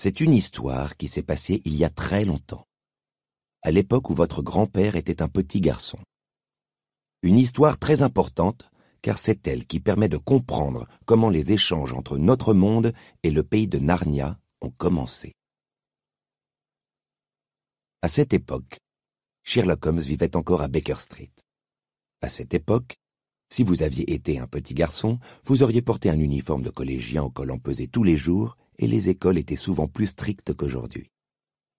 C'est une histoire qui s'est passée il y a très longtemps, à l'époque où votre grand-père était un petit garçon. Une histoire très importante, car c'est elle qui permet de comprendre comment les échanges entre notre monde et le pays de Narnia ont commencé. À cette époque, Sherlock Holmes vivait encore à Baker Street. À cette époque, si vous aviez été un petit garçon, vous auriez porté un uniforme de collégien au col pesée tous les jours et les écoles étaient souvent plus strictes qu'aujourd'hui.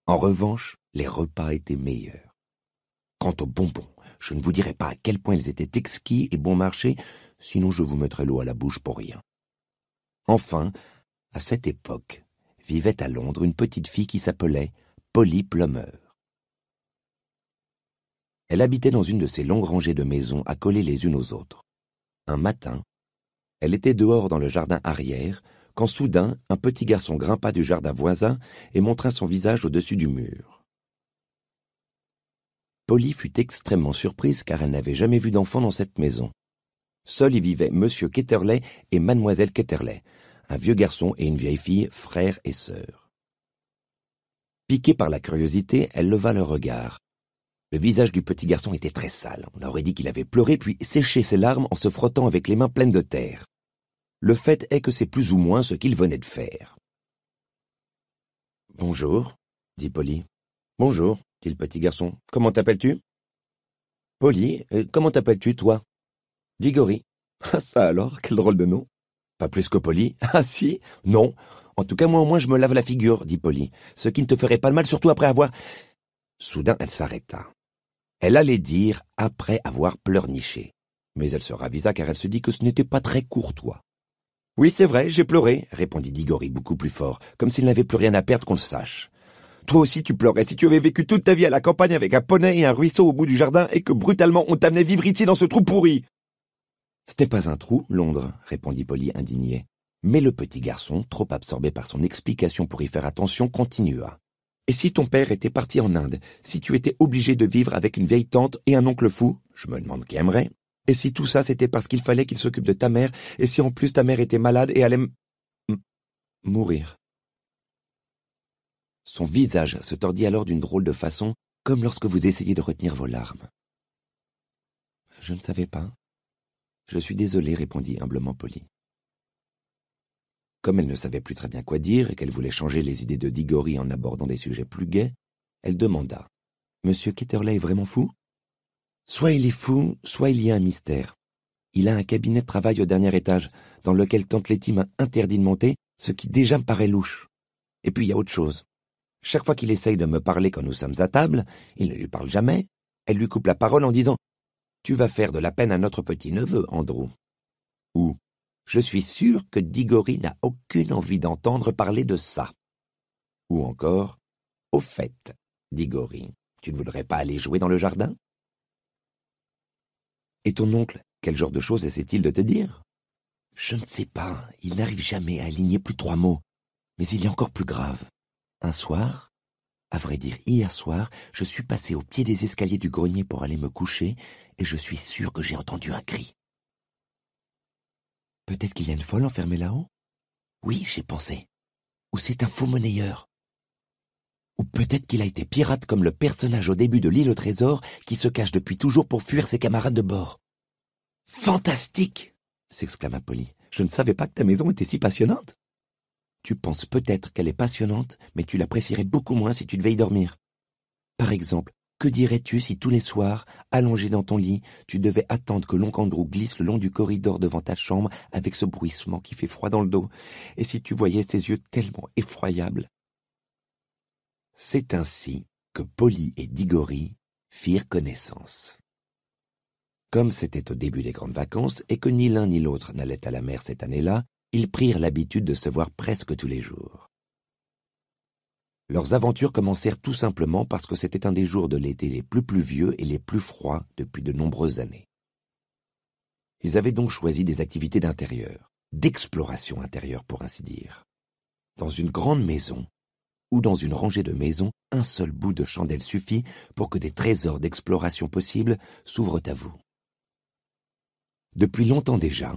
En revanche, les repas étaient meilleurs. Quant aux bonbons, je ne vous dirai pas à quel point ils étaient exquis et bon marché, sinon je vous mettrais l'eau à la bouche pour rien. Enfin, à cette époque, vivait à Londres une petite fille qui s'appelait Polly Plummer. Elle habitait dans une de ces longues rangées de maisons accolées les unes aux autres. Un matin, elle était dehors dans le jardin arrière, quand soudain un petit garçon grimpa du jardin voisin et montra son visage au-dessus du mur. Polly fut extrêmement surprise car elle n'avait jamais vu d'enfant dans cette maison. Seuls y vivaient M. Ketterley et Mademoiselle Ketterley, un vieux garçon et une vieille fille, frère et sœur. Piquée par la curiosité, elle leva le regard. Le visage du petit garçon était très sale. On aurait dit qu'il avait pleuré puis séché ses larmes en se frottant avec les mains pleines de terre. Le fait est que c'est plus ou moins ce qu'il venait de faire. Bonjour, dit Polly. Bonjour, dit le petit garçon. Comment t'appelles-tu Polly, euh, comment t'appelles-tu, toi Digory. Ah, ça alors, quel drôle de nom. Pas plus que Polly. Ah, si Non. En tout cas, moi au moins, je me lave la figure, dit Polly. Ce qui ne te ferait pas de mal, surtout après avoir. Soudain, elle s'arrêta. Elle allait dire après avoir pleurniché. Mais elle se ravisa car elle se dit que ce n'était pas très courtois. Oui, c'est vrai, j'ai pleuré, répondit Digori beaucoup plus fort, comme s'il n'avait plus rien à perdre qu'on le sache. Toi aussi tu pleurais si tu avais vécu toute ta vie à la campagne avec un poney et un ruisseau au bout du jardin et que brutalement on t'amenait vivre ici dans ce trou pourri. C'était pas un trou, Londres, répondit Polly indigné. Mais le petit garçon, trop absorbé par son explication pour y faire attention, continua. Et si ton père était parti en Inde, si tu étais obligé de vivre avec une vieille tante et un oncle fou, je me demande qui aimerait, et si tout ça, c'était parce qu'il fallait qu'il s'occupe de ta mère, et si en plus ta mère était malade et allait mourir. Son visage se tordit alors d'une drôle de façon, comme lorsque vous essayez de retenir vos larmes. Je ne savais pas. Je suis désolé, répondit humblement Polly. Comme elle ne savait plus très bien quoi dire et qu'elle voulait changer les idées de Digory en abordant des sujets plus gais, elle demanda Monsieur Ketterley est vraiment fou Soit il est fou, soit il y a un mystère. Il a un cabinet de travail au dernier étage, dans lequel Tante Letty m'a interdit de monter, ce qui déjà me paraît louche. Et puis il y a autre chose. Chaque fois qu'il essaye de me parler quand nous sommes à table, il ne lui parle jamais, elle lui coupe la parole en disant Tu vas faire de la peine à notre petit-neveu, Andrew. Ou Je suis sûr que Digori n'a aucune envie d'entendre parler de ça. Ou encore Au fait, Digori, tu ne voudrais pas aller jouer dans le jardin et ton oncle, quel genre de choses essaie-t-il de te dire Je ne sais pas, il n'arrive jamais à aligner plus trois mots. Mais il y a encore plus grave. Un soir, à vrai dire hier soir, je suis passé au pied des escaliers du grenier pour aller me coucher, et je suis sûr que j'ai entendu un cri. Peut-être qu'il y a une folle enfermée là-haut Oui, j'ai pensé. Ou c'est un faux monnayeur. Ou peut-être qu'il a été pirate comme le personnage au début de l'île au trésor qui se cache depuis toujours pour fuir ses camarades de bord. Fantastique s'exclama Polly. Je ne savais pas que ta maison était si passionnante. Tu penses peut-être qu'elle est passionnante, mais tu l'apprécierais beaucoup moins si tu devais y dormir. Par exemple, que dirais-tu si tous les soirs, allongé dans ton lit, tu devais attendre que l'oncle Andrew glisse le long du corridor devant ta chambre avec ce bruissement qui fait froid dans le dos, et si tu voyais ses yeux tellement effroyables c'est ainsi que Polly et Digory firent connaissance. Comme c'était au début des grandes vacances et que ni l'un ni l'autre n'allait à la mer cette année-là, ils prirent l'habitude de se voir presque tous les jours. Leurs aventures commencèrent tout simplement parce que c'était un des jours de l'été les plus pluvieux et les plus froids depuis de nombreuses années. Ils avaient donc choisi des activités d'intérieur, d'exploration intérieure pour ainsi dire. Dans une grande maison, ou dans une rangée de maisons, un seul bout de chandelle suffit pour que des trésors d'exploration possibles s'ouvrent à vous. Depuis longtemps déjà,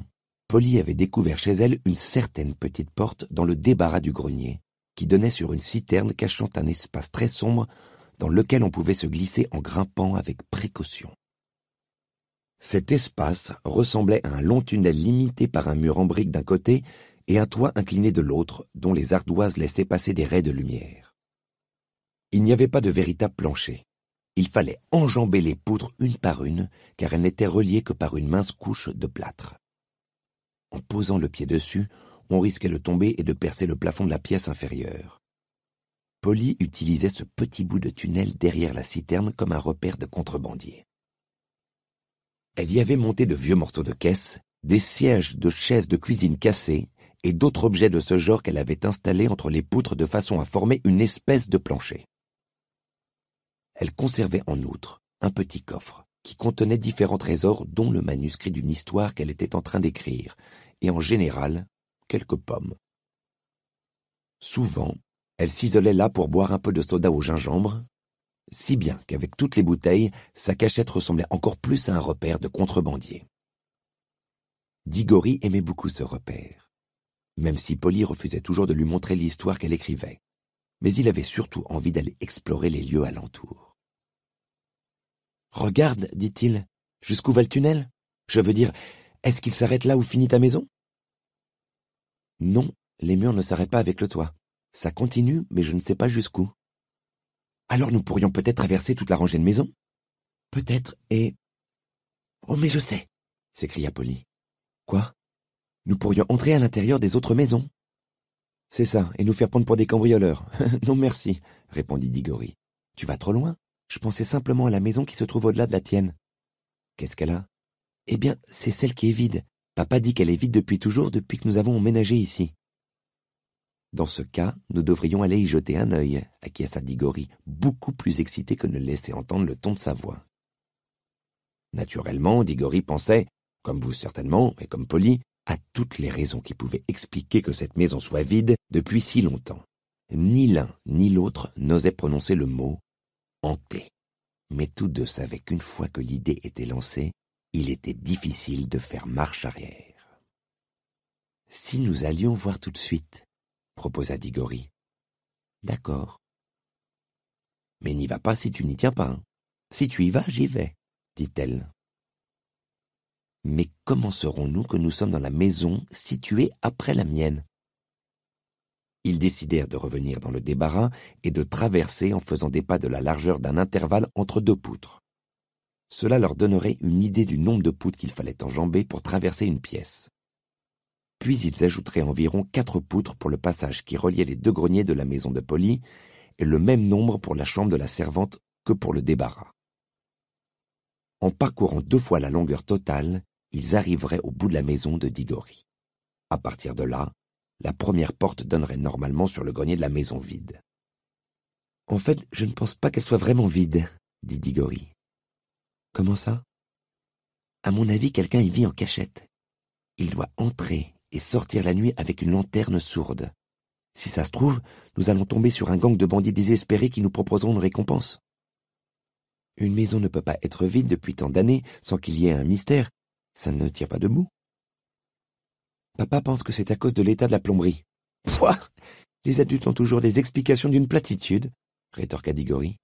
Polly avait découvert chez elle une certaine petite porte dans le débarras du grenier, qui donnait sur une citerne cachant un espace très sombre dans lequel on pouvait se glisser en grimpant avec précaution. Cet espace ressemblait à un long tunnel limité par un mur en briques d'un côté et un toit incliné de l'autre dont les ardoises laissaient passer des raies de lumière. Il n'y avait pas de véritable plancher. Il fallait enjamber les poutres une par une, car elles n'étaient reliées que par une mince couche de plâtre. En posant le pied dessus, on risquait de tomber et de percer le plafond de la pièce inférieure. Polly utilisait ce petit bout de tunnel derrière la citerne comme un repère de contrebandier. Elle y avait monté de vieux morceaux de caisse, des sièges de chaises de cuisine cassées, et d'autres objets de ce genre qu'elle avait installés entre les poutres de façon à former une espèce de plancher. Elle conservait en outre un petit coffre qui contenait différents trésors dont le manuscrit d'une histoire qu'elle était en train d'écrire, et en général quelques pommes. Souvent, elle s'isolait là pour boire un peu de soda au gingembre, si bien qu'avec toutes les bouteilles, sa cachette ressemblait encore plus à un repère de contrebandier. Digori aimait beaucoup ce repère même si Polly refusait toujours de lui montrer l'histoire qu'elle écrivait. Mais il avait surtout envie d'aller explorer les lieux alentour. Regarde, dit-il, jusqu'où va le tunnel Je veux dire, est-ce qu'il s'arrête là où finit ta maison Non, les murs ne s'arrêtent pas avec le toit. Ça continue, mais je ne sais pas jusqu'où. Alors nous pourrions peut-être traverser toute la rangée de maisons Peut-être, et... Oh, mais je sais s'écria Polly. Quoi nous pourrions entrer à l'intérieur des autres maisons. C'est ça, et nous faire prendre pour des cambrioleurs. non merci, répondit Digori. Tu vas trop loin. Je pensais simplement à la maison qui se trouve au-delà de la tienne. Qu'est-ce qu'elle a Eh bien, c'est celle qui est vide. Papa dit qu'elle est vide depuis toujours, depuis que nous avons emménagé ici. Dans ce cas, nous devrions aller y jeter un œil, acquiesça Digori, beaucoup plus excité que ne laissait entendre le ton de sa voix. Naturellement, Digory pensait, comme vous certainement, et comme poli à toutes les raisons qui pouvaient expliquer que cette maison soit vide depuis si longtemps. Ni l'un ni l'autre n'osaient prononcer le mot hanté. Mais tous deux savaient qu'une fois que l'idée était lancée, il était difficile de faire marche arrière. Si nous allions voir tout de suite, proposa Digory. D'accord. Mais n'y va pas si tu n'y tiens pas. Hein. Si tu y vas, j'y vais, dit-elle mais comment saurons-nous que nous sommes dans la maison située après la mienne Ils décidèrent de revenir dans le débarras et de traverser en faisant des pas de la largeur d'un intervalle entre deux poutres. Cela leur donnerait une idée du nombre de poutres qu'il fallait enjamber pour traverser une pièce. Puis ils ajouteraient environ quatre poutres pour le passage qui reliait les deux greniers de la maison de Polly et le même nombre pour la chambre de la servante que pour le débarras. En parcourant deux fois la longueur totale, ils arriveraient au bout de la maison de Digori. À partir de là, la première porte donnerait normalement sur le grenier de la maison vide. En fait, je ne pense pas qu'elle soit vraiment vide, dit Digori. Comment ça À mon avis, quelqu'un y vit en cachette. Il doit entrer et sortir la nuit avec une lanterne sourde. Si ça se trouve, nous allons tomber sur un gang de bandits désespérés qui nous proposeront une récompense. Une maison ne peut pas être vide depuis tant d'années sans qu'il y ait un mystère, ça ne tient pas debout. Papa pense que c'est à cause de l'état de la plomberie. Pouah Les adultes ont toujours des explications d'une platitude, rétorqua Digori.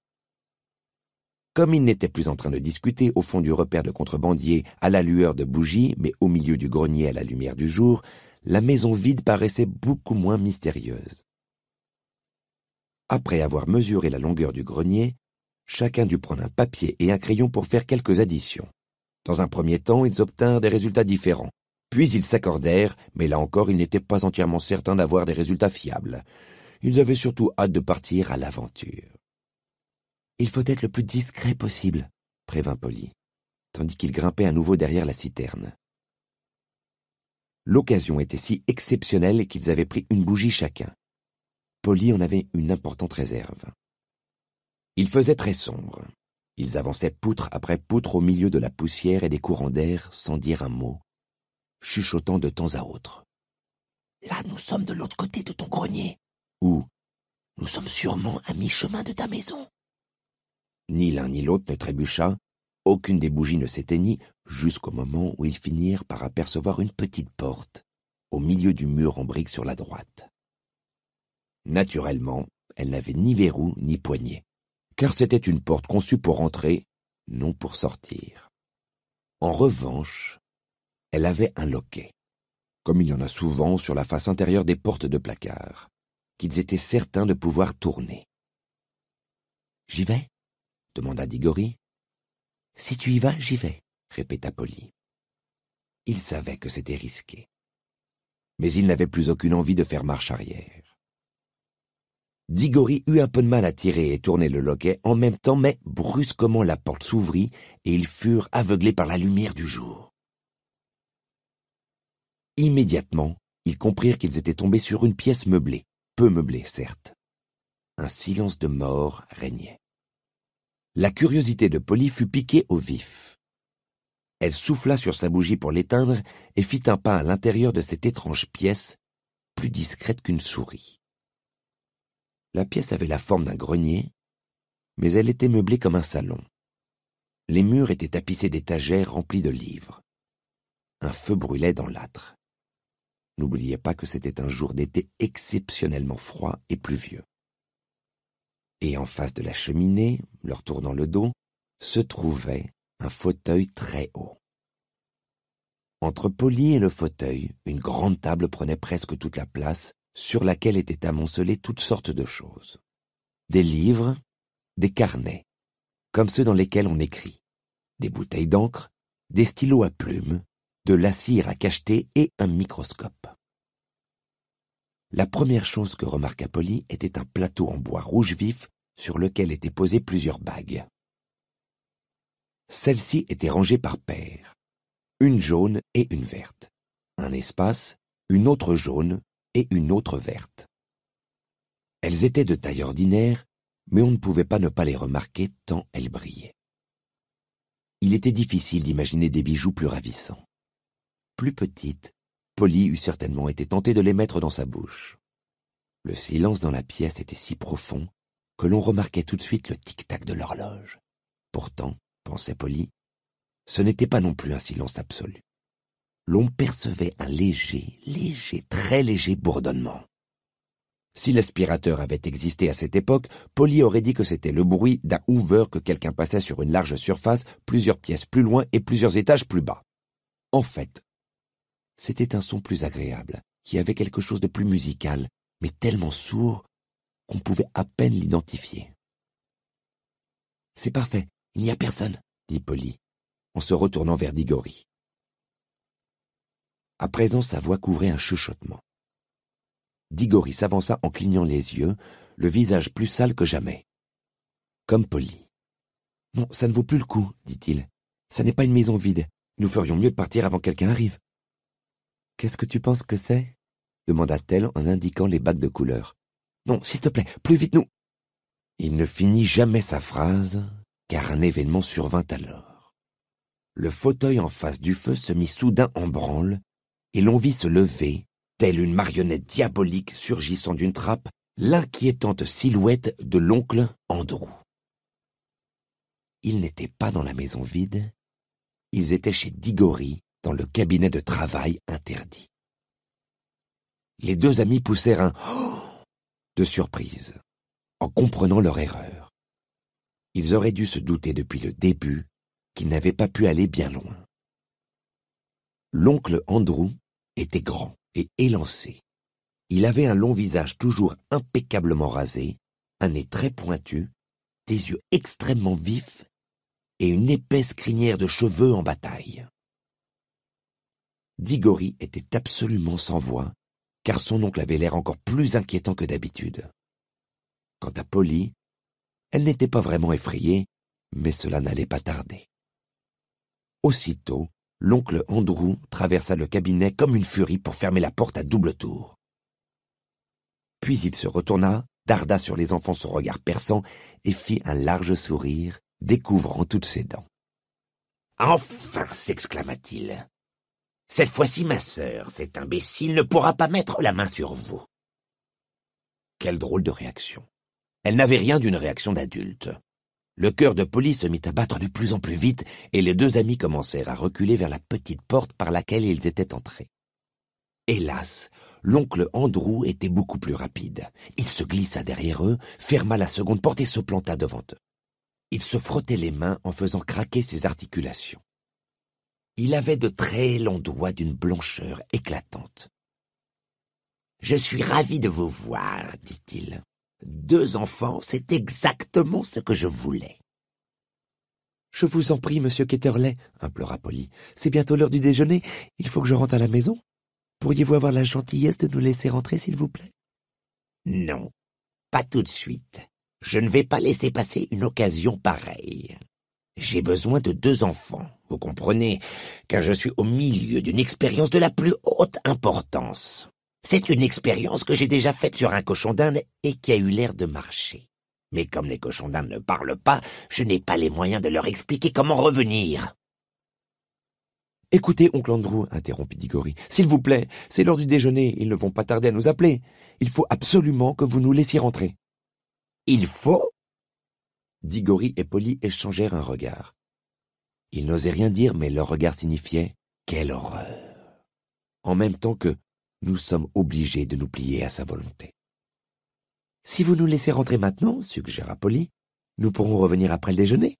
Comme ils n'étaient plus en train de discuter au fond du repère de contrebandiers, à la lueur de bougies, mais au milieu du grenier à la lumière du jour, la maison vide paraissait beaucoup moins mystérieuse. Après avoir mesuré la longueur du grenier, chacun dut prendre un papier et un crayon pour faire quelques additions. Dans un premier temps, ils obtinrent des résultats différents. Puis ils s'accordèrent, mais là encore ils n'étaient pas entièrement certains d'avoir des résultats fiables. Ils avaient surtout hâte de partir à l'aventure. Il faut être le plus discret possible, prévint Polly, tandis qu'il grimpait à nouveau derrière la citerne. L'occasion était si exceptionnelle qu'ils avaient pris une bougie chacun. Polly en avait une importante réserve. Il faisait très sombre. Ils avançaient poutre après poutre au milieu de la poussière et des courants d'air sans dire un mot, chuchotant de temps à autre. Là, nous sommes de l'autre côté de ton grenier. Où Nous sommes sûrement à mi-chemin de ta maison. Ni l'un ni l'autre ne trébucha, aucune des bougies ne s'éteignit, jusqu'au moment où ils finirent par apercevoir une petite porte, au milieu du mur en briques sur la droite. Naturellement, elle n'avait ni verrou ni poignée car c'était une porte conçue pour entrer, non pour sortir. En revanche, elle avait un loquet, comme il y en a souvent sur la face intérieure des portes de placard, qu'ils étaient certains de pouvoir tourner. J'y vais demanda Digory. Si tu y vas, j'y vais, répéta Polly. Il savait que c'était risqué. Mais il n'avait plus aucune envie de faire marche arrière. Diggory eut un peu de mal à tirer et tourner le loquet en même temps, mais brusquement la porte s'ouvrit et ils furent aveuglés par la lumière du jour. Immédiatement, ils comprirent qu'ils étaient tombés sur une pièce meublée, peu meublée certes. Un silence de mort régnait. La curiosité de Polly fut piquée au vif. Elle souffla sur sa bougie pour l'éteindre et fit un pas à l'intérieur de cette étrange pièce, plus discrète qu'une souris. La pièce avait la forme d'un grenier, mais elle était meublée comme un salon. Les murs étaient tapissés d'étagères remplies de livres. Un feu brûlait dans l'âtre. N'oubliez pas que c'était un jour d'été exceptionnellement froid et pluvieux. Et en face de la cheminée, leur tournant le dos, se trouvait un fauteuil très haut. Entre poli et le fauteuil, une grande table prenait presque toute la place, sur laquelle étaient amoncelées toutes sortes de choses. Des livres, des carnets, comme ceux dans lesquels on écrit, des bouteilles d'encre, des stylos à plumes, de la cire à cacheter et un microscope. La première chose que remarqua Polly était un plateau en bois rouge vif sur lequel étaient posées plusieurs bagues. Celles-ci étaient rangées par paires, une jaune et une verte, un espace, une autre jaune, une autre verte. Elles étaient de taille ordinaire, mais on ne pouvait pas ne pas les remarquer tant elles brillaient. Il était difficile d'imaginer des bijoux plus ravissants. Plus petites, Polly eût certainement été tentée de les mettre dans sa bouche. Le silence dans la pièce était si profond que l'on remarquait tout de suite le tic-tac de l'horloge. Pourtant, pensait Polly, ce n'était pas non plus un silence absolu l'on percevait un léger, léger, très léger bourdonnement. Si l'aspirateur avait existé à cette époque, Polly aurait dit que c'était le bruit d'un hoover que quelqu'un passait sur une large surface, plusieurs pièces plus loin et plusieurs étages plus bas. En fait, c'était un son plus agréable, qui avait quelque chose de plus musical, mais tellement sourd qu'on pouvait à peine l'identifier. C'est parfait, il n'y a personne, dit Polly, en se retournant vers Digori. À présent sa voix couvrait un chuchotement. Digori s'avança en clignant les yeux, le visage plus sale que jamais. Comme poli. Non, ça ne vaut plus le coup, dit-il. Ça n'est pas une maison vide. Nous ferions mieux de partir avant que quelqu'un arrive. Qu'est-ce que tu penses que c'est demanda-t-elle en indiquant les bacs de couleur. Non, s'il te plaît, plus vite nous. Il ne finit jamais sa phrase, car un événement survint alors. Le fauteuil en face du feu se mit soudain en branle et l'on vit se lever, telle une marionnette diabolique surgissant d'une trappe, l'inquiétante silhouette de l'oncle Andrew. Ils n'étaient pas dans la maison vide, ils étaient chez Digori, dans le cabinet de travail interdit. Les deux amis poussèrent un oh de surprise en comprenant leur erreur. Ils auraient dû se douter depuis le début qu'ils n'avaient pas pu aller bien loin. L'oncle Andrew était grand et élancé. Il avait un long visage toujours impeccablement rasé, un nez très pointu, des yeux extrêmement vifs et une épaisse crinière de cheveux en bataille. Digori était absolument sans voix, car son oncle avait l'air encore plus inquiétant que d'habitude. Quant à Polly, elle n'était pas vraiment effrayée, mais cela n'allait pas tarder. Aussitôt, l'oncle Andrew traversa le cabinet comme une furie pour fermer la porte à double tour. Puis il se retourna, darda sur les enfants son regard perçant et fit un large sourire, découvrant toutes ses dents. Enfin, s'exclama-t-il. Cette fois-ci, ma sœur, cet imbécile ne pourra pas mettre la main sur vous. Quelle drôle de réaction. Elle n'avait rien d'une réaction d'adulte. Le cœur de police se mit à battre de plus en plus vite, et les deux amis commencèrent à reculer vers la petite porte par laquelle ils étaient entrés. Hélas, l'oncle Andrew était beaucoup plus rapide. Il se glissa derrière eux, ferma la seconde porte et se planta devant eux. Il se frottait les mains en faisant craquer ses articulations. Il avait de très longs doigts d'une blancheur éclatante. Je suis ravi de vous voir, dit-il. Deux enfants, c'est exactement ce que je voulais. Je vous en prie, monsieur Ketterley, implora Polly. C'est bientôt l'heure du déjeuner. Il faut que je rentre à la maison. Pourriez-vous avoir la gentillesse de nous laisser rentrer, s'il vous plaît Non, pas tout de suite. Je ne vais pas laisser passer une occasion pareille. J'ai besoin de deux enfants, vous comprenez, car je suis au milieu d'une expérience de la plus haute importance. C'est une expérience que j'ai déjà faite sur un cochon d'Inde et qui a eu l'air de marcher. Mais comme les cochons d'Inde ne parlent pas, je n'ai pas les moyens de leur expliquer comment revenir. Écoutez, oncle Andrew, interrompit Digori, s'il vous plaît, c'est l'heure du déjeuner, ils ne vont pas tarder à nous appeler. Il faut absolument que vous nous laissiez rentrer. Il faut Digori et Polly échangèrent un regard. Ils n'osaient rien dire, mais leur regard signifiait Quelle horreur En même temps que nous sommes obligés de nous plier à sa volonté. Si vous nous laissez rentrer maintenant, suggéra Polly, nous pourrons revenir après le déjeuner.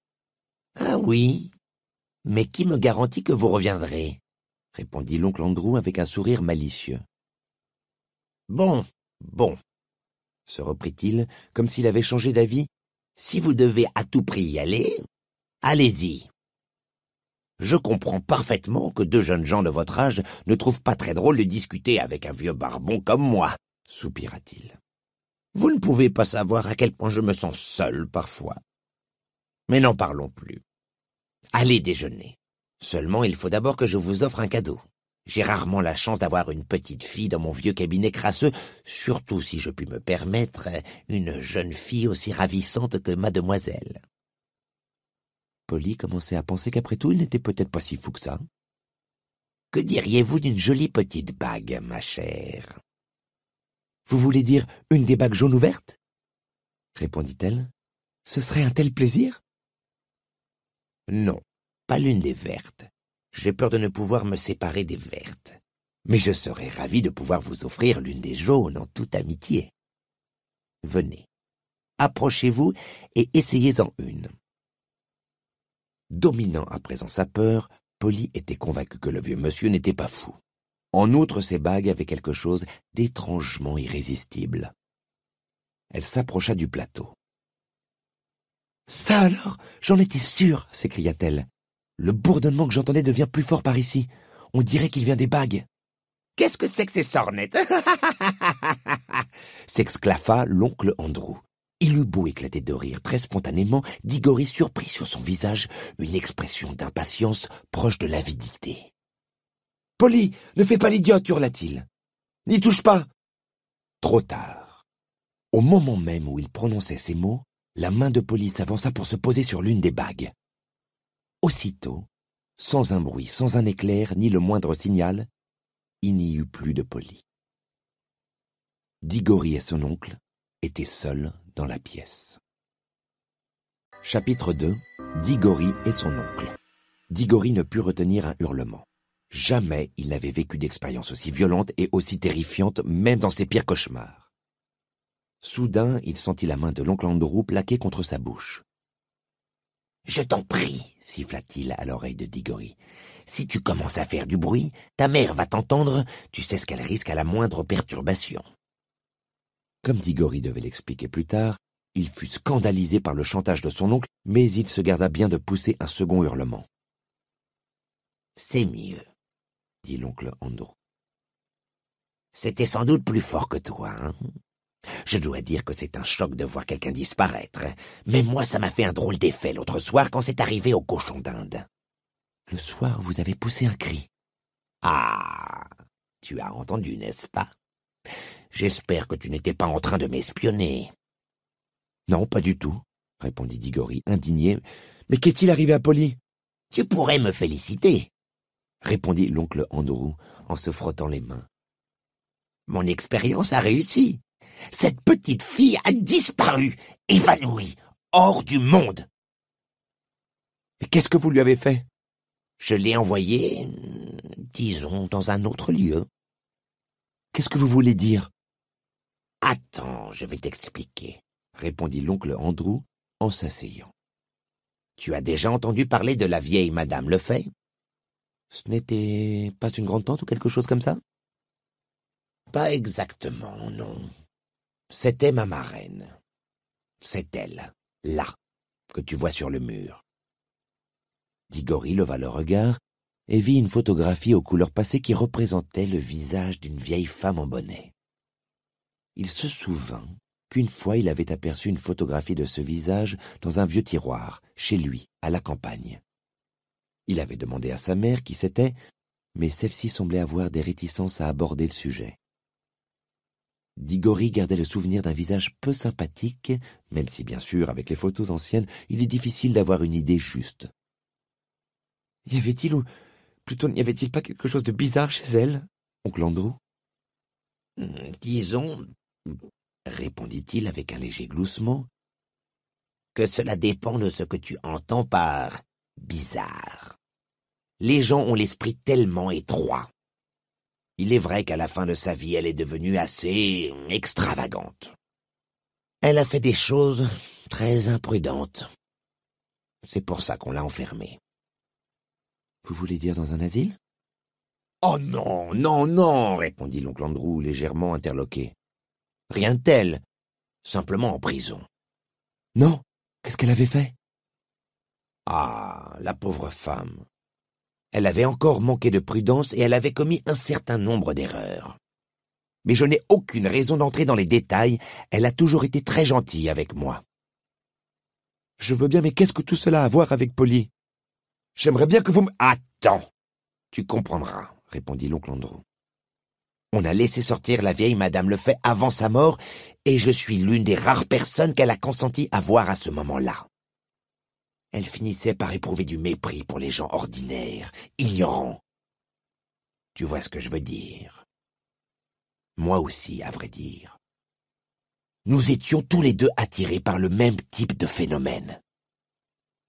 Ah oui. Mais qui me garantit que vous reviendrez? répondit l'oncle Andrew avec un sourire malicieux. Bon, bon, se reprit-il, comme s'il avait changé d'avis, si vous devez à tout prix y aller, allez-y. Je comprends parfaitement que deux jeunes gens de votre âge ne trouvent pas très drôle de discuter avec un vieux barbon comme moi, soupira-t-il. Vous ne pouvez pas savoir à quel point je me sens seul parfois. Mais n'en parlons plus. Allez déjeuner. Seulement, il faut d'abord que je vous offre un cadeau. J'ai rarement la chance d'avoir une petite fille dans mon vieux cabinet crasseux, surtout si je puis me permettre une jeune fille aussi ravissante que mademoiselle. Polly commençait à penser qu'après tout, il n'était peut-être pas si fou que ça. Que diriez-vous d'une jolie petite bague, ma chère Vous voulez dire une des bagues jaunes ouvertes répondit-elle. Ce serait un tel plaisir Non, pas l'une des vertes. J'ai peur de ne pouvoir me séparer des vertes. Mais je serais ravi de pouvoir vous offrir l'une des jaunes en toute amitié. Venez, approchez-vous et essayez-en une. Dominant à présent sa peur, Polly était convaincue que le vieux monsieur n'était pas fou. En outre, ses bagues avaient quelque chose d'étrangement irrésistible. Elle s'approcha du plateau. Ça alors J'en étais sûre s'écria-t-elle. Le bourdonnement que j'entendais devient plus fort par ici. On dirait qu'il vient des bagues. Qu'est-ce que c'est que ces sornettes s'exclafa l'oncle Andrew. Il eut beau éclater de rire très spontanément, Digori surprit sur son visage une expression d'impatience proche de l'avidité. Polly, ne fais pas l'idiote, hurla-t-il. N'y touche pas. Trop tard. Au moment même où il prononçait ces mots, la main de Polly s'avança pour se poser sur l'une des bagues. Aussitôt, sans un bruit, sans un éclair, ni le moindre signal, il n'y eut plus de Polly. Digori et son oncle étaient seuls dans la pièce. Chapitre 2 Digori et son oncle. Digori ne put retenir un hurlement. Jamais il n'avait vécu d'expérience aussi violente et aussi terrifiante, même dans ses pires cauchemars. Soudain, il sentit la main de l'oncle Andrew plaquée contre sa bouche. Je t'en prie, siffla-t-il à l'oreille de Digori. Si tu commences à faire du bruit, ta mère va t'entendre, tu sais ce qu'elle risque à la moindre perturbation. Comme Digory devait l'expliquer plus tard, il fut scandalisé par le chantage de son oncle, mais il se garda bien de pousser un second hurlement. C'est mieux, dit l'oncle Andrew. C'était sans doute plus fort que toi, hein Je dois dire que c'est un choc de voir quelqu'un disparaître, mais moi ça m'a fait un drôle d'effet l'autre soir quand c'est arrivé au cochon d'Inde. Le soir, vous avez poussé un cri. Ah Tu as entendu, n'est-ce pas J'espère que tu n'étais pas en train de m'espionner. Non, pas du tout, répondit Digori, indigné. Mais qu'est-il arrivé à Polly Tu pourrais me féliciter, répondit l'oncle Andrew en se frottant les mains. Mon expérience a réussi. Cette petite fille a disparu, évanouie, hors du monde. qu'est-ce que vous lui avez fait Je l'ai envoyée, disons, dans un autre lieu. Qu'est-ce que vous voulez dire Attends, je vais t'expliquer, répondit l'oncle Andrew en s'asseyant. Tu as déjà entendu parler de la vieille madame Lefay Ce n'était pas une grande-tante ou quelque chose comme ça Pas exactement, non. C'était ma marraine. C'est elle, là, que tu vois sur le mur. Digory leva le regard et vit une photographie aux couleurs passées qui représentait le visage d'une vieille femme en bonnet. Il se souvint qu'une fois il avait aperçu une photographie de ce visage dans un vieux tiroir, chez lui, à la campagne. Il avait demandé à sa mère qui c'était, mais celle-ci semblait avoir des réticences à aborder le sujet. Digori gardait le souvenir d'un visage peu sympathique, même si bien sûr, avec les photos anciennes, il est difficile d'avoir une idée juste. Y avait-il ou plutôt n'y avait-il pas quelque chose de bizarre chez elle, oncle Andrew hmm, Disons répondit-il avec un léger gloussement, que cela dépend de ce que tu entends par bizarre. Les gens ont l'esprit tellement étroit. Il est vrai qu'à la fin de sa vie, elle est devenue assez extravagante. Elle a fait des choses très imprudentes. C'est pour ça qu'on l'a enfermée. Vous voulez dire dans un asile Oh non, non, non, répondit l'oncle Andrew légèrement interloqué rien de tel. Simplement en prison. Non Qu'est-ce qu'elle avait fait Ah, la pauvre femme. Elle avait encore manqué de prudence et elle avait commis un certain nombre d'erreurs. Mais je n'ai aucune raison d'entrer dans les détails, elle a toujours été très gentille avec moi. Je veux bien, mais qu'est-ce que tout cela a à voir avec Polly J'aimerais bien que vous me... Attends Tu comprendras, répondit l'oncle Andrew. On a laissé sortir la vieille Madame Lefay avant sa mort, et je suis l'une des rares personnes qu'elle a consenti à voir à ce moment-là. Elle finissait par éprouver du mépris pour les gens ordinaires, ignorants. Tu vois ce que je veux dire. Moi aussi, à vrai dire. Nous étions tous les deux attirés par le même type de phénomène.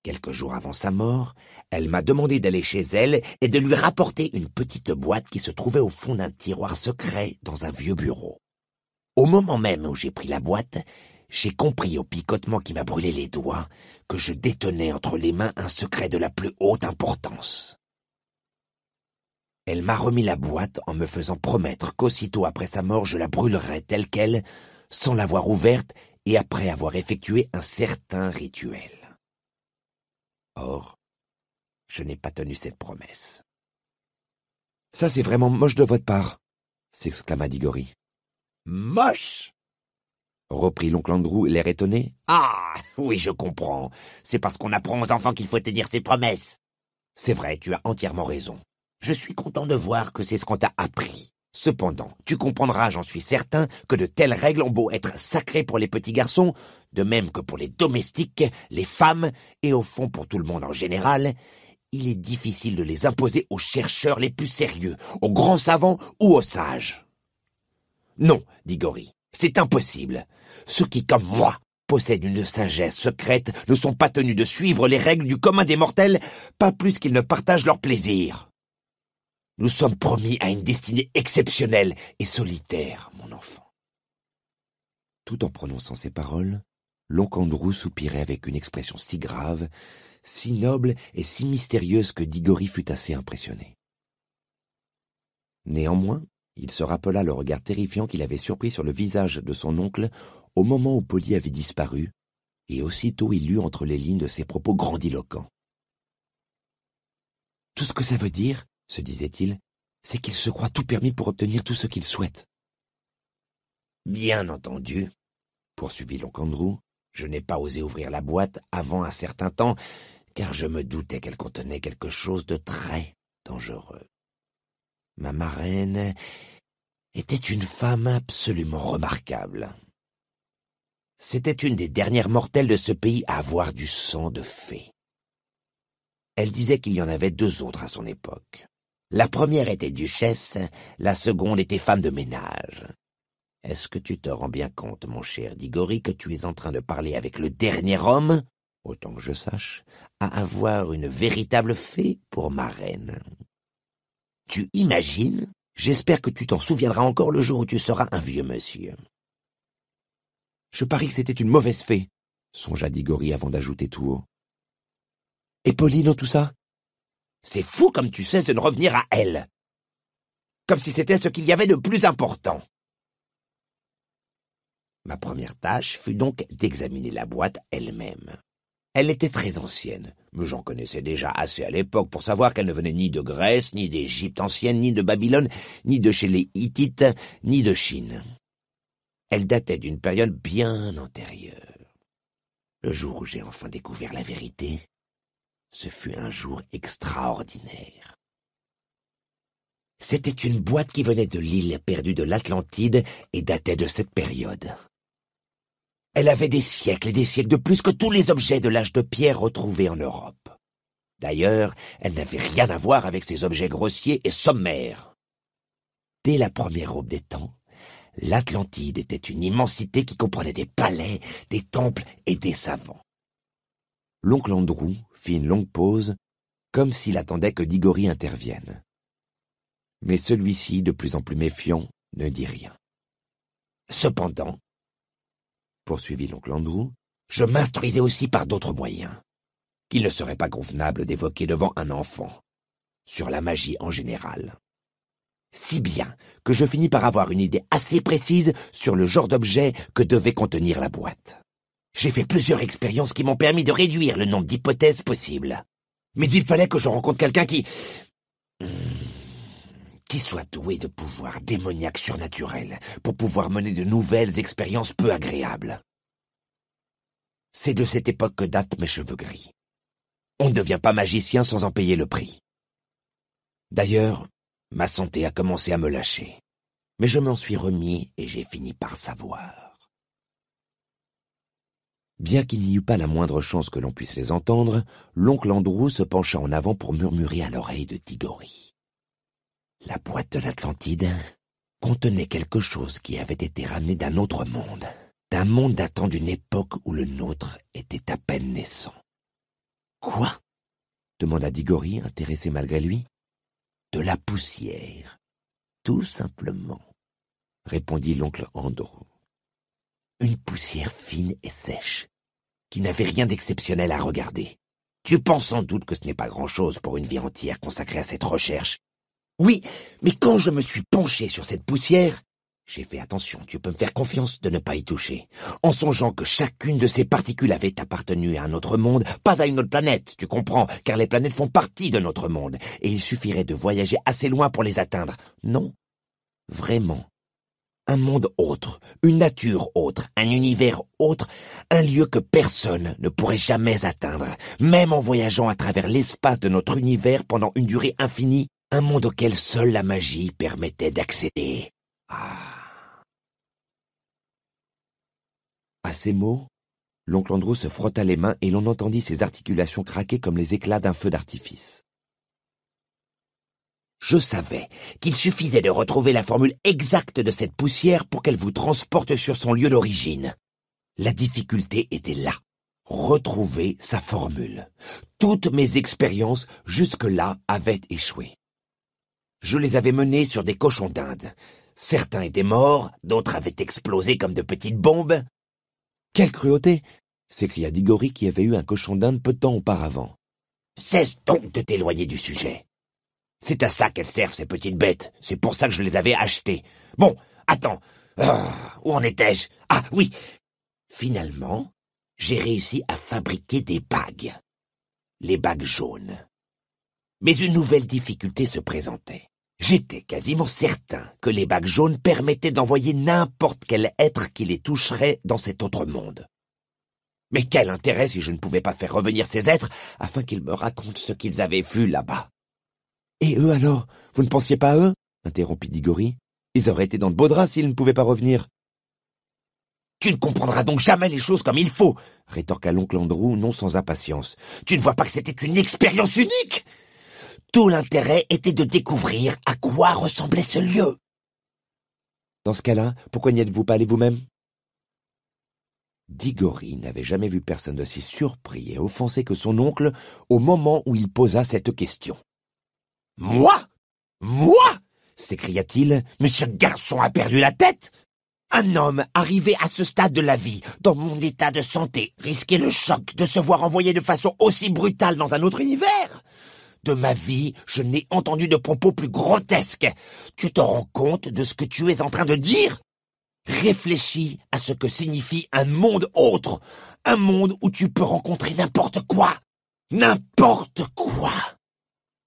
Quelques jours avant sa mort, elle m'a demandé d'aller chez elle et de lui rapporter une petite boîte qui se trouvait au fond d'un tiroir secret dans un vieux bureau. Au moment même où j'ai pris la boîte, j'ai compris au picotement qui m'a brûlé les doigts que je détenais entre les mains un secret de la plus haute importance. Elle m'a remis la boîte en me faisant promettre qu'aussitôt après sa mort je la brûlerais telle qu'elle, sans l'avoir ouverte et après avoir effectué un certain rituel. Or, je n'ai pas tenu cette promesse. Ça, c'est vraiment moche de votre part, s'exclama Digori. Moche reprit l'oncle Andrew, l'air étonné. Ah oui, je comprends. C'est parce qu'on apprend aux enfants qu'il faut tenir ses promesses. C'est vrai, tu as entièrement raison. Je suis content de voir que c'est ce qu'on t'a appris. Cependant, tu comprendras, j'en suis certain, que de telles règles ont beau être sacrées pour les petits garçons, de même que pour les domestiques, les femmes, et au fond pour tout le monde en général, il est difficile de les imposer aux chercheurs les plus sérieux, aux grands savants ou aux sages. Non, dit Gory, c'est impossible. Ceux qui, comme moi, possèdent une sagesse secrète ne sont pas tenus de suivre les règles du commun des mortels, pas plus qu'ils ne partagent leurs plaisirs. Nous sommes promis à une destinée exceptionnelle et solitaire, mon enfant. Tout en prononçant ces paroles, l'oncle Andrew soupirait avec une expression si grave, si noble et si mystérieuse que Digori fut assez impressionné. Néanmoins, il se rappela le regard terrifiant qu'il avait surpris sur le visage de son oncle au moment où Polly avait disparu, et aussitôt il lut entre les lignes de ses propos grandiloquents. Tout ce que ça veut dire, se disait-il, c'est qu'il se croit tout permis pour obtenir tout ce qu'il souhaite. Bien entendu, poursuivit l'oncle Andrew, je n'ai pas osé ouvrir la boîte avant un certain temps, car je me doutais qu'elle contenait quelque chose de très dangereux. Ma marraine était une femme absolument remarquable. C'était une des dernières mortelles de ce pays à avoir du sang de fée. Elle disait qu'il y en avait deux autres à son époque, la première était duchesse, la seconde était femme de ménage. Est-ce que tu te rends bien compte, mon cher Digori, que tu es en train de parler avec le dernier homme, autant que je sache, à avoir une véritable fée pour ma reine Tu imagines J'espère que tu t'en souviendras encore le jour où tu seras un vieux monsieur. Je parie que c'était une mauvaise fée, songea Digori avant d'ajouter tout haut. Et Pauline en tout ça c'est fou comme tu cesses de ne revenir à elle. Comme si c'était ce qu'il y avait de plus important. Ma première tâche fut donc d'examiner la boîte elle-même. Elle était très ancienne, mais j'en connaissais déjà assez à l'époque pour savoir qu'elle ne venait ni de Grèce, ni d'Égypte ancienne, ni de Babylone, ni de chez les Hittites, ni de Chine. Elle datait d'une période bien antérieure. Le jour où j'ai enfin découvert la vérité, ce fut un jour extraordinaire. C'était une boîte qui venait de l'île perdue de l'Atlantide et datait de cette période. Elle avait des siècles et des siècles de plus que tous les objets de l'âge de pierre retrouvés en Europe. D'ailleurs, elle n'avait rien à voir avec ces objets grossiers et sommaires. Dès la première aube des temps, l'Atlantide était une immensité qui comprenait des palais, des temples et des savants. L'oncle Andrew fit une longue pause, comme s'il attendait que Digory intervienne. Mais celui-ci, de plus en plus méfiant, ne dit rien. Cependant, poursuivit l'oncle Andrew, je m'instruisais aussi par d'autres moyens, qu'il ne serait pas convenable d'évoquer devant un enfant, sur la magie en général. Si bien que je finis par avoir une idée assez précise sur le genre d'objet que devait contenir la boîte. J'ai fait plusieurs expériences qui m'ont permis de réduire le nombre d'hypothèses possibles. Mais il fallait que je rencontre quelqu'un qui... Hmm, qui soit doué de pouvoirs démoniaques surnaturels pour pouvoir mener de nouvelles expériences peu agréables. C'est de cette époque que datent mes cheveux gris. On ne devient pas magicien sans en payer le prix. D'ailleurs, ma santé a commencé à me lâcher. Mais je m'en suis remis et j'ai fini par savoir. Bien qu'il n'y eût pas la moindre chance que l'on puisse les entendre, l'oncle Andrew se pencha en avant pour murmurer à l'oreille de Tigori. La boîte de l'Atlantide contenait quelque chose qui avait été ramené d'un autre monde, d'un monde datant d'une époque où le nôtre était à peine naissant. Quoi demanda Digory, intéressé malgré lui. De la poussière, tout simplement, répondit l'oncle Andrew. Une poussière fine et sèche, qui n'avait rien d'exceptionnel à regarder. Tu penses sans doute que ce n'est pas grand-chose pour une vie entière consacrée à cette recherche. Oui, mais quand je me suis penché sur cette poussière, j'ai fait attention, tu peux me faire confiance de ne pas y toucher, en songeant que chacune de ces particules avait appartenu à un autre monde, pas à une autre planète, tu comprends, car les planètes font partie de notre monde, et il suffirait de voyager assez loin pour les atteindre. Non, vraiment, un monde autre, une nature autre, un univers autre, un lieu que personne ne pourrait jamais atteindre, même en voyageant à travers l'espace de notre univers pendant une durée infinie, un monde auquel seule la magie permettait d'accéder. Ah. À ces mots, l'oncle Andrew se frotta les mains et l'on entendit ses articulations craquer comme les éclats d'un feu d'artifice. Je savais qu'il suffisait de retrouver la formule exacte de cette poussière pour qu'elle vous transporte sur son lieu d'origine. La difficulté était là. Retrouver sa formule. Toutes mes expériences jusque-là avaient échoué. Je les avais menées sur des cochons d'Inde. Certains étaient morts, d'autres avaient explosé comme de petites bombes. Quelle cruauté s'écria Digori qui avait eu un cochon d'Inde peu de temps auparavant. Cesse donc de t'éloigner du sujet. C'est à ça qu'elles servent, ces petites bêtes. C'est pour ça que je les avais achetées. Bon, attends. Ah, où en étais-je Ah oui. Finalement, j'ai réussi à fabriquer des bagues. Les bagues jaunes. Mais une nouvelle difficulté se présentait. J'étais quasiment certain que les bagues jaunes permettaient d'envoyer n'importe quel être qui les toucherait dans cet autre monde. Mais quel intérêt si je ne pouvais pas faire revenir ces êtres afin qu'ils me racontent ce qu'ils avaient vu là-bas et eux alors Vous ne pensiez pas à eux interrompit Digori. Ils auraient été dans de beaux s'ils ne pouvaient pas revenir. Tu ne comprendras donc jamais les choses comme il faut, rétorqua l'oncle Andrew, non sans impatience. Tu ne vois pas que c'était une expérience unique Tout l'intérêt était de découvrir à quoi ressemblait ce lieu. Dans ce cas-là, pourquoi n'y êtes-vous pas allé vous-même Digori n'avait jamais vu personne d'aussi surpris et offensé que son oncle au moment où il posa cette question. Moi Moi s'écria-t-il. Monsieur Garçon a perdu la tête un homme arrivé à ce stade de la vie, dans mon état de santé, risquait le choc de se voir envoyé de façon aussi brutale dans un autre univers De ma vie, je n'ai entendu de propos plus grotesques. Tu te rends compte de ce que tu es en train de dire Réfléchis à ce que signifie un monde autre, un monde où tu peux rencontrer n'importe quoi. N'importe quoi.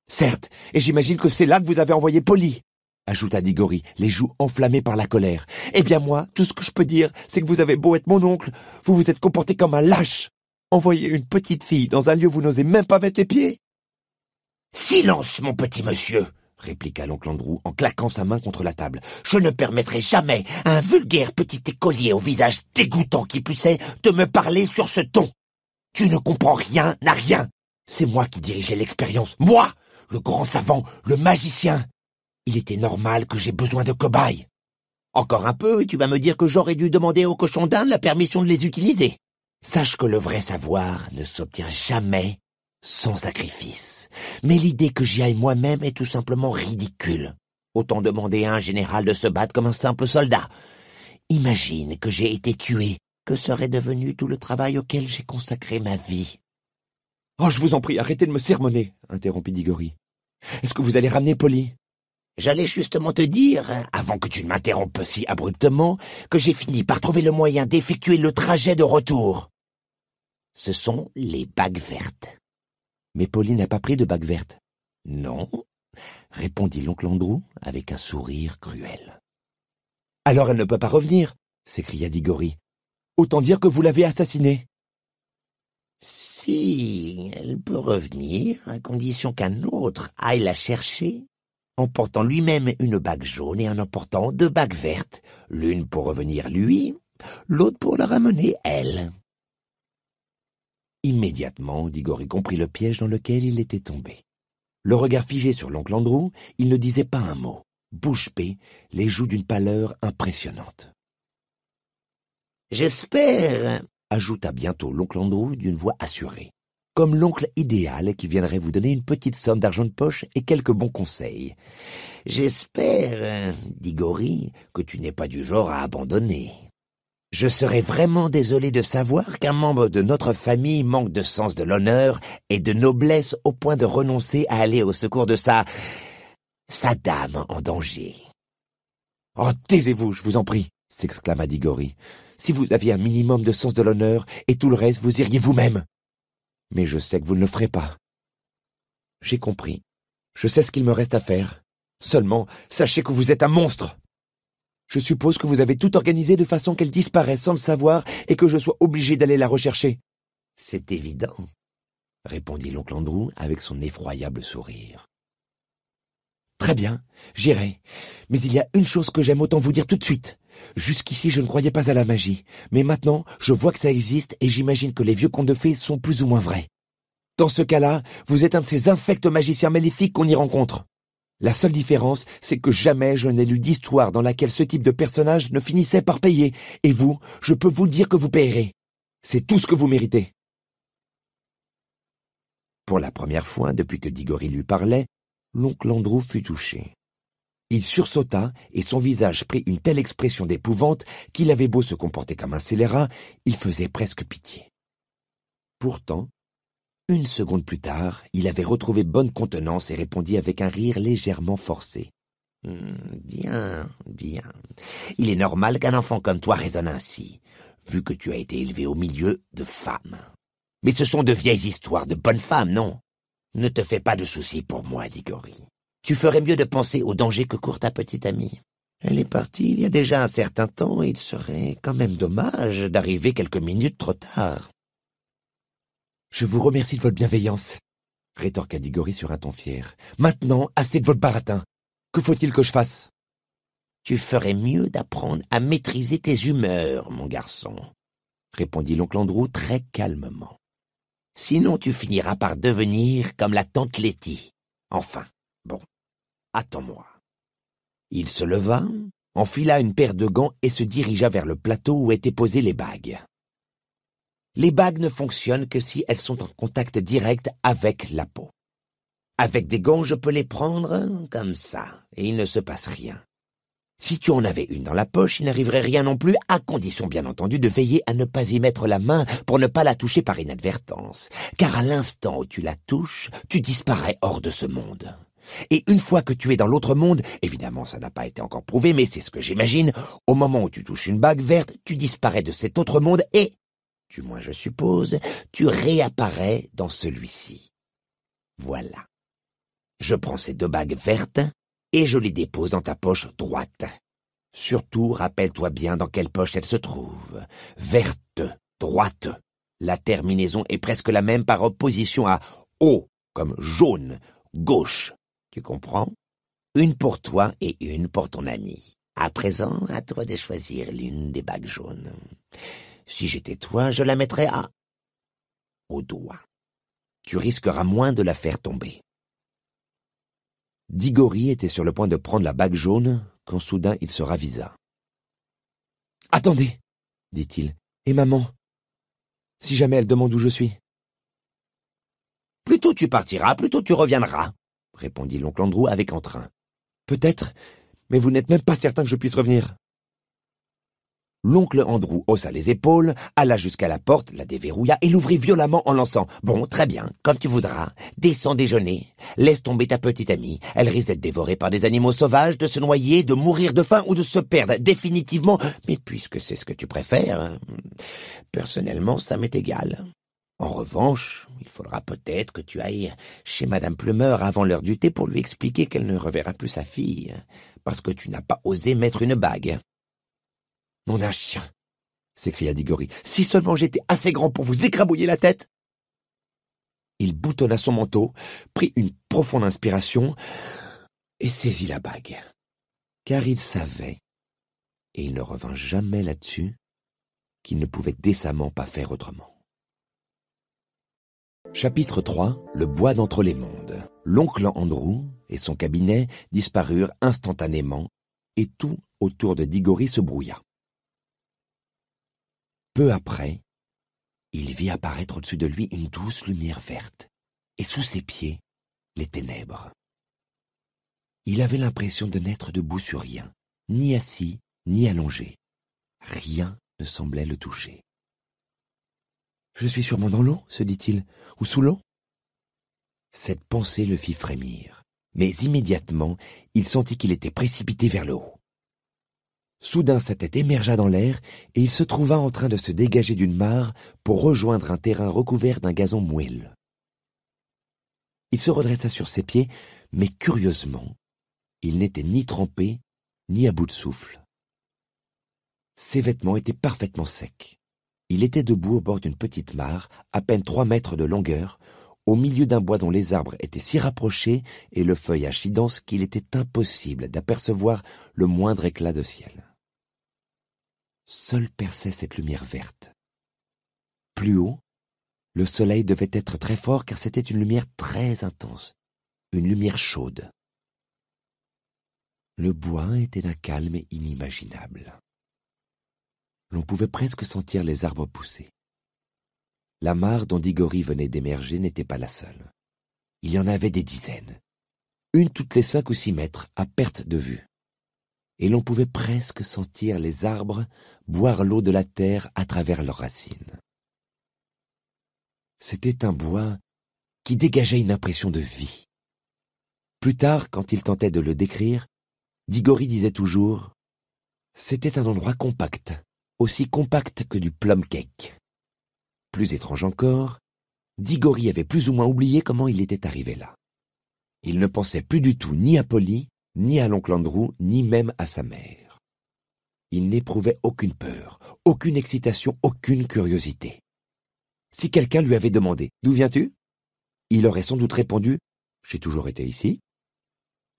Certes, et j'imagine que c'est là que vous avez envoyé Polly, ajouta Digori, les joues enflammées par la colère. Eh bien moi, tout ce que je peux dire, c'est que vous avez beau être mon oncle, vous vous êtes comporté comme un lâche. Envoyer une petite fille dans un lieu où vous n'osez même pas mettre les pieds. Silence, mon petit monsieur, répliqua l'oncle Andrew en claquant sa main contre la table. Je ne permettrai jamais à un vulgaire petit écolier au visage dégoûtant qui plus de me parler sur ce ton. Tu ne comprends rien n'a rien. C'est moi qui dirigeais l'expérience, moi, le grand savant, le magicien. Il était normal que j'aie besoin de cobayes. Encore un peu et tu vas me dire que j'aurais dû demander aux cochons d'Inde la permission de les utiliser. Sache que le vrai savoir ne s'obtient jamais sans sacrifice. Mais l'idée que j'y aille moi-même est tout simplement ridicule. Autant demander à un général de se battre comme un simple soldat. Imagine que j'ai été tué. Que serait devenu tout le travail auquel j'ai consacré ma vie Oh, je vous en prie, arrêtez de me sermonner, interrompit Digori. Est-ce que vous allez ramener Polly J'allais justement te dire, avant que tu ne m'interrompes si abruptement, que j'ai fini par trouver le moyen d'effectuer le trajet de retour. Ce sont les bagues vertes. Mais Polly n'a pas pris de bagues vertes. Non, répondit l'oncle Andrew avec un sourire cruel. Alors elle ne peut pas revenir, s'écria Digory. Autant dire que vous l'avez assassinée. Si, elle peut revenir, à condition qu'un autre aille la chercher, en portant lui-même une bague jaune et en emportant deux bagues vertes, l'une pour revenir lui, l'autre pour la ramener elle. Immédiatement, Digori comprit le piège dans lequel il était tombé. Le regard figé sur l'oncle Andrew, il ne disait pas un mot, bouche bée, les joues d'une pâleur impressionnante. J'espère, ajouta bientôt l'oncle Andrew d'une voix assurée. Comme l'oncle idéal qui viendrait vous donner une petite somme d'argent de poche et quelques bons conseils. J'espère, hein, dit Gory, que tu n'es pas du genre à abandonner. Je serais vraiment désolé de savoir qu'un membre de notre famille manque de sens de l'honneur et de noblesse au point de renoncer à aller au secours de sa... sa dame en danger. Oh, taisez-vous, je vous en prie, s'exclama Digori si vous aviez un minimum de sens de l'honneur, et tout le reste, vous iriez vous-même. Mais je sais que vous ne le ferez pas. J'ai compris. Je sais ce qu'il me reste à faire. Seulement, sachez que vous êtes un monstre. Je suppose que vous avez tout organisé de façon qu'elle disparaisse sans le savoir et que je sois obligé d'aller la rechercher. C'est évident, répondit l'oncle Andrew avec son effroyable sourire. Très bien, j'irai. Mais il y a une chose que j'aime autant vous dire tout de suite. Jusqu'ici, je ne croyais pas à la magie, mais maintenant, je vois que ça existe et j'imagine que les vieux contes de fées sont plus ou moins vrais. Dans ce cas-là, vous êtes un de ces infectes magiciens maléfiques qu'on y rencontre. La seule différence, c'est que jamais je n'ai lu d'histoire dans laquelle ce type de personnage ne finissait par payer, et vous, je peux vous dire que vous payerez. C'est tout ce que vous méritez. Pour la première fois depuis que Digori lui parlait, l'oncle Andrew fut touché. Il sursauta, et son visage prit une telle expression d'épouvante qu'il avait beau se comporter comme un scélérat, il faisait presque pitié. Pourtant, une seconde plus tard, il avait retrouvé bonne contenance et répondit avec un rire légèrement forcé. Hmm, bien, bien. Il est normal qu'un enfant comme toi raisonne ainsi, vu que tu as été élevé au milieu de femmes. Mais ce sont de vieilles histoires de bonnes femmes, non Ne te fais pas de soucis pour moi, dit tu ferais mieux de penser au danger que court ta petite amie. Elle est partie il y a déjà un certain temps, et il serait quand même dommage d'arriver quelques minutes trop tard. Je vous remercie de votre bienveillance, rétorqua Digory sur un ton fier. Maintenant, assez de votre baratin. Que faut-il que je fasse Tu ferais mieux d'apprendre à maîtriser tes humeurs, mon garçon, répondit l'oncle Andrew très calmement. Sinon tu finiras par devenir comme la tante Letty. Enfin, Attends-moi. Il se leva, enfila une paire de gants et se dirigea vers le plateau où étaient posées les bagues. Les bagues ne fonctionnent que si elles sont en contact direct avec la peau. Avec des gants, je peux les prendre comme ça, et il ne se passe rien. Si tu en avais une dans la poche, il n'arriverait rien non plus, à condition bien entendu de veiller à ne pas y mettre la main pour ne pas la toucher par inadvertance, car à l'instant où tu la touches, tu disparais hors de ce monde. Et une fois que tu es dans l'autre monde, évidemment ça n'a pas été encore prouvé, mais c'est ce que j'imagine, au moment où tu touches une bague verte, tu disparais de cet autre monde et, du moins je suppose, tu réapparais dans celui-ci. Voilà. Je prends ces deux bagues vertes et je les dépose dans ta poche droite. Surtout, rappelle-toi bien dans quelle poche elles se trouvent. Verte, droite. La terminaison est presque la même par opposition à haut comme jaune, gauche. Tu comprends? Une pour toi et une pour ton ami. À présent, à toi de choisir l'une des bagues jaunes. Si j'étais toi, je la mettrais à... au doigt. Tu risqueras moins de la faire tomber. Digori était sur le point de prendre la bague jaune quand soudain il se ravisa. Attendez, dit-il. Et maman Si jamais elle demande où je suis Plutôt tu partiras, plus tôt tu reviendras, répondit l'oncle Andrew avec entrain. Peut-être, mais vous n'êtes même pas certain que je puisse revenir. L'oncle Andrew haussa les épaules, alla jusqu'à la porte, la déverrouilla et l'ouvrit violemment en lançant. Bon, très bien, comme tu voudras. Descends déjeuner. Laisse tomber ta petite amie. Elle risque d'être dévorée par des animaux sauvages, de se noyer, de mourir de faim ou de se perdre définitivement. Mais puisque c'est ce que tu préfères, euh, personnellement, ça m'est égal. En revanche, il faudra peut-être que tu ailles chez madame Plumeur avant l'heure du thé pour lui expliquer qu'elle ne reverra plus sa fille, parce que tu n'as pas osé mettre une bague. Mon d'un chien s'écria Digory, Si seulement j'étais assez grand pour vous écrabouiller la tête Il boutonna son manteau, prit une profonde inspiration et saisit la bague. Car il savait, et il ne revint jamais là-dessus, qu'il ne pouvait décemment pas faire autrement. Chapitre 3 Le bois d'entre les mondes. L'oncle Andrew et son cabinet disparurent instantanément, et tout autour de Digori se brouilla. Peu après, il vit apparaître au-dessus de lui une douce lumière verte, et sous ses pieds, les ténèbres. Il avait l'impression de n'être debout sur rien, ni assis, ni allongé. Rien ne semblait le toucher. Je suis sûrement dans l'eau, se dit-il, ou sous l'eau. Cette pensée le fit frémir, mais immédiatement il sentit qu'il était précipité vers le haut. Soudain sa tête émergea dans l'air et il se trouva en train de se dégager d'une mare pour rejoindre un terrain recouvert d'un gazon moelle. Il se redressa sur ses pieds, mais curieusement, il n'était ni trempé, ni à bout de souffle. Ses vêtements étaient parfaitement secs. Il était debout au bord d'une petite mare, à peine trois mètres de longueur, au milieu d'un bois dont les arbres étaient si rapprochés et le feuillage si dense qu'il était impossible d'apercevoir le moindre éclat de ciel. Seul perçait cette lumière verte. Plus haut, le soleil devait être très fort car c'était une lumière très intense, une lumière chaude. Le bois était d'un calme inimaginable l'on pouvait presque sentir les arbres pousser. La mare dont Digori venait d'émerger n'était pas la seule. Il y en avait des dizaines. Une toutes les cinq ou six mètres, à perte de vue. Et l'on pouvait presque sentir les arbres boire l'eau de la terre à travers leurs racines. C'était un bois qui dégageait une impression de vie. Plus tard, quand il tentait de le décrire, Digori disait toujours C'était un endroit compact, aussi compacte que du plum cake. Plus étrange encore, Digori avait plus ou moins oublié comment il était arrivé là. Il ne pensait plus du tout ni à Polly, ni à l'oncle Andrew, ni même à sa mère. Il n'éprouvait aucune peur, aucune excitation, aucune curiosité. Si quelqu'un lui avait demandé D'où viens-tu il aurait sans doute répondu J'ai toujours été ici.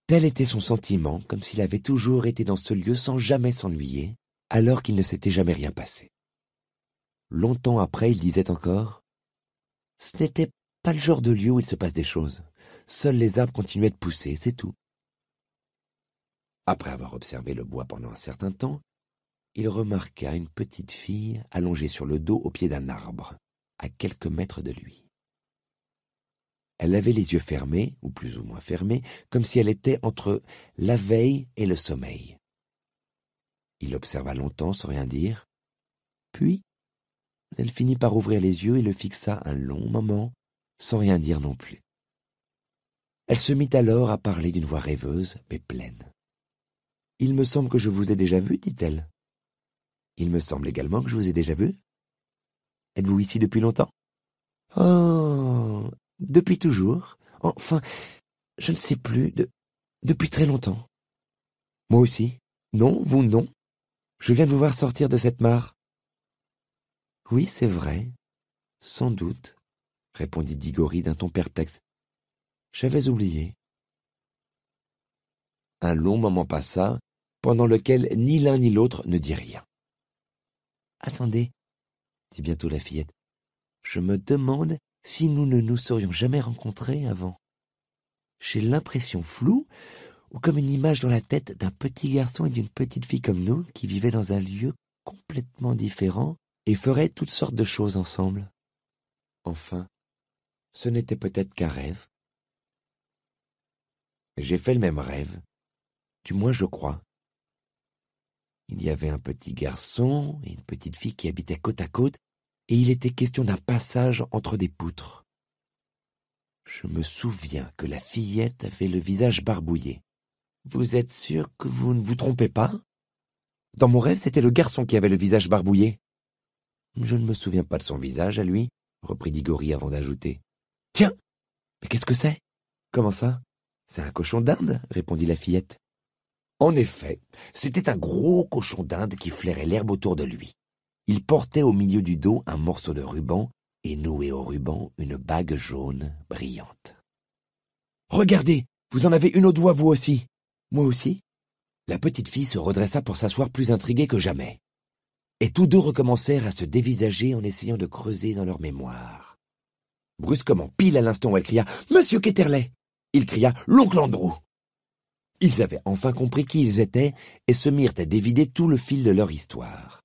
Tel était son sentiment, comme s'il avait toujours été dans ce lieu sans jamais s'ennuyer, alors qu'il ne s'était jamais rien passé. Longtemps après, il disait encore Ce n'était pas le genre de lieu où il se passe des choses. Seuls les arbres continuaient de pousser, c'est tout. Après avoir observé le bois pendant un certain temps, il remarqua une petite fille allongée sur le dos au pied d'un arbre, à quelques mètres de lui. Elle avait les yeux fermés, ou plus ou moins fermés, comme si elle était entre la veille et le sommeil. Il observa longtemps sans rien dire, puis elle finit par ouvrir les yeux et le fixa un long moment, sans rien dire non plus. Elle se mit alors à parler d'une voix rêveuse, mais pleine. Il me semble que je vous ai déjà vu, dit-elle. Il me semble également que je vous ai déjà vu. Êtes-vous ici depuis longtemps Oh Depuis toujours. Enfin, je ne sais plus, de, depuis très longtemps. Moi aussi. Non, vous non, je viens de vous voir sortir de cette mare. Oui, c'est vrai. Sans doute, répondit Digori d'un ton perplexe. J'avais oublié. Un long moment passa, pendant lequel ni l'un ni l'autre ne dit rien. Attendez, dit bientôt la fillette. Je me demande si nous ne nous serions jamais rencontrés avant. J'ai l'impression floue ou comme une image dans la tête d'un petit garçon et d'une petite fille comme nous qui vivaient dans un lieu complètement différent et feraient toutes sortes de choses ensemble. Enfin, ce n'était peut-être qu'un rêve. J'ai fait le même rêve, du moins je crois. Il y avait un petit garçon et une petite fille qui habitaient côte à côte, et il était question d'un passage entre des poutres. Je me souviens que la fillette avait le visage barbouillé. Vous êtes sûr que vous ne vous trompez pas Dans mon rêve, c'était le garçon qui avait le visage barbouillé. Je ne me souviens pas de son visage à lui, reprit Digory avant d'ajouter. Tiens Mais qu'est-ce que c'est Comment ça C'est un cochon d'Inde, répondit la fillette. En effet, c'était un gros cochon d'Inde qui flairait l'herbe autour de lui. Il portait au milieu du dos un morceau de ruban et nouait au ruban une bague jaune brillante. Regardez, vous en avez une au doigt, vous aussi. Moi aussi La petite fille se redressa pour s'asseoir plus intriguée que jamais. Et tous deux recommencèrent à se dévisager en essayant de creuser dans leur mémoire. Brusquement, pile à l'instant où elle cria Monsieur Ketterley il cria L'oncle Andrew Ils avaient enfin compris qui ils étaient et se mirent à dévider tout le fil de leur histoire.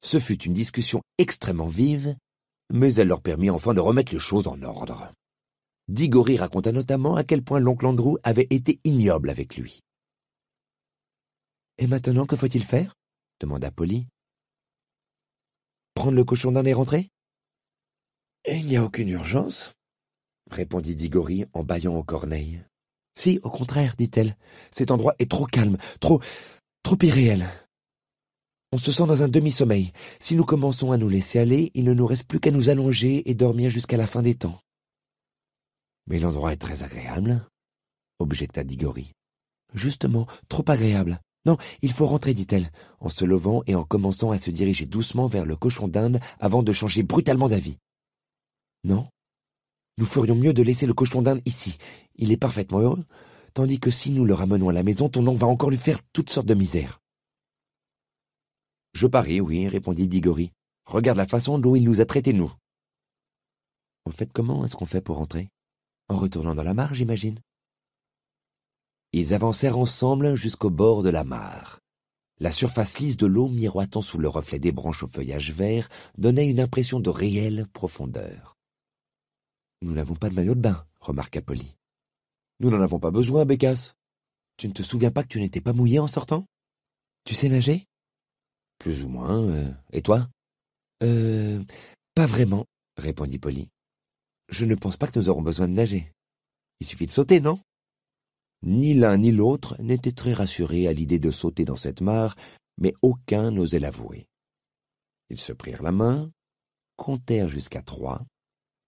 Ce fut une discussion extrêmement vive, mais elle leur permit enfin de remettre les choses en ordre. Digory raconta notamment à quel point l'oncle Andrew avait été ignoble avec lui. Et maintenant, que faut-il faire? demanda Polly. Prendre le cochon d'un et rentrer? Eh, il n'y a aucune urgence, répondit Digory en bâillant aux corneilles. Si, au contraire, dit-elle, cet endroit est trop calme, trop, trop irréel. On se sent dans un demi-sommeil. Si nous commençons à nous laisser aller, il ne nous reste plus qu'à nous allonger et dormir jusqu'à la fin des temps. Mais l'endroit est très agréable, objecta Digory. Justement, trop agréable. Non, il faut rentrer, dit-elle, en se levant et en commençant à se diriger doucement vers le cochon d'Inde avant de changer brutalement d'avis. Non, nous ferions mieux de laisser le cochon d'Inde ici. Il est parfaitement heureux, tandis que si nous le ramenons à la maison, ton oncle va encore lui faire toutes sortes de misères. Je parie, oui, répondit Digori. Regarde la façon dont il nous a traités, nous. En fait, comment est-ce qu'on fait pour rentrer En retournant dans la mare, j'imagine. Ils avancèrent ensemble jusqu'au bord de la mare. La surface lisse de l'eau miroitant sous le reflet des branches au feuillage vert donnait une impression de réelle profondeur. Nous n'avons pas de maillot de bain, remarqua Polly. Nous n'en avons pas besoin, Bécasse. Tu ne te souviens pas que tu n'étais pas mouillé en sortant Tu sais nager Plus ou moins. Euh, et toi Euh. Pas vraiment, répondit Polly. Je ne pense pas que nous aurons besoin de nager. Il suffit de sauter, non ni l'un ni l'autre n'étaient très rassurés à l'idée de sauter dans cette mare, mais aucun n'osait l'avouer. Ils se prirent la main, comptèrent jusqu'à trois.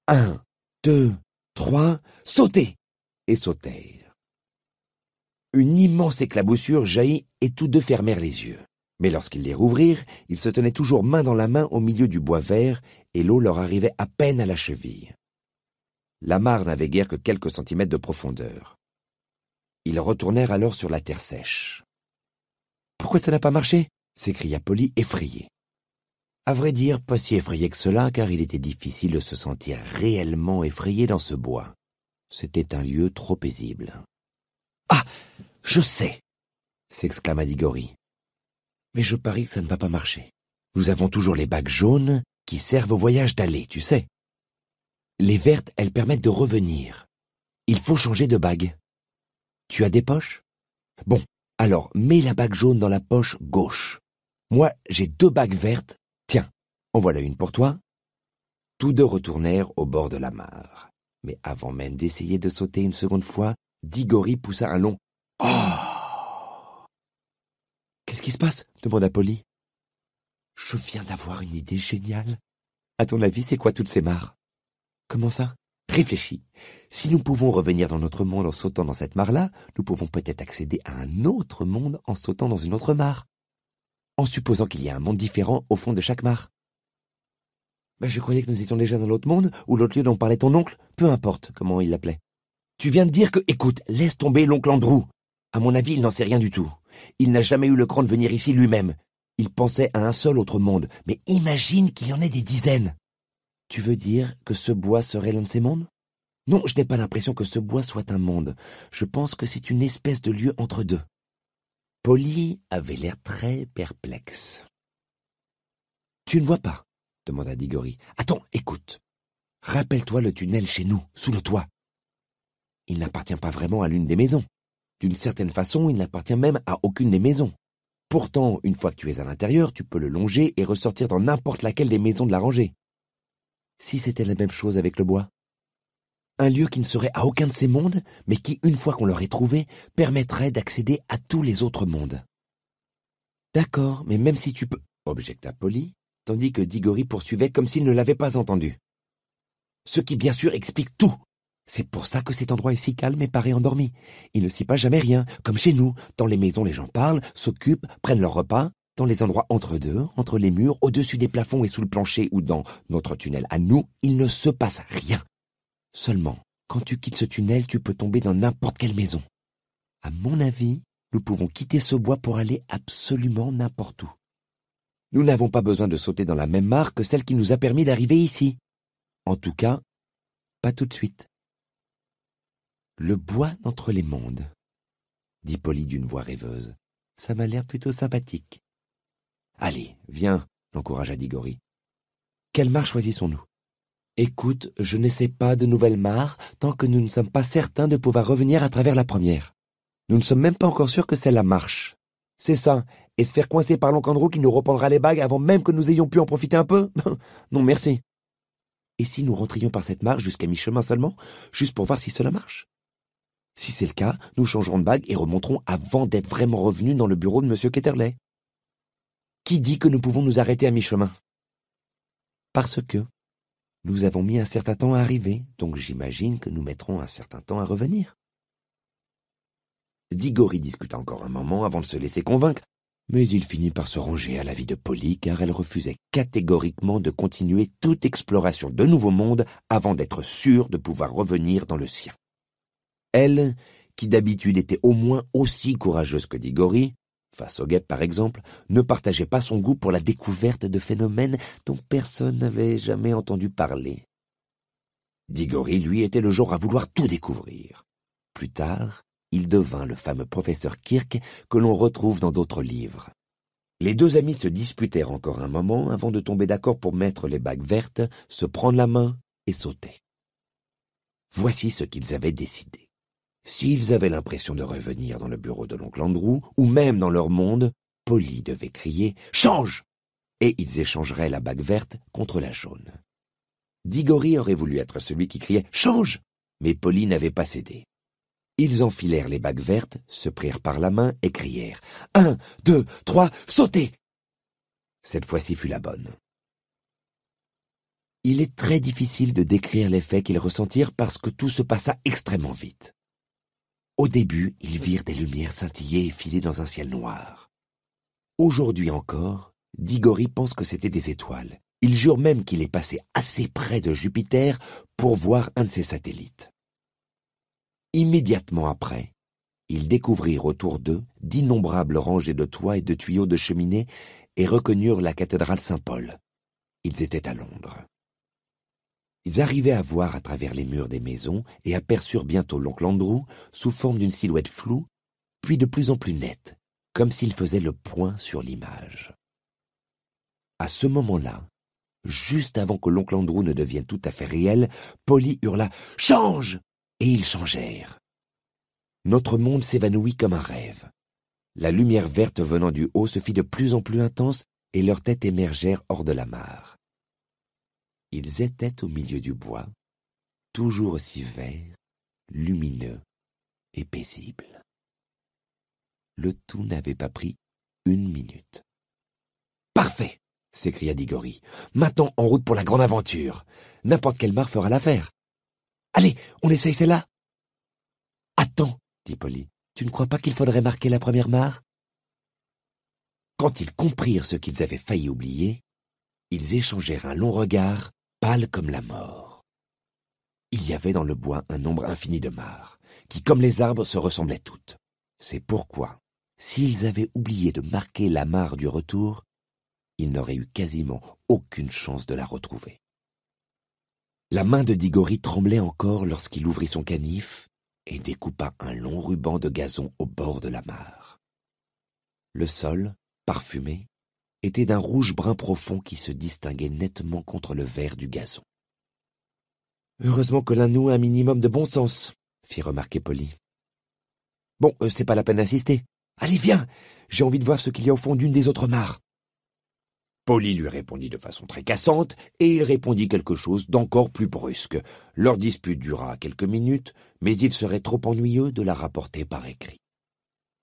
Un, deux, trois, sautez Et sautèrent. Une immense éclaboussure jaillit et tous deux fermèrent les yeux. Mais lorsqu'ils les rouvrirent, ils se tenaient toujours main dans la main au milieu du bois vert, et l'eau leur arrivait à peine à la cheville. La mare n'avait guère que quelques centimètres de profondeur. Ils retournèrent alors sur la terre sèche. Pourquoi ça n'a pas marché s'écria Polly effrayé. À vrai dire, pas si effrayé que cela, car il était difficile de se sentir réellement effrayé dans ce bois. C'était un lieu trop paisible. Ah Je sais s'exclama Digory. Mais je parie que ça ne va pas marcher. Nous avons toujours les bagues jaunes qui servent au voyage d'aller, tu sais. Les vertes, elles permettent de revenir. Il faut changer de bague. Tu as des poches Bon, alors mets la bague jaune dans la poche gauche. Moi, j'ai deux bagues vertes. Tiens, en voilà une pour toi. Tous deux retournèrent au bord de la mare. Mais avant même d'essayer de sauter une seconde fois, Digori poussa un long Oh Qu'est-ce qui se passe demanda Polly. Je viens d'avoir une idée géniale. À ton avis, c'est quoi toutes ces mares Comment ça Réfléchis. Si nous pouvons revenir dans notre monde en sautant dans cette mare-là, nous pouvons peut-être accéder à un autre monde en sautant dans une autre mare. En supposant qu'il y a un monde différent au fond de chaque mare. Ben, je croyais que nous étions déjà dans l'autre monde, ou l'autre lieu dont parlait ton oncle, peu importe comment il l'appelait. Tu viens de dire que, écoute, laisse tomber l'oncle Andrew. À mon avis, il n'en sait rien du tout. Il n'a jamais eu le cran de venir ici lui-même. Il pensait à un seul autre monde, mais imagine qu'il y en ait des dizaines. Tu veux dire que ce bois serait l'un de ces mondes Non, je n'ai pas l'impression que ce bois soit un monde. Je pense que c'est une espèce de lieu entre deux. Polly avait l'air très perplexe. Tu ne vois pas demanda Digory. Attends, écoute. Rappelle-toi le tunnel chez nous, sous le toit. Il n'appartient pas vraiment à l'une des maisons. D'une certaine façon, il n'appartient même à aucune des maisons. Pourtant, une fois que tu es à l'intérieur, tu peux le longer et ressortir dans n'importe laquelle des maisons de la rangée. Si c'était la même chose avec le bois un lieu qui ne serait à aucun de ces mondes, mais qui, une fois qu'on l'aurait trouvé, permettrait d'accéder à tous les autres mondes. D'accord, mais même si tu peux, objecta Polly, tandis que Digory poursuivait comme s'il ne l'avait pas entendu. Ce qui, bien sûr, explique tout. C'est pour ça que cet endroit est si calme et paraît endormi. Il ne s'y passe jamais rien, comme chez nous. Dans les maisons, les gens parlent, s'occupent, prennent leur repas, dans les endroits entre deux, entre les murs, au-dessus des plafonds et sous le plancher ou dans notre tunnel à nous, il ne se passe rien. Seulement, quand tu quittes ce tunnel, tu peux tomber dans n'importe quelle maison. À mon avis, nous pourrons quitter ce bois pour aller absolument n'importe où. Nous n'avons pas besoin de sauter dans la même mare que celle qui nous a permis d'arriver ici. En tout cas, pas tout de suite. Le bois d'entre les mondes, dit Polly d'une voix rêveuse. Ça m'a l'air plutôt sympathique. Allez, viens, l'encouragea Digori. Quelle mare choisissons-nous Écoute, je n'essaie pas de nouvelles mares tant que nous ne sommes pas certains de pouvoir revenir à travers la première. Nous ne sommes même pas encore sûrs que c'est la marche. C'est ça, et se faire coincer par l'encandrou qui nous reprendra les bagues avant même que nous ayons pu en profiter un peu Non, merci. Et si nous rentrions par cette marche jusqu'à mi-chemin seulement, juste pour voir si cela marche Si c'est le cas, nous changerons de bague et remonterons avant d'être vraiment revenus dans le bureau de M. Ketterley. Qui dit que nous pouvons nous arrêter à mi-chemin Parce que nous avons mis un certain temps à arriver, donc j'imagine que nous mettrons un certain temps à revenir. Digori discuta encore un moment avant de se laisser convaincre, mais il finit par se ranger à l'avis de Polly car elle refusait catégoriquement de continuer toute exploration de nouveaux monde avant d'être sûre de pouvoir revenir dans le sien. Elle, qui d'habitude était au moins aussi courageuse que Digory, face par exemple, ne partageait pas son goût pour la découverte de phénomènes dont personne n'avait jamais entendu parler. Digory, lui, était le genre à vouloir tout découvrir. Plus tard, il devint le fameux professeur Kirk que l'on retrouve dans d'autres livres. Les deux amis se disputèrent encore un moment avant de tomber d'accord pour mettre les bagues vertes, se prendre la main et sauter. Voici ce qu'ils avaient décidé. S'ils avaient l'impression de revenir dans le bureau de l'oncle Andrew, ou même dans leur monde, Polly devait crier « Change !» et ils échangeraient la bague verte contre la jaune. Digory aurait voulu être celui qui criait « Change !» mais Polly n'avait pas cédé. Ils enfilèrent les bagues vertes, se prirent par la main et crièrent « Un, deux, trois, sautez !» Cette fois-ci fut la bonne. Il est très difficile de décrire l'effet qu'ils ressentirent parce que tout se passa extrêmement vite. Au début, ils virent des lumières scintiller et filer dans un ciel noir. Aujourd'hui encore, Digori pense que c'était des étoiles. Il jure même qu'il est passé assez près de Jupiter pour voir un de ses satellites. Immédiatement après, ils découvrirent autour d'eux d'innombrables rangées de toits et de tuyaux de cheminées et reconnurent la cathédrale Saint-Paul. Ils étaient à Londres. Ils arrivaient à voir à travers les murs des maisons et aperçurent bientôt l'oncle Andrew sous forme d'une silhouette floue, puis de plus en plus nette, comme s'il faisait le point sur l'image. À ce moment-là, juste avant que l'oncle Andrew ne devienne tout à fait réel, Polly hurla Change Et ils changèrent. Notre monde s'évanouit comme un rêve. La lumière verte venant du haut se fit de plus en plus intense et leurs têtes émergèrent hors de la mare. Ils étaient au milieu du bois, toujours aussi vert, lumineux et paisible. Le tout n'avait pas pris une minute. Parfait s'écria Digori. Maintenant en route pour la grande aventure. N'importe quelle mare fera l'affaire. Allez, on essaye celle-là. Attends, dit Polly. Tu ne crois pas qu'il faudrait marquer la première mare Quand ils comprirent ce qu'ils avaient failli oublier, ils échangèrent un long regard pâle comme la mort. Il y avait dans le bois un nombre infini de mares, qui, comme les arbres, se ressemblaient toutes. C'est pourquoi, s'ils avaient oublié de marquer la mare du retour, ils n'auraient eu quasiment aucune chance de la retrouver. La main de Digory tremblait encore lorsqu'il ouvrit son canif et découpa un long ruban de gazon au bord de la mare. Le sol, parfumé, était d'un rouge brun profond qui se distinguait nettement contre le vert du gazon. Heureusement que l'un nous a un minimum de bon sens, fit remarquer Polly. Bon, euh, c'est pas la peine d'insister. Allez, viens. J'ai envie de voir ce qu'il y a au fond d'une des autres mares. Polly lui répondit de façon très cassante, et il répondit quelque chose d'encore plus brusque. Leur dispute dura quelques minutes, mais il serait trop ennuyeux de la rapporter par écrit.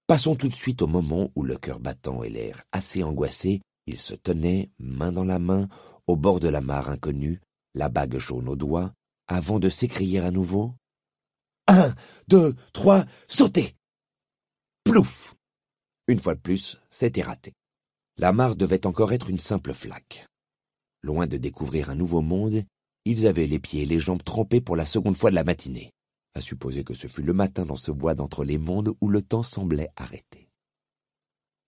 Passons tout de suite au moment où le cœur battant et l'air assez angoissé ils se tenaient, main dans la main, au bord de la mare inconnue, la bague jaune au doigt, avant de s'écrier à nouveau. Un, deux, trois, sautez Plouf Une fois de plus, c'était raté. La mare devait encore être une simple flaque. Loin de découvrir un nouveau monde, ils avaient les pieds et les jambes trempés pour la seconde fois de la matinée, à supposer que ce fût le matin dans ce bois d'entre les mondes où le temps semblait arrêté.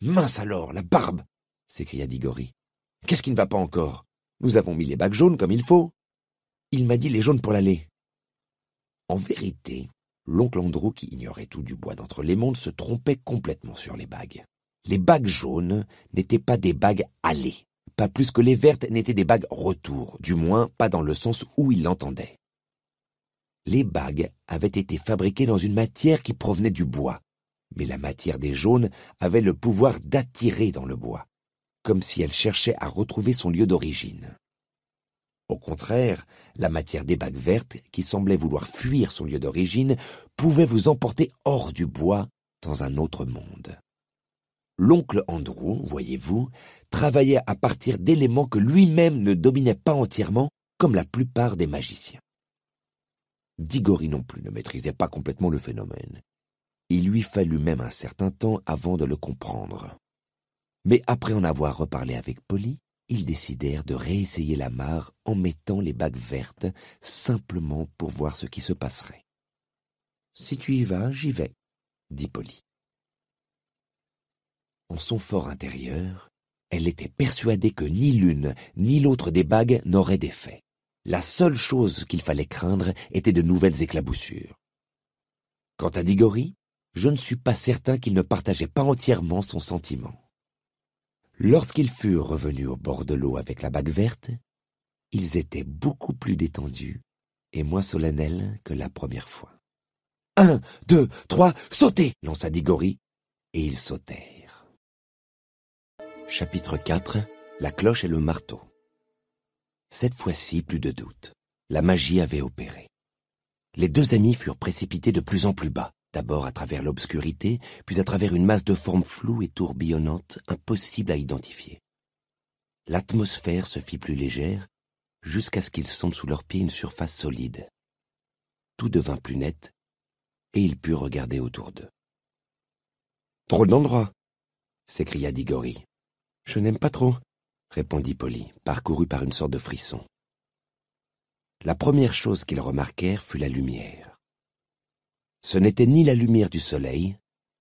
Mince alors, la barbe s'écria Digori. Qu'est-ce qui ne va pas encore Nous avons mis les bagues jaunes comme il faut. Il m'a dit les jaunes pour l'aller. En vérité, l'oncle Andrew, qui ignorait tout du bois d'entre les mondes, se trompait complètement sur les bagues. Les bagues jaunes n'étaient pas des bagues allées, pas plus que les vertes n'étaient des bagues retour, du moins pas dans le sens où il l'entendait. Les bagues avaient été fabriquées dans une matière qui provenait du bois, mais la matière des jaunes avait le pouvoir d'attirer dans le bois comme si elle cherchait à retrouver son lieu d'origine. Au contraire, la matière des bagues vertes, qui semblait vouloir fuir son lieu d'origine, pouvait vous emporter hors du bois, dans un autre monde. L'oncle Andrew, voyez-vous, travaillait à partir d'éléments que lui-même ne dominait pas entièrement, comme la plupart des magiciens. Digori non plus ne maîtrisait pas complètement le phénomène. Il lui fallut même un certain temps avant de le comprendre mais après en avoir reparlé avec Polly, ils décidèrent de réessayer la mare en mettant les bagues vertes simplement pour voir ce qui se passerait. Si tu y vas, j'y vais, dit Polly. En son fort intérieur, elle était persuadée que ni l'une ni l'autre des bagues n'auraient d'effet. La seule chose qu'il fallait craindre était de nouvelles éclaboussures. Quant à Digory, je ne suis pas certain qu'il ne partageait pas entièrement son sentiment. Lorsqu'ils furent revenus au bord de l'eau avec la bague verte, ils étaient beaucoup plus détendus et moins solennels que la première fois. Un, deux, trois, sautez lança Digory, et ils sautèrent. Chapitre 4 La cloche et le marteau. Cette fois-ci, plus de doute. La magie avait opéré. Les deux amis furent précipités de plus en plus bas, d'abord à travers l'obscurité, puis à travers une masse de formes floues et tourbillonnantes, impossible à identifier. L'atmosphère se fit plus légère, jusqu'à ce qu'ils sentent sous leurs pieds une surface solide. Tout devint plus net, et ils purent regarder autour d'eux. Trop d'endroits s'écria Digory. Je n'aime pas trop, répondit Polly, parcouru par une sorte de frisson. La première chose qu'ils remarquèrent fut la lumière. Ce n'était ni la lumière du soleil,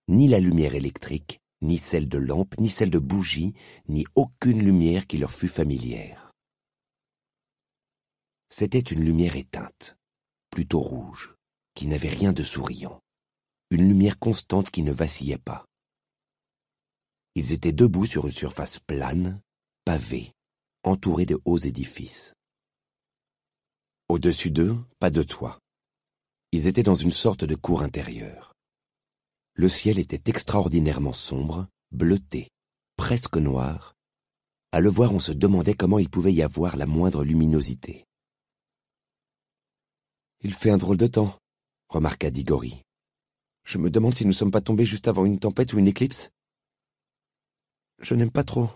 ni la lumière électrique, ni celle de lampe, ni celle de bougie, ni aucune lumière qui leur fût familière. C'était une lumière éteinte, plutôt rouge, qui n'avait rien de souriant, une lumière constante qui ne vacillait pas. Ils étaient debout sur une surface plane, pavée, entourée de hauts édifices. Au-dessus d'eux, pas de toit, ils étaient dans une sorte de cour intérieure. Le ciel était extraordinairement sombre, bleuté, presque noir. À le voir, on se demandait comment il pouvait y avoir la moindre luminosité. Il fait un drôle de temps, remarqua Digori. Je me demande si nous ne sommes pas tombés juste avant une tempête ou une éclipse. Je n'aime pas trop,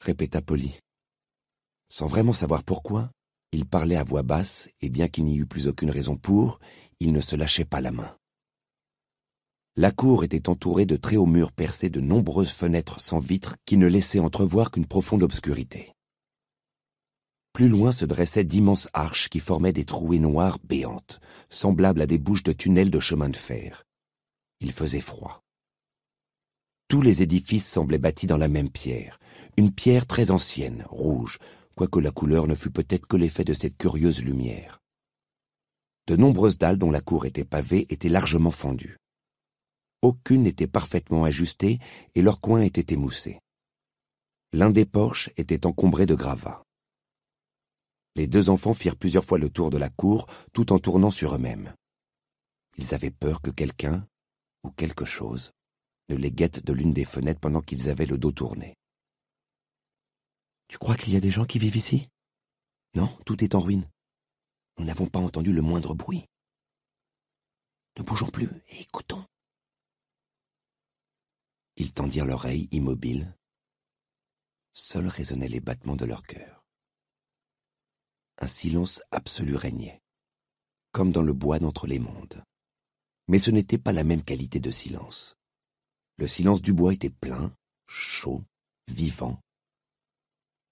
répéta Polly. Sans vraiment savoir pourquoi, il parlait à voix basse, et bien qu'il n'y eût plus aucune raison pour, il ne se lâchait pas la main. La cour était entourée de très hauts murs percés de nombreuses fenêtres sans vitres qui ne laissaient entrevoir qu'une profonde obscurité. Plus loin se dressaient d'immenses arches qui formaient des trouées noires béantes, semblables à des bouches de tunnels de chemin de fer. Il faisait froid. Tous les édifices semblaient bâtis dans la même pierre, une pierre très ancienne, rouge, quoique la couleur ne fût peut-être que l'effet de cette curieuse lumière. De nombreuses dalles dont la cour était pavée étaient largement fendues. Aucune n'était parfaitement ajustée et leurs coins étaient émoussés. L'un des porches était encombré de gravats. Les deux enfants firent plusieurs fois le tour de la cour tout en tournant sur eux-mêmes. Ils avaient peur que quelqu'un, ou quelque chose, ne les guette de l'une des fenêtres pendant qu'ils avaient le dos tourné. Tu crois qu'il y a des gens qui vivent ici Non, tout est en ruine. Nous n'avons pas entendu le moindre bruit. Ne bougeons plus et écoutons. Ils tendirent l'oreille immobile. Seuls résonnaient les battements de leur cœur. Un silence absolu régnait, comme dans le bois d'entre les mondes. Mais ce n'était pas la même qualité de silence. Le silence du bois était plein, chaud, vivant.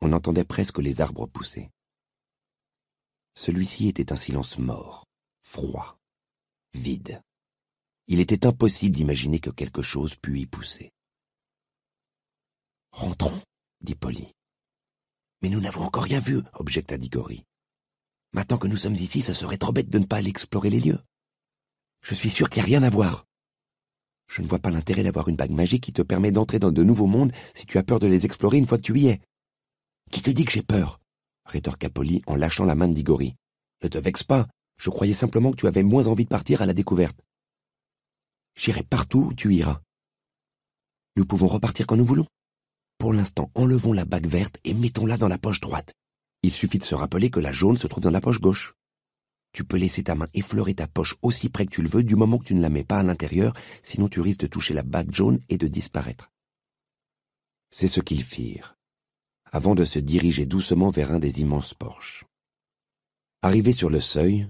On entendait presque les arbres pousser. Celui-ci était un silence mort, froid, vide. Il était impossible d'imaginer que quelque chose pût y pousser. Rentrons, dit Polly. Mais nous n'avons encore rien vu, objecta Digori. Maintenant que nous sommes ici, ça serait trop bête de ne pas aller explorer les lieux. Je suis sûr qu'il n'y a rien à voir. Je ne vois pas l'intérêt d'avoir une bague magique qui te permet d'entrer dans de nouveaux mondes si tu as peur de les explorer une fois que tu y es. Qui te dit que j'ai peur rétorqua Polly en lâchant la main de Digori. Ne te vexe pas, je croyais simplement que tu avais moins envie de partir à la découverte. J'irai partout où tu iras. Nous pouvons repartir quand nous voulons. Pour l'instant, enlevons la bague verte et mettons-la dans la poche droite. Il suffit de se rappeler que la jaune se trouve dans la poche gauche. Tu peux laisser ta main effleurer ta poche aussi près que tu le veux du moment que tu ne la mets pas à l'intérieur, sinon tu risques de toucher la bague jaune et de disparaître. C'est ce qu'ils firent avant de se diriger doucement vers un des immenses porches. Arrivés sur le seuil,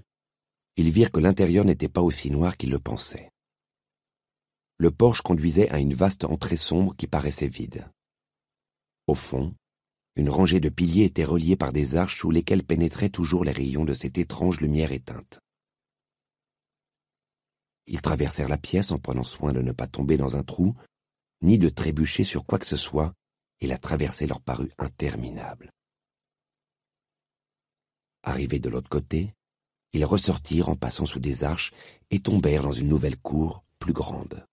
ils virent que l'intérieur n'était pas aussi noir qu'ils le pensaient. Le porche conduisait à une vaste entrée sombre qui paraissait vide. Au fond, une rangée de piliers était reliée par des arches sous lesquelles pénétraient toujours les rayons de cette étrange lumière éteinte. Ils traversèrent la pièce en prenant soin de ne pas tomber dans un trou, ni de trébucher sur quoi que ce soit et la traversée leur parut interminable. Arrivés de l'autre côté, ils ressortirent en passant sous des arches et tombèrent dans une nouvelle cour plus grande.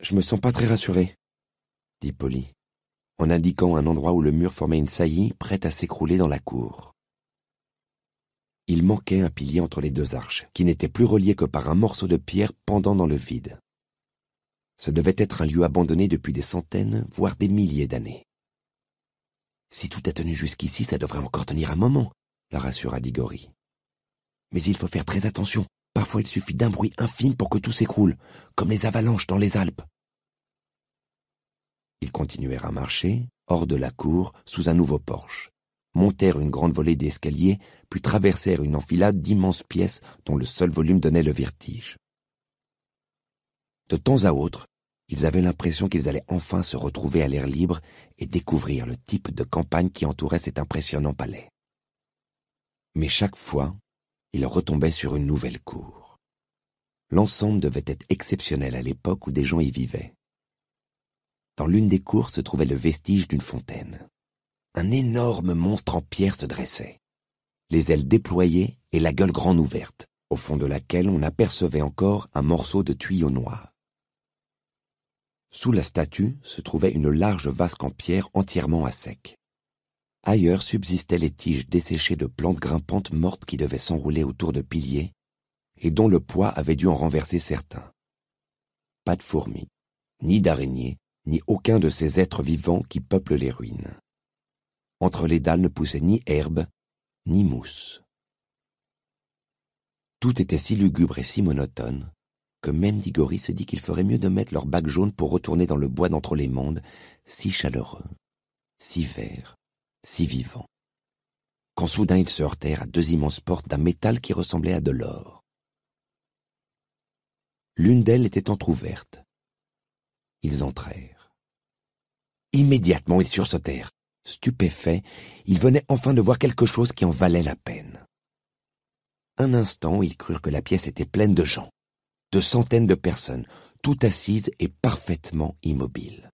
Je me sens pas très rassuré, dit Polly, en indiquant un endroit où le mur formait une saillie prête à s'écrouler dans la cour. Il manquait un pilier entre les deux arches, qui n'était plus relié que par un morceau de pierre pendant dans le vide. Ce devait être un lieu abandonné depuis des centaines, voire des milliers d'années. Si tout a tenu jusqu'ici, ça devrait encore tenir un moment, la rassura Digori. Mais il faut faire très attention. Parfois il suffit d'un bruit infime pour que tout s'écroule, comme les avalanches dans les Alpes. Ils continuèrent à marcher, hors de la cour, sous un nouveau porche, montèrent une grande volée d'escaliers, puis traversèrent une enfilade d'immenses pièces dont le seul volume donnait le vertige. De temps à autre, ils avaient l'impression qu'ils allaient enfin se retrouver à l'air libre et découvrir le type de campagne qui entourait cet impressionnant palais. Mais chaque fois, ils retombaient sur une nouvelle cour. L'ensemble devait être exceptionnel à l'époque où des gens y vivaient. Dans l'une des cours se trouvait le vestige d'une fontaine. Un énorme monstre en pierre se dressait, les ailes déployées et la gueule grande ouverte, au fond de laquelle on apercevait encore un morceau de tuyau noir. Sous la statue se trouvait une large vasque en pierre entièrement à sec. Ailleurs subsistaient les tiges desséchées de plantes grimpantes mortes qui devaient s'enrouler autour de piliers et dont le poids avait dû en renverser certains. Pas de fourmis, ni d'araignées, ni aucun de ces êtres vivants qui peuplent les ruines. Entre les dalles ne poussaient ni herbe, ni mousse. Tout était si lugubre et si monotone que même Digori se dit qu'il ferait mieux de mettre leur bac jaune pour retourner dans le bois d'entre les mondes, si chaleureux, si vert, si vivant. Quand soudain ils se heurtèrent à deux immenses portes d'un métal qui ressemblait à de l'or. L'une d'elles était entr'ouverte. Ils entrèrent. Immédiatement ils sursautèrent. Stupéfaits, ils venaient enfin de voir quelque chose qui en valait la peine. Un instant, ils crurent que la pièce était pleine de gens de centaines de personnes, toutes assises et parfaitement immobiles.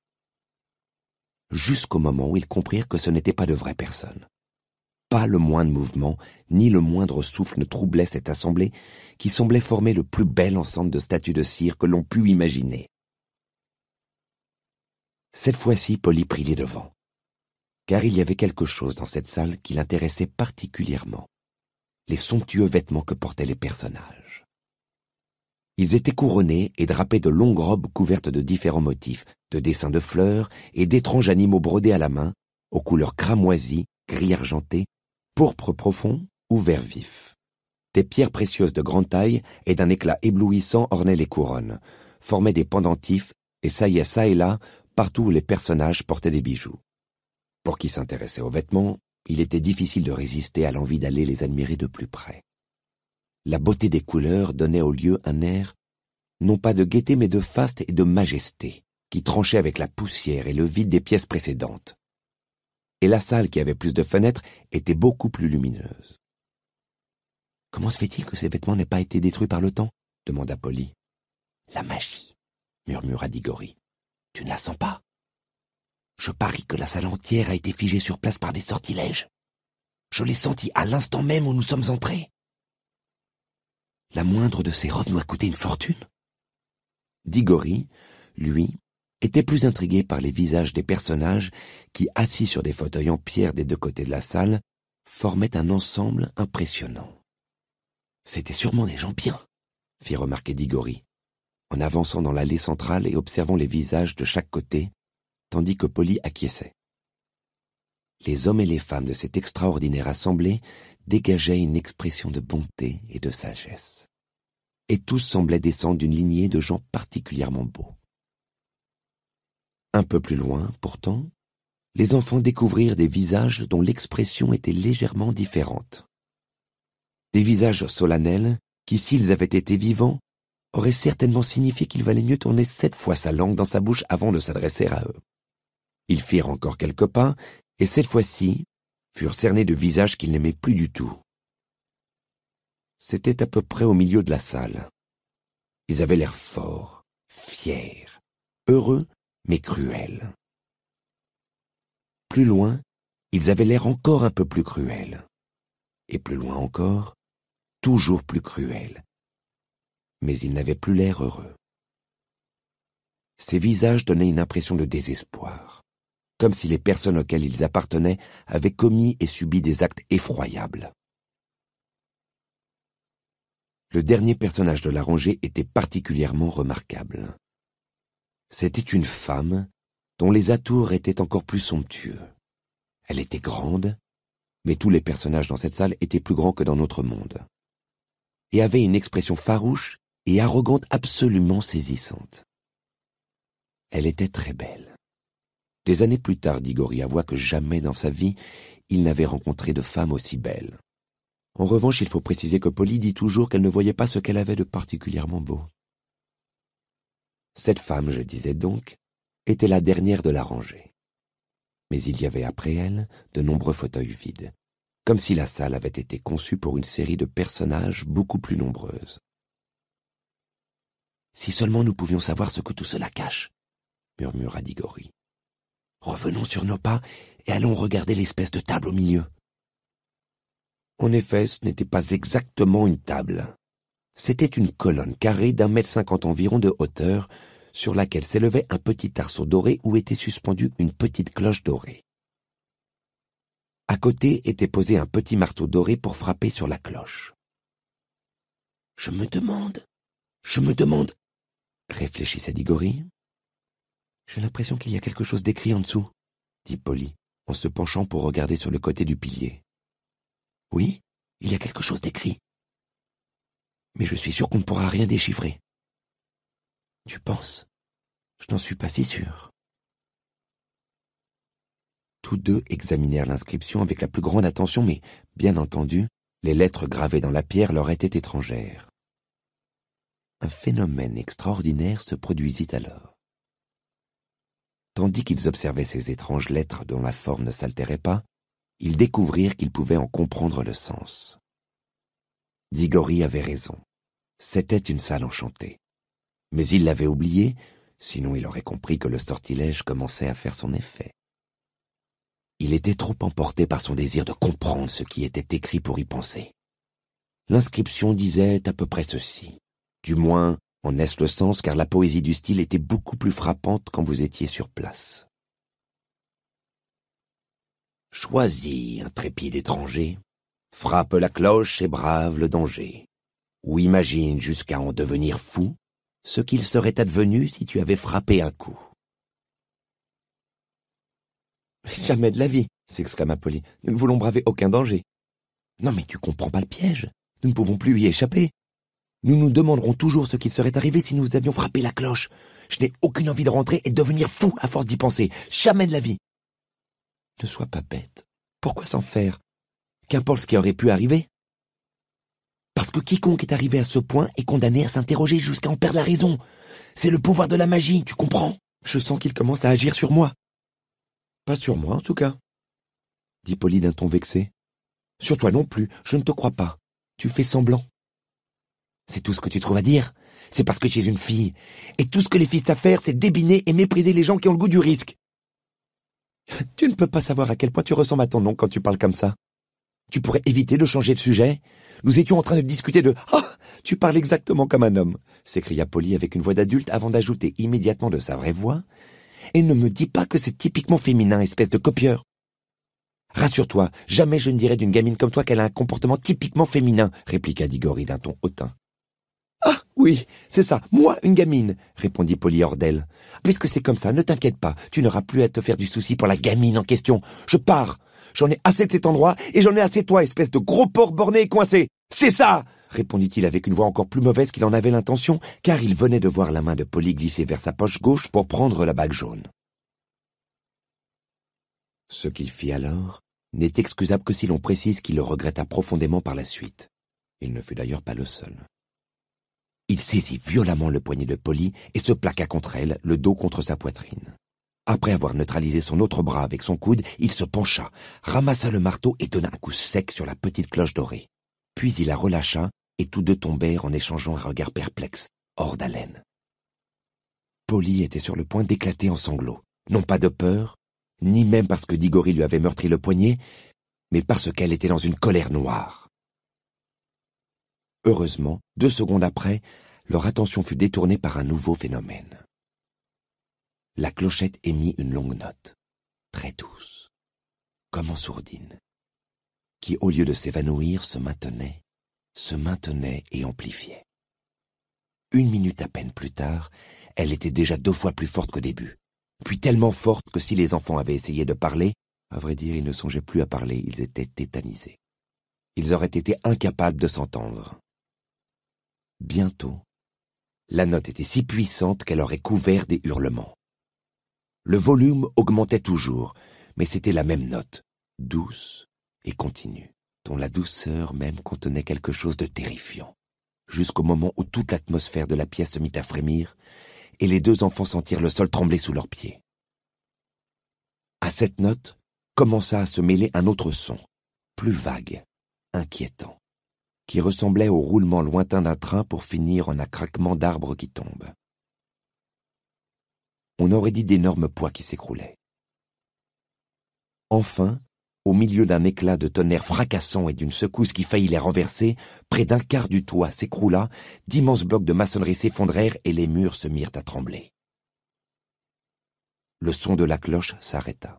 Jusqu'au moment où ils comprirent que ce n'étaient pas de vraies personnes. Pas le moindre mouvement, ni le moindre souffle ne troublait cette assemblée qui semblait former le plus bel ensemble de statues de cire que l'on pût imaginer. Cette fois-ci, Polly prit les devants, car il y avait quelque chose dans cette salle qui l'intéressait particulièrement, les somptueux vêtements que portaient les personnages. Ils étaient couronnés et drapés de longues robes couvertes de différents motifs, de dessins de fleurs et d'étranges animaux brodés à la main, aux couleurs cramoisies, gris argenté, pourpre profond ou vert vif. Des pierres précieuses de grande taille et d'un éclat éblouissant ornaient les couronnes, formaient des pendentifs et saillaient ça et là partout où les personnages portaient des bijoux. Pour qui s'intéressait aux vêtements, il était difficile de résister à l'envie d'aller les admirer de plus près. La beauté des couleurs donnait au lieu un air, non pas de gaieté mais de faste et de majesté, qui tranchait avec la poussière et le vide des pièces précédentes. Et la salle qui avait plus de fenêtres était beaucoup plus lumineuse. Comment se fait-il que ces vêtements n'aient pas été détruits par le temps demanda Polly. La magie, murmura Digory. Tu ne la sens pas Je parie que la salle entière a été figée sur place par des sortilèges. Je l'ai senti à l'instant même où nous sommes entrés. La moindre de ces robes a coûté une fortune. Digory, lui, était plus intrigué par les visages des personnages qui, assis sur des fauteuils en pierre des deux côtés de la salle, formaient un ensemble impressionnant. C'était sûrement des gens bien, fit remarquer Digory, en avançant dans l'allée centrale et observant les visages de chaque côté, tandis que Polly acquiesçait. Les hommes et les femmes de cette extraordinaire assemblée dégageaient une expression de bonté et de sagesse. Et tous semblaient descendre d'une lignée de gens particulièrement beaux. Un peu plus loin, pourtant, les enfants découvrirent des visages dont l'expression était légèrement différente. Des visages solennels qui, s'ils avaient été vivants, auraient certainement signifié qu'il valait mieux tourner sept fois sa langue dans sa bouche avant de s'adresser à eux. Ils firent encore quelques pas, et cette fois-ci, furent cernés de visages qu'il n'aimait plus du tout. C'était à peu près au milieu de la salle. Ils avaient l'air forts, fiers, heureux, mais cruels. Plus loin, ils avaient l'air encore un peu plus cruels. Et plus loin encore, toujours plus cruels. Mais ils n'avaient plus l'air heureux. Ces visages donnaient une impression de désespoir comme si les personnes auxquelles ils appartenaient avaient commis et subi des actes effroyables. Le dernier personnage de la rangée était particulièrement remarquable. C'était une femme dont les atours étaient encore plus somptueux. Elle était grande, mais tous les personnages dans cette salle étaient plus grands que dans notre monde, et avait une expression farouche et arrogante absolument saisissante. Elle était très belle. Des années plus tard, Digory voit que jamais dans sa vie il n'avait rencontré de femme aussi belle. En revanche, il faut préciser que Polly dit toujours qu'elle ne voyait pas ce qu'elle avait de particulièrement beau. Cette femme, je disais donc, était la dernière de la rangée. Mais il y avait après elle de nombreux fauteuils vides, comme si la salle avait été conçue pour une série de personnages beaucoup plus nombreuses. Si seulement nous pouvions savoir ce que tout cela cache, murmura Digori. Revenons sur nos pas et allons regarder l'espèce de table au milieu. En effet, ce n'était pas exactement une table. C'était une colonne carrée d'un mètre cinquante environ de hauteur, sur laquelle s'élevait un petit arceau doré où était suspendue une petite cloche dorée. À côté était posé un petit marteau doré pour frapper sur la cloche. Je me demande, je me demande, réfléchissait Digori. J'ai l'impression qu'il y a quelque chose d'écrit en dessous, dit Polly, en se penchant pour regarder sur le côté du pilier. Oui, il y a quelque chose d'écrit. Mais je suis sûr qu'on ne pourra rien déchiffrer. Tu penses Je n'en suis pas si sûr. Tous deux examinèrent l'inscription avec la plus grande attention, mais, bien entendu, les lettres gravées dans la pierre leur étaient étrangères. Un phénomène extraordinaire se produisit alors. Tandis qu'ils observaient ces étranges lettres dont la forme ne s'altérait pas, ils découvrirent qu'ils pouvaient en comprendre le sens. Digory avait raison. C'était une salle enchantée. Mais il l'avait oubliée, sinon il aurait compris que le sortilège commençait à faire son effet. Il était trop emporté par son désir de comprendre ce qui était écrit pour y penser. L'inscription disait à peu près ceci. Du moins, est-ce le sens car la poésie du style était beaucoup plus frappante quand vous étiez sur place. Choisis, intrépide étranger, frappe la cloche et brave le danger, ou imagine jusqu'à en devenir fou ce qu'il serait advenu si tu avais frappé un coup. Jamais de la vie, s'exclama Polly. Nous ne voulons braver aucun danger. Non mais tu comprends pas le piège. Nous ne pouvons plus y échapper. Nous nous demanderons toujours ce qu'il serait arrivé si nous avions frappé la cloche. Je n'ai aucune envie de rentrer et de devenir fou à force d'y penser. Jamais de la vie. Ne sois pas bête. Pourquoi s'en faire Qu'importe ce qui aurait pu arriver. Parce que quiconque est arrivé à ce point est condamné à s'interroger jusqu'à en perdre la raison. C'est le pouvoir de la magie, tu comprends Je sens qu'il commence à agir sur moi. Pas sur moi, en tout cas, dit Polly d'un ton vexé. Sur toi non plus, je ne te crois pas. Tu fais semblant. C'est tout ce que tu trouves à dire C'est parce que j'ai une fille. Et tout ce que les filles savent faire, c'est débiner et mépriser les gens qui ont le goût du risque. Tu ne peux pas savoir à quel point tu ressembles à ton nom quand tu parles comme ça. Tu pourrais éviter de changer de sujet. Nous étions en train de discuter de Ah Tu parles exactement comme un homme s'écria Polly avec une voix d'adulte avant d'ajouter immédiatement de sa vraie voix. Et ne me dis pas que c'est typiquement féminin, espèce de copieur. Rassure-toi, jamais je ne dirai d'une gamine comme toi qu'elle a un comportement typiquement féminin, répliqua Digori d'un ton hautain. Ah oui, c'est ça, moi une gamine, répondit d'elle. « Puisque c'est comme ça, ne t'inquiète pas, tu n'auras plus à te faire du souci pour la gamine en question. Je pars. J'en ai assez de cet endroit et j'en ai assez toi, espèce de gros porc borné et coincé. C'est ça répondit-il avec une voix encore plus mauvaise qu'il en avait l'intention, car il venait de voir la main de Polly glisser vers sa poche gauche pour prendre la bague jaune. Ce qu'il fit alors n'est excusable que si l'on précise qu'il le regretta profondément par la suite. Il ne fut d'ailleurs pas le seul. Il saisit violemment le poignet de Polly et se plaqua contre elle, le dos contre sa poitrine. Après avoir neutralisé son autre bras avec son coude, il se pencha, ramassa le marteau et donna un coup sec sur la petite cloche dorée. Puis il la relâcha et tous deux tombèrent en échangeant un regard perplexe, hors d'haleine. Polly était sur le point d'éclater en sanglots, non pas de peur, ni même parce que Digori lui avait meurtri le poignet, mais parce qu'elle était dans une colère noire. Heureusement, deux secondes après, leur attention fut détournée par un nouveau phénomène. La clochette émit une longue note, très douce, comme en sourdine, qui, au lieu de s'évanouir, se maintenait, se maintenait et amplifiait. Une minute à peine plus tard, elle était déjà deux fois plus forte qu'au début, puis tellement forte que si les enfants avaient essayé de parler, à vrai dire, ils ne songeaient plus à parler, ils étaient tétanisés. Ils auraient été incapables de s'entendre. Bientôt, la note était si puissante qu'elle aurait couvert des hurlements. Le volume augmentait toujours, mais c'était la même note, douce et continue, dont la douceur même contenait quelque chose de terrifiant, jusqu'au moment où toute l'atmosphère de la pièce se mit à frémir, et les deux enfants sentirent le sol trembler sous leurs pieds. À cette note commença à se mêler un autre son, plus vague, inquiétant qui ressemblait au roulement lointain d'un train pour finir en un craquement d'arbres qui tombent. On aurait dit d'énormes poids qui s'écroulaient. Enfin, au milieu d'un éclat de tonnerre fracassant et d'une secousse qui faillit les renverser, près d'un quart du toit s'écroula, d'immenses blocs de maçonnerie s'effondrèrent et les murs se mirent à trembler. Le son de la cloche s'arrêta.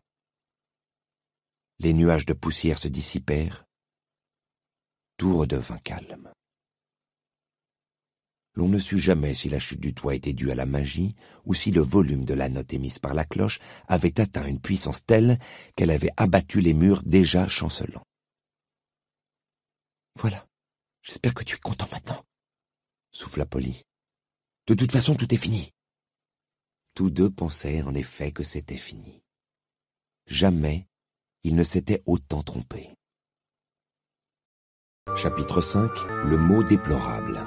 Les nuages de poussière se dissipèrent, tout redevint calme. L'on ne sut jamais si la chute du toit était due à la magie ou si le volume de la note émise par la cloche avait atteint une puissance telle qu'elle avait abattu les murs déjà chancelants. Voilà. J'espère que tu es content maintenant, souffla Polly. De toute façon, tout est fini. Tous deux pensaient en effet que c'était fini. Jamais ils ne s'étaient autant trompés. Chapitre V Le mot déplorable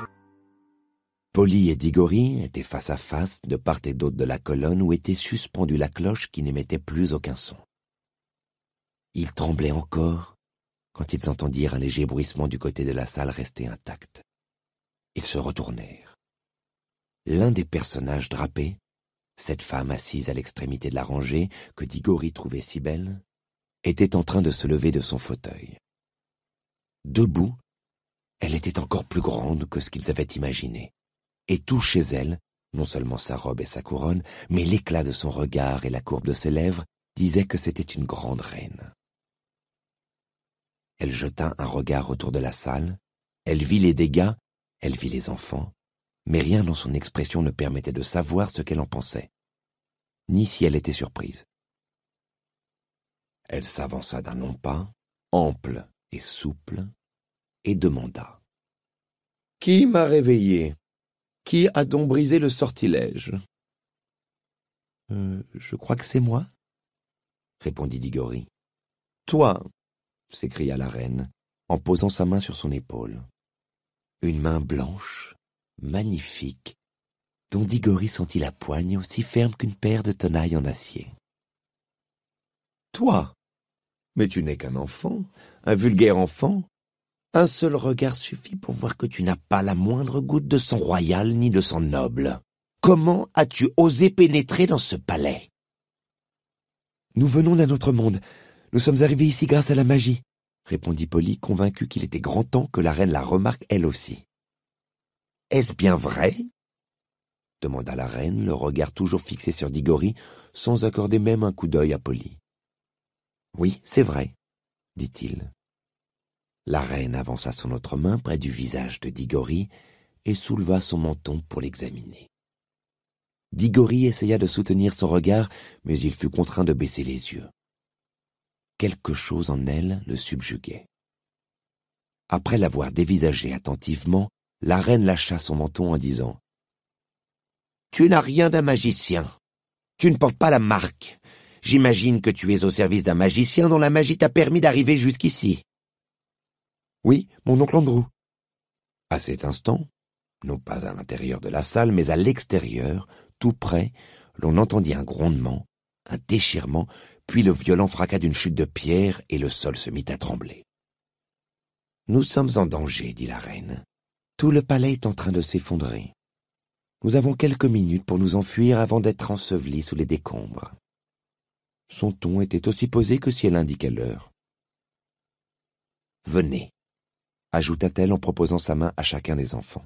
Polly et Digory étaient face à face de part et d'autre de la colonne où était suspendue la cloche qui n'émettait plus aucun son. Ils tremblaient encore quand ils entendirent un léger bruissement du côté de la salle restée intacte. Ils se retournèrent. L'un des personnages drapés, cette femme assise à l'extrémité de la rangée que Digory trouvait si belle, était en train de se lever de son fauteuil debout, elle était encore plus grande que ce qu'ils avaient imaginé, et tout chez elle, non seulement sa robe et sa couronne, mais l'éclat de son regard et la courbe de ses lèvres disaient que c'était une grande reine. Elle jeta un regard autour de la salle, elle vit les dégâts, elle vit les enfants, mais rien dans son expression ne permettait de savoir ce qu'elle en pensait, ni si elle était surprise. Elle s'avança d'un long pas, ample et souple, et demanda. Qui m'a réveillé Qui a donc brisé le sortilège euh, Je crois que c'est moi, répondit Digory. Toi s'écria la reine, en posant sa main sur son épaule. Une main blanche, magnifique, dont Digory sentit la poigne aussi ferme qu'une paire de tenailles en acier. Toi mais tu n'es qu'un enfant, un vulgaire enfant. Un seul regard suffit pour voir que tu n'as pas la moindre goutte de sang royal ni de sang noble. Comment as-tu osé pénétrer dans ce palais Nous venons d'un autre monde. Nous sommes arrivés ici grâce à la magie, répondit Polly, convaincu qu'il était grand temps que la reine la remarque elle aussi. Est-ce bien vrai demanda la reine, le regard toujours fixé sur Digory, sans accorder même un coup d'œil à Polly. Oui, c'est vrai, dit-il. La reine avança son autre main près du visage de Digory et souleva son menton pour l'examiner. Digory essaya de soutenir son regard, mais il fut contraint de baisser les yeux. Quelque chose en elle le subjuguait. Après l'avoir dévisagé attentivement, la reine lâcha son menton en disant Tu n'as rien d'un magicien. Tu ne portes pas la marque. J'imagine que tu es au service d'un magicien dont la magie t'a permis d'arriver jusqu'ici. Oui, mon oncle Andrew. À cet instant, non pas à l'intérieur de la salle, mais à l'extérieur, tout près, l'on entendit un grondement, un déchirement, puis le violent fracas d'une chute de pierre, et le sol se mit à trembler. Nous sommes en danger, dit la reine. Tout le palais est en train de s'effondrer. Nous avons quelques minutes pour nous enfuir avant d'être ensevelis sous les décombres. Son ton était aussi posé que si elle indiquait l'heure. Venez, ajouta-t-elle en proposant sa main à chacun des enfants.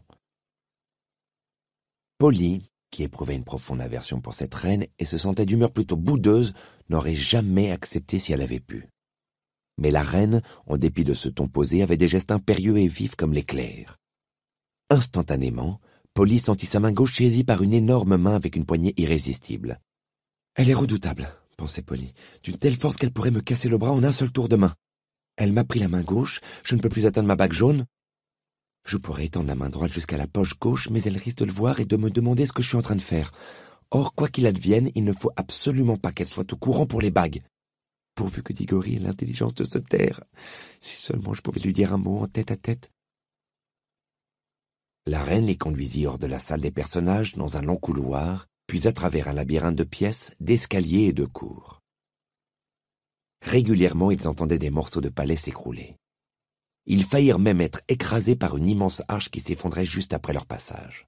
Polly, qui éprouvait une profonde aversion pour cette reine et se sentait d'humeur plutôt boudeuse, n'aurait jamais accepté si elle avait pu. Mais la reine, en dépit de ce ton posé, avait des gestes impérieux et vifs comme l'éclair. Instantanément, Polly sentit sa main gauche saisie par une énorme main avec une poignée irrésistible. Elle est redoutable, pensait Polly, d'une telle force qu'elle pourrait me casser le bras en un seul tour de main. Elle m'a pris la main gauche, je ne peux plus atteindre ma bague jaune. Je pourrais étendre la main droite jusqu'à la poche gauche, mais elle risque de le voir et de me demander ce que je suis en train de faire. Or, quoi qu'il advienne, il ne faut absolument pas qu'elle soit au courant pour les bagues. Pourvu que Digory ait l'intelligence de se taire. Si seulement je pouvais lui dire un mot en tête à tête. La reine les conduisit hors de la salle des personnages dans un long couloir puis à travers un labyrinthe de pièces, d'escaliers et de cours. Régulièrement, ils entendaient des morceaux de palais s'écrouler. Ils faillirent même être écrasés par une immense arche qui s'effondrait juste après leur passage.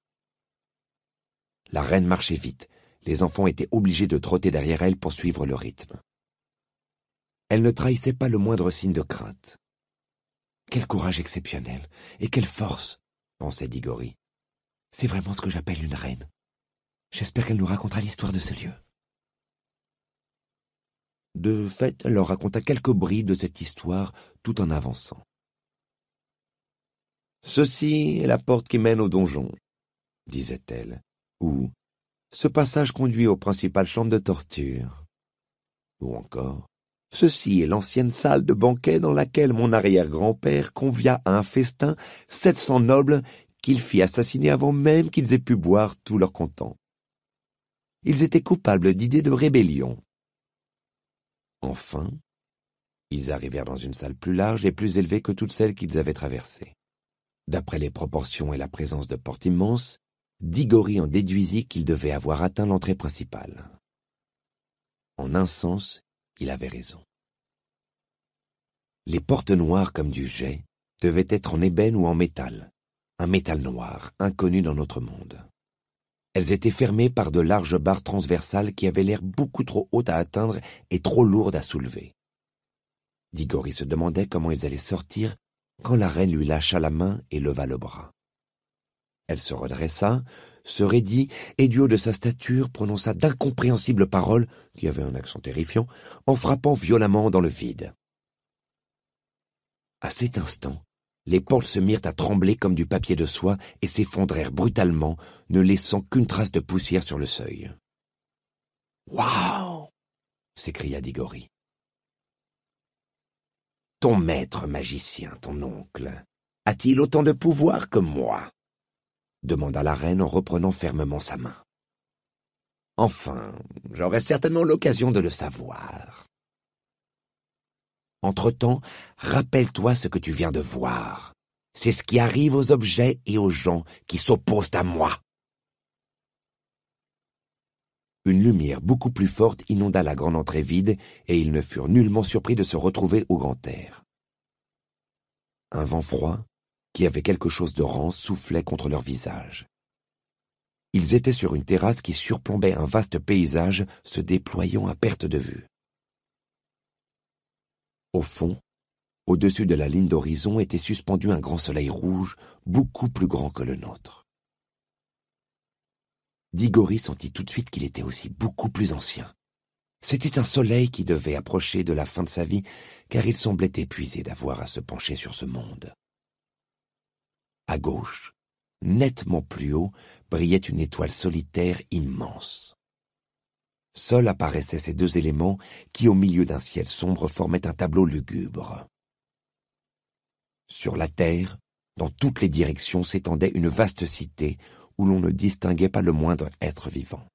La reine marchait vite. Les enfants étaient obligés de trotter derrière elle pour suivre le rythme. Elle ne trahissait pas le moindre signe de crainte. Quel courage exceptionnel et quelle force, pensait Digori. C'est vraiment ce que j'appelle une reine. J'espère qu'elle nous racontera l'histoire de ce lieu. De fait, elle leur raconta quelques bris de cette histoire tout en avançant. Ceci est la porte qui mène au donjon, disait-elle, ou ce passage conduit aux principales chambres de torture, ou encore ceci est l'ancienne salle de banquet dans laquelle mon arrière-grand-père convia à un festin sept cents nobles qu'il fit assassiner avant même qu'ils aient pu boire tout leur content ils étaient coupables d'idées de rébellion. Enfin, ils arrivèrent dans une salle plus large et plus élevée que toutes celles qu'ils avaient traversées. D'après les proportions et la présence de portes immenses, Digori en déduisit qu'il devait avoir atteint l'entrée principale. En un sens, il avait raison. Les portes noires comme du jet devaient être en ébène ou en métal, un métal noir inconnu dans notre monde. Elles étaient fermées par de larges barres transversales qui avaient l'air beaucoup trop hautes à atteindre et trop lourdes à soulever. Digori se demandait comment ils allaient sortir quand la reine lui lâcha la main et leva le bras. Elle se redressa, se raidit et du haut de sa stature prononça d'incompréhensibles paroles, qui avaient un accent terrifiant, en frappant violemment dans le vide. À cet instant, les portes se mirent à trembler comme du papier de soie et s'effondrèrent brutalement, ne laissant qu'une trace de poussière sur le seuil. Waouh s'écria Digory. Ton maître magicien, ton oncle, a-t-il autant de pouvoir que moi demanda la reine en reprenant fermement sa main. Enfin, j'aurai certainement l'occasion de le savoir. Entre-temps, rappelle-toi ce que tu viens de voir. C'est ce qui arrive aux objets et aux gens qui s'opposent à moi. Une lumière beaucoup plus forte inonda la grande entrée vide, et ils ne furent nullement surpris de se retrouver au grand air. Un vent froid, qui avait quelque chose de rance, soufflait contre leur visage. Ils étaient sur une terrasse qui surplombait un vaste paysage se déployant à perte de vue. Au fond, au-dessus de la ligne d'horizon était suspendu un grand soleil rouge, beaucoup plus grand que le nôtre. Digory sentit tout de suite qu'il était aussi beaucoup plus ancien. C'était un soleil qui devait approcher de la fin de sa vie, car il semblait épuisé d'avoir à se pencher sur ce monde. À gauche, nettement plus haut, brillait une étoile solitaire immense. Seuls apparaissaient ces deux éléments qui, au milieu d'un ciel sombre, formaient un tableau lugubre. Sur la terre, dans toutes les directions s'étendait une vaste cité où l'on ne distinguait pas le moindre être vivant.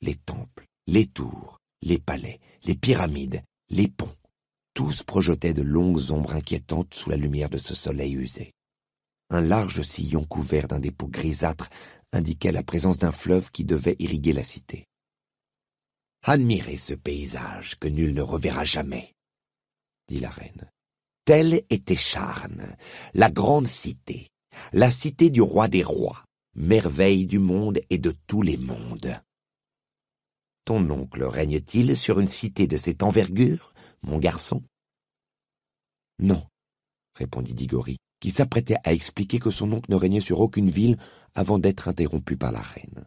Les temples, les tours, les palais, les pyramides, les ponts, tous projetaient de longues ombres inquiétantes sous la lumière de ce soleil usé. Un large sillon couvert d'un dépôt grisâtre indiquait la présence d'un fleuve qui devait irriguer la cité. Admirez ce paysage que nul ne reverra jamais, dit la reine. Telle était Charne, la grande cité, la cité du roi des rois, merveille du monde et de tous les mondes. Ton oncle règne-t-il sur une cité de cette envergure, mon garçon Non, répondit Digori qui s'apprêtait à expliquer que son oncle ne régnait sur aucune ville avant d'être interrompu par la reine.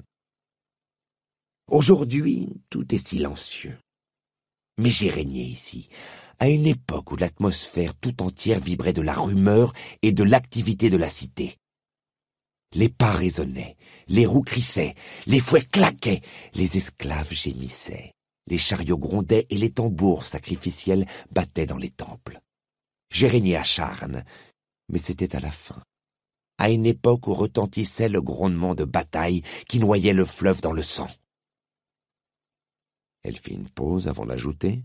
Aujourd'hui, tout est silencieux. Mais j'ai régné ici, à une époque où l'atmosphère tout entière vibrait de la rumeur et de l'activité de la cité. Les pas résonnaient, les roues crissaient, les fouets claquaient, les esclaves gémissaient, les chariots grondaient et les tambours sacrificiels battaient dans les temples. J'ai régné à Charnes, mais c'était à la fin. À une époque où retentissait le grondement de bataille qui noyait le fleuve dans le sang. Elle fit une pause avant d'ajouter.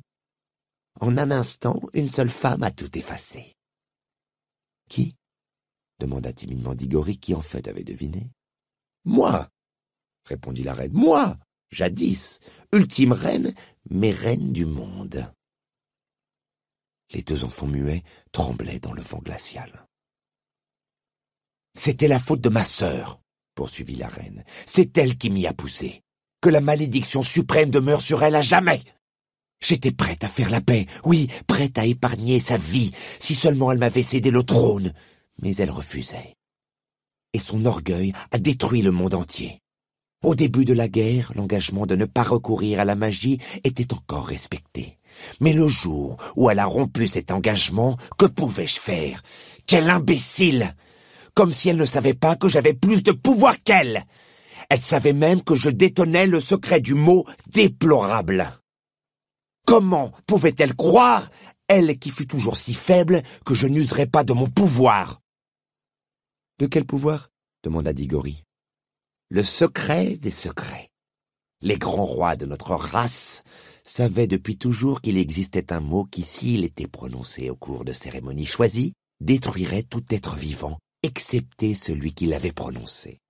En un instant, une seule femme a tout effacé. Qui demanda timidement Digori, qui en fait avait deviné. Moi répondit la reine. Moi Jadis, ultime reine, mais reine du monde. Les deux enfants muets tremblaient dans le vent glacial. C'était la faute de ma sœur, poursuivit la reine. C'est elle qui m'y a poussé. Que la malédiction suprême demeure sur elle à jamais. J'étais prête à faire la paix, oui, prête à épargner sa vie, si seulement elle m'avait cédé le trône. Mais elle refusait. Et son orgueil a détruit le monde entier. Au début de la guerre, l'engagement de ne pas recourir à la magie était encore respecté. Mais le jour où elle a rompu cet engagement, que pouvais-je faire Quel imbécile comme si elle ne savait pas que j'avais plus de pouvoir qu'elle. Elle savait même que je détenais le secret du mot déplorable. Comment pouvait-elle croire, elle qui fut toujours si faible, que je n'userais pas de mon pouvoir De quel pouvoir demanda Digori. Le secret des secrets. Les grands rois de notre race savaient depuis toujours qu'il existait un mot qui, s'il était prononcé au cours de cérémonies choisies, détruirait tout être vivant excepté celui qui l'avait prononcé.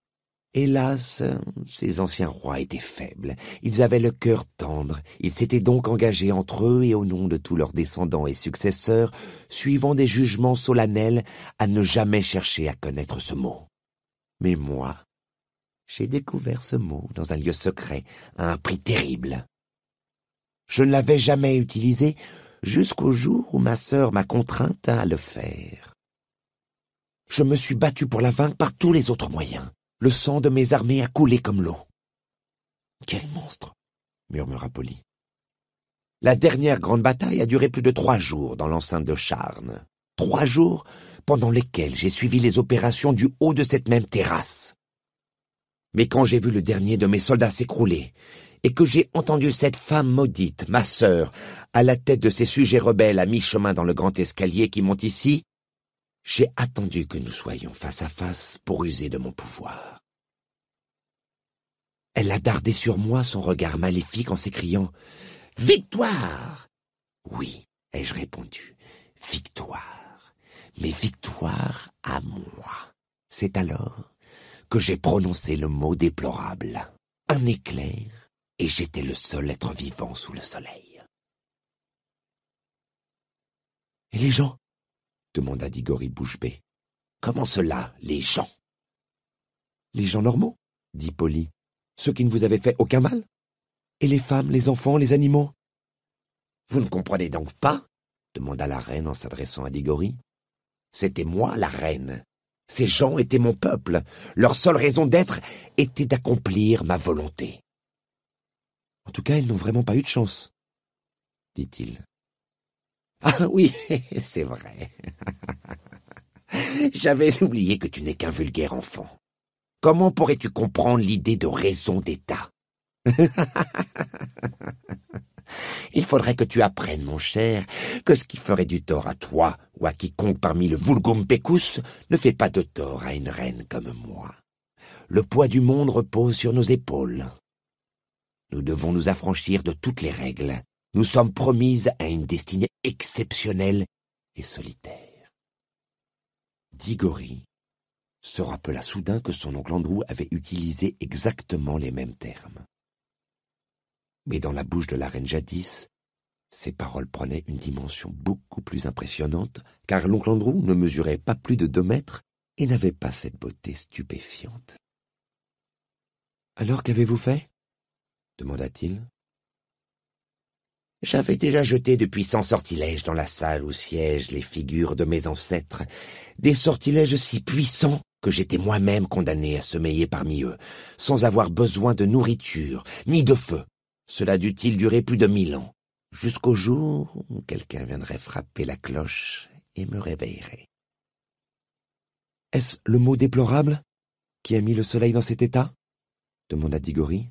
Hélas, ces anciens rois étaient faibles, ils avaient le cœur tendre, ils s'étaient donc engagés entre eux et au nom de tous leurs descendants et successeurs, suivant des jugements solennels, à ne jamais chercher à connaître ce mot. Mais moi, j'ai découvert ce mot dans un lieu secret, à un prix terrible. Je ne l'avais jamais utilisé jusqu'au jour où ma sœur m'a contrainte à le faire. Je me suis battu pour la vaincre par tous les autres moyens. Le sang de mes armées a coulé comme l'eau. Quel monstre murmura Polly. La dernière grande bataille a duré plus de trois jours dans l'enceinte de Charnes. Trois jours pendant lesquels j'ai suivi les opérations du haut de cette même terrasse. Mais quand j'ai vu le dernier de mes soldats s'écrouler, et que j'ai entendu cette femme maudite, ma sœur, à la tête de ces sujets rebelles à mi-chemin dans le grand escalier qui monte ici, j'ai attendu que nous soyons face à face pour user de mon pouvoir. Elle a dardé sur moi son regard maléfique en s'écriant Victoire Oui, ai-je répondu, victoire, mais victoire à moi. C'est alors que j'ai prononcé le mot déplorable. Un éclair, et j'étais le seul être vivant sous le soleil. Et les gens demanda Digory bouche Comment cela, les gens Les gens normaux, dit Polly. Ceux qui ne vous avaient fait aucun mal Et les femmes, les enfants, les animaux Vous ne comprenez donc pas demanda la reine en s'adressant à Digory. C'était moi, la reine. Ces gens étaient mon peuple. Leur seule raison d'être était d'accomplir ma volonté. En tout cas, ils n'ont vraiment pas eu de chance, dit-il. Ah oui, c'est vrai. J'avais oublié que tu n'es qu'un vulgaire enfant. Comment pourrais-tu comprendre l'idée de raison d'État Il faudrait que tu apprennes, mon cher, que ce qui ferait du tort à toi ou à quiconque parmi le vulgum pecus ne fait pas de tort à une reine comme moi. Le poids du monde repose sur nos épaules. Nous devons nous affranchir de toutes les règles nous sommes promises à une destinée exceptionnelle et solitaire. Digory se rappela soudain que son oncle Andrew avait utilisé exactement les mêmes termes. Mais dans la bouche de la reine jadis, ces paroles prenaient une dimension beaucoup plus impressionnante, car l'oncle Andrew ne mesurait pas plus de deux mètres et n'avait pas cette beauté stupéfiante. Alors qu'avez-vous fait demanda-t-il. J'avais déjà jeté de puissants sortilèges dans la salle où siègent les figures de mes ancêtres, des sortilèges si puissants que j'étais moi-même condamné à sommeiller parmi eux, sans avoir besoin de nourriture, ni de feu. Cela dut-il durer plus de mille ans, jusqu'au jour où quelqu'un viendrait frapper la cloche et me réveillerait. Est-ce le mot déplorable qui a mis le soleil dans cet état demanda Digory.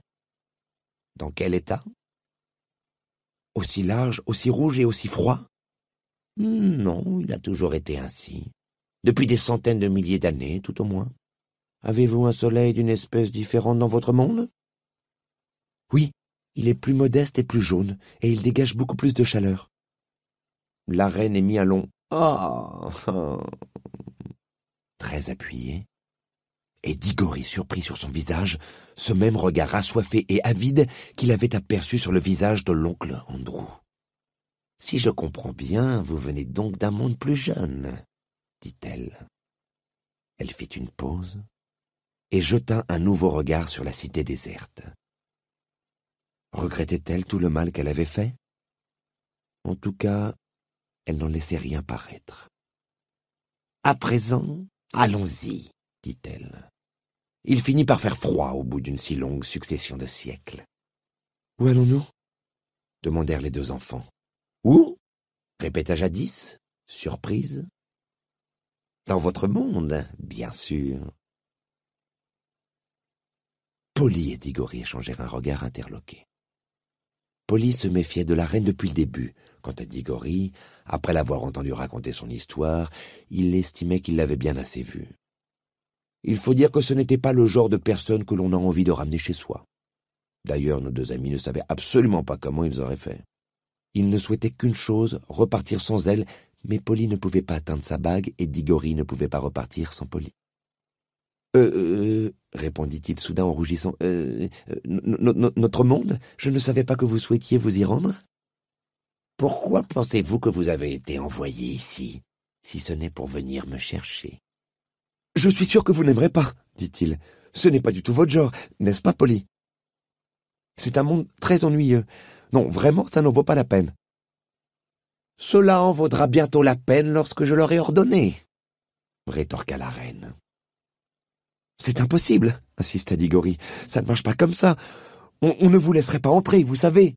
Dans quel état aussi large, aussi rouge et aussi froid Non, il a toujours été ainsi. Depuis des centaines de milliers d'années, tout au moins. Avez-vous un soleil d'une espèce différente dans votre monde Oui, il est plus modeste et plus jaune, et il dégage beaucoup plus de chaleur. La reine est mis à long Ah très appuyé, et digory surpris sur son visage, ce même regard assoiffé et avide qu'il avait aperçu sur le visage de l'oncle Andrew. Si je comprends bien, vous venez donc d'un monde plus jeune, dit-elle. Elle fit une pause et jeta un nouveau regard sur la cité déserte. Regrettait-elle tout le mal qu'elle avait fait En tout cas, elle n'en laissait rien paraître. À présent, allons-y, dit-elle. Il finit par faire froid au bout d'une si longue succession de siècles. Où allons-nous demandèrent les deux enfants. Où répéta Jadis, surprise. Dans votre monde, bien sûr. Polly et Digory échangèrent un regard interloqué. Polly se méfiait de la reine depuis le début. Quant à Digory, après l'avoir entendu raconter son histoire, il estimait qu'il l'avait bien assez vue. Il faut dire que ce n'était pas le genre de personne que l'on a envie de ramener chez soi. D'ailleurs, nos deux amis ne savaient absolument pas comment ils auraient fait. Ils ne souhaitaient qu'une chose, repartir sans elle, mais Polly ne pouvait pas atteindre sa bague et Digory ne pouvait pas repartir sans Polly. Euh, euh, euh répondit-il soudain en rougissant, euh, euh notre monde Je ne savais pas que vous souhaitiez vous y rendre Pourquoi pensez-vous que vous avez été envoyé ici, si ce n'est pour venir me chercher je suis sûr que vous n'aimerez pas, dit-il. Ce n'est pas du tout votre genre, n'est-ce pas, Polly C'est un monde très ennuyeux. Non, vraiment, ça ne vaut pas la peine. Cela en vaudra bientôt la peine lorsque je l'aurai ordonné, rétorqua la reine. C'est impossible, insista Digory. Ça ne marche pas comme ça. On, on ne vous laisserait pas entrer, vous savez.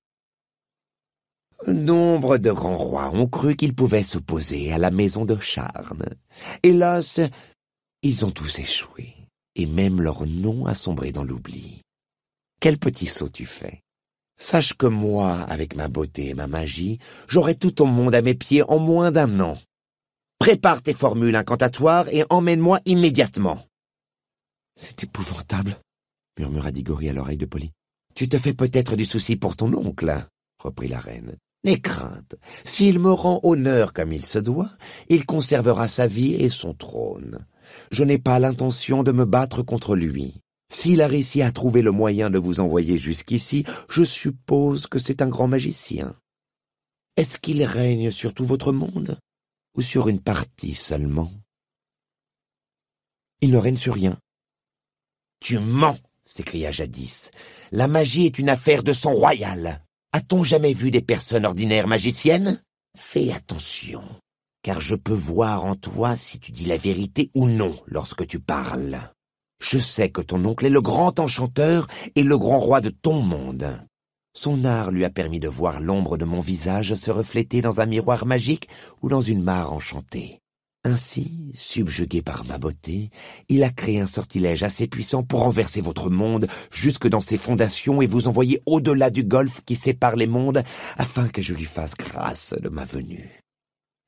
Nombre de grands rois ont cru qu'ils pouvaient s'opposer à la maison de Charne. Hélas, ils ont tous échoué, et même leur nom a sombré dans l'oubli. Quel petit saut tu fais Sache que moi, avec ma beauté et ma magie, j'aurai tout ton monde à mes pieds en moins d'un an. Prépare tes formules incantatoires et emmène-moi immédiatement. C'est épouvantable, murmura Digory à l'oreille de Polly. Tu te fais peut-être du souci pour ton oncle, reprit la reine. N'aie crainte. S'il me rend honneur comme il se doit, il conservera sa vie et son trône. Je n'ai pas l'intention de me battre contre lui. S'il a réussi à trouver le moyen de vous envoyer jusqu'ici, je suppose que c'est un grand magicien. Est-ce qu'il règne sur tout votre monde ou sur une partie seulement Il ne règne sur rien. Tu mens s'écria Jadis. La magie est une affaire de sang royal. A-t-on jamais vu des personnes ordinaires magiciennes Fais attention car je peux voir en toi si tu dis la vérité ou non lorsque tu parles. Je sais que ton oncle est le grand enchanteur et le grand roi de ton monde. Son art lui a permis de voir l'ombre de mon visage se refléter dans un miroir magique ou dans une mare enchantée. Ainsi, subjugué par ma beauté, il a créé un sortilège assez puissant pour renverser votre monde jusque dans ses fondations et vous envoyer au-delà du golfe qui sépare les mondes afin que je lui fasse grâce de ma venue.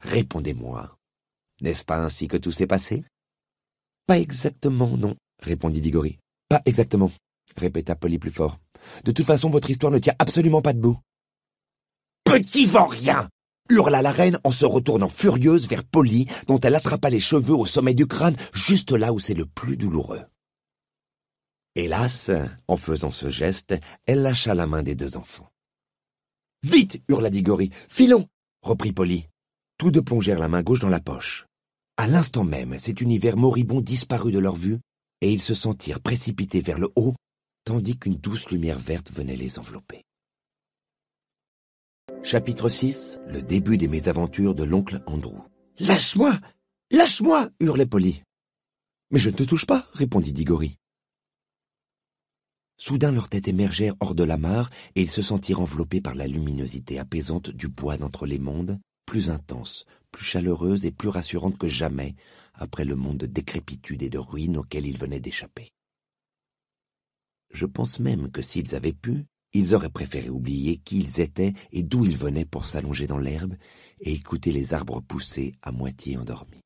Répondez-moi. N'est-ce pas ainsi que tout s'est passé Pas exactement, non, répondit Digory. Pas exactement, répéta Polly plus fort. De toute façon, votre histoire ne tient absolument pas debout. Petit vaurien hurla la reine en se retournant furieuse vers Polly, dont elle attrapa les cheveux au sommet du crâne, juste là où c'est le plus douloureux. Hélas, en faisant ce geste, elle lâcha la main des deux enfants. Vite hurla Digori. Filons reprit Polly tous deux plongèrent la main gauche dans la poche. À l'instant même, cet univers moribond disparut de leur vue, et ils se sentirent précipités vers le haut, tandis qu'une douce lumière verte venait les envelopper. Chapitre 6 Le début des mésaventures de l'oncle Andrew. Lâche-moi Lâche-moi hurlait Polly. Mais je ne te touche pas, répondit Digori. Soudain leurs têtes émergèrent hors de la mare et ils se sentirent enveloppés par la luminosité apaisante du bois d'entre les mondes plus intense, plus chaleureuse et plus rassurante que jamais, après le monde de décrépitude et de ruines auquel ils venaient d'échapper. Je pense même que s'ils avaient pu, ils auraient préféré oublier qui ils étaient et d'où ils venaient pour s'allonger dans l'herbe et écouter les arbres pousser à moitié endormis.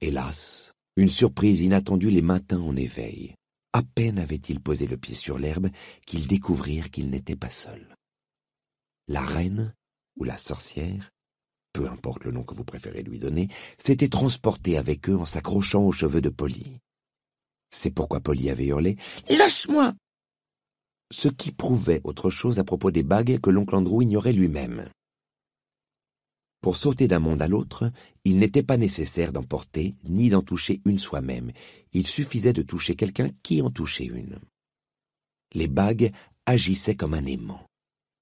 Hélas, une surprise inattendue les matins en éveil. À peine avaient-ils posé le pied sur l'herbe qu'ils découvrirent qu'ils n'étaient pas seuls. La reine, ou la sorcière, peu importe le nom que vous préférez lui donner, s'était transporté avec eux en s'accrochant aux cheveux de Polly. C'est pourquoi Polly avait hurlé Lâche-moi Ce qui prouvait autre chose à propos des bagues que l'oncle Andrew ignorait lui-même. Pour sauter d'un monde à l'autre, il n'était pas nécessaire d'en porter ni d'en toucher une soi-même. Il suffisait de toucher quelqu'un qui en touchait une. Les bagues agissaient comme un aimant.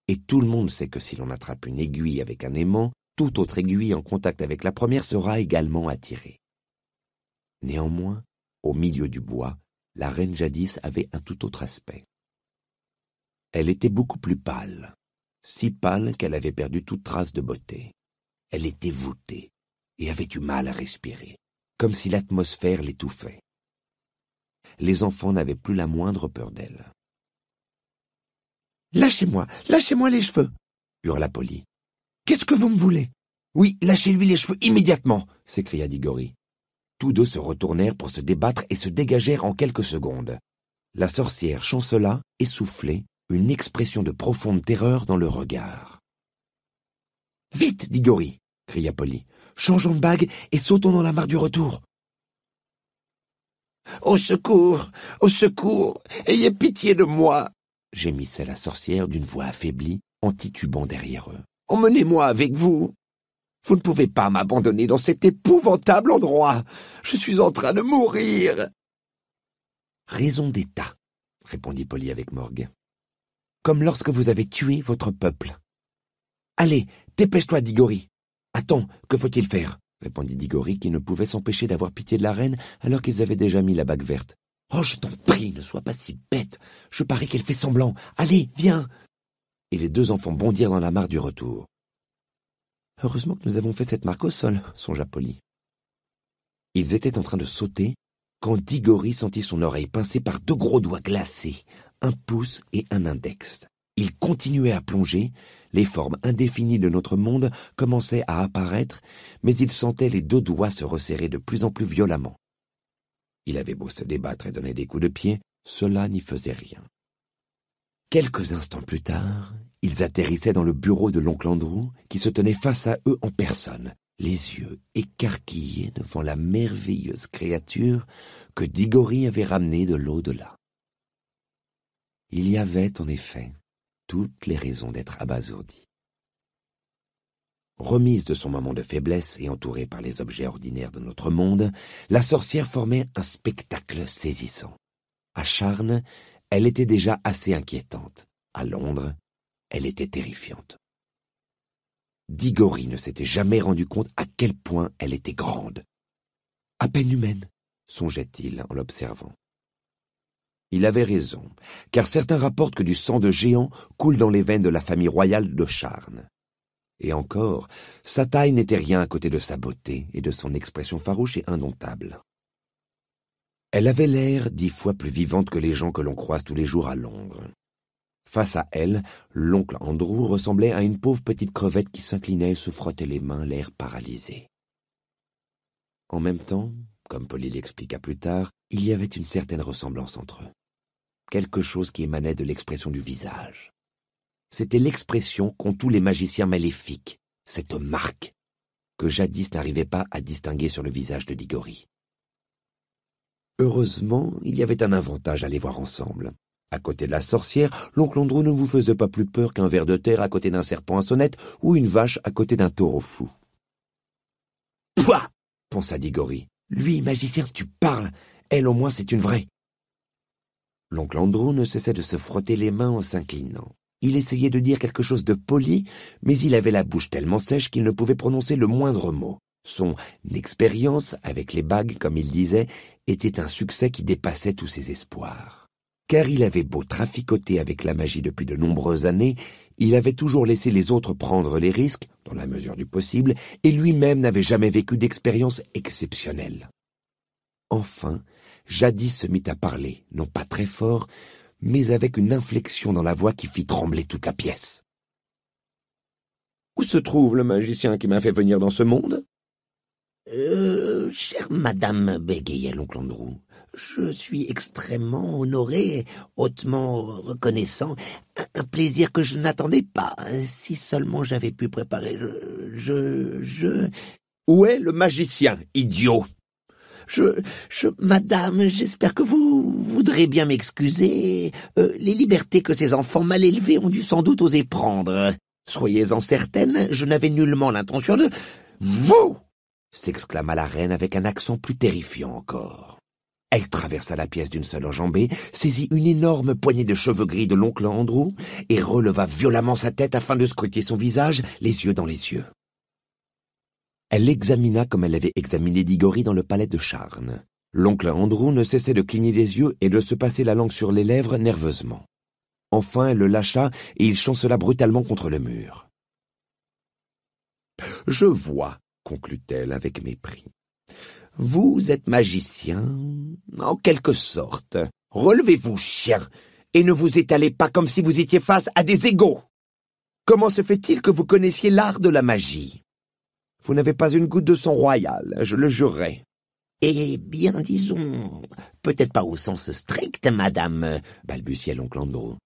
Et tout le monde sait que si l'on attrape une aiguille avec un aimant, toute autre aiguille en contact avec la première sera également attirée. Néanmoins, au milieu du bois, la reine jadis avait un tout autre aspect. Elle était beaucoup plus pâle, si pâle qu'elle avait perdu toute trace de beauté. Elle était voûtée et avait du mal à respirer, comme si l'atmosphère l'étouffait. Les enfants n'avaient plus la moindre peur d'elle. Lâchez-moi, lâchez-moi les cheveux hurla Polly. Qu'est-ce que vous me voulez Oui, lâchez-lui les cheveux immédiatement s'écria Digori. Tous deux se retournèrent pour se débattre et se dégagèrent en quelques secondes. La sorcière chancela, essoufflée, une expression de profonde terreur dans le regard. Vite, Digori cria Polly. Changeons de bague et sautons dans la mare du retour. Au secours Au secours Ayez pitié de moi gémissait la sorcière d'une voix affaiblie en titubant derrière eux. Emmenez-moi avec vous. Vous ne pouvez pas m'abandonner dans cet épouvantable endroit. Je suis en train de mourir. Raison d'État, répondit Polly avec morgue. Comme lorsque vous avez tué votre peuple. Allez, dépêche-toi, Digori. Attends, que faut-il faire répondit Digori, qui ne pouvait s'empêcher d'avoir pitié de la reine alors qu'ils avaient déjà mis la bague verte. Oh, je t'en prie, ne sois pas si bête. Je parie qu'elle fait semblant. Allez, viens et les deux enfants bondirent dans la mare du retour. Heureusement que nous avons fait cette marque au sol, songea Polly. Ils étaient en train de sauter quand Digory sentit son oreille pincée par deux gros doigts glacés, un pouce et un index. Il continuait à plonger, les formes indéfinies de notre monde commençaient à apparaître, mais il sentait les deux doigts se resserrer de plus en plus violemment. Il avait beau se débattre et donner des coups de pied, cela n'y faisait rien. Quelques instants plus tard, ils atterrissaient dans le bureau de l'oncle Andrew, qui se tenait face à eux en personne, les yeux écarquillés devant la merveilleuse créature que Digory avait ramenée de l'au-delà. Il y avait, en effet, toutes les raisons d'être abasourdi. Remise de son moment de faiblesse et entourée par les objets ordinaires de notre monde, la sorcière formait un spectacle saisissant. À elle était déjà assez inquiétante. À Londres, elle était terrifiante. Digory ne s'était jamais rendu compte à quel point elle était grande. À peine humaine, songeait-il en l'observant. Il avait raison, car certains rapportent que du sang de géant coule dans les veines de la famille royale de Charnes. Et encore, sa taille n'était rien à côté de sa beauté et de son expression farouche et indomptable. Elle avait l'air dix fois plus vivante que les gens que l'on croise tous les jours à Londres. Face à elle, l'oncle Andrew ressemblait à une pauvre petite crevette qui s'inclinait et se frottait les mains, l'air paralysé. En même temps, comme Polly l'expliqua plus tard, il y avait une certaine ressemblance entre eux. Quelque chose qui émanait de l'expression du visage. C'était l'expression qu'ont tous les magiciens maléfiques, cette marque, que jadis n'arrivait pas à distinguer sur le visage de Digory. Heureusement, il y avait un avantage à les voir ensemble. À côté de la sorcière, l'oncle Andrew ne vous faisait pas plus peur qu'un ver de terre à côté d'un serpent à sonnette ou une vache à côté d'un taureau fou. Pouah pensa Digory. Lui, magicien, tu parles. Elle, au moins, c'est une vraie. L'oncle Andrew ne cessait de se frotter les mains en s'inclinant. Il essayait de dire quelque chose de poli, mais il avait la bouche tellement sèche qu'il ne pouvait prononcer le moindre mot. Son expérience avec les bagues, comme il disait, était un succès qui dépassait tous ses espoirs. Car il avait beau traficoter avec la magie depuis de nombreuses années, il avait toujours laissé les autres prendre les risques, dans la mesure du possible, et lui-même n'avait jamais vécu d'expérience exceptionnelle. Enfin, jadis se mit à parler, non pas très fort, mais avec une inflexion dans la voix qui fit trembler toute la pièce. Où se trouve le magicien qui m'a fait venir dans ce monde euh, chère madame, bégaya l'oncle Andrew, je suis extrêmement honoré, hautement reconnaissant, un plaisir que je n'attendais pas. Hein, si seulement j'avais pu préparer, je, je, je... Où est le magicien, idiot je, je, madame, j'espère que vous voudrez bien m'excuser. Euh, les libertés que ces enfants mal élevés ont dû sans doute oser prendre. Soyez-en certaine, je n'avais nullement l'intention de... Vous s'exclama la reine avec un accent plus terrifiant encore. Elle traversa la pièce d'une seule enjambée, saisit une énorme poignée de cheveux gris de l'oncle Andrew et releva violemment sa tête afin de scruter son visage, les yeux dans les yeux. Elle l'examina comme elle avait examiné Digori dans le palais de Charnes. L'oncle Andrew ne cessait de cligner les yeux et de se passer la langue sur les lèvres nerveusement. Enfin, elle le lâcha et il chancela brutalement contre le mur. Je vois, conclut-elle avec mépris. Vous êtes magicien, en quelque sorte. Relevez-vous, chien, et ne vous étalez pas comme si vous étiez face à des égaux. Comment se fait-il que vous connaissiez l'art de la magie Vous n'avez pas une goutte de sang royal, je le jurerais. Eh bien, disons, peut-être pas au sens strict, madame, Balbutia l'oncle Andrew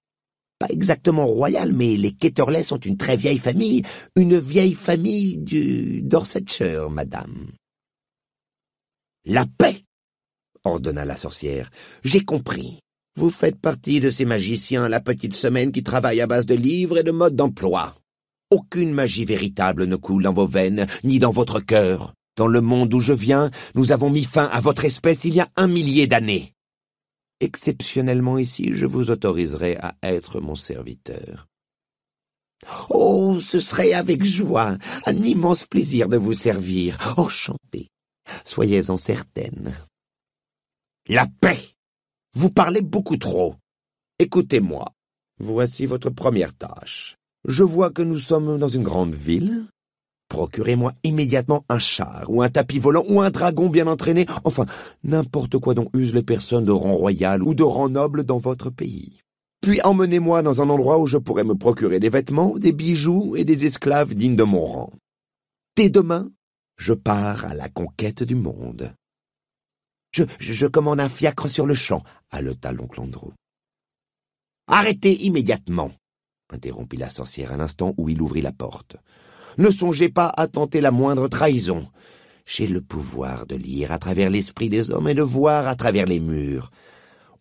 pas exactement royal, mais les Ketterley sont une très vieille famille, une vieille famille du Dorsetshire, madame. La paix ordonna la sorcière. J'ai compris. Vous faites partie de ces magiciens à la petite semaine qui travaillent à base de livres et de modes d'emploi. Aucune magie véritable ne coule dans vos veines, ni dans votre cœur. Dans le monde où je viens, nous avons mis fin à votre espèce il y a un millier d'années. Exceptionnellement ici, je vous autoriserai à être mon serviteur. Oh. Ce serait avec joie, un immense plaisir de vous servir. Enchanté. Soyez-en certaine. La paix. Vous parlez beaucoup trop. Écoutez-moi. Voici votre première tâche. Je vois que nous sommes dans une grande ville. Procurez-moi immédiatement un char, ou un tapis volant, ou un dragon bien entraîné, enfin, n'importe quoi dont usent les personnes de rang royal ou de rang noble dans votre pays. Puis emmenez-moi dans un endroit où je pourrai me procurer des vêtements, des bijoux et des esclaves dignes de mon rang. Dès demain, je pars à la conquête du monde. Je, commande un fiacre sur le champ, haleta l'oncle Andrew. Arrêtez immédiatement, interrompit la sorcière à l'instant où il ouvrit la porte ne songez pas à tenter la moindre trahison. J'ai le pouvoir de lire à travers l'esprit des hommes et de voir à travers les murs.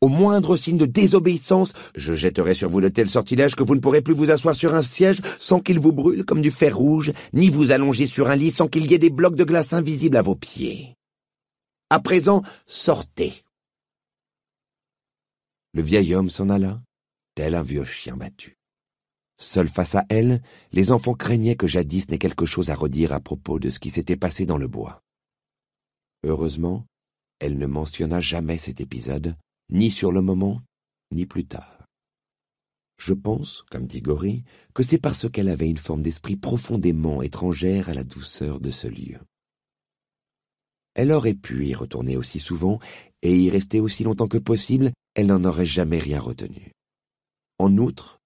Au moindre signe de désobéissance, je jetterai sur vous de tels sortilèges que vous ne pourrez plus vous asseoir sur un siège sans qu'il vous brûle comme du fer rouge, ni vous allonger sur un lit sans qu'il y ait des blocs de glace invisibles à vos pieds. À présent, sortez. Le vieil homme s'en alla, tel un vieux chien battu. Seuls face à elle, les enfants craignaient que jadis n'ait quelque chose à redire à propos de ce qui s'était passé dans le bois. Heureusement, elle ne mentionna jamais cet épisode, ni sur le moment, ni plus tard. Je pense, comme dit Gory, que c'est parce qu'elle avait une forme d'esprit profondément étrangère à la douceur de ce lieu. Elle aurait pu y retourner aussi souvent et y rester aussi longtemps que possible, elle n'en aurait jamais rien retenu. En outre,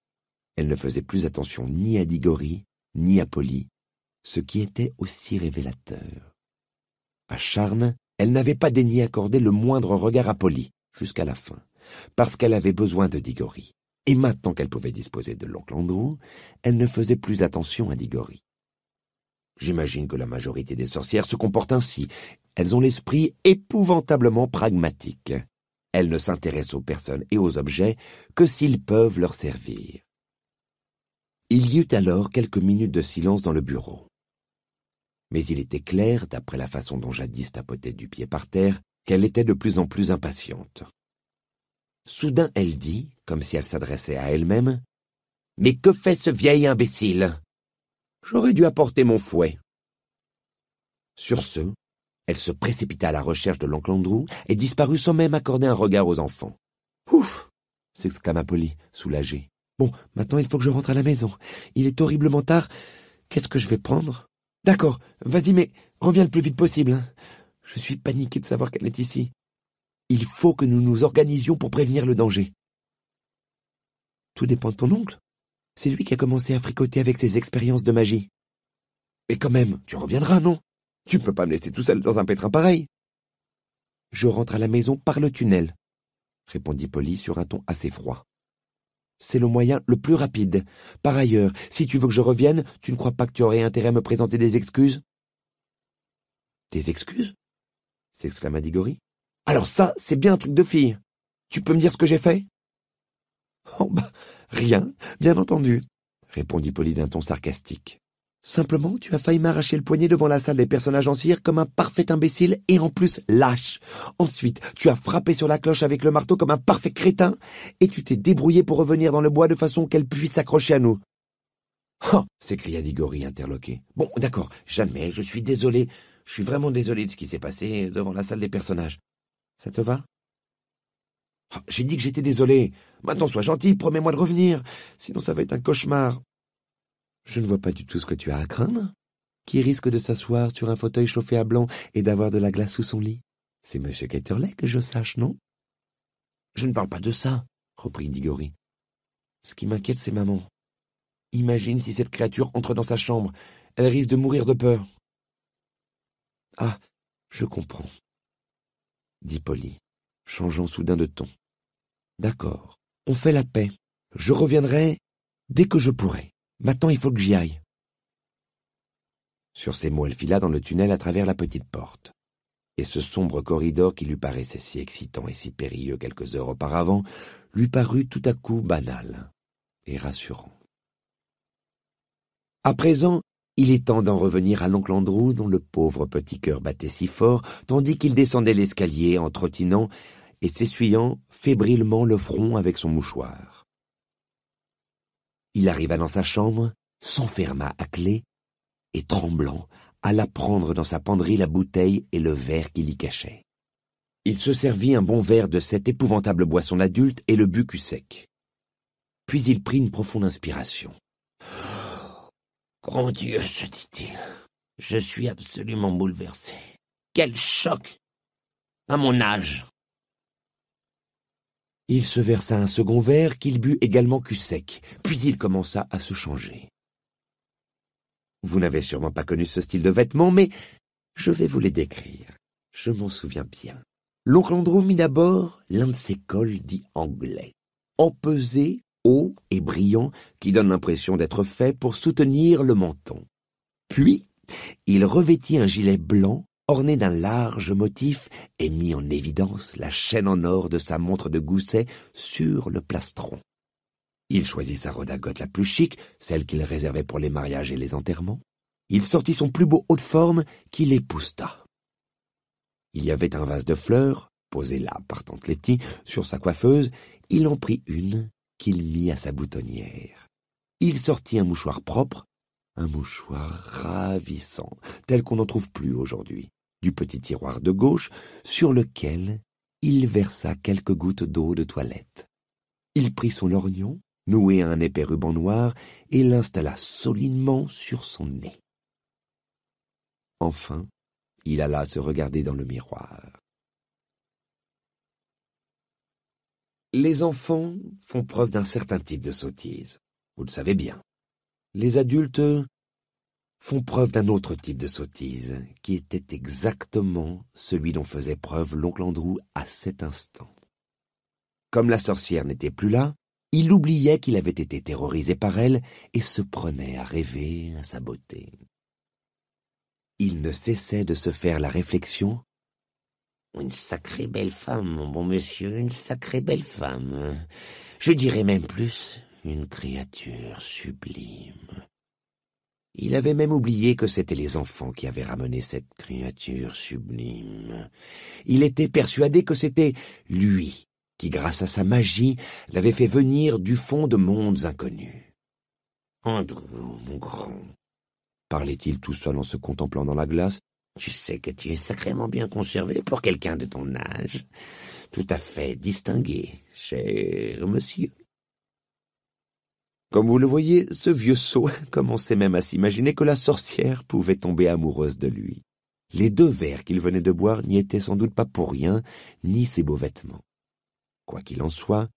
elle ne faisait plus attention ni à Digory ni à Polly, ce qui était aussi révélateur. À Charnes, elle n'avait pas daigné accorder le moindre regard à Polly, jusqu'à la fin, parce qu'elle avait besoin de Digory. Et maintenant qu'elle pouvait disposer de l'oncle Andrew, elle ne faisait plus attention à Digory. J'imagine que la majorité des sorcières se comportent ainsi. Elles ont l'esprit épouvantablement pragmatique. Elles ne s'intéressent aux personnes et aux objets que s'ils peuvent leur servir. Il y eut alors quelques minutes de silence dans le bureau. Mais il était clair, d'après la façon dont Jadis tapotait du pied par terre, qu'elle était de plus en plus impatiente. Soudain, elle dit, comme si elle s'adressait à elle-même, Mais que fait ce vieil imbécile J'aurais dû apporter mon fouet. Sur ce, elle se précipita à la recherche de l'oncle Andrew et disparut sans même accorder un regard aux enfants. Ouf s'exclama Polly, soulagée. Bon, maintenant il faut que je rentre à la maison. Il est horriblement tard. Qu'est-ce que je vais prendre D'accord, vas-y, mais reviens le plus vite possible. Hein. Je suis paniqué de savoir qu'elle est ici. Il faut que nous nous organisions pour prévenir le danger. Tout dépend de ton oncle. C'est lui qui a commencé à fricoter avec ses expériences de magie. Mais quand même, tu reviendras, non Tu ne peux pas me laisser tout seul dans un pétrin pareil. Je rentre à la maison par le tunnel, répondit Polly sur un ton assez froid. C'est le moyen le plus rapide. Par ailleurs, si tu veux que je revienne, tu ne crois pas que tu aurais intérêt à me présenter des excuses Des excuses s'exclama Digory. Alors ça, c'est bien un truc de fille. Tu peux me dire ce que j'ai fait Oh bah, rien, bien entendu, répondit Polly d'un ton sarcastique. Simplement, tu as failli m'arracher le poignet devant la salle des personnages en cire comme un parfait imbécile et en plus lâche. Ensuite, tu as frappé sur la cloche avec le marteau comme un parfait crétin et tu t'es débrouillé pour revenir dans le bois de façon qu'elle puisse s'accrocher à nous. Oh s'écria Digory interloqué. Bon, d'accord, j'admets, je suis désolé. Je suis vraiment désolé de ce qui s'est passé devant la salle des personnages. Ça te va ah, J'ai dit que j'étais désolé. Maintenant, sois gentil, promets-moi de revenir. Sinon, ça va être un cauchemar. Je ne vois pas du tout ce que tu as à craindre. Qui risque de s'asseoir sur un fauteuil chauffé à blanc et d'avoir de la glace sous son lit C'est M. Ketterley que je sache, non Je ne parle pas de ça, reprit Digory. Ce qui m'inquiète, c'est maman. Imagine si cette créature entre dans sa chambre. Elle risque de mourir de peur. Ah, je comprends, dit Polly, changeant soudain de ton. D'accord, on fait la paix. Je reviendrai dès que je pourrai. Maintenant, il faut que j'y aille. Sur ces mots, elle fila dans le tunnel à travers la petite porte. Et ce sombre corridor qui lui paraissait si excitant et si périlleux quelques heures auparavant lui parut tout à coup banal et rassurant. À présent, il est temps d'en revenir à l'oncle Andrew dont le pauvre petit cœur battait si fort tandis qu'il descendait l'escalier en trottinant et s'essuyant fébrilement le front avec son mouchoir. Il arriva dans sa chambre, s'enferma à clé, et tremblant, alla prendre dans sa penderie la bouteille et le verre qu'il y cachait. Il se servit un bon verre de cette épouvantable boisson adulte et le but sec. Puis il prit une profonde inspiration. Grand Dieu, se dit-il, je suis absolument bouleversé. Quel choc À mon âge il se versa un second verre qu'il but également cul-sec, puis il commença à se changer. Vous n'avez sûrement pas connu ce style de vêtements, mais je vais vous les décrire. Je m'en souviens bien. L'oncle mit d'abord l'un de ses cols dits anglais, empesé, haut et brillant, qui donne l'impression d'être fait pour soutenir le menton. Puis, il revêtit un gilet blanc orné d'un large motif et mis en évidence la chaîne en or de sa montre de gousset sur le plastron. Il choisit sa redingote la plus chic, celle qu'il réservait pour les mariages et les enterrements. Il sortit son plus beau haut de forme qu'il l'épousta. Il y avait un vase de fleurs, posé là par Tante Letty, sur sa coiffeuse. Il en prit une qu'il mit à sa boutonnière. Il sortit un mouchoir propre, un mouchoir ravissant, tel qu'on n'en trouve plus aujourd'hui du petit tiroir de gauche sur lequel il versa quelques gouttes d'eau de toilette. Il prit son lorgnon, noué à un épais ruban noir, et l'installa solidement sur son nez. Enfin, il alla se regarder dans le miroir. Les enfants font preuve d'un certain type de sottise, vous le savez bien. Les adultes font preuve d'un autre type de sottise, qui était exactement celui dont faisait preuve l'oncle Andrew à cet instant. Comme la sorcière n'était plus là, il oubliait qu'il avait été terrorisé par elle et se prenait à rêver à sa beauté. Il ne cessait de se faire la réflexion une sacrée belle femme, mon bon monsieur, une sacrée belle femme. Je dirais même plus, une créature sublime. Il avait même oublié que c'étaient les enfants qui avaient ramené cette créature sublime. Il était persuadé que c'était lui qui, grâce à sa magie, l'avait fait venir du fond de mondes inconnus. Andrew, mon grand, parlait-il tout seul en se contemplant dans la glace, tu sais que tu es sacrément bien conservé pour quelqu'un de ton âge. Tout à fait distingué, cher monsieur. Comme vous le voyez, ce vieux sot commençait même à s'imaginer que la sorcière pouvait tomber amoureuse de lui. Les deux verres qu'il venait de boire n'y étaient sans doute pas pour rien, ni ses beaux vêtements. Quoi qu'il en soit,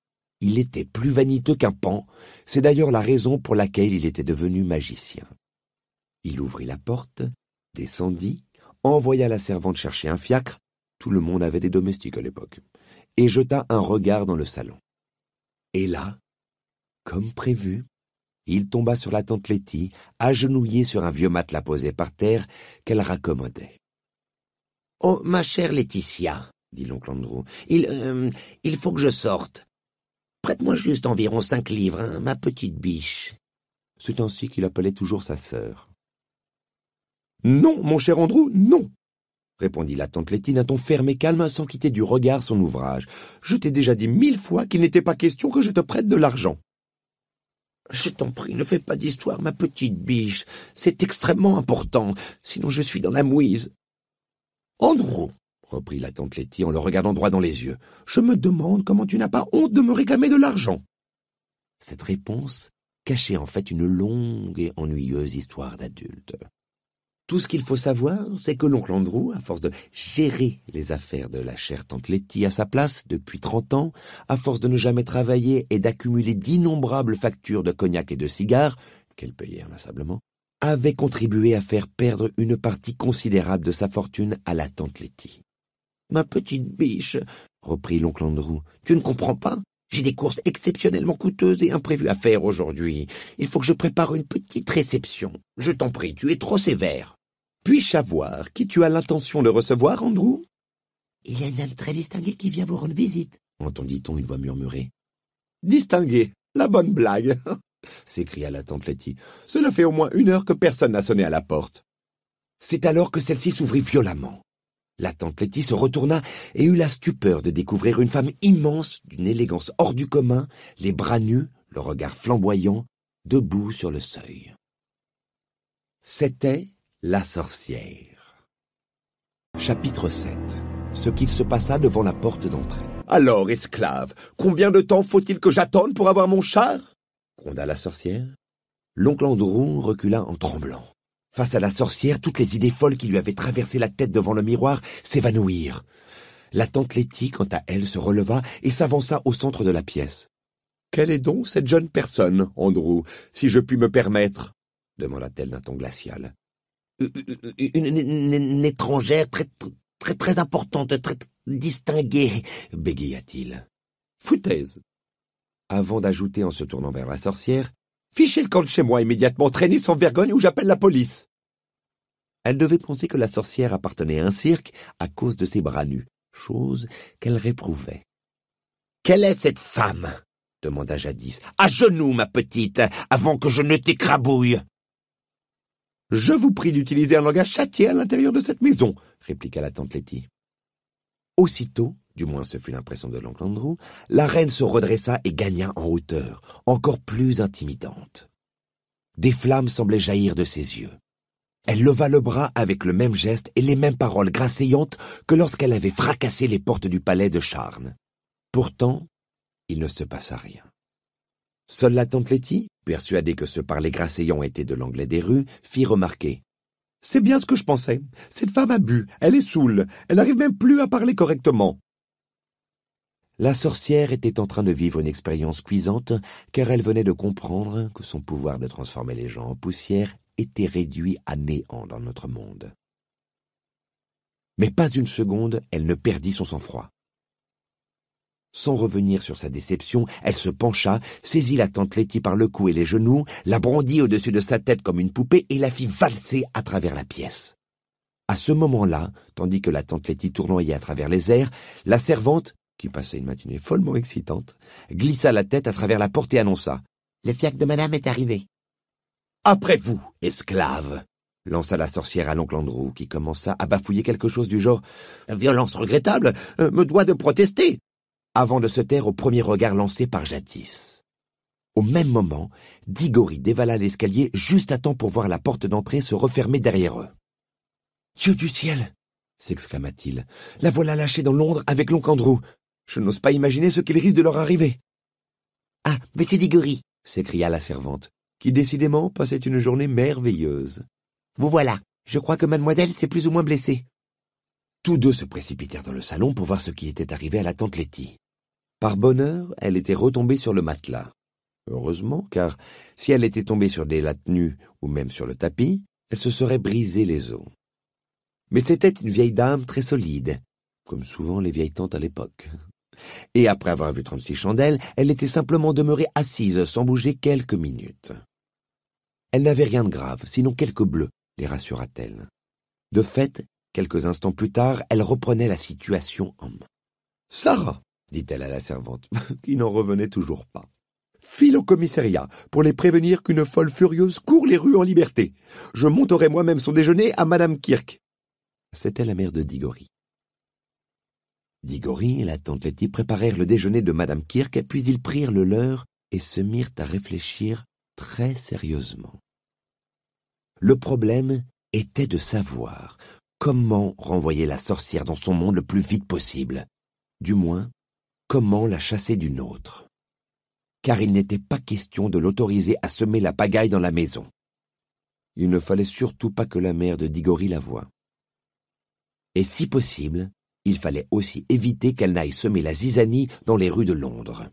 il était plus vaniteux qu'un pan, c'est d'ailleurs la raison pour laquelle il était devenu magicien. Il ouvrit la porte, descendit, envoya la servante chercher un fiacre, tout le monde avait des domestiques à l'époque, et jeta un regard dans le salon. Et là, comme prévu, il tomba sur la tante Letty, agenouillée sur un vieux matelas posé par terre qu'elle raccommodait. Oh, ma chère Laetitia, dit l'oncle Andrew, il, euh, il faut que je sorte. Prête-moi juste environ cinq livres, hein, ma petite biche. C'est ainsi qu'il appelait toujours sa sœur. Non, mon cher Andrew, non, répondit la tante Letty d'un ton ferme et calme sans quitter du regard son ouvrage. Je t'ai déjà dit mille fois qu'il n'était pas question que je te prête de l'argent. Je t'en prie, ne fais pas d'histoire, ma petite biche. C'est extrêmement important, sinon je suis dans la mouise. Andrew, reprit la tante Letty en le regardant droit dans les yeux, je me demande comment tu n'as pas honte de me réclamer de l'argent. Cette réponse cachait en fait une longue et ennuyeuse histoire d'adulte. Tout ce qu'il faut savoir, c'est que l'oncle Andrew, à force de gérer les affaires de la chère tante Letty à sa place depuis trente ans, à force de ne jamais travailler et d'accumuler d'innombrables factures de cognac et de cigares, qu'elle payait inlassablement, avait contribué à faire perdre une partie considérable de sa fortune à la tante Letty. Ma petite biche, reprit l'oncle Andrew, tu ne comprends pas j'ai des courses exceptionnellement coûteuses et imprévues à faire aujourd'hui. Il faut que je prépare une petite réception. Je t'en prie, tu es trop sévère. Puis-je savoir qui tu as l'intention de recevoir, Andrew Il y a une homme très distinguée qui vient vous rendre visite, entendit-on une voix murmurée. « Distinguée La bonne blague s'écria la tante Letty. Cela fait au moins une heure que personne n'a sonné à la porte. C'est alors que celle-ci s'ouvrit violemment. La tante Letty se retourna et eut la stupeur de découvrir une femme immense, d'une élégance hors du commun, les bras nus, le regard flamboyant, debout sur le seuil. C'était la sorcière. Chapitre 7 Ce qu'il se passa devant la porte d'entrée. Alors, esclave, combien de temps faut-il que j'attende pour avoir mon char gronda la sorcière. L'oncle Andrew recula en tremblant. Face à la sorcière, toutes les idées folles qui lui avaient traversé la tête devant le miroir s'évanouirent. La tante Letty, quant à elle, se releva et s'avança au centre de la pièce. Quelle est donc cette jeune personne, Andrew, si je puis me permettre demanda-t-elle d'un ton glacial. Euh, euh, euh, une, étrangère très, très, très importante, très distinguée, bégaya-t-il. Foutaise. Avant d'ajouter en se tournant vers la sorcière, Fichez le camp de chez moi immédiatement, traînez sans vergogne ou j'appelle la police. Elle devait penser que la sorcière appartenait à un cirque à cause de ses bras nus, chose qu'elle réprouvait. Quelle est cette femme demanda jadis. À genoux, ma petite, avant que je ne t'écrabouille. Je vous prie d'utiliser un langage châtié à l'intérieur de cette maison, répliqua la tante Letty. Aussitôt, du moins ce fut l'impression de l'oncle Andrew, la reine se redressa et gagna en hauteur, encore plus intimidante. Des flammes semblaient jaillir de ses yeux. Elle leva le bras avec le même geste et les mêmes paroles grasseillantes que lorsqu'elle avait fracassé les portes du palais de Charnes. Pourtant, il ne se passa rien. Seule la tante Letty, Persuadé que ce parler grasseyant était de l'anglais des rues, fit remarquer. C'est bien ce que je pensais. Cette femme a bu, elle est saoule, elle n'arrive même plus à parler correctement. La sorcière était en train de vivre une expérience cuisante, car elle venait de comprendre que son pouvoir de transformer les gens en poussière était réduit à néant dans notre monde. Mais pas une seconde, elle ne perdit son sang-froid. Sans revenir sur sa déception, elle se pencha, saisit la tante Letty par le cou et les genoux, la brandit au-dessus de sa tête comme une poupée et la fit valser à travers la pièce. À ce moment-là, tandis que la tante Letty tournoyait à travers les airs, la servante, qui passait une matinée follement excitante, glissa la tête à travers la porte et annonça Le fiacre de madame est arrivé. Après vous, esclave lança la sorcière à l'oncle Andrew, qui commença à bafouiller quelque chose du genre Violence regrettable, euh, me doit de protester avant de se taire au premier regard lancé par Jatis. Au même moment, Digory dévala l'escalier juste à temps pour voir la porte d'entrée se refermer derrière eux. Dieu du ciel s'exclama-t-il. La voilà lâchée dans Londres avec l'oncle Andrew. Je n'ose pas imaginer ce qu'il risque de leur arriver. Ah, monsieur Digory s'écria la servante, qui décidément passait une journée merveilleuse. Vous voilà. Je crois que mademoiselle s'est plus ou moins blessée. Tous deux se précipitèrent dans le salon pour voir ce qui était arrivé à la tante Letty. Par bonheur, elle était retombée sur le matelas. Heureusement, car si elle était tombée sur des lattes nues ou même sur le tapis, elle se serait brisée les os. Mais c'était une vieille dame très solide, comme souvent les vieilles tantes à l'époque. Et après avoir vu trente-six chandelles, elle était simplement demeurée assise sans bouger quelques minutes. Elle n'avait rien de grave, sinon quelques bleus, les rassura-t-elle. De fait, quelques instants plus tard, elle reprenait la situation en main. Sarah dit-elle à la servante, qui n'en revenait toujours pas. File au commissariat pour les prévenir qu'une folle furieuse court les rues en liberté. Je monterai moi-même son déjeuner à Madame Kirk. C'était la mère de Digory. Digory et la tante Letty préparèrent le déjeuner de Madame Kirk, puis ils prirent le leur et se mirent à réfléchir très sérieusement. Le problème était de savoir comment renvoyer la sorcière dans son monde le plus vite possible, du moins comment la chasser d'une autre. Car il n'était pas question de l'autoriser à semer la pagaille dans la maison. Il ne fallait surtout pas que la mère de Digory la voie. Et si possible, il fallait aussi éviter qu'elle n'aille semer la zizanie dans les rues de Londres.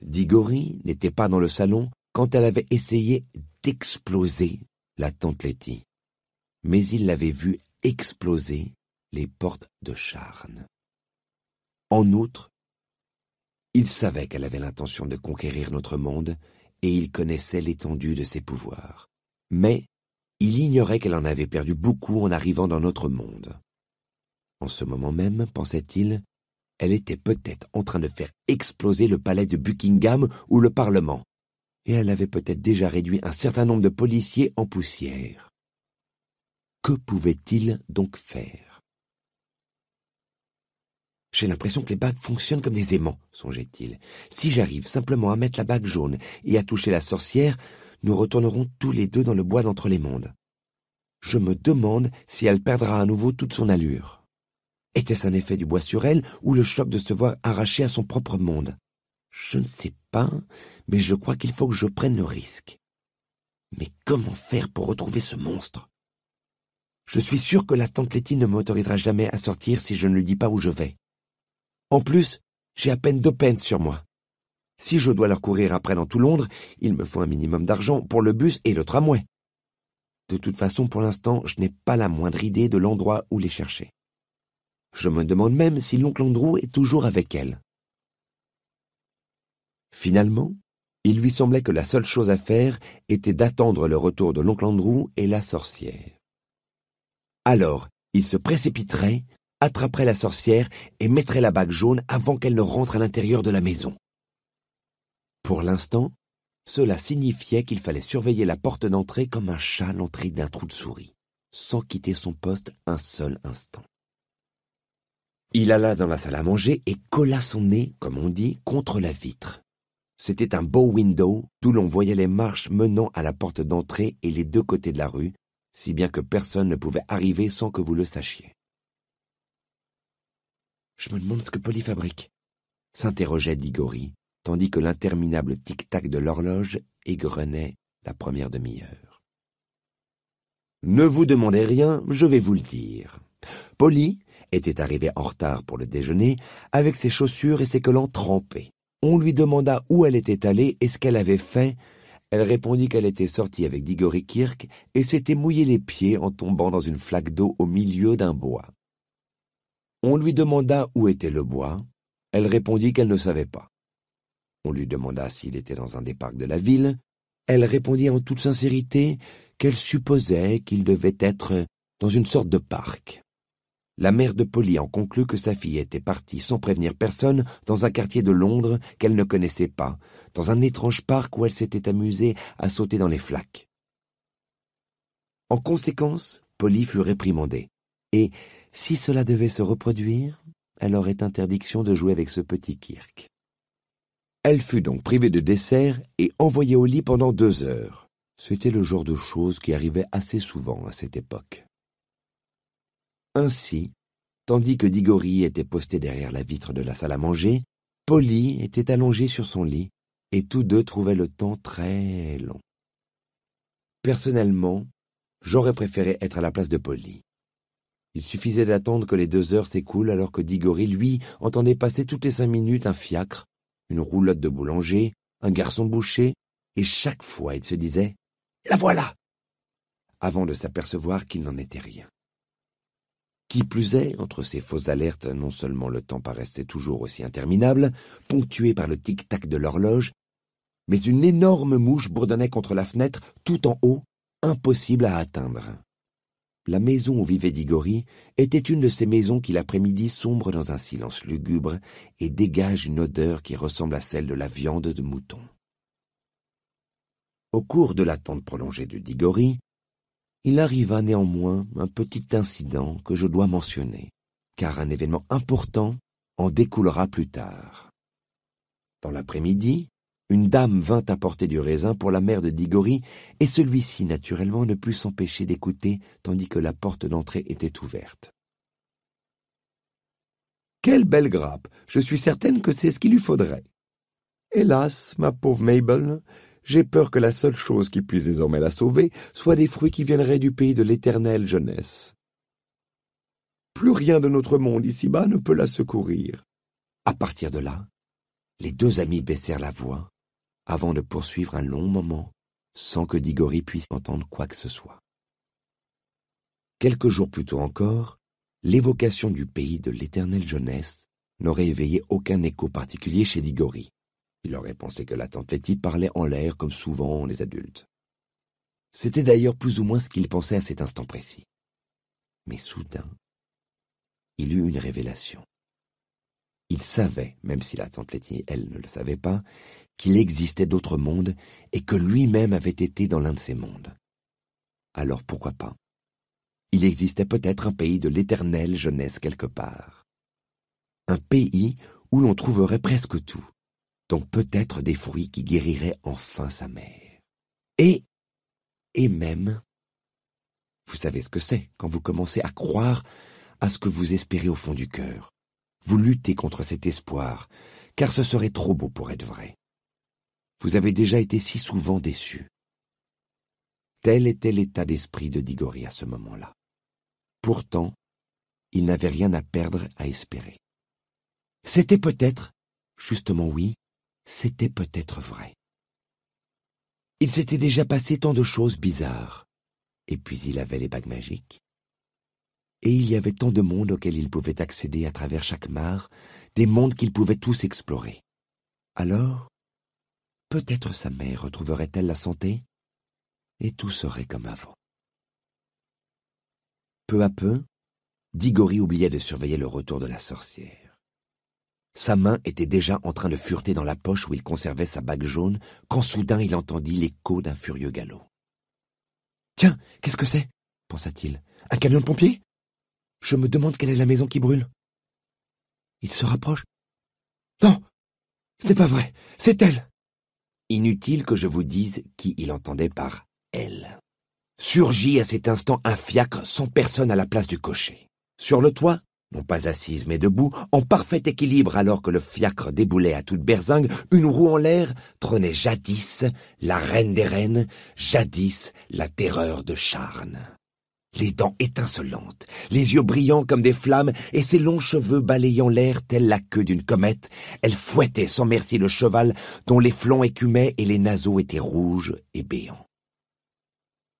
Digory n'était pas dans le salon quand elle avait essayé d'exploser la tante Letty. Mais il l'avait vue exploser les portes de Charnes. En outre, il savait qu'elle avait l'intention de conquérir notre monde, et il connaissait l'étendue de ses pouvoirs. Mais il ignorait qu'elle en avait perdu beaucoup en arrivant dans notre monde. En ce moment même, pensait-il, elle était peut-être en train de faire exploser le palais de Buckingham ou le Parlement, et elle avait peut-être déjà réduit un certain nombre de policiers en poussière. Que pouvait-il donc faire j'ai l'impression que les bagues fonctionnent comme des aimants, songeait-il. Si j'arrive simplement à mettre la bague jaune et à toucher la sorcière, nous retournerons tous les deux dans le bois d'entre les mondes. Je me demande si elle perdra à nouveau toute son allure. Était-ce un effet du bois sur elle ou le choc de se voir arraché à son propre monde Je ne sais pas, mais je crois qu'il faut que je prenne le risque. Mais comment faire pour retrouver ce monstre Je suis sûr que la tante Letty ne m'autorisera jamais à sortir si je ne lui dis pas où je vais. En plus, j'ai à peine deux pence sur moi. Si je dois leur courir après dans tout Londres, il me faut un minimum d'argent pour le bus et le tramway. De toute façon, pour l'instant, je n'ai pas la moindre idée de l'endroit où les chercher. Je me demande même si l'oncle Andrew est toujours avec elle. Finalement, il lui semblait que la seule chose à faire était d'attendre le retour de l'oncle Andrew et la sorcière. Alors, il se précipiterait, attraperait la sorcière et mettrait la bague jaune avant qu'elle ne rentre à l'intérieur de la maison. Pour l'instant, cela signifiait qu'il fallait surveiller la porte d'entrée comme un chat l'entrée d'un trou de souris, sans quitter son poste un seul instant. Il alla dans la salle à manger et colla son nez, comme on dit, contre la vitre. C'était un beau window d'où l'on voyait les marches menant à la porte d'entrée et les deux côtés de la rue, si bien que personne ne pouvait arriver sans que vous le sachiez. Je me demande ce que Polly fabrique, s'interrogeait Digory, tandis que l'interminable tic-tac de l'horloge égrenait la première demi-heure. Ne vous demandez rien, je vais vous le dire. Polly était arrivée en retard pour le déjeuner, avec ses chaussures et ses collants trempés. On lui demanda où elle était allée et ce qu'elle avait fait. Elle répondit qu'elle était sortie avec Digory Kirk et s'était mouillée les pieds en tombant dans une flaque d'eau au milieu d'un bois. On lui demanda où était le bois. Elle répondit qu'elle ne savait pas. On lui demanda s'il était dans un des parcs de la ville. Elle répondit en toute sincérité qu'elle supposait qu'il devait être dans une sorte de parc. La mère de Polly en conclut que sa fille était partie sans prévenir personne dans un quartier de Londres qu'elle ne connaissait pas, dans un étrange parc où elle s'était amusée à sauter dans les flaques. En conséquence, Polly fut réprimandée, et si cela devait se reproduire, elle aurait interdiction de jouer avec ce petit Kirk. Elle fut donc privée de dessert et envoyée au lit pendant deux heures. C'était le genre de choses qui arrivait assez souvent à cette époque. Ainsi, tandis que Digori était posté derrière la vitre de la salle à manger, Polly était allongée sur son lit, et tous deux trouvaient le temps très long. Personnellement, j'aurais préféré être à la place de Polly. Il suffisait d'attendre que les deux heures s'écoulent alors que Digori, lui, entendait passer toutes les cinq minutes un fiacre, une roulotte de boulanger, un garçon boucher, et chaque fois il se disait « La voilà !» avant de s'apercevoir qu'il n'en était rien. Qui plus est, entre ces fausses alertes, non seulement le temps paraissait toujours aussi interminable, ponctué par le tic-tac de l'horloge, mais une énorme mouche bourdonnait contre la fenêtre tout en haut, impossible à atteindre. La maison où vivait Digori était une de ces maisons qui l'après-midi sombre dans un silence lugubre et dégage une odeur qui ressemble à celle de la viande de mouton. Au cours de l'attente prolongée de Digori, il arriva néanmoins un petit incident que je dois mentionner, car un événement important en découlera plus tard. Dans l'après-midi, une dame vint apporter du raisin pour la mère de Digory, et celui-ci, naturellement, ne put s'empêcher d'écouter, tandis que la porte d'entrée était ouverte. Quelle belle grappe Je suis certaine que c'est ce qu'il lui faudrait. Hélas, ma pauvre Mabel, j'ai peur que la seule chose qui puisse désormais la sauver soit des fruits qui viendraient du pays de l'éternelle jeunesse. Plus rien de notre monde ici-bas ne peut la secourir. À partir de là, les deux amis baissèrent la voix avant de poursuivre un long moment sans que Digori puisse entendre quoi que ce soit. Quelques jours plus tôt encore, l'évocation du pays de l'éternelle jeunesse n'aurait éveillé aucun écho particulier chez Digori. Il aurait pensé que la tante Letty parlait en l'air comme souvent les adultes. C'était d'ailleurs plus ou moins ce qu'il pensait à cet instant précis. Mais soudain, il eut une révélation. Il savait, même si la tante Letty elle, ne le savait pas, qu'il existait d'autres mondes et que lui-même avait été dans l'un de ces mondes. Alors pourquoi pas Il existait peut-être un pays de l'éternelle jeunesse quelque part. Un pays où l'on trouverait presque tout, dont peut-être des fruits qui guériraient enfin sa mère. Et, et même, vous savez ce que c'est quand vous commencez à croire à ce que vous espérez au fond du cœur. Vous luttez contre cet espoir, car ce serait trop beau pour être vrai. Vous avez déjà été si souvent déçu. Tel était l'état d'esprit de Digory à ce moment-là. Pourtant, il n'avait rien à perdre à espérer. C'était peut-être, justement oui, c'était peut-être vrai. Il s'était déjà passé tant de choses bizarres. Et puis il avait les bagues magiques et il y avait tant de mondes auxquels il pouvait accéder à travers chaque mare, des mondes qu'ils pouvaient tous explorer. Alors, peut-être sa mère retrouverait-elle la santé, et tout serait comme avant. Peu à peu, Digory oubliait de surveiller le retour de la sorcière. Sa main était déjà en train de fureter dans la poche où il conservait sa bague jaune quand soudain il entendit l'écho d'un furieux galop. Tiens, qu'est-ce que c'est pensa-t-il. Un camion de pompiers je me demande quelle est la maison qui brûle. Il se rapproche. Non Ce n'est pas vrai C'est elle Inutile que je vous dise qui il entendait par elle. Surgit à cet instant un fiacre sans personne à la place du cocher. Sur le toit, non pas assise mais debout, en parfait équilibre alors que le fiacre déboulait à toute berzingue, une roue en l'air trônait jadis la reine des reines, jadis la terreur de Charnes les dents étincelantes, les yeux brillants comme des flammes et ses longs cheveux balayant l'air telle la queue d'une comète, elle fouettait sans merci le cheval dont les flancs écumaient et les naseaux étaient rouges et béants.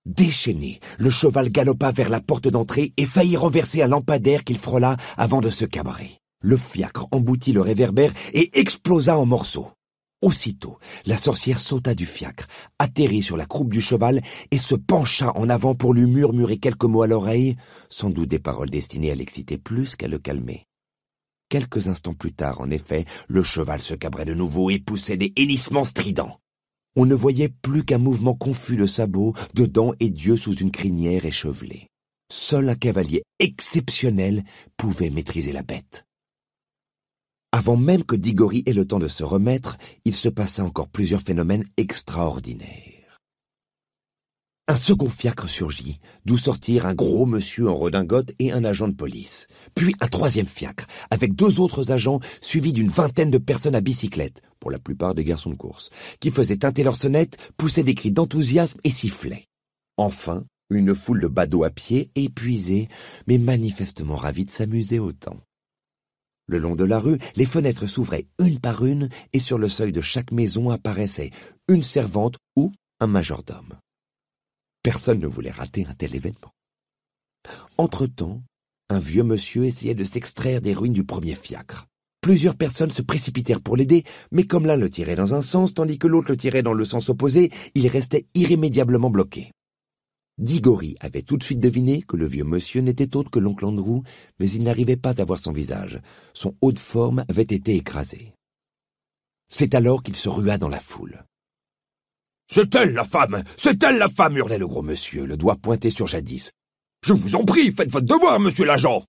Déchaîné, le cheval galopa vers la porte d'entrée et faillit renverser un lampadaire qu'il frôla avant de se cabrer. Le fiacre emboutit le réverbère et explosa en morceaux. Aussitôt, la sorcière sauta du fiacre, atterrit sur la croupe du cheval et se pencha en avant pour lui murmurer quelques mots à l'oreille, sans doute des paroles destinées à l'exciter plus qu'à le calmer. Quelques instants plus tard, en effet, le cheval se cabrait de nouveau et poussait des hélissements stridents. On ne voyait plus qu'un mouvement confus de sabots, de dents et d'yeux sous une crinière échevelée. Seul un cavalier exceptionnel pouvait maîtriser la bête. Avant même que Digori ait le temps de se remettre, il se passa encore plusieurs phénomènes extraordinaires. Un second fiacre surgit, d'où sortirent un gros monsieur en redingote et un agent de police, puis un troisième fiacre, avec deux autres agents suivis d'une vingtaine de personnes à bicyclette, pour la plupart des garçons de course, qui faisaient teinter leurs sonnettes, poussaient des cris d'enthousiasme et sifflaient. Enfin, une foule de badauds à pied, épuisés, mais manifestement ravis de s'amuser autant. Le long de la rue, les fenêtres s'ouvraient une par une et sur le seuil de chaque maison apparaissait une servante ou un majordome. Personne ne voulait rater un tel événement. Entre-temps, un vieux monsieur essayait de s'extraire des ruines du premier fiacre. Plusieurs personnes se précipitèrent pour l'aider, mais comme l'un le tirait dans un sens, tandis que l'autre le tirait dans le sens opposé, il restait irrémédiablement bloqué. Digory avait tout de suite deviné que le vieux monsieur n'était autre que l'oncle Andrew, mais il n'arrivait pas à voir son visage. Son haut de forme avait été écrasé. C'est alors qu'il se rua dans la foule. C'est elle la femme C'est elle la femme hurlait le gros monsieur, le doigt pointé sur Jadis. Je vous en prie, faites votre devoir, monsieur l'agent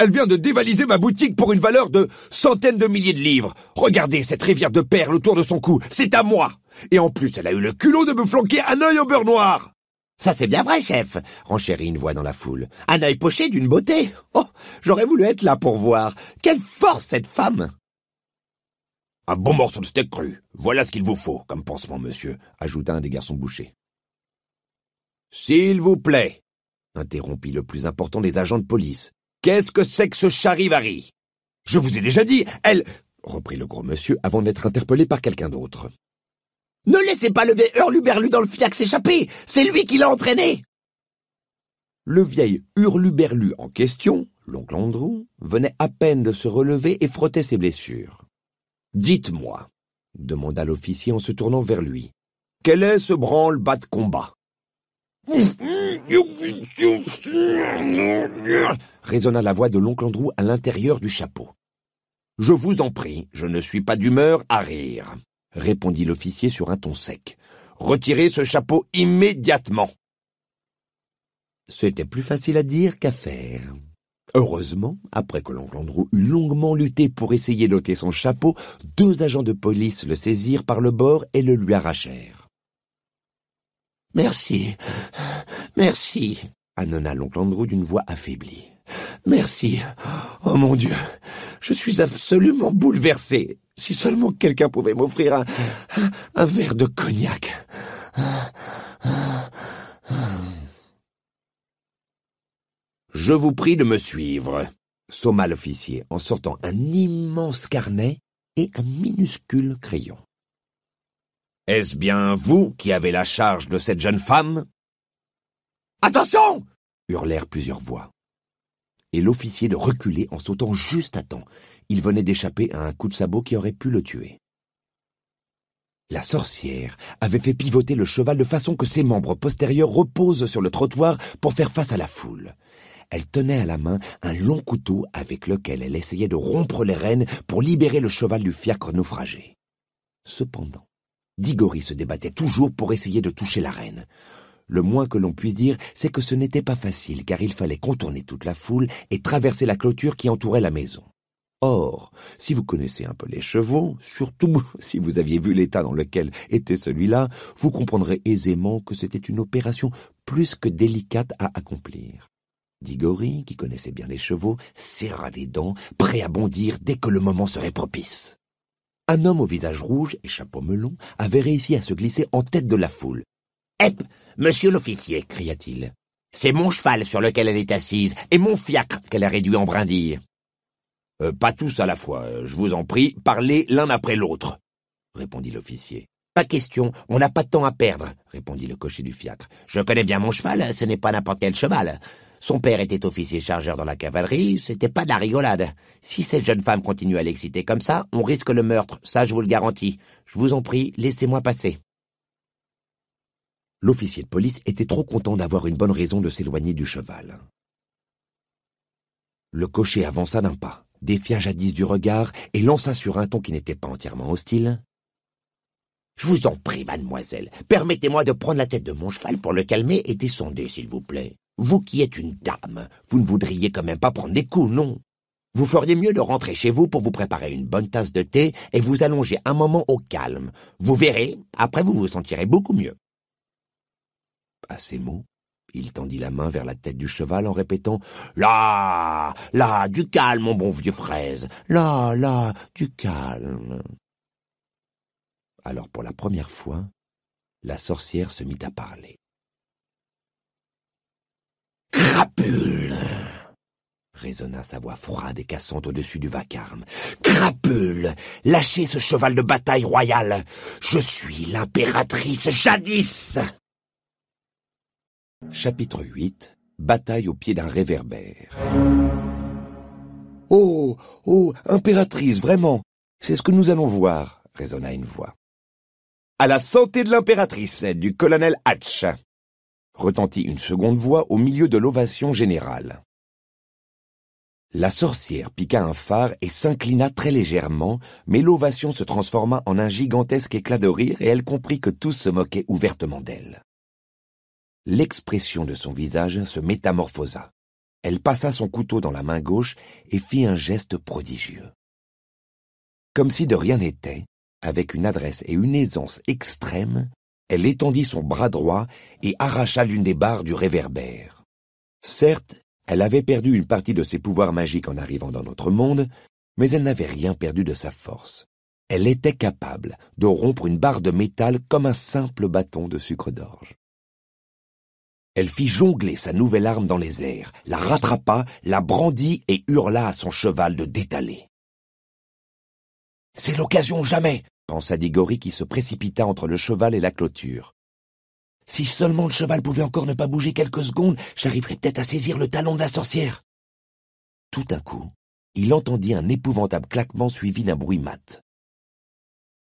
Elle vient de dévaliser ma boutique pour une valeur de centaines de milliers de livres Regardez cette rivière de perles autour de son cou, c'est à moi Et en plus, elle a eu le culot de me flanquer un œil au beurre noir ça c'est bien vrai, chef, renchérit une voix dans la foule. Un œil poché d'une beauté. Oh. J'aurais voulu être là pour voir. Quelle force cette femme. Un bon morceau de steak cru. Voilà ce qu'il vous faut comme pansement, monsieur, ajouta un des garçons bouchés. S'il vous plaît, interrompit le plus important des agents de police. Qu'est-ce que c'est que ce charivari? Je vous ai déjà dit, elle reprit le gros monsieur avant d'être interpellé par quelqu'un d'autre. Ne laissez pas lever Hurluberlu dans le fiac s'échapper C'est lui qui l'a entraîné Le vieil Hurluberlu en question, l'oncle Androu, venait à peine de se relever et frottait ses blessures. Dites-moi, demanda l'officier en se tournant vers lui, quel est ce branle-bas de combat résonna la voix de l'oncle Androu à l'intérieur du chapeau. Je vous en prie, je ne suis pas d'humeur à rire répondit l'officier sur un ton sec. Retirez ce chapeau immédiatement. C'était plus facile à dire qu'à faire. Heureusement, après que l'oncle Andrew eut longuement lutté pour essayer d'ôter son chapeau, deux agents de police le saisirent par le bord et le lui arrachèrent. Merci, merci, annonna l'oncle Andrew d'une voix affaiblie. Merci. Oh mon Dieu, je suis absolument bouleversé. Si seulement quelqu'un pouvait m'offrir un, un, verre de cognac. Je vous prie de me suivre, somma l'officier en sortant un immense carnet et un minuscule crayon. Est-ce bien vous qui avez la charge de cette jeune femme Attention hurlèrent plusieurs voix. Et l'officier de reculer en sautant juste à temps, il venait d'échapper à un coup de sabot qui aurait pu le tuer. La sorcière avait fait pivoter le cheval de façon que ses membres postérieurs reposent sur le trottoir pour faire face à la foule. Elle tenait à la main un long couteau avec lequel elle essayait de rompre les rênes pour libérer le cheval du fiacre naufragé. Cependant, Digori se débattait toujours pour essayer de toucher la reine. Le moins que l'on puisse dire, c'est que ce n'était pas facile car il fallait contourner toute la foule et traverser la clôture qui entourait la maison. Or, si vous connaissez un peu les chevaux, surtout si vous aviez vu l'état dans lequel était celui-là, vous comprendrez aisément que c'était une opération plus que délicate à accomplir. Digori, qui connaissait bien les chevaux, serra les dents, prêt à bondir dès que le moment serait propice. Un homme au visage rouge et chapeau melon avait réussi à se glisser en tête de la foule. Hep Monsieur l'officier cria-t-il. C'est mon cheval sur lequel elle est assise et mon fiacre qu'elle a réduit en brindilles. Euh, pas tous à la fois, euh, je vous en prie, parlez l'un après l'autre, répondit l'officier. Pas question, on n'a pas de temps à perdre, répondit le cocher du fiacre. Je connais bien mon cheval, ce n'est pas n'importe quel cheval. Son père était officier chargeur dans la cavalerie, c'était pas de la rigolade. Si cette jeune femme continue à l'exciter comme ça, on risque le meurtre, ça je vous le garantis. Je vous en prie, laissez-moi passer. L'officier de police était trop content d'avoir une bonne raison de s'éloigner du cheval. Le cocher avança d'un pas défia jadis du regard et lança sur un ton qui n'était pas entièrement hostile. Je vous en prie, mademoiselle, permettez-moi de prendre la tête de mon cheval pour le calmer et descendez, s'il vous plaît. Vous qui êtes une dame, vous ne voudriez quand même pas prendre des coups, non Vous feriez mieux de rentrer chez vous pour vous préparer une bonne tasse de thé et vous allonger un moment au calme. Vous verrez, après vous vous sentirez beaucoup mieux. À ces mots, il tendit la main vers la tête du cheval en répétant Là, là, du calme, mon bon vieux fraise, là, là, du calme. Alors pour la première fois, la sorcière se mit à parler. Crapule résonna sa voix froide et cassante au-dessus du vacarme. Crapule Lâchez ce cheval de bataille royale Je suis l'impératrice jadis Chapitre 8 Bataille au pied d'un réverbère. Oh Oh Impératrice, vraiment C'est ce que nous allons voir, résonna une voix. À la santé de l'impératrice, du colonel Hatch retentit une seconde voix au milieu de l'ovation générale. La sorcière piqua un phare et s'inclina très légèrement, mais l'ovation se transforma en un gigantesque éclat de rire et elle comprit que tous se moquaient ouvertement d'elle l'expression de son visage se métamorphosa. Elle passa son couteau dans la main gauche et fit un geste prodigieux. Comme si de rien n'était, avec une adresse et une aisance extrêmes, elle étendit son bras droit et arracha l'une des barres du réverbère. Certes, elle avait perdu une partie de ses pouvoirs magiques en arrivant dans notre monde, mais elle n'avait rien perdu de sa force. Elle était capable de rompre une barre de métal comme un simple bâton de sucre d'orge. Elle fit jongler sa nouvelle arme dans les airs, la rattrapa, la brandit et hurla à son cheval de détaler. C'est l'occasion jamais, pensa Digori qui se précipita entre le cheval et la clôture. Si seulement le cheval pouvait encore ne pas bouger quelques secondes, j'arriverais peut-être à saisir le talon de la sorcière. Tout à coup, il entendit un épouvantable claquement suivi d'un bruit mat.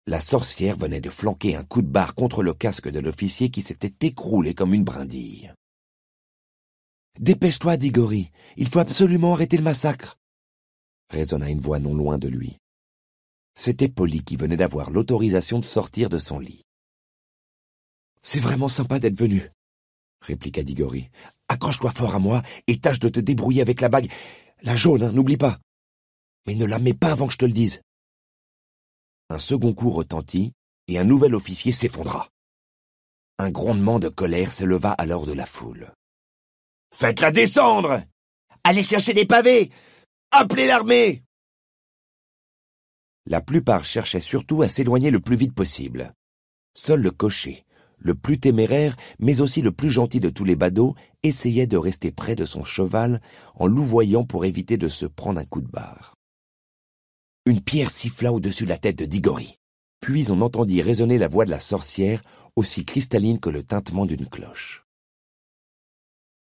La sorcière venait de flanquer un coup de barre contre le casque de l'officier qui s'était écroulé comme une brindille. Dépêche-toi, dit Il faut absolument arrêter le massacre. résonna une voix non loin de lui. C'était Polly qui venait d'avoir l'autorisation de sortir de son lit. C'est vraiment sympa d'être venu, répliqua Digori. Accroche-toi fort à moi et tâche de te débrouiller avec la bague. La jaune, hein, n'oublie pas. Mais ne la mets pas avant que je te le dise. Un second coup retentit, et un nouvel officier s'effondra. Un grondement de colère s'éleva alors de la foule. Faites-la descendre Allez chercher des pavés Appelez l'armée La plupart cherchaient surtout à s'éloigner le plus vite possible. Seul le cocher, le plus téméraire, mais aussi le plus gentil de tous les badauds, essayait de rester près de son cheval en louvoyant pour éviter de se prendre un coup de barre. Une pierre siffla au-dessus de la tête de Digory. Puis on entendit résonner la voix de la sorcière, aussi cristalline que le tintement d'une cloche.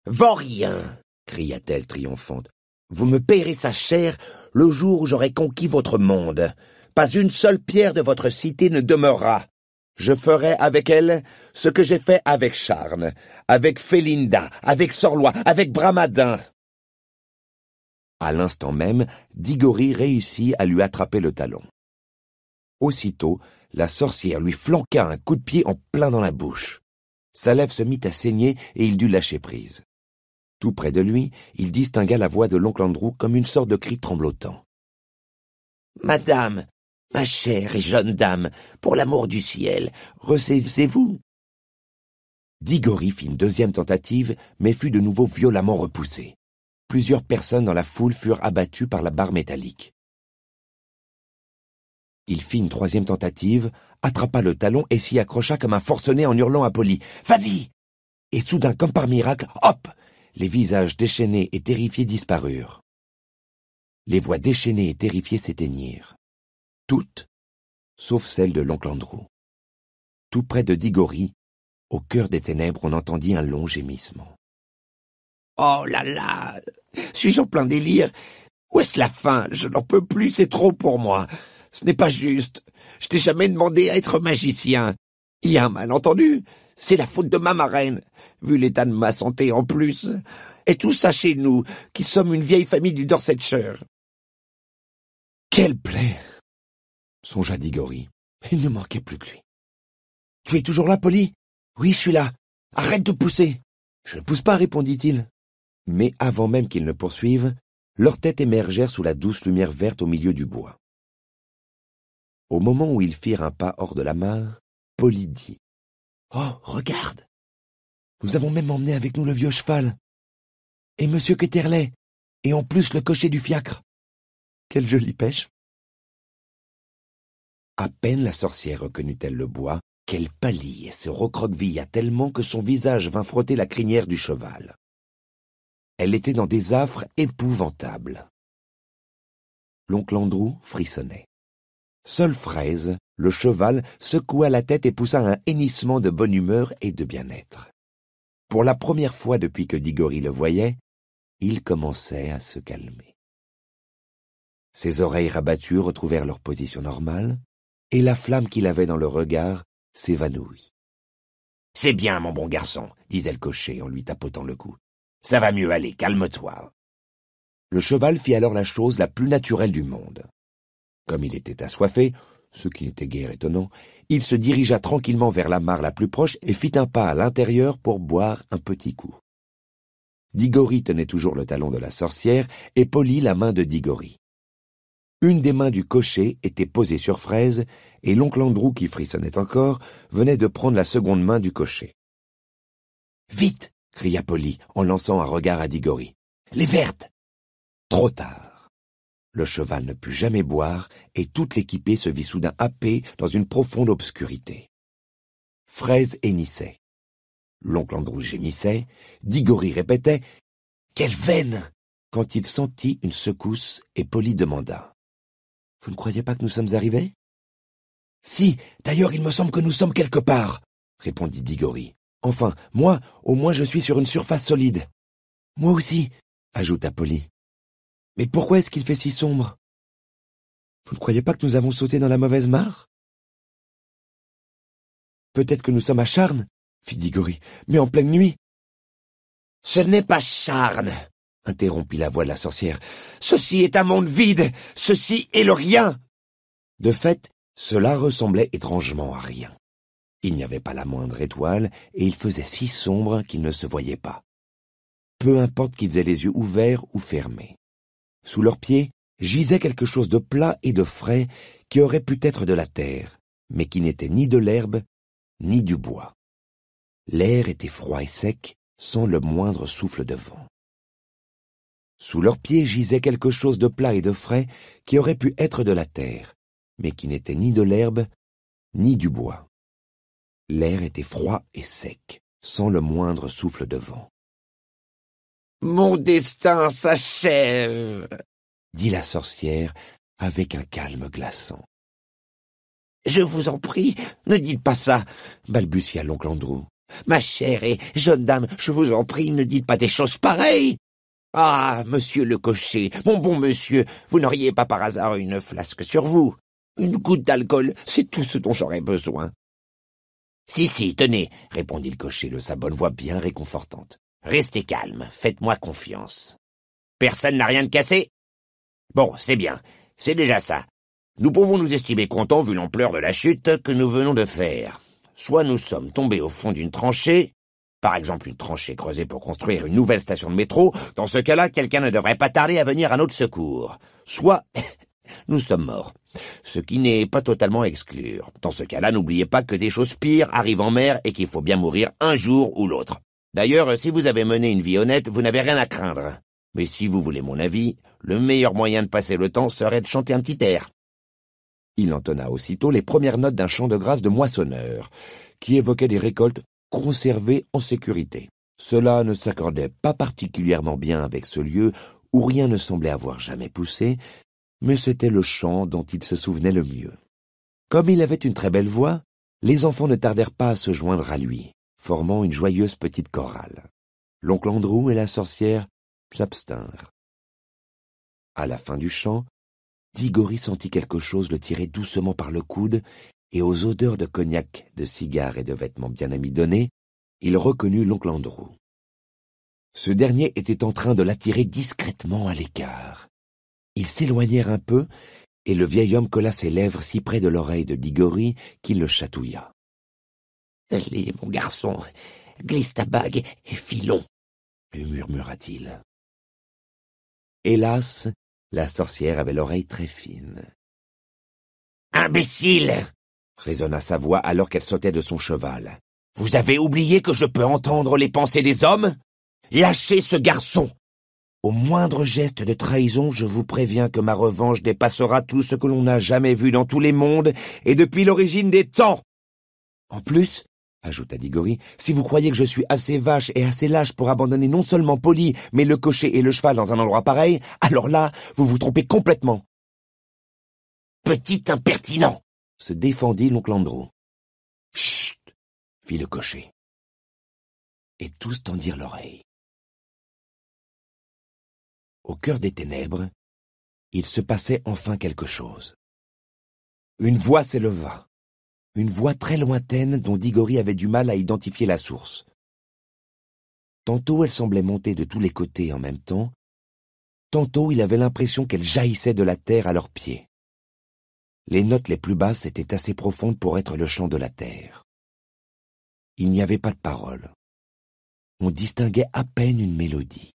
rien cria-t-elle triomphante. Vous me paierez sa chair le jour où j'aurai conquis votre monde. Pas une seule pierre de votre cité ne demeurera. Je ferai avec elle ce que j'ai fait avec Charne, avec Félinda, avec Sorlois, avec Bramadin. À l'instant même, Digory réussit à lui attraper le talon. Aussitôt, la sorcière lui flanqua un coup de pied en plein dans la bouche. Sa lèvre se mit à saigner et il dut lâcher prise. Tout près de lui, il distingua la voix de l'oncle Andrew comme une sorte de cri tremblotant. Madame, ma chère et jeune dame, pour l'amour du ciel, ressaisissez-vous. Digory fit une deuxième tentative, mais fut de nouveau violemment repoussé. Plusieurs personnes dans la foule furent abattues par la barre métallique. Il fit une troisième tentative, attrapa le talon et s'y accrocha comme un forcené en hurlant à Poli. Vas-y! Et soudain, comme par miracle, hop! Les visages déchaînés et terrifiés disparurent. Les voix déchaînées et terrifiées s'éteignirent. Toutes, sauf celle de l'oncle Andrew. Tout près de Digori, au cœur des ténèbres, on entendit un long gémissement. Oh là là Suis-je en plein délire Où est-ce la fin Je n'en peux plus, c'est trop pour moi. Ce n'est pas juste. Je t'ai jamais demandé à être magicien. Il y a un malentendu. C'est la faute de ma marraine, vu l'état de ma santé en plus. Et tout ça chez nous, qui sommes une vieille famille du Dorsetshire. Quelle plaie songea Digori. Il ne manquait plus que lui. Tu es toujours là, Polly Oui, je suis là. Arrête de pousser. Je ne pousse pas, répondit-il mais avant même qu'ils ne poursuivent, leurs têtes émergèrent sous la douce lumière verte au milieu du bois. Au moment où ils firent un pas hors de la mare, Polly dit Oh, regarde Nous avons même emmené avec nous le vieux cheval et monsieur Queterlet, et en plus le cocher du fiacre. Quelle jolie pêche À peine la sorcière reconnut-elle le bois qu'elle pâlit et se recroquevilla tellement que son visage vint frotter la crinière du cheval. Elle était dans des affres épouvantables. L'oncle Andrew frissonnait. Seule Fraise, le cheval, secoua la tête et poussa un hennissement de bonne humeur et de bien-être. Pour la première fois depuis que Digory le voyait, il commençait à se calmer. Ses oreilles rabattues retrouvèrent leur position normale, et la flamme qu'il avait dans le regard s'évanouit. C'est bien, mon bon garçon, disait le cocher en lui tapotant le cou. Ça va mieux, aller, calme-toi. Le cheval fit alors la chose la plus naturelle du monde. Comme il était assoiffé, ce qui n'était guère étonnant, il se dirigea tranquillement vers la mare la plus proche et fit un pas à l'intérieur pour boire un petit coup. Digori tenait toujours le talon de la sorcière et poli la main de Digori. Une des mains du cocher était posée sur Fraise, et l'oncle Andrew, qui frissonnait encore, venait de prendre la seconde main du cocher. Vite cria Polly en lançant un regard à Digori. Les vertes Trop tard. Le cheval ne put jamais boire et toute l'équipée se vit soudain happée dans une profonde obscurité. Fraise hennissait. L'oncle Andrew gémissait, Digori répétait Quelle veine quand il sentit une secousse et Polly demanda Vous ne croyez pas que nous sommes arrivés Si, d'ailleurs il me semble que nous sommes quelque part, répondit Digori. Enfin, moi, au moins je suis sur une surface solide. Moi aussi, ajouta Polly. Mais pourquoi est-ce qu'il fait si sombre Vous ne croyez pas que nous avons sauté dans la mauvaise mare Peut-être que nous sommes à Charnes, fit Digory, mais en pleine nuit. Ce n'est pas Charnes, interrompit la voix de la sorcière. Ceci est un monde vide, ceci est le rien. De fait, cela ressemblait étrangement à rien. Il n'y avait pas la moindre étoile, et il faisait si sombre qu'ils ne se voyaient pas. Peu importe qu'ils aient les yeux ouverts ou fermés. Sous leurs pieds gisait quelque chose de plat et de frais qui aurait pu être de la terre, mais qui n'était ni de l'herbe, ni du bois. L'air était froid et sec, sans le moindre souffle de vent. Sous leurs pieds gisait quelque chose de plat et de frais qui aurait pu être de la terre, mais qui n'était ni de l'herbe, ni du bois. L'air était froid et sec, sans le moindre souffle de vent. Mon destin s'achève, dit la sorcière avec un calme glaçant. Je vous en prie, ne dites pas ça, balbutia l'oncle Andrew. Ma chère et jeune dame, je vous en prie, ne dites pas des choses pareilles. Ah, monsieur le cocher, mon bon monsieur, vous n'auriez pas par hasard une flasque sur vous. Une goutte d'alcool, c'est tout ce dont j'aurais besoin. Si, si, tenez, répondit le cocher de sa bonne voix bien réconfortante. Restez calme, faites-moi confiance. Personne n'a rien de cassé Bon, c'est bien, c'est déjà ça. Nous pouvons nous estimer contents vu l'ampleur de la chute que nous venons de faire. Soit nous sommes tombés au fond d'une tranchée, par exemple une tranchée creusée pour construire une nouvelle station de métro, dans ce cas-là, quelqu'un ne devrait pas tarder à venir à notre secours. Soit, nous sommes morts. Ce qui n'est pas totalement exclure. Dans ce cas-là, n'oubliez pas que des choses pires arrivent en mer et qu'il faut bien mourir un jour ou l'autre. D'ailleurs, si vous avez mené une vie honnête, vous n'avez rien à craindre. Mais si vous voulez mon avis, le meilleur moyen de passer le temps serait de chanter un petit air. Il entonna aussitôt les premières notes d'un chant de grâce de moissonneur, qui évoquait des récoltes conservées en sécurité. Cela ne s'accordait pas particulièrement bien avec ce lieu où rien ne semblait avoir jamais poussé, mais c'était le chant dont il se souvenait le mieux. Comme il avait une très belle voix, les enfants ne tardèrent pas à se joindre à lui, formant une joyeuse petite chorale. L'oncle Andrew et la sorcière s'abstinrent. À la fin du chant, Digory sentit quelque chose le tirer doucement par le coude, et aux odeurs de cognac, de cigares et de vêtements bien amidonnés, il reconnut l'oncle Andrew. Ce dernier était en train de l'attirer discrètement à l'écart. Ils s'éloignèrent un peu, et le vieil homme colla ses lèvres si près de l'oreille de Digory qu'il le chatouilla. Allez, mon garçon, glisse ta bague et filons, lui murmura-t-il. Hélas, la sorcière avait l'oreille très fine. Imbécile résonna sa voix alors qu'elle sautait de son cheval. Vous avez oublié que je peux entendre les pensées des hommes Lâchez ce garçon au moindre geste de trahison, je vous préviens que ma revanche dépassera tout ce que l'on n'a jamais vu dans tous les mondes et depuis l'origine des temps. En plus, ajouta Digori, si vous croyez que je suis assez vache et assez lâche pour abandonner non seulement Polly, mais le cocher et le cheval dans un endroit pareil, alors là, vous vous trompez complètement. Petit impertinent se défendit l'oncle Andrew. Chut fit le cocher. Et tous tendirent l'oreille au cœur des ténèbres, il se passait enfin quelque chose. Une voix s'éleva, une voix très lointaine dont Digori avait du mal à identifier la source. Tantôt elle semblait monter de tous les côtés en même temps, tantôt il avait l'impression qu'elle jaillissait de la terre à leurs pieds. Les notes les plus basses étaient assez profondes pour être le chant de la terre. Il n'y avait pas de parole. On distinguait à peine une mélodie.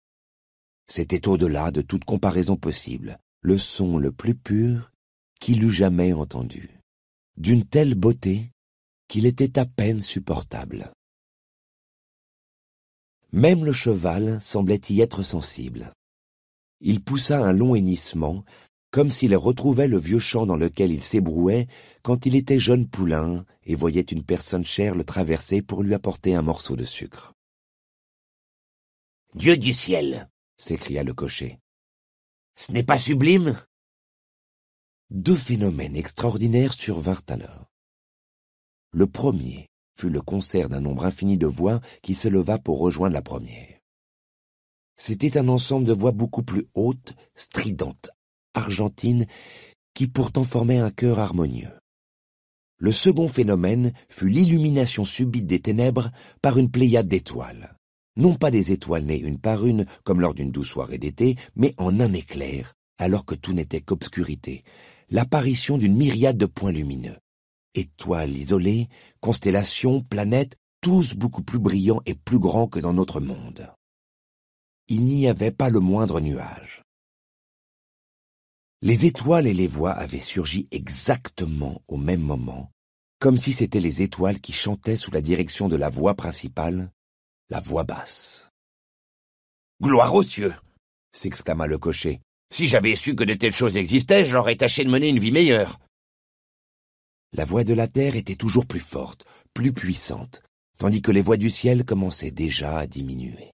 C'était au-delà de toute comparaison possible, le son le plus pur qu'il eût jamais entendu, d'une telle beauté qu'il était à peine supportable. Même le cheval semblait y être sensible. Il poussa un long hennissement, comme s'il retrouvait le vieux champ dans lequel il s'ébrouait quand il était jeune poulain et voyait une personne chère le traverser pour lui apporter un morceau de sucre. Dieu du ciel s'écria le cocher. Ce n'est pas sublime? Deux phénomènes extraordinaires survinrent alors. Le premier fut le concert d'un nombre infini de voix qui se leva pour rejoindre la première. C'était un ensemble de voix beaucoup plus hautes, stridentes, argentines, qui pourtant formaient un cœur harmonieux. Le second phénomène fut l'illumination subite des ténèbres par une pléiade d'étoiles non pas des étoiles nées une par une, comme lors d'une douce soirée d'été, mais en un éclair, alors que tout n'était qu'obscurité, l'apparition d'une myriade de points lumineux. Étoiles isolées, constellations, planètes, tous beaucoup plus brillants et plus grands que dans notre monde. Il n'y avait pas le moindre nuage. Les étoiles et les voix avaient surgi exactement au même moment, comme si c'étaient les étoiles qui chantaient sous la direction de la voix principale, la voix basse. Gloire aux cieux s'exclama le cocher. Si j'avais su que de telles choses existaient, j'aurais tâché de mener une vie meilleure. La voix de la terre était toujours plus forte, plus puissante, tandis que les voix du ciel commençaient déjà à diminuer.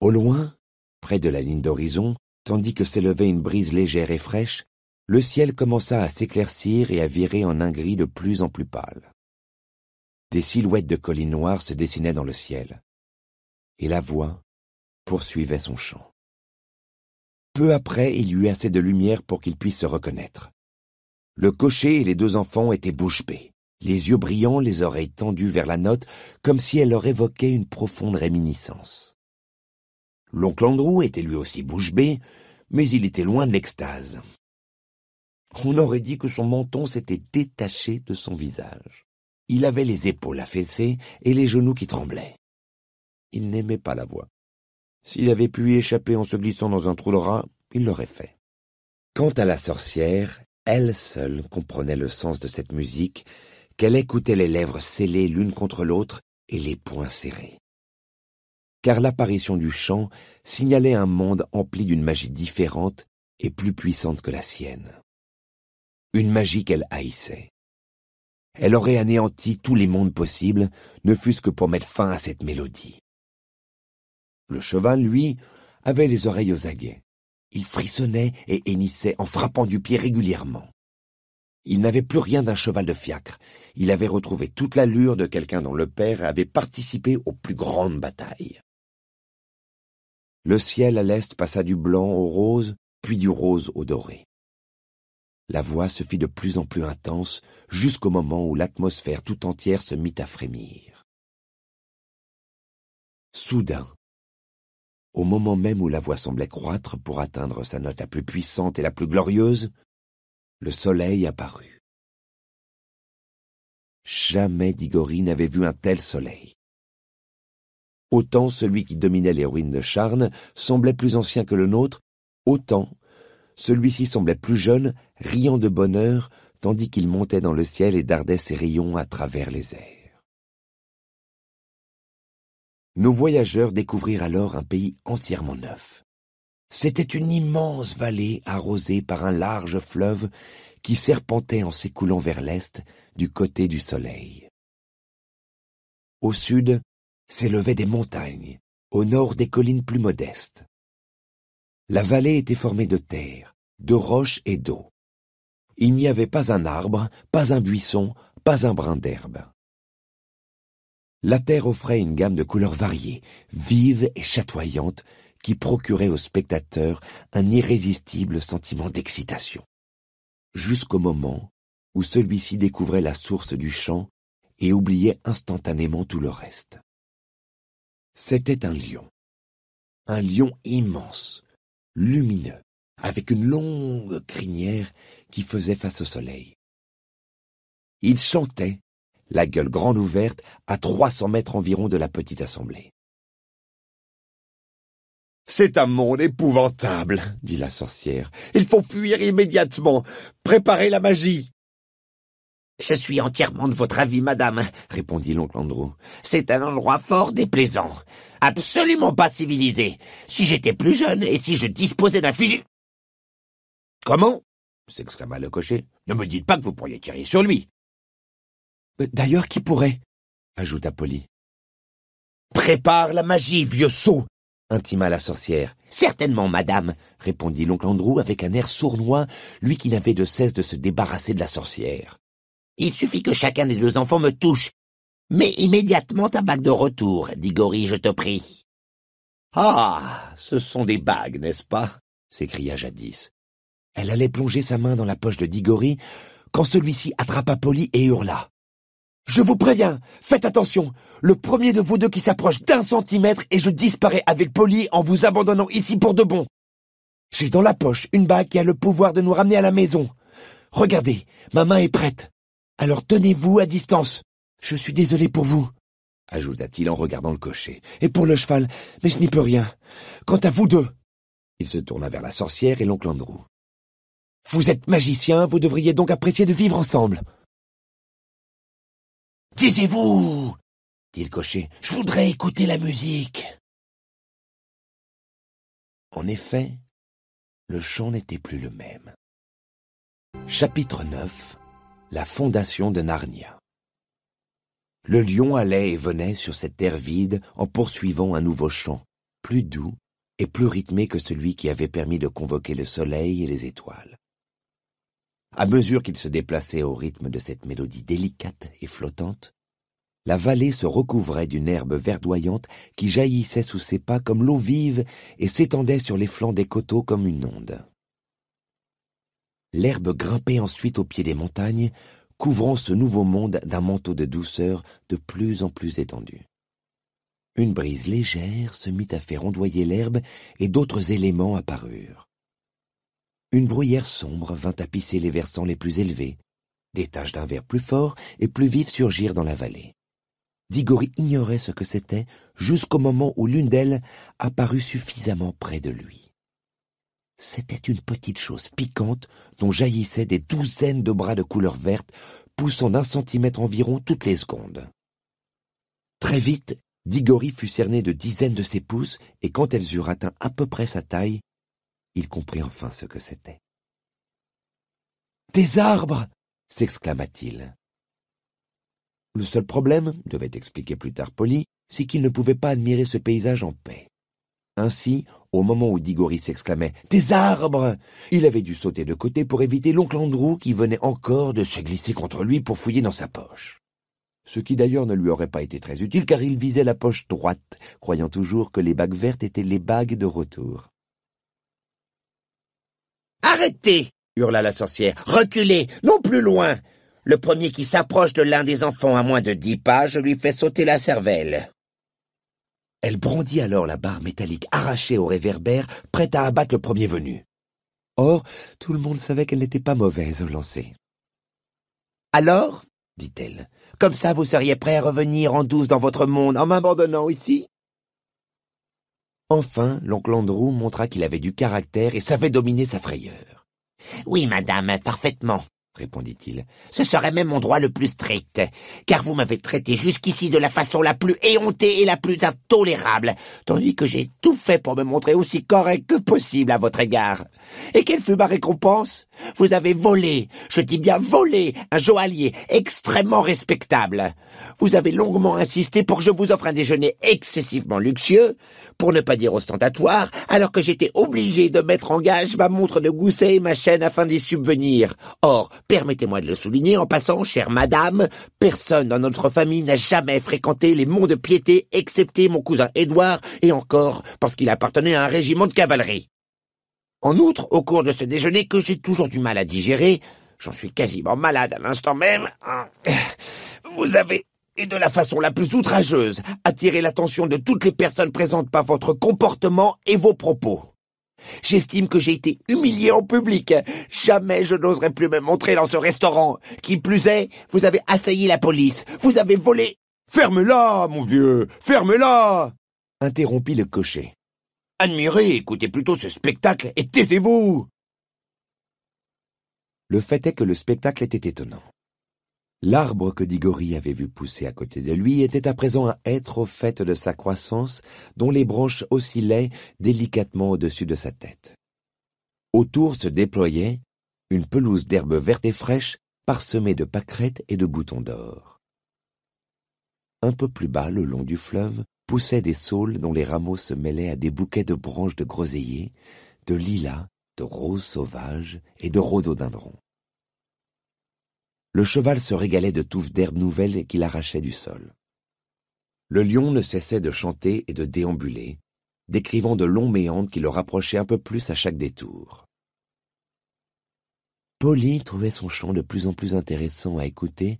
Au loin, près de la ligne d'horizon, tandis que s'élevait une brise légère et fraîche, le ciel commença à s'éclaircir et à virer en un gris de plus en plus pâle. Des silhouettes de collines noires se dessinaient dans le ciel, et la voix poursuivait son chant. Peu après, il y eut assez de lumière pour qu'il puisse se reconnaître. Le cocher et les deux enfants étaient bouche bée, les yeux brillants, les oreilles tendues vers la note, comme si elle leur évoquait une profonde réminiscence. L'oncle Andrew était lui aussi bouche bée, mais il était loin de l'extase. On aurait dit que son menton s'était détaché de son visage. Il avait les épaules affaissées et les genoux qui tremblaient. Il n'aimait pas la voix. S'il avait pu y échapper en se glissant dans un trou de rat, il l'aurait fait. Quant à la sorcière, elle seule comprenait le sens de cette musique, qu'elle écoutait les lèvres scellées l'une contre l'autre et les poings serrés. Car l'apparition du chant signalait un monde empli d'une magie différente et plus puissante que la sienne. Une magie qu'elle haïssait. Elle aurait anéanti tous les mondes possibles, ne fût-ce que pour mettre fin à cette mélodie. Le cheval, lui, avait les oreilles aux aguets. Il frissonnait et hennissait en frappant du pied régulièrement. Il n'avait plus rien d'un cheval de fiacre. Il avait retrouvé toute l'allure de quelqu'un dont le père avait participé aux plus grandes batailles. Le ciel à l'est passa du blanc au rose, puis du rose au doré. La voix se fit de plus en plus intense jusqu'au moment où l'atmosphère tout entière se mit à frémir. Soudain, au moment même où la voix semblait croître pour atteindre sa note la plus puissante et la plus glorieuse, le soleil apparut. Jamais Digori n'avait vu un tel soleil. Autant celui qui dominait les ruines de Charnes semblait plus ancien que le nôtre, autant celui-ci semblait plus jeune, riant de bonheur, tandis qu'il montait dans le ciel et dardait ses rayons à travers les airs. Nos voyageurs découvrirent alors un pays entièrement neuf. C'était une immense vallée arrosée par un large fleuve qui serpentait en s'écoulant vers l'est du côté du soleil. Au sud, s'élevaient des montagnes, au nord des collines plus modestes. La vallée était formée de terre, de roches et d'eau. Il n'y avait pas un arbre, pas un buisson, pas un brin d'herbe. La terre offrait une gamme de couleurs variées, vives et chatoyantes, qui procurait au spectateur un irrésistible sentiment d'excitation. Jusqu'au moment où celui-ci découvrait la source du chant et oubliait instantanément tout le reste. C'était un lion. Un lion immense, lumineux, avec une longue crinière qui faisait face au soleil. Il chantait, la gueule grande ouverte, à trois cents mètres environ de la petite assemblée. C'est un monde épouvantable, dit la sorcière. Il faut fuir immédiatement. Préparez la magie. Je suis entièrement de votre avis, madame, répondit l'oncle Andrew. C'est un endroit fort déplaisant, absolument pas civilisé. Si j'étais plus jeune et si je disposais d'un fusil. Comment s'exclama le cocher. Ne me dites pas que vous pourriez tirer sur lui. Euh, d'ailleurs, qui pourrait ajouta Polly. Prépare la magie, vieux sot intima la sorcière. Certainement, madame, répondit l'oncle Andrew avec un air sournois, lui qui n'avait de cesse de se débarrasser de la sorcière. Il suffit que chacun des deux enfants me touche. Mets immédiatement ta bague de retour, dit je te prie. Ah. Ce sont des bagues, n'est-ce pas? s'écria Jadis. Elle allait plonger sa main dans la poche de Digori quand celui-ci attrapa Polly et hurla. Je vous préviens, faites attention. Le premier de vous deux qui s'approche d'un centimètre et je disparais avec Polly en vous abandonnant ici pour de bon. J'ai dans la poche une bague qui a le pouvoir de nous ramener à la maison. Regardez, ma main est prête. Alors tenez-vous à distance. Je suis désolé pour vous, ajouta-t-il en regardant le cocher, et pour le cheval, mais je n'y peux rien. Quant à vous deux. Il se tourna vers la sorcière et l'oncle Andrew. Vous êtes magicien, vous devriez donc apprécier de vivre ensemble. »« vous dit le cocher. Je voudrais écouter la musique. En effet, le chant n'était plus le même. Chapitre 9 la fondation de Narnia. Le lion allait et venait sur cette terre vide en poursuivant un nouveau chant, plus doux et plus rythmé que celui qui avait permis de convoquer le soleil et les étoiles. À mesure qu'il se déplaçait au rythme de cette mélodie délicate et flottante, la vallée se recouvrait d'une herbe verdoyante qui jaillissait sous ses pas comme l'eau vive et s'étendait sur les flancs des coteaux comme une onde l'herbe grimpait ensuite au pied des montagnes, couvrant ce nouveau monde d'un manteau de douceur de plus en plus étendu. Une brise légère se mit à faire ondoyer l'herbe et d'autres éléments apparurent. Une bruyère sombre vint tapisser les versants les plus élevés. Des taches d'un vert plus fort et plus vif surgirent dans la vallée. Digori ignorait ce que c'était jusqu'au moment où l'une d'elles apparut suffisamment près de lui. C'était une petite chose piquante dont jaillissaient des douzaines de bras de couleur verte, poussant d'un centimètre environ toutes les secondes. Très vite, Digory fut cerné de dizaines de ses pouces, et quand elles eurent atteint à peu près sa taille, il comprit enfin ce que c'était. Des arbres s'exclama-t-il. Le seul problème, devait expliquer plus tard Polly, c'est qu'il ne pouvait pas admirer ce paysage en paix. Ainsi, au moment où Digory s'exclamait « Des arbres !», il avait dû sauter de côté pour éviter l'oncle Andrew qui venait encore de se glisser contre lui pour fouiller dans sa poche. Ce qui d'ailleurs ne lui aurait pas été très utile car il visait la poche droite, croyant toujours que les bagues vertes étaient les bagues de retour. Arrêtez hurla la sorcière. Reculez Non plus loin Le premier qui s'approche de l'un des enfants à moins de dix pas, je lui fais sauter la cervelle. Elle brandit alors la barre métallique arrachée au réverbère, prête à abattre le premier venu. Or, tout le monde savait qu'elle n'était pas mauvaise au lancer. Alors, dit-elle, comme ça vous seriez prêt à revenir en douce dans votre monde en m'abandonnant ici Enfin, l'oncle Andrew montra qu'il avait du caractère et savait dominer sa frayeur. Oui, madame, parfaitement répondit-il. Ce serait même mon droit le plus strict, car vous m'avez traité jusqu'ici de la façon la plus éhontée et la plus intolérable, tandis que j'ai tout fait pour me montrer aussi correct que possible à votre égard. Et quelle fut ma récompense vous avez volé, je dis bien volé, un joaillier extrêmement respectable. Vous avez longuement insisté pour que je vous offre un déjeuner excessivement luxueux, pour ne pas dire ostentatoire, alors que j'étais obligé de mettre en gage ma montre de gousset et ma chaîne afin d'y subvenir. Or, permettez-moi de le souligner en passant, chère madame, personne dans notre famille n'a jamais fréquenté les monts de piété excepté mon cousin Édouard, et encore parce qu'il appartenait à un régiment de cavalerie. En outre, au cours de ce déjeuner que j'ai toujours du mal à digérer, j'en suis quasiment malade à l'instant même, hein, vous avez, et de la façon la plus outrageuse, attiré l'attention de toutes les personnes présentes par votre comportement et vos propos. J'estime que j'ai été humilié en public. Jamais je n'oserais plus me montrer dans ce restaurant. Qui plus est, vous avez assailli la police. Vous avez volé. Ferme-la, mon Dieu. Ferme-la. Interrompit le cocher admirez, écoutez plutôt ce spectacle et taisez-vous Le fait est que le spectacle était étonnant. L'arbre que Digori avait vu pousser à côté de lui était à présent un être au fait de sa croissance, dont les branches oscillaient délicatement au-dessus de sa tête. Autour se déployait une pelouse d'herbe verte et fraîche, parsemée de pâquerettes et de boutons d'or. Un peu plus bas, le long du fleuve, poussaient des saules dont les rameaux se mêlaient à des bouquets de branches de groseilliers, de lilas, de roses sauvages et de rhododendrons. Le cheval se régalait de touffes d'herbes nouvelles qu'il arrachait du sol. Le lion ne cessait de chanter et de déambuler, décrivant de longs méandres qui le rapprochaient un peu plus à chaque détour. Polly trouvait son chant de plus en plus intéressant à écouter,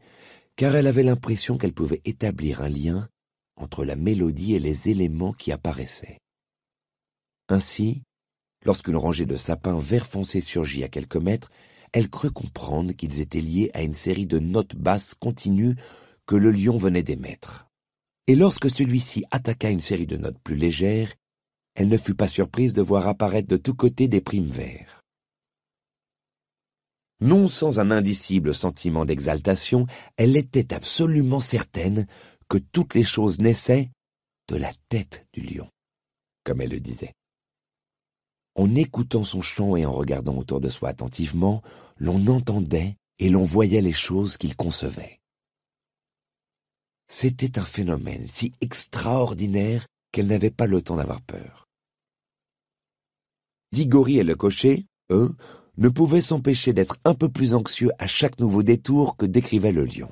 car elle avait l'impression qu'elle pouvait établir un lien entre la mélodie et les éléments qui apparaissaient. Ainsi, lorsqu'une rangée de sapins vert foncé surgit à quelques mètres, elle crut comprendre qu'ils étaient liés à une série de notes basses continues que le lion venait d'émettre. Et lorsque celui-ci attaqua une série de notes plus légères, elle ne fut pas surprise de voir apparaître de tous côtés des primes verts. Non sans un indicible sentiment d'exaltation, elle était absolument certaine que toutes les choses naissaient de la tête du lion, comme elle le disait. En écoutant son chant et en regardant autour de soi attentivement, l'on entendait et l'on voyait les choses qu'il concevait. C'était un phénomène si extraordinaire qu'elle n'avait pas le temps d'avoir peur. Digori et le cocher, eux, ne pouvaient s'empêcher d'être un peu plus anxieux à chaque nouveau détour que décrivait le lion.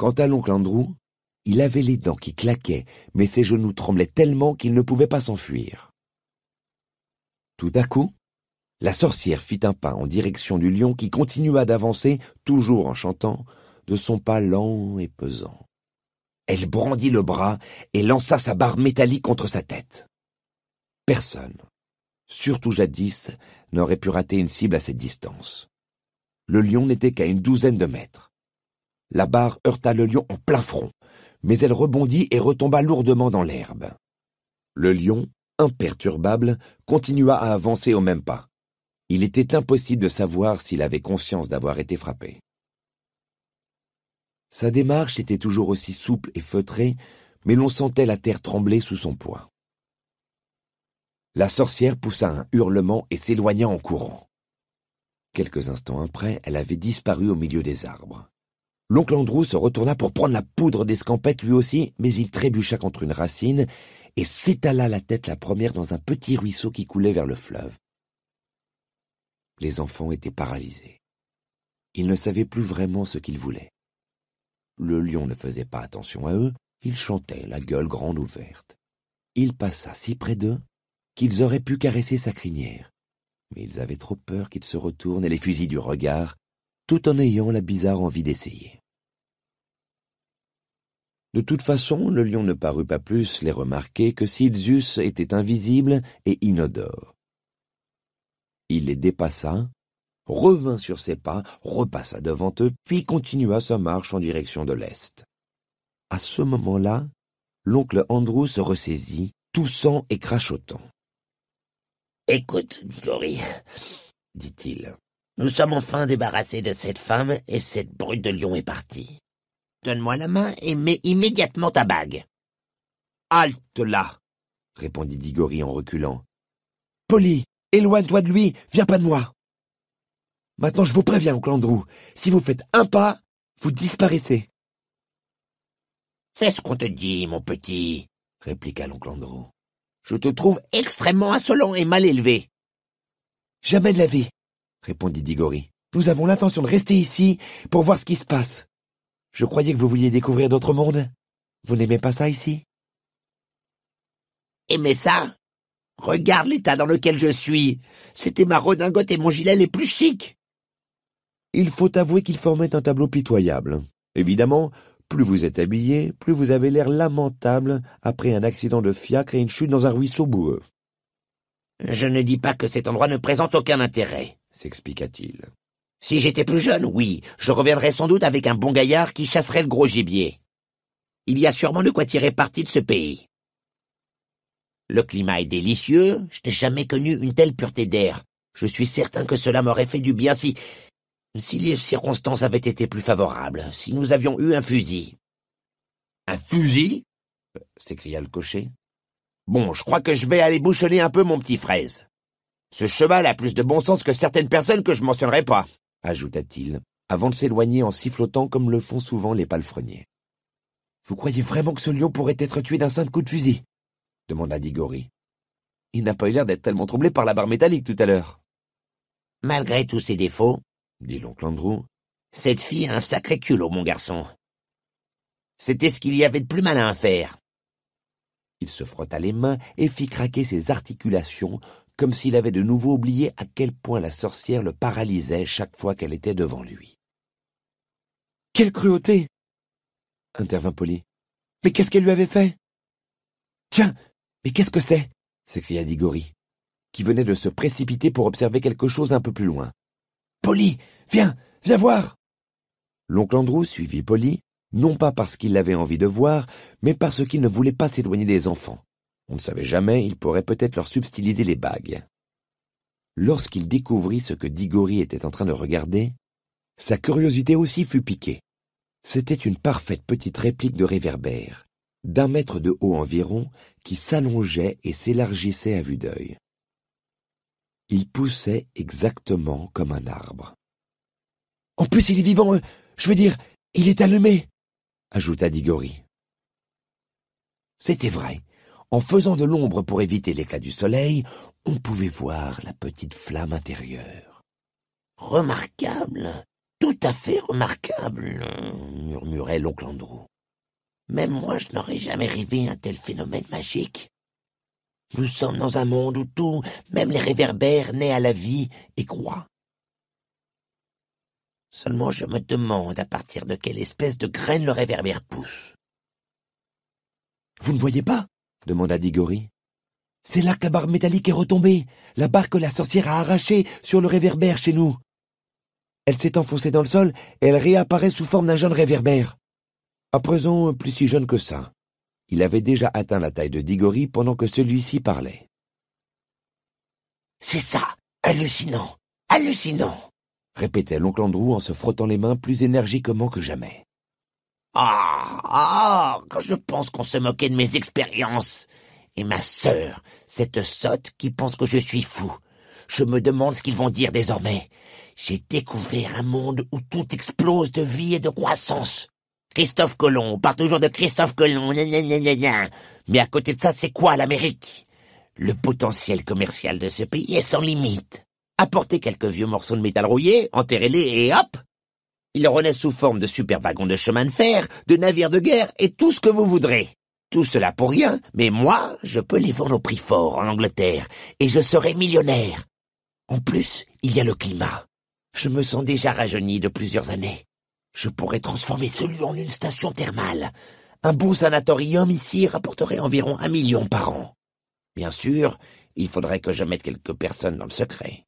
Quant à l'oncle Andrew, il avait les dents qui claquaient, mais ses genoux tremblaient tellement qu'il ne pouvait pas s'enfuir. Tout à coup, la sorcière fit un pas en direction du lion qui continua d'avancer, toujours en chantant, de son pas lent et pesant. Elle brandit le bras et lança sa barre métallique contre sa tête. Personne, surtout jadis, n'aurait pu rater une cible à cette distance. Le lion n'était qu'à une douzaine de mètres. La barre heurta le lion en plein front, mais elle rebondit et retomba lourdement dans l'herbe. Le lion, imperturbable, continua à avancer au même pas. Il était impossible de savoir s'il avait conscience d'avoir été frappé. Sa démarche était toujours aussi souple et feutrée, mais l'on sentait la terre trembler sous son poids. La sorcière poussa un hurlement et s'éloigna en courant. Quelques instants après, elle avait disparu au milieu des arbres. L'oncle Andrew se retourna pour prendre la poudre d'escampette lui aussi, mais il trébucha contre une racine et s'étala la tête la première dans un petit ruisseau qui coulait vers le fleuve. Les enfants étaient paralysés. Ils ne savaient plus vraiment ce qu'ils voulaient. Le lion ne faisait pas attention à eux, il chantait, la gueule grande ouverte. Il passa si près d'eux qu'ils auraient pu caresser sa crinière. Mais ils avaient trop peur qu'il se retourne et les fusils du regard, tout en ayant la bizarre envie d'essayer. De toute façon, le lion ne parut pas plus les remarquer que s'ils eussent été invisibles et inodores. Il les dépassa, revint sur ses pas, repassa devant eux, puis continua sa marche en direction de l'est. À ce moment-là, l'oncle Andrew se ressaisit, toussant et crachotant. Écoute, Glory, dit-il, nous sommes enfin débarrassés de cette femme et cette brute de lion est partie. Donne-moi la main et mets immédiatement ta bague. Halte là, répondit Digori en reculant. Polly, éloigne-toi de lui, viens pas de moi. Maintenant, je vous préviens, oncle si vous faites un pas, vous disparaissez. Fais ce qu'on te dit, mon petit, répliqua l'oncle Andrew. Je te trouve extrêmement insolent et mal élevé. Jamais de la vie, répondit Digory. Nous avons l'intention de rester ici pour voir ce qui se passe. Je croyais que vous vouliez découvrir d'autres mondes. Vous n'aimez pas ça ici Aimez ça Regarde l'état dans lequel je suis. C'était ma redingote et mon gilet les plus chics. Il faut avouer qu'il formait un tableau pitoyable. Évidemment, plus vous êtes habillé, plus vous avez l'air lamentable après un accident de fiacre et une chute dans un ruisseau boueux. Je ne dis pas que cet endroit ne présente aucun intérêt, s'expliqua-t-il. Si j'étais plus jeune, oui, je reviendrais sans doute avec un bon gaillard qui chasserait le gros gibier. Il y a sûrement de quoi tirer parti de ce pays. Le climat est délicieux, je n'ai jamais connu une telle pureté d'air. Je suis certain que cela m'aurait fait du bien si... si les circonstances avaient été plus favorables, si nous avions eu un fusil. Un fusil s'écria le cocher. Bon, je crois que je vais aller bouchonner un peu mon petit fraise. Ce cheval a plus de bon sens que certaines personnes que je mentionnerai pas ajouta-t-il, avant de s'éloigner en sifflotant comme le font souvent les palefreniers. Vous croyez vraiment que ce lion pourrait être tué d'un simple coup de fusil demanda Digory. Il n'a pas eu l'air d'être tellement troublé par la barre métallique tout à l'heure. Malgré tous ses défauts, dit l'oncle Andrew, cette fille a un sacré culot, mon garçon. C'était ce qu'il y avait de plus malin à faire. Il se frotta les mains et fit craquer ses articulations, comme s'il avait de nouveau oublié à quel point la sorcière le paralysait chaque fois qu'elle était devant lui. Quelle cruauté intervint Polly. Mais qu'est-ce qu'elle lui avait fait Tiens, mais qu'est-ce que c'est s'écria Digory, qui venait de se précipiter pour observer quelque chose un peu plus loin. Polly, viens, viens voir L'oncle Andrew suivit Polly, non pas parce qu'il l'avait envie de voir, mais parce qu'il ne voulait pas s'éloigner des enfants. On ne savait jamais, il pourrait peut-être leur subtiliser les bagues. Lorsqu'il découvrit ce que Digory était en train de regarder, sa curiosité aussi fut piquée. C'était une parfaite petite réplique de réverbère, d'un mètre de haut environ, qui s'allongeait et s'élargissait à vue d'œil. Il poussait exactement comme un arbre. En plus, il est vivant, euh, je veux dire, il est allumé, ajouta Digory. C'était vrai, en faisant de l'ombre pour éviter l'éclat du soleil, on pouvait voir la petite flamme intérieure. Remarquable, tout à fait remarquable, murmurait l'oncle Andrew. Même moi, je n'aurais jamais rêvé un tel phénomène magique. Nous sommes dans un monde où tout, même les réverbères, naît à la vie et croit. Seulement, je me demande à partir de quelle espèce de graine le réverbère pousse. Vous ne voyez pas demanda Digory. C'est là que la barre métallique est retombée, la barre que la sorcière a arrachée sur le réverbère chez nous. Elle s'est enfoncée dans le sol et elle réapparaît sous forme d'un jeune réverbère. À présent, plus si jeune que ça. Il avait déjà atteint la taille de Digory pendant que celui-ci parlait. C'est ça, hallucinant, hallucinant, répétait l'oncle Andrew en se frottant les mains plus énergiquement que jamais. Ah, ah, quand je pense qu'on se moquait de mes expériences. Et ma sœur, cette sotte qui pense que je suis fou. Je me demande ce qu'ils vont dire désormais. J'ai découvert un monde où tout explose de vie et de croissance. Christophe Colomb, on parle toujours de Christophe Colomb, Mais à côté de ça, c'est quoi l'Amérique Le potentiel commercial de ce pays est sans limite. Apportez quelques vieux morceaux de métal rouillé, enterrez-les et hop il renaît sous forme de super wagons de chemin de fer, de navires de guerre et tout ce que vous voudrez. Tout cela pour rien, mais moi, je peux les vendre au prix fort en Angleterre, et je serai millionnaire. En plus, il y a le climat. Je me sens déjà rajeuni de plusieurs années. Je pourrais transformer celui lieu en une station thermale. Un beau sanatorium ici rapporterait environ un million par an. Bien sûr, il faudrait que je mette quelques personnes dans le secret.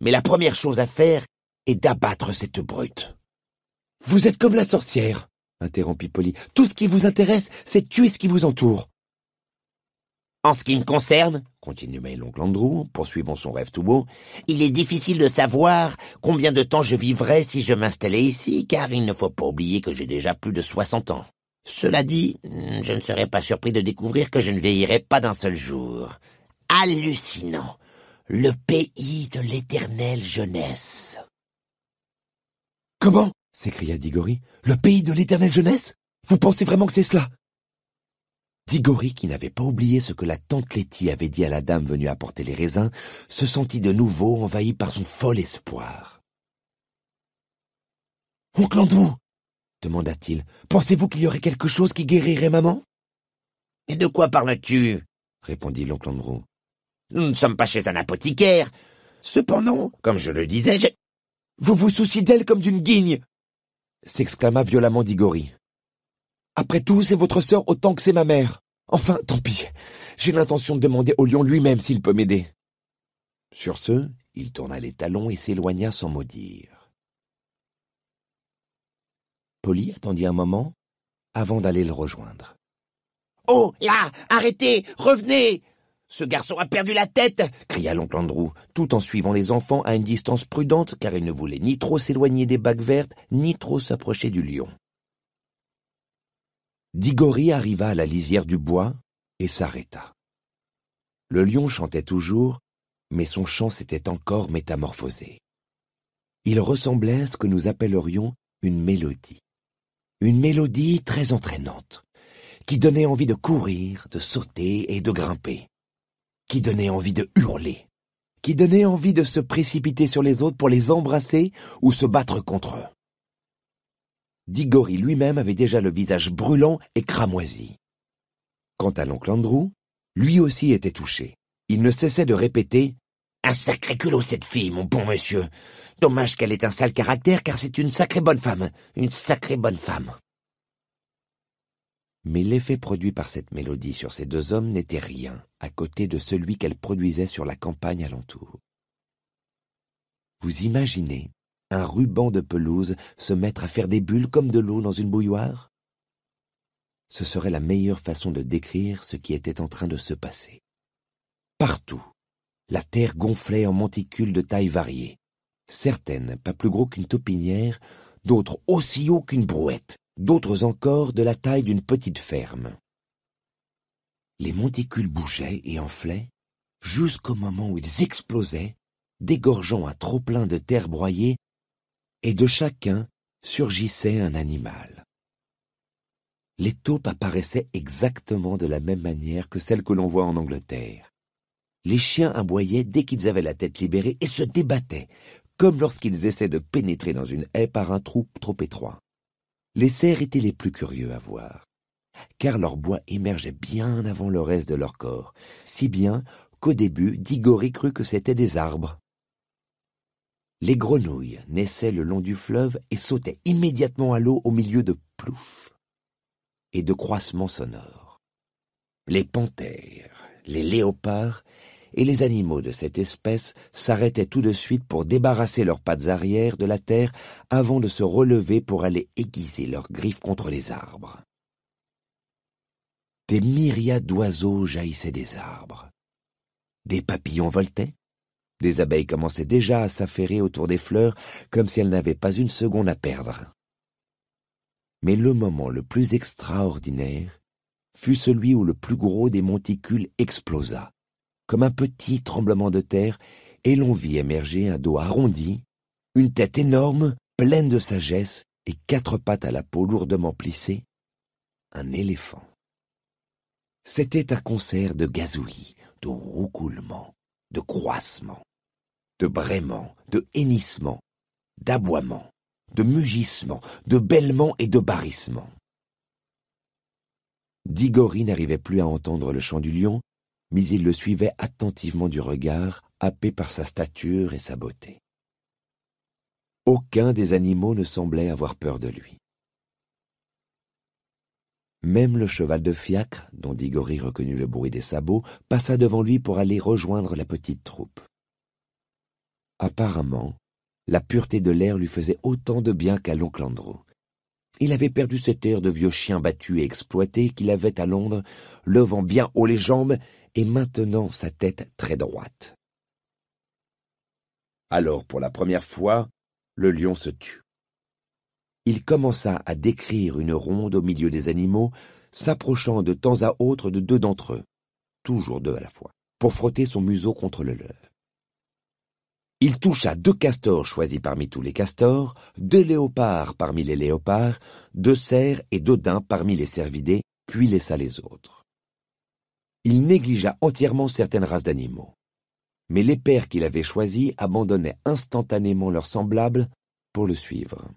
Mais la première chose à faire est d'abattre cette brute. Vous êtes comme la sorcière, interrompit Polly. Tout ce qui vous intéresse, c'est tuer ce qui vous entoure. En ce qui me concerne, continua l'oncle Andrew, poursuivant son rêve tout beau, il est difficile de savoir combien de temps je vivrais si je m'installais ici, car il ne faut pas oublier que j'ai déjà plus de soixante ans. Cela dit, hmm, je ne serais pas surpris de découvrir que je ne vieillirai pas d'un seul jour. Hallucinant. Le pays de l'éternelle jeunesse. Comment s'écria Digori. Le pays de l'éternelle jeunesse Vous pensez vraiment que c'est cela Digori, qui n'avait pas oublié ce que la tante Letty avait dit à la dame venue apporter les raisins, se sentit de nouveau envahi par son fol espoir. Oncle Andrew demanda-t-il. Pensez-vous qu'il y aurait quelque chose qui guérirait maman Et de quoi parles-tu répondit l'oncle Andrew. Nous ne sommes pas chez un apothicaire. Cependant, comme je le disais, Vous vous souciez d'elle comme d'une guigne, s'exclama violemment Digory. Après tout, c'est votre sœur autant que c'est ma mère. Enfin, tant pis. J'ai l'intention de demander au lion lui-même s'il peut m'aider. Sur ce, il tourna les talons et s'éloigna sans mot dire. Polly attendit un moment avant d'aller le rejoindre. Oh là Arrêtez Revenez ce garçon a perdu la tête cria l'oncle Andrew, tout en suivant les enfants à une distance prudente, car il ne voulait ni trop s'éloigner des bagues vertes, ni trop s'approcher du lion. Digori arriva à la lisière du bois et s'arrêta. Le lion chantait toujours, mais son chant s'était encore métamorphosé. Il ressemblait à ce que nous appellerions une mélodie. Une mélodie très entraînante, qui donnait envie de courir, de sauter et de grimper qui donnait envie de hurler, qui donnait envie de se précipiter sur les autres pour les embrasser ou se battre contre eux. Digory lui-même avait déjà le visage brûlant et cramoisi. Quant à l'oncle Andrew, lui aussi était touché. Il ne cessait de répéter Un sacré culot, cette fille, mon bon monsieur. Dommage qu'elle ait un sale caractère, car c'est une sacrée bonne femme. Une sacrée bonne femme mais l'effet produit par cette mélodie sur ces deux hommes n'était rien à côté de celui qu'elle produisait sur la campagne alentour. Vous imaginez un ruban de pelouse se mettre à faire des bulles comme de l'eau dans une bouilloire Ce serait la meilleure façon de décrire ce qui était en train de se passer. Partout, la terre gonflait en monticules de tailles variées, certaines pas plus gros qu'une taupinière, d'autres aussi hauts qu'une brouette d'autres encore de la taille d'une petite ferme. Les monticules bougeaient et enflaient jusqu'au moment où ils explosaient, dégorgeant un trop-plein de terre broyée, et de chacun surgissait un animal. Les taupes apparaissaient exactement de la même manière que celles que l'on voit en Angleterre. Les chiens aboyaient dès qu'ils avaient la tête libérée et se débattaient, comme lorsqu'ils essaient de pénétrer dans une haie par un trou trop étroit les cerfs étaient les plus curieux à voir, car leur bois émergeait bien avant le reste de leur corps, si bien qu'au début Digory crut que c'était des arbres. Les grenouilles naissaient le long du fleuve et sautaient immédiatement à l'eau au milieu de ploufs et de croissements sonores. Les panthères, les léopards et les animaux de cette espèce s'arrêtaient tout de suite pour débarrasser leurs pattes arrière de la terre avant de se relever pour aller aiguiser leurs griffes contre les arbres. Des myriades d'oiseaux jaillissaient des arbres. Des papillons voltaient. Des abeilles commençaient déjà à s'affairer autour des fleurs comme si elles n'avaient pas une seconde à perdre. Mais le moment le plus extraordinaire fut celui où le plus gros des monticules explosa comme un petit tremblement de terre, et l'on vit émerger un dos arrondi, une tête énorme, pleine de sagesse, et quatre pattes à la peau lourdement plissée, un éléphant. C'était un concert de gazouillis, de roucoulements, de croissements, de braiements, de hennissements, d'aboiements, de mugissements, de bêlements et de barrissements. Digori n'arrivait plus à entendre le chant du lion, mais il le suivait attentivement du regard, happé par sa stature et sa beauté. Aucun des animaux ne semblait avoir peur de lui. Même le cheval de fiacre, dont Digory reconnut le bruit des sabots, passa devant lui pour aller rejoindre la petite troupe. Apparemment, la pureté de l'air lui faisait autant de bien qu'à l'oncle Andrew. Il avait perdu cet air de vieux chien battu et exploité qu'il avait à Londres, levant bien haut les jambes et maintenant sa tête très droite. Alors, pour la première fois, le lion se tut. Il commença à décrire une ronde au milieu des animaux, s'approchant de temps à autre de deux d'entre eux, toujours deux à la fois, pour frotter son museau contre le leur. Il toucha deux castors choisis parmi tous les castors, deux léopards parmi les léopards, deux cerfs et deux daims parmi les cervidés, puis laissa les autres il négligea entièrement certaines races d'animaux. Mais les pères qu'il avait choisis abandonnaient instantanément leurs semblables pour le suivre.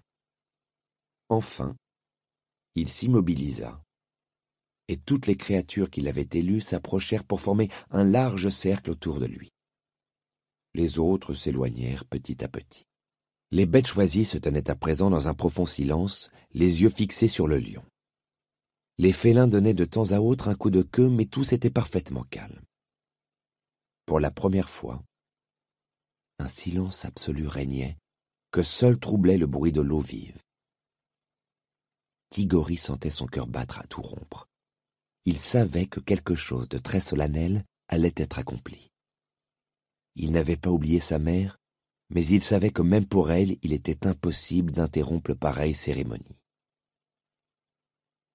Enfin, il s'immobilisa, et toutes les créatures qu'il avait élues s'approchèrent pour former un large cercle autour de lui. Les autres s'éloignèrent petit à petit. Les bêtes choisies se tenaient à présent dans un profond silence, les yeux fixés sur le lion. Les félins donnaient de temps à autre un coup de queue, mais tout étaient parfaitement calme. Pour la première fois, un silence absolu régnait, que seul troublait le bruit de l'eau vive. Tigori sentait son cœur battre à tout rompre. Il savait que quelque chose de très solennel allait être accompli. Il n'avait pas oublié sa mère, mais il savait que même pour elle, il était impossible d'interrompre pareille cérémonie.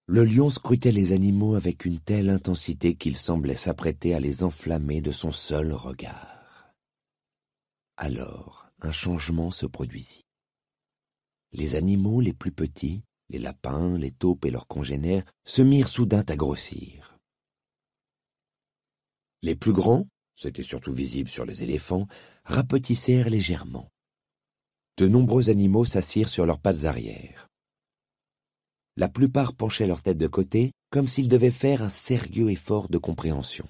Le lion scrutait les animaux avec une telle intensité qu'il semblait s'apprêter à les enflammer de son seul regard. Alors, un changement se produisit. Les animaux les plus petits, les lapins, les taupes et leurs congénères, se mirent soudain à grossir. Les plus grands, c'était surtout visible sur les éléphants, rapetissèrent légèrement. De nombreux animaux s'assirent sur leurs pattes arrière la plupart penchaient leur tête de côté, comme s'ils devaient faire un sérieux effort de compréhension.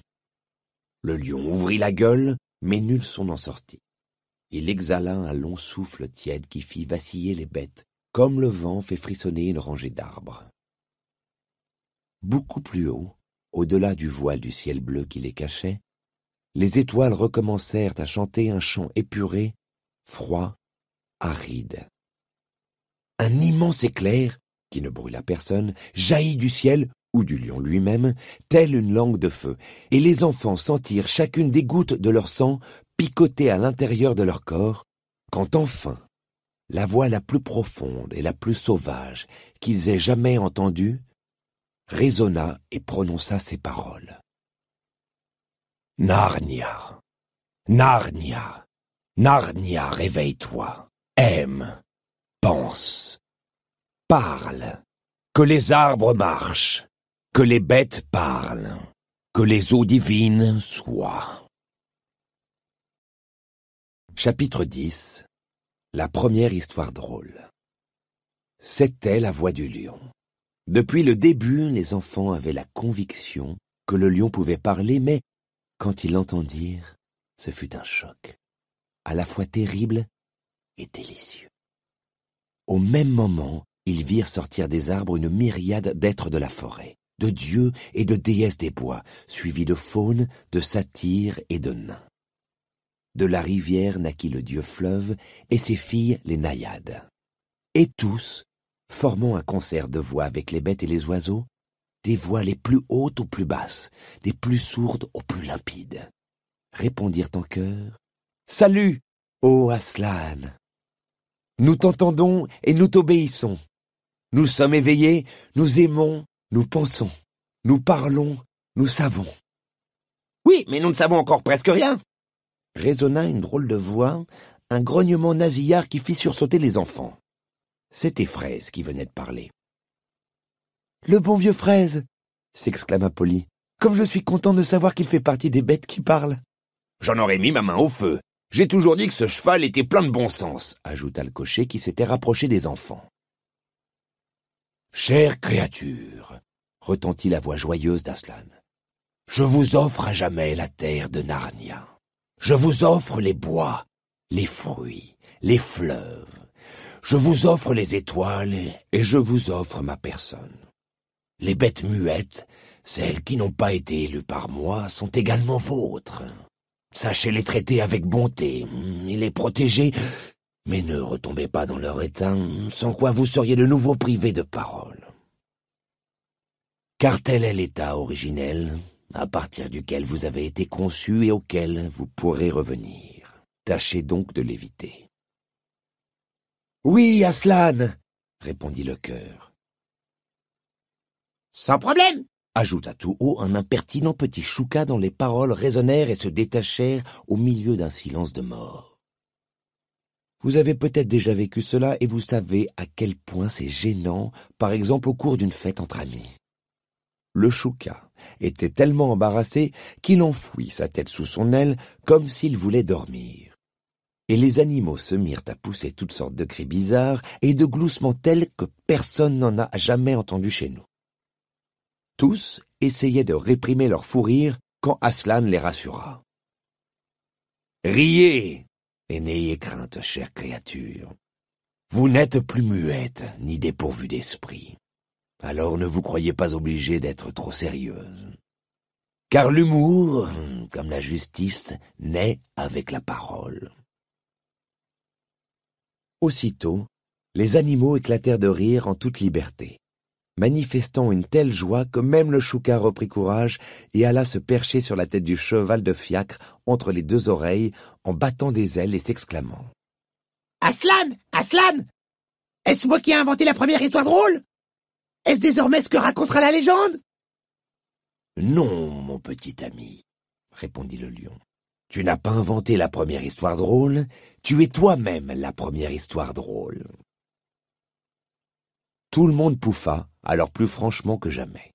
Le lion ouvrit la gueule, mais nul son en sortit. Il exhala un long souffle tiède qui fit vaciller les bêtes, comme le vent fait frissonner une rangée d'arbres. Beaucoup plus haut, au-delà du voile du ciel bleu qui les cachait, les étoiles recommencèrent à chanter un chant épuré, froid, aride. Un immense éclair, qui ne brûla personne, jaillit du ciel, ou du lion lui-même, telle une langue de feu, et les enfants sentirent chacune des gouttes de leur sang picoter à l'intérieur de leur corps, quand enfin la voix la plus profonde et la plus sauvage qu'ils aient jamais entendue résonna et prononça ces paroles. Narnia, Narnia, Narnia, réveille-toi, aime, pense parle, que les arbres marchent, que les bêtes parlent, que les eaux divines soient. Chapitre 10 La première histoire drôle. C'était la voix du lion. Depuis le début, les enfants avaient la conviction que le lion pouvait parler, mais quand ils l'entendirent, ce fut un choc, à la fois terrible et délicieux. Au même moment, ils virent sortir des arbres une myriade d'êtres de la forêt, de dieux et de déesses des bois, suivis de faunes, de satyres et de nains. De la rivière naquit le dieu fleuve et ses filles les naïades. Et tous, formant un concert de voix avec les bêtes et les oiseaux, des voix les plus hautes aux plus basses, des plus sourdes aux plus limpides, répondirent en chœur Salut, ô Aslan Nous t'entendons et nous t'obéissons. Nous sommes éveillés, nous aimons, nous pensons, nous parlons, nous savons. Oui, mais nous ne savons encore presque rien. Résonna une drôle de voix, un grognement nasillard qui fit sursauter les enfants. C'était Fraise qui venait de parler. Le bon vieux Fraise s'exclama Polly. Comme je suis content de savoir qu'il fait partie des bêtes qui parlent. J'en aurais mis ma main au feu. J'ai toujours dit que ce cheval était plein de bon sens, ajouta le cocher qui s'était rapproché des enfants. Chère créature, retentit la voix joyeuse d'Aslan, je vous offre à jamais la terre de Narnia. Je vous offre les bois, les fruits, les fleuves. Je vous offre les étoiles et je vous offre ma personne. Les bêtes muettes, celles qui n'ont pas été élues par moi, sont également vôtres. Sachez les traiter avec bonté et les protéger mais ne retombez pas dans leur état, sans quoi vous seriez de nouveau privé de parole. Car tel est l'état originel, à partir duquel vous avez été conçu et auquel vous pourrez revenir. Tâchez donc de l'éviter. Oui, Aslan, répondit le cœur. Sans problème, ajouta tout haut un impertinent petit chouka dont les paroles résonnèrent et se détachèrent au milieu d'un silence de mort. Vous avez peut-être déjà vécu cela et vous savez à quel point c'est gênant, par exemple au cours d'une fête entre amis. Le chouka était tellement embarrassé qu'il enfouit sa tête sous son aile comme s'il voulait dormir. Et les animaux se mirent à pousser toutes sortes de cris bizarres et de gloussements tels que personne n'en a jamais entendu chez nous. Tous essayaient de réprimer leur fou rire quand Aslan les rassura. Riez et n'ayez crainte, chère créature. Vous n'êtes plus muette, ni dépourvue d'esprit. Alors ne vous croyez pas obligée d'être trop sérieuse. Car l'humour, comme la justice, naît avec la parole. Aussitôt, les animaux éclatèrent de rire en toute liberté manifestant une telle joie que même le chouka reprit courage et alla se percher sur la tête du cheval de fiacre entre les deux oreilles en battant des ailes et s'exclamant. Aslan Aslan Est-ce moi qui ai inventé la première histoire drôle Est-ce désormais ce que racontera la légende Non, mon petit ami, répondit le lion. Tu n'as pas inventé la première histoire drôle, tu es toi-même la première histoire drôle. Tout le monde pouffa, alors plus franchement que jamais.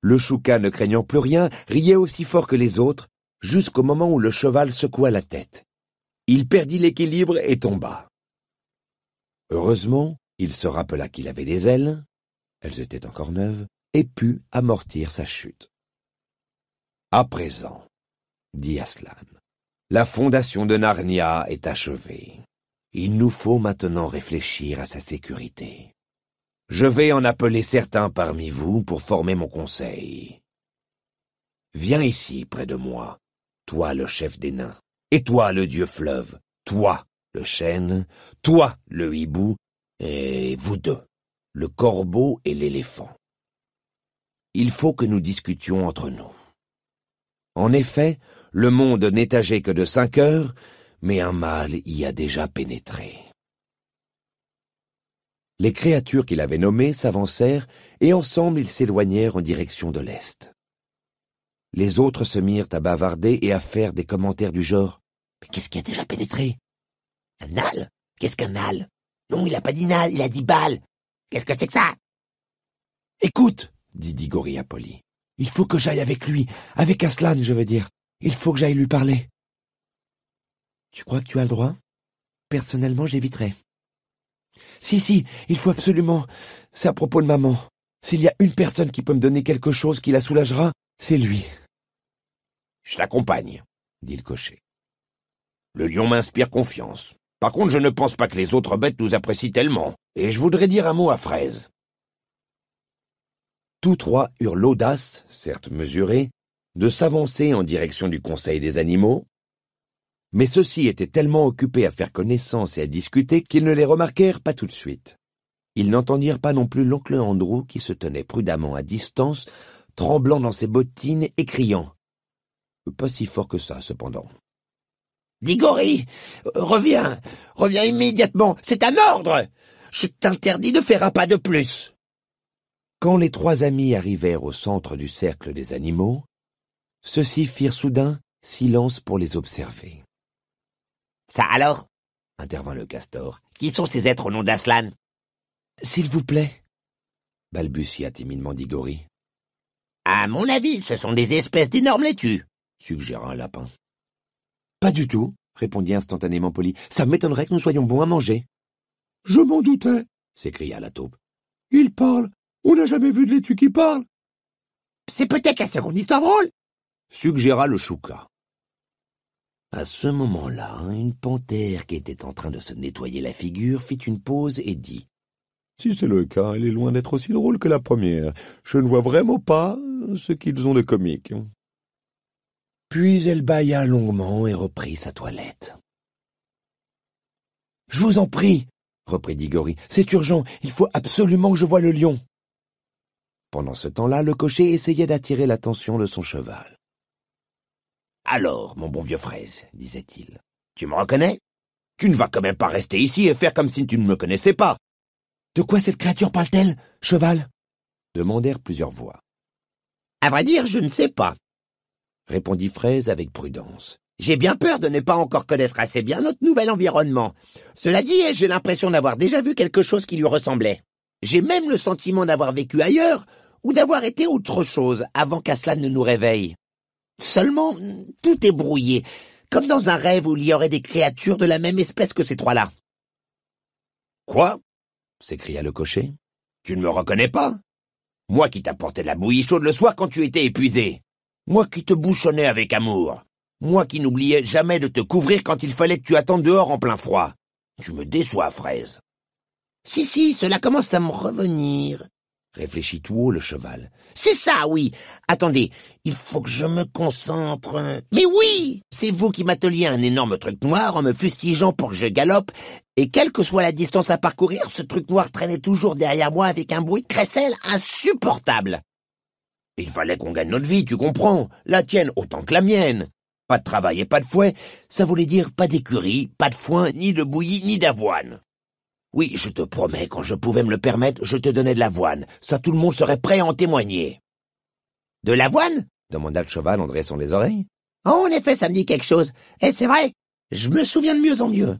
Le chouka, ne craignant plus rien, riait aussi fort que les autres, jusqu'au moment où le cheval secoua la tête. Il perdit l'équilibre et tomba. Heureusement, il se rappela qu'il avait des ailes, elles étaient encore neuves, et put amortir sa chute. À présent, dit Aslan, la fondation de Narnia est achevée. Il nous faut maintenant réfléchir à sa sécurité. Je vais en appeler certains parmi vous pour former mon conseil. Viens ici près de moi, toi le chef des nains, et toi le dieu fleuve, toi le chêne, toi le hibou, et vous deux, le corbeau et l'éléphant. Il faut que nous discutions entre nous. En effet, le monde n'est âgé que de cinq heures, mais un mal y a déjà pénétré. Les créatures qu'il avait nommées s'avancèrent, et ensemble ils s'éloignèrent en direction de l'Est. Les autres se mirent à bavarder et à faire des commentaires du genre Mais qu'est-ce qui a déjà pénétré Un âle Qu'est-ce qu'un nal Non, il n'a pas dit nal, il a dit balle Qu'est-ce que c'est que ça Écoute, dit Digori à Poli. Il faut que j'aille avec lui, avec Aslan, je veux dire. Il faut que j'aille lui parler. Tu crois que tu as le droit Personnellement, j'éviterai. Si, si, il faut absolument. C'est à propos de maman. S'il y a une personne qui peut me donner quelque chose qui la soulagera, c'est lui. Je l'accompagne, dit le cocher. Le lion m'inspire confiance. Par contre, je ne pense pas que les autres bêtes nous apprécient tellement, et je voudrais dire un mot à Fraise. Tous trois eurent l'audace, certes mesurée, de s'avancer en direction du Conseil des animaux, mais ceux-ci étaient tellement occupés à faire connaissance et à discuter qu'ils ne les remarquèrent pas tout de suite. Ils n'entendirent pas non plus l'oncle Andrew qui se tenait prudemment à distance, tremblant dans ses bottines et criant. Euh, pas si fort que ça, cependant. Digory, euh, Reviens Reviens immédiatement C'est un ordre Je t'interdis de faire un pas de plus Quand les trois amis arrivèrent au centre du cercle des animaux, ceux-ci firent soudain silence pour les observer. Ça alors intervint le castor. Qui sont ces êtres au nom d'Aslan S'il vous plaît, balbutia timidement Digori. À mon avis, ce sont des espèces d'énormes laitues, suggéra un lapin. Pas du tout, répondit instantanément Polly. Ça m'étonnerait que nous soyons bons à manger. Je m'en doutais, s'écria la taupe. Il parle. On n'a jamais vu de laitue qui parle. C'est peut-être la seconde histoire drôle, suggéra le chouka. À ce moment-là, une panthère qui était en train de se nettoyer la figure fit une pause et dit Si c'est le cas, elle est loin d'être aussi drôle que la première. Je ne vois vraiment pas ce qu'ils ont de comique. Puis elle bâilla longuement et reprit sa toilette. Je vous en prie, reprit Digory, c'est urgent, il faut absolument que je voie le lion. Pendant ce temps-là, le cocher essayait d'attirer l'attention de son cheval. Alors, mon bon vieux Fraise, disait-il, tu me reconnais Tu ne vas quand même pas rester ici et faire comme si tu ne me connaissais pas. De quoi cette créature parle-t-elle, cheval demandèrent plusieurs voix. À vrai dire, je ne sais pas, répondit Fraise avec prudence. J'ai bien peur de ne pas encore connaître assez bien notre nouvel environnement. Cela dit, j'ai l'impression d'avoir déjà vu quelque chose qui lui ressemblait. J'ai même le sentiment d'avoir vécu ailleurs ou d'avoir été autre chose avant qu'à cela ne nous réveille. Seulement, tout est brouillé, comme dans un rêve où il y aurait des créatures de la même espèce que ces trois-là. Quoi s'écria le cocher. Tu ne me reconnais pas Moi qui t'apportais de la bouillie chaude le soir quand tu étais épuisé. Moi qui te bouchonnais avec amour. Moi qui n'oubliais jamais de te couvrir quand il fallait que tu attendes dehors en plein froid. Tu me déçois, Fraise. Si, si, cela commence à me revenir, réfléchit tout haut le cheval. C'est ça, oui. Attendez, il faut que je me concentre. Mais oui C'est vous qui m'atteliez un énorme truc noir en me fustigeant pour que je galope, et quelle que soit la distance à parcourir, ce truc noir traînait toujours derrière moi avec un bruit de crécelle insupportable. Il fallait qu'on gagne notre vie, tu comprends La tienne autant que la mienne. Pas de travail et pas de fouet, ça voulait dire pas d'écurie, pas de foin, ni de bouillie, ni d'avoine. Oui, je te promets, quand je pouvais me le permettre, je te donnais de l'avoine. Ça, tout le monde serait prêt à en témoigner. De l'avoine demanda le cheval en dressant les oreilles. Oh, en effet, ça me dit quelque chose. Et c'est vrai, je me souviens de mieux en mieux.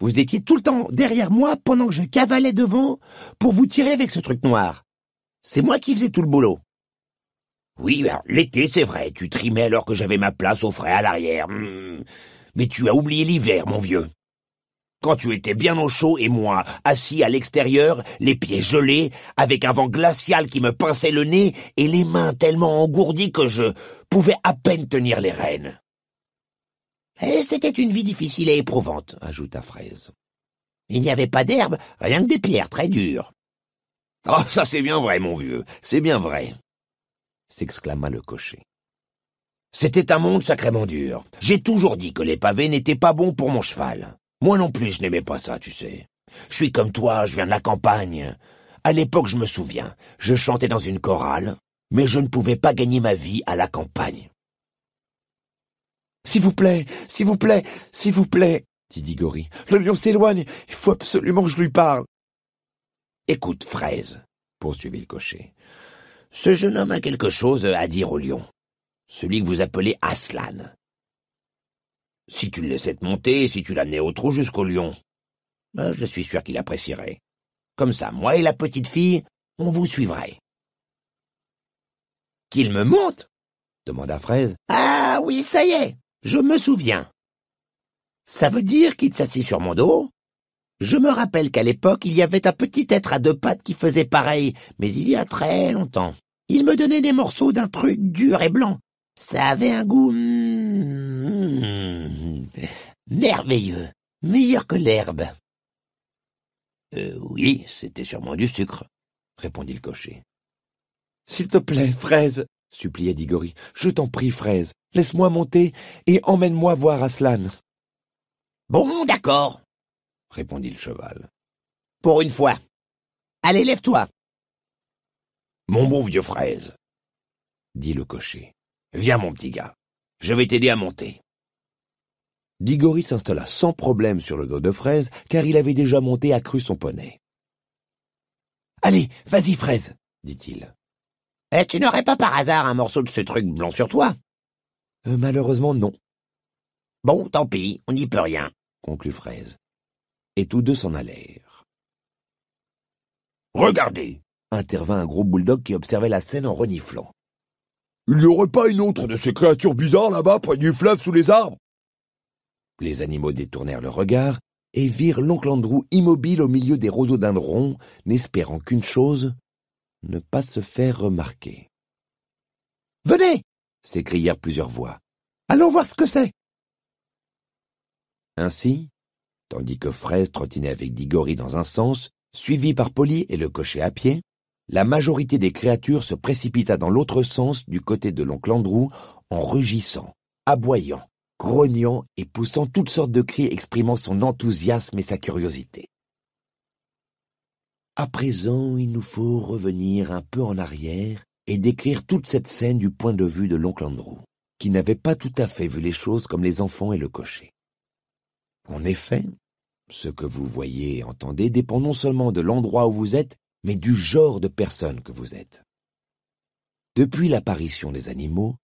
Vous étiez tout le temps derrière moi pendant que je cavalais devant pour vous tirer avec ce truc noir. C'est moi qui faisais tout le boulot. Oui, l'été, c'est vrai, tu trimais alors que j'avais ma place au frais à l'arrière. Hmm. Mais tu as oublié l'hiver, mon vieux quand tu étais bien au chaud et moi, assis à l'extérieur, les pieds gelés, avec un vent glacial qui me pinçait le nez et les mains tellement engourdies que je pouvais à peine tenir les rênes. Eh, c'était une vie difficile et éprouvante, ajouta Fraise. Il n'y avait pas d'herbe, rien que des pierres très dures. Oh, ça c'est bien vrai, mon vieux, c'est bien vrai, s'exclama le cocher. C'était un monde sacrément dur. J'ai toujours dit que les pavés n'étaient pas bons pour mon cheval. Moi non plus, je n'aimais pas ça, tu sais. Je suis comme toi, je viens de la campagne. À l'époque, je me souviens, je chantais dans une chorale, mais je ne pouvais pas gagner ma vie à la campagne. S'il vous plaît, s'il vous plaît, s'il vous plaît, dit Digori. Le lion s'éloigne, il faut absolument que je lui parle. Écoute, Fraise, poursuivit le cocher. Ce jeune homme a quelque chose à dire au lion. Celui que vous appelez Aslan. Si tu le laissais te monter, si tu l'amenais au trou jusqu'au lion. Bah, je suis sûr qu'il apprécierait. Comme ça, moi et la petite fille, on vous suivrait. Qu'il me monte demanda Fraise. Ah oui, ça y est, je me souviens. Ça veut dire qu'il s'assit sur mon dos Je me rappelle qu'à l'époque, il y avait un petit être à deux pattes qui faisait pareil, mais il y a très longtemps. Il me donnait des morceaux d'un truc dur et blanc, ça avait un goût hmm, merveilleux, meilleur que l'herbe. Euh, oui, c'était sûrement du sucre, répondit le cocher. S'il te plaît, Fraise, supplia Digori. Je t'en prie, Fraise, laisse-moi monter et emmène-moi voir Aslan. Bon, d'accord, répondit le cheval. Pour une fois. Allez, lève-toi. Mon bon vieux Fraise, dit le cocher. Viens, mon petit gars, je vais t'aider à monter. Digory s'installa sans problème sur le dos de Fraise, car il avait déjà monté à cru son poney. Allez, vas-y, Fraise, dit-il. Eh, tu n'aurais pas par hasard un morceau de ce truc blanc sur toi euh, Malheureusement, non. Bon, tant pis, on n'y peut rien, conclut Fraise. Et tous deux s'en allèrent. Regardez intervint un gros bouledogue qui observait la scène en reniflant. Il n'y aurait pas une autre de ces créatures bizarres là-bas près du fleuve sous les arbres Les animaux détournèrent le regard et virent l'oncle Andrew immobile au milieu des roseaux rhododendrons, n'espérant qu'une chose, ne pas se faire remarquer. Venez s'écrièrent plusieurs voix. Allons voir ce que c'est. Ainsi, tandis que Fraise trottinait avec Digori dans un sens, suivi par Polly et le cocher à pied, la majorité des créatures se précipita dans l'autre sens du côté de l'oncle Andrew en rugissant, aboyant, grognant et poussant toutes sortes de cris exprimant son enthousiasme et sa curiosité. À présent, il nous faut revenir un peu en arrière et décrire toute cette scène du point de vue de l'oncle Andrew, qui n'avait pas tout à fait vu les choses comme les enfants et le cocher. En effet, ce que vous voyez et entendez dépend non seulement de l'endroit où vous êtes, mais du genre de personne que vous êtes. Depuis l'apparition des animaux,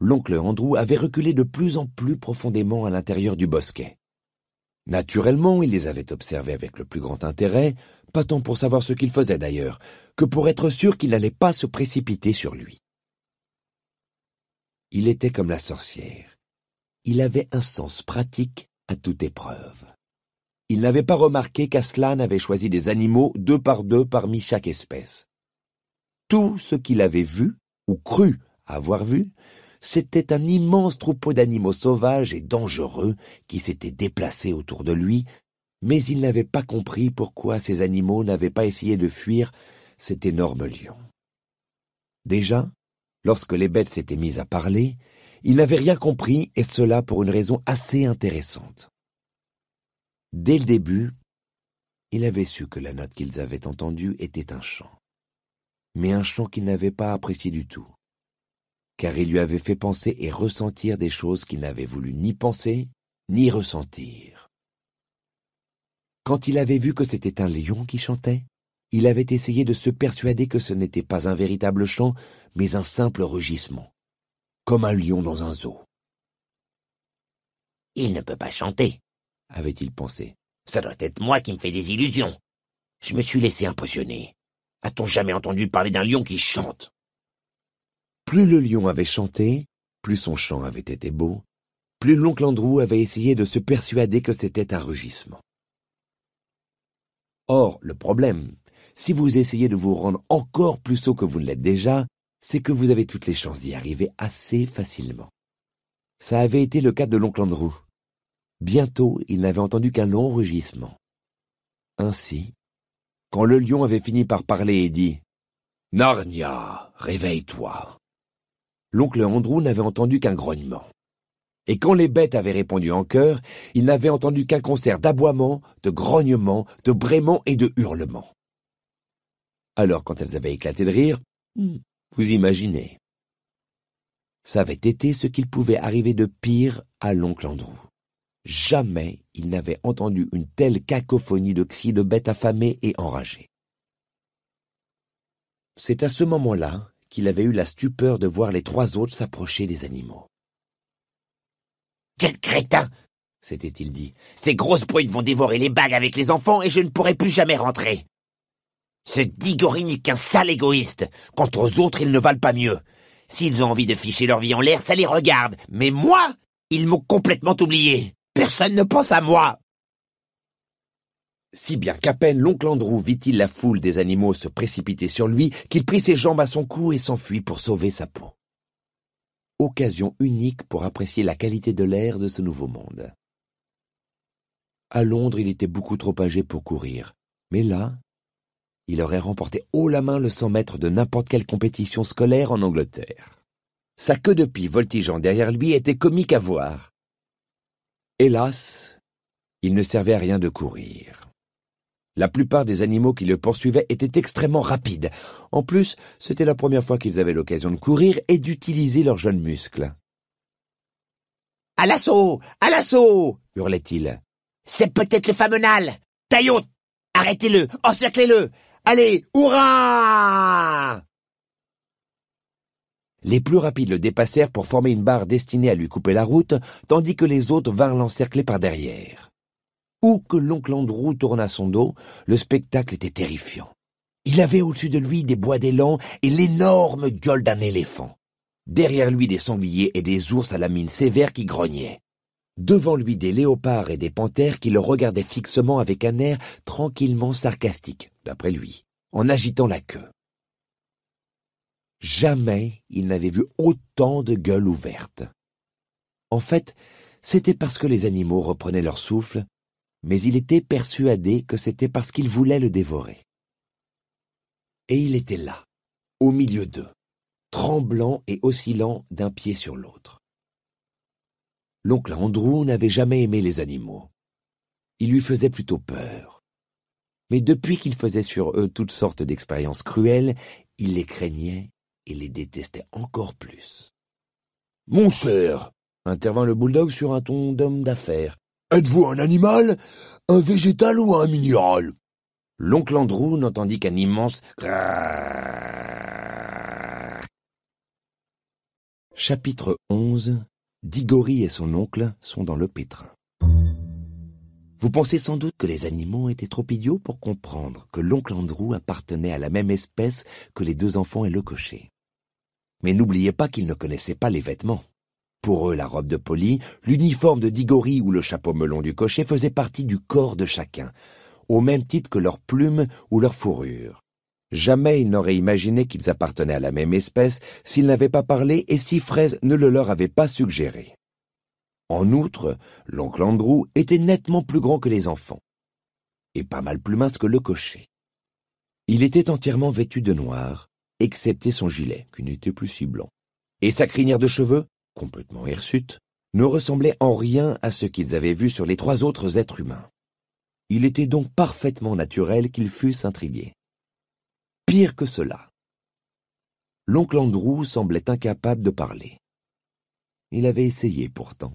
l'oncle Andrew avait reculé de plus en plus profondément à l'intérieur du bosquet. Naturellement, il les avait observés avec le plus grand intérêt, pas tant pour savoir ce qu'il faisait d'ailleurs, que pour être sûr qu'il n'allait pas se précipiter sur lui. Il était comme la sorcière. Il avait un sens pratique à toute épreuve. Il n'avait pas remarqué qu'Aslan avait choisi des animaux deux par deux parmi chaque espèce. Tout ce qu'il avait vu, ou cru avoir vu, c'était un immense troupeau d'animaux sauvages et dangereux qui s'était déplacés autour de lui, mais il n'avait pas compris pourquoi ces animaux n'avaient pas essayé de fuir cet énorme lion. Déjà, lorsque les bêtes s'étaient mises à parler, il n'avait rien compris, et cela pour une raison assez intéressante. Dès le début, il avait su que la note qu'ils avaient entendue était un chant, mais un chant qu'il n'avait pas apprécié du tout, car il lui avait fait penser et ressentir des choses qu'il n'avait voulu ni penser ni ressentir. Quand il avait vu que c'était un lion qui chantait, il avait essayé de se persuader que ce n'était pas un véritable chant, mais un simple rugissement, comme un lion dans un zoo. Il ne peut pas chanter, avait-il pensé. Ça doit être moi qui me fais des illusions. Je me suis laissé impressionner. A-t-on jamais entendu parler d'un lion qui chante Plus le lion avait chanté, plus son chant avait été beau, plus l'oncle Andrew avait essayé de se persuader que c'était un rugissement. Or, le problème, si vous essayez de vous rendre encore plus sot que vous ne l'êtes déjà, c'est que vous avez toutes les chances d'y arriver assez facilement. Ça avait été le cas de l'oncle Andrew. Bientôt il n'avait entendu qu'un long rugissement. Ainsi, quand le lion avait fini par parler et dit « Narnia, réveille-toi !» L'oncle Andrew n'avait entendu qu'un grognement. Et quand les bêtes avaient répondu en chœur, il n'avait entendu qu'un concert d'aboiements, de grognements, de braiements et de hurlements. Alors quand elles avaient éclaté de rire, hmm, vous imaginez. Ça avait été ce qu'il pouvait arriver de pire à l'oncle Andrew. Jamais il n'avait entendu une telle cacophonie de cris de bêtes affamées et enragées. C'est à ce moment-là qu'il avait eu la stupeur de voir les trois autres s'approcher des animaux. Quel crétin s'était-il dit. Ces grosses brutes vont dévorer les bagues avec les enfants et je ne pourrai plus jamais rentrer. Ce digorinique, qu'un sale égoïste. Quant aux autres, ils ne valent pas mieux. S'ils ont envie de ficher leur vie en l'air, ça les regarde. Mais moi, ils m'ont complètement oublié. Personne ne pense à moi! Si bien qu'à peine l'oncle Andrew vit-il la foule des animaux se précipiter sur lui, qu'il prit ses jambes à son cou et s'enfuit pour sauver sa peau. Occasion unique pour apprécier la qualité de l'air de ce nouveau monde. À Londres, il était beaucoup trop âgé pour courir, mais là, il aurait remporté haut la main le cent mètres de n'importe quelle compétition scolaire en Angleterre. Sa queue de pie voltigeant derrière lui était comique à voir. Hélas! il ne servait à rien de courir. La plupart des animaux qui le poursuivaient étaient extrêmement rapides. En plus, c'était la première fois qu'ils avaient l'occasion de courir et d'utiliser leurs jeunes muscles. À l'assaut À l'assaut hurlait-il. C'est peut-être le fameux Nal Taillot Arrêtez-le Encerclez-le Allez, hurrah les plus rapides le dépassèrent pour former une barre destinée à lui couper la route, tandis que les autres vinrent l'encercler par derrière. Où que l'oncle Andrew tourna son dos, le spectacle était terrifiant. Il avait au-dessus de lui des bois d'élan et l'énorme gueule d'un éléphant. Derrière lui des sangliers et des ours à la mine sévère qui grognaient. Devant lui des léopards et des panthères qui le regardaient fixement avec un air tranquillement sarcastique, d'après lui, en agitant la queue. Jamais il n'avait vu autant de gueules ouvertes. En fait, c'était parce que les animaux reprenaient leur souffle, mais il était persuadé que c'était parce qu'ils voulaient le dévorer. Et il était là, au milieu d'eux, tremblant et oscillant d'un pied sur l'autre. L'oncle Andrew n'avait jamais aimé les animaux. Il lui faisait plutôt peur. Mais depuis qu'il faisait sur eux toutes sortes d'expériences cruelles, il les craignait il les détestait encore plus. Mon cher, intervint le bouledogue sur un ton d'homme d'affaires, êtes-vous un animal, un végétal ou un minéral L'oncle Andrew n'entendit qu'un immense Chapitre 11 Digori et son oncle sont dans le pétrin. Vous pensez sans doute que les animaux étaient trop idiots pour comprendre que l'oncle Andrew appartenait à la même espèce que les deux enfants et le cocher mais n'oubliez pas qu'ils ne connaissaient pas les vêtements. Pour eux, la robe de poli, l'uniforme de Digori ou le chapeau melon du cocher faisaient partie du corps de chacun, au même titre que leurs plumes ou leurs fourrures. Jamais ils n'auraient imaginé qu'ils appartenaient à la même espèce s'ils n'avaient pas parlé et si Fraise ne le leur avait pas suggéré. En outre, l'oncle Andrew était nettement plus grand que les enfants, et pas mal plus mince que le cocher. Il était entièrement vêtu de noir, excepté son gilet, qui n'était plus si blanc, et sa crinière de cheveux, complètement hirsute, ne ressemblait en rien à ce qu'ils avaient vu sur les trois autres êtres humains. Il était donc parfaitement naturel qu'ils fussent intrigués. Pire que cela. L'oncle Andrew semblait incapable de parler. Il avait essayé pourtant.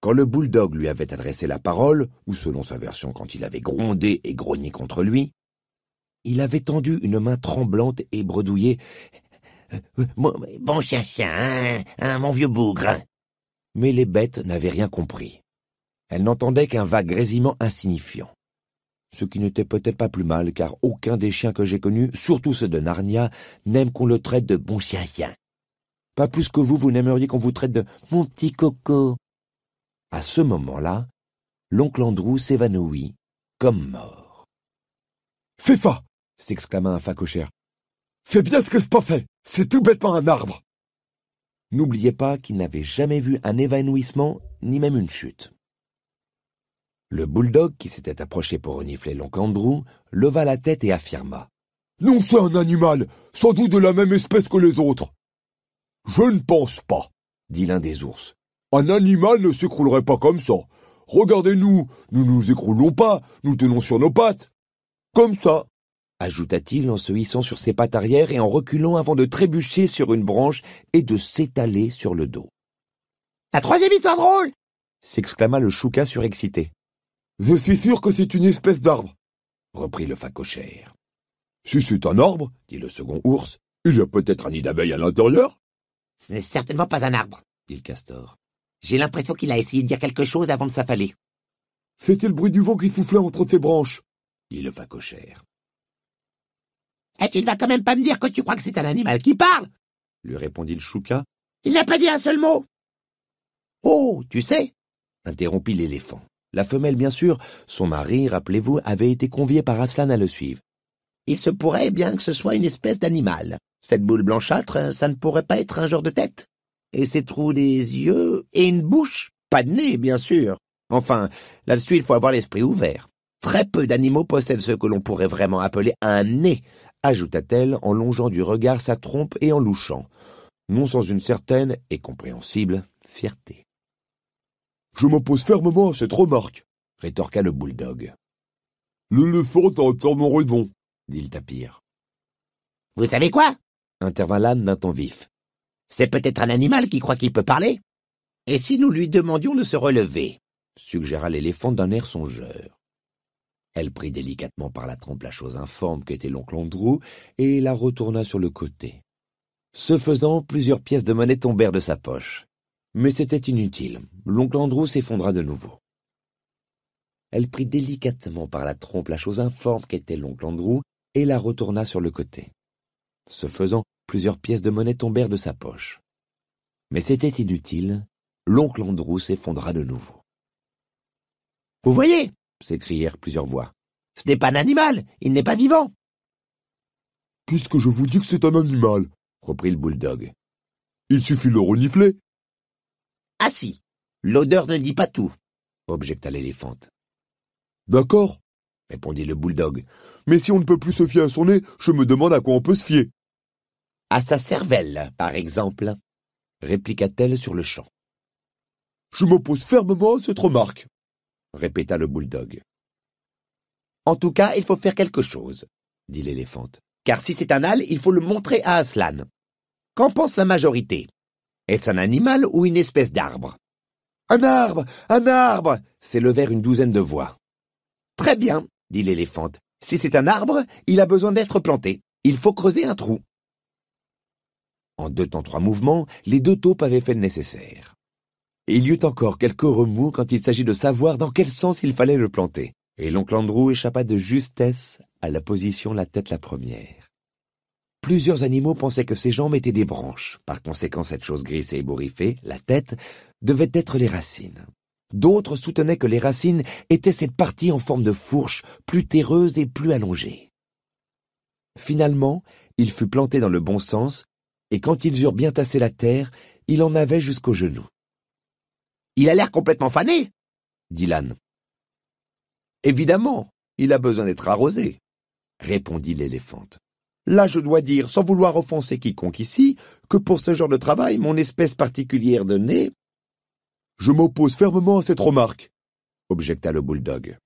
Quand le bulldog lui avait adressé la parole, ou selon sa version quand il avait grondé et grogné contre lui, il avait tendu une main tremblante et bredouillée. Euh, euh, bon, chien, chien, hein, hein, mon vieux bougre. Mais les bêtes n'avaient rien compris. Elles n'entendaient qu'un vague grésillement insignifiant. Ce qui n'était peut-être pas plus mal, car aucun des chiens que j'ai connus, surtout ceux de Narnia, n'aime qu'on le traite de bon chien chien. Pas plus que vous, vous n'aimeriez qu'on vous traite de mon petit coco. À ce moment-là, l'oncle Andrew s'évanouit comme mort. Féfa s'exclama un facochère. Fais bien ce que ce pas fait C'est tout bêtement un arbre N'oubliez pas qu'il n'avait jamais vu un évanouissement, ni même une chute. Le bulldog, qui s'était approché pour renifler l'oncle leva la tête et affirma. Non, c'est un animal, sans doute de la même espèce que les autres. Je ne pense pas, dit l'un des ours. Un animal ne s'écroulerait pas comme ça. Regardez-nous, nous ne nous écroulons pas, nous tenons sur nos pattes. Comme ça ajouta-t-il en se hissant sur ses pattes arrière et en reculant avant de trébucher sur une branche et de s'étaler sur le dos. La troisième histoire drôle s'exclama le chouca surexcité. Je suis sûr que c'est une espèce d'arbre, reprit le facochère. Si c'est un arbre, dit le second ours, il y a peut-être un nid d'abeilles à l'intérieur. Ce n'est certainement pas un arbre, dit le castor. J'ai l'impression qu'il a essayé de dire quelque chose avant de s'affaler. C'était le bruit du vent qui soufflait entre ses branches, dit le facochère. Et eh, tu ne vas quand même pas me dire que tu crois que c'est un animal qui parle lui répondit le chouka. Il n'a pas dit un seul mot Oh, tu sais interrompit l'éléphant. La femelle, bien sûr, son mari, rappelez-vous, avait été convié par Aslan à le suivre. Il se pourrait bien que ce soit une espèce d'animal. Cette boule blanchâtre, euh, ça ne pourrait pas être un genre de tête. Et ces trous des yeux et une bouche, pas de nez, bien sûr. Enfin, là-dessus, il faut avoir l'esprit ouvert. Très peu d'animaux possèdent ce que l'on pourrait vraiment appeler un nez, ajouta-t-elle en longeant du regard sa trompe et en louchant, non sans une certaine et compréhensible fierté. Je m'oppose fermement à cette remarque, rétorqua le bouledogue. L'éléphant a mon raison, dit le tapir. Vous savez quoi intervint l'âne d'un ton vif. C'est peut-être un animal qui croit qu'il peut parler. Et si nous lui demandions de se relever suggéra l'éléphant d'un air songeur. Elle prit délicatement par la trompe la chose informe qu'était l'oncle Androu et la retourna sur le côté. Ce faisant, plusieurs pièces de monnaie tombèrent de sa poche. Mais c'était inutile. L'oncle Andrew s'effondra de nouveau. Elle prit délicatement par la trompe la chose informe qu'était l'oncle Androu, et la retourna sur le côté. Ce faisant, plusieurs pièces de monnaie tombèrent de sa poche. Mais c'était inutile. L'oncle Andrew s'effondra de nouveau. Vous voyez s'écrièrent plusieurs voix. Ce n'est pas un animal, il n'est pas vivant. Puisque je vous dis que c'est un animal, reprit le bouledogue. Il suffit de le renifler. Ah si, l'odeur ne dit pas tout, objecta l'éléphante. D'accord, répondit le bouledogue. Mais si on ne peut plus se fier à son nez, je me demande à quoi on peut se fier. À sa cervelle, par exemple, répliqua-t-elle sur le champ. Je m'oppose fermement à cette remarque, répéta le bouledogue. En tout cas, il faut faire quelque chose, dit l'éléphante, car si c'est un âle, il faut le montrer à Aslan. Qu'en pense la majorité Est-ce un animal ou une espèce d'arbre Un arbre Un arbre s'élevèrent une douzaine de voix. Très bien, dit l'éléphante. Si c'est un arbre, il a besoin d'être planté. Il faut creuser un trou. En deux temps trois mouvements, les deux taupes avaient fait le nécessaire. Il y eut encore quelques remous quand il s'agit de savoir dans quel sens il fallait le planter, et l'oncle Andrew échappa de justesse à la position la tête la première. Plusieurs animaux pensaient que ses jambes étaient des branches. Par conséquent, cette chose grise et ébouriffée, la tête, devait être les racines. D'autres soutenaient que les racines étaient cette partie en forme de fourche, plus terreuse et plus allongée. Finalement, il fut planté dans le bon sens, et quand ils eurent bien tassé la terre, il en avait jusqu'aux genoux. Il a l'air complètement fané, dit l'âne. Évidemment, il a besoin d'être arrosé, répondit l'éléphante. Là, je dois dire, sans vouloir offenser quiconque ici, que pour ce genre de travail, mon espèce particulière de nez. Je m'oppose fermement à cette remarque, objecta le bulldog.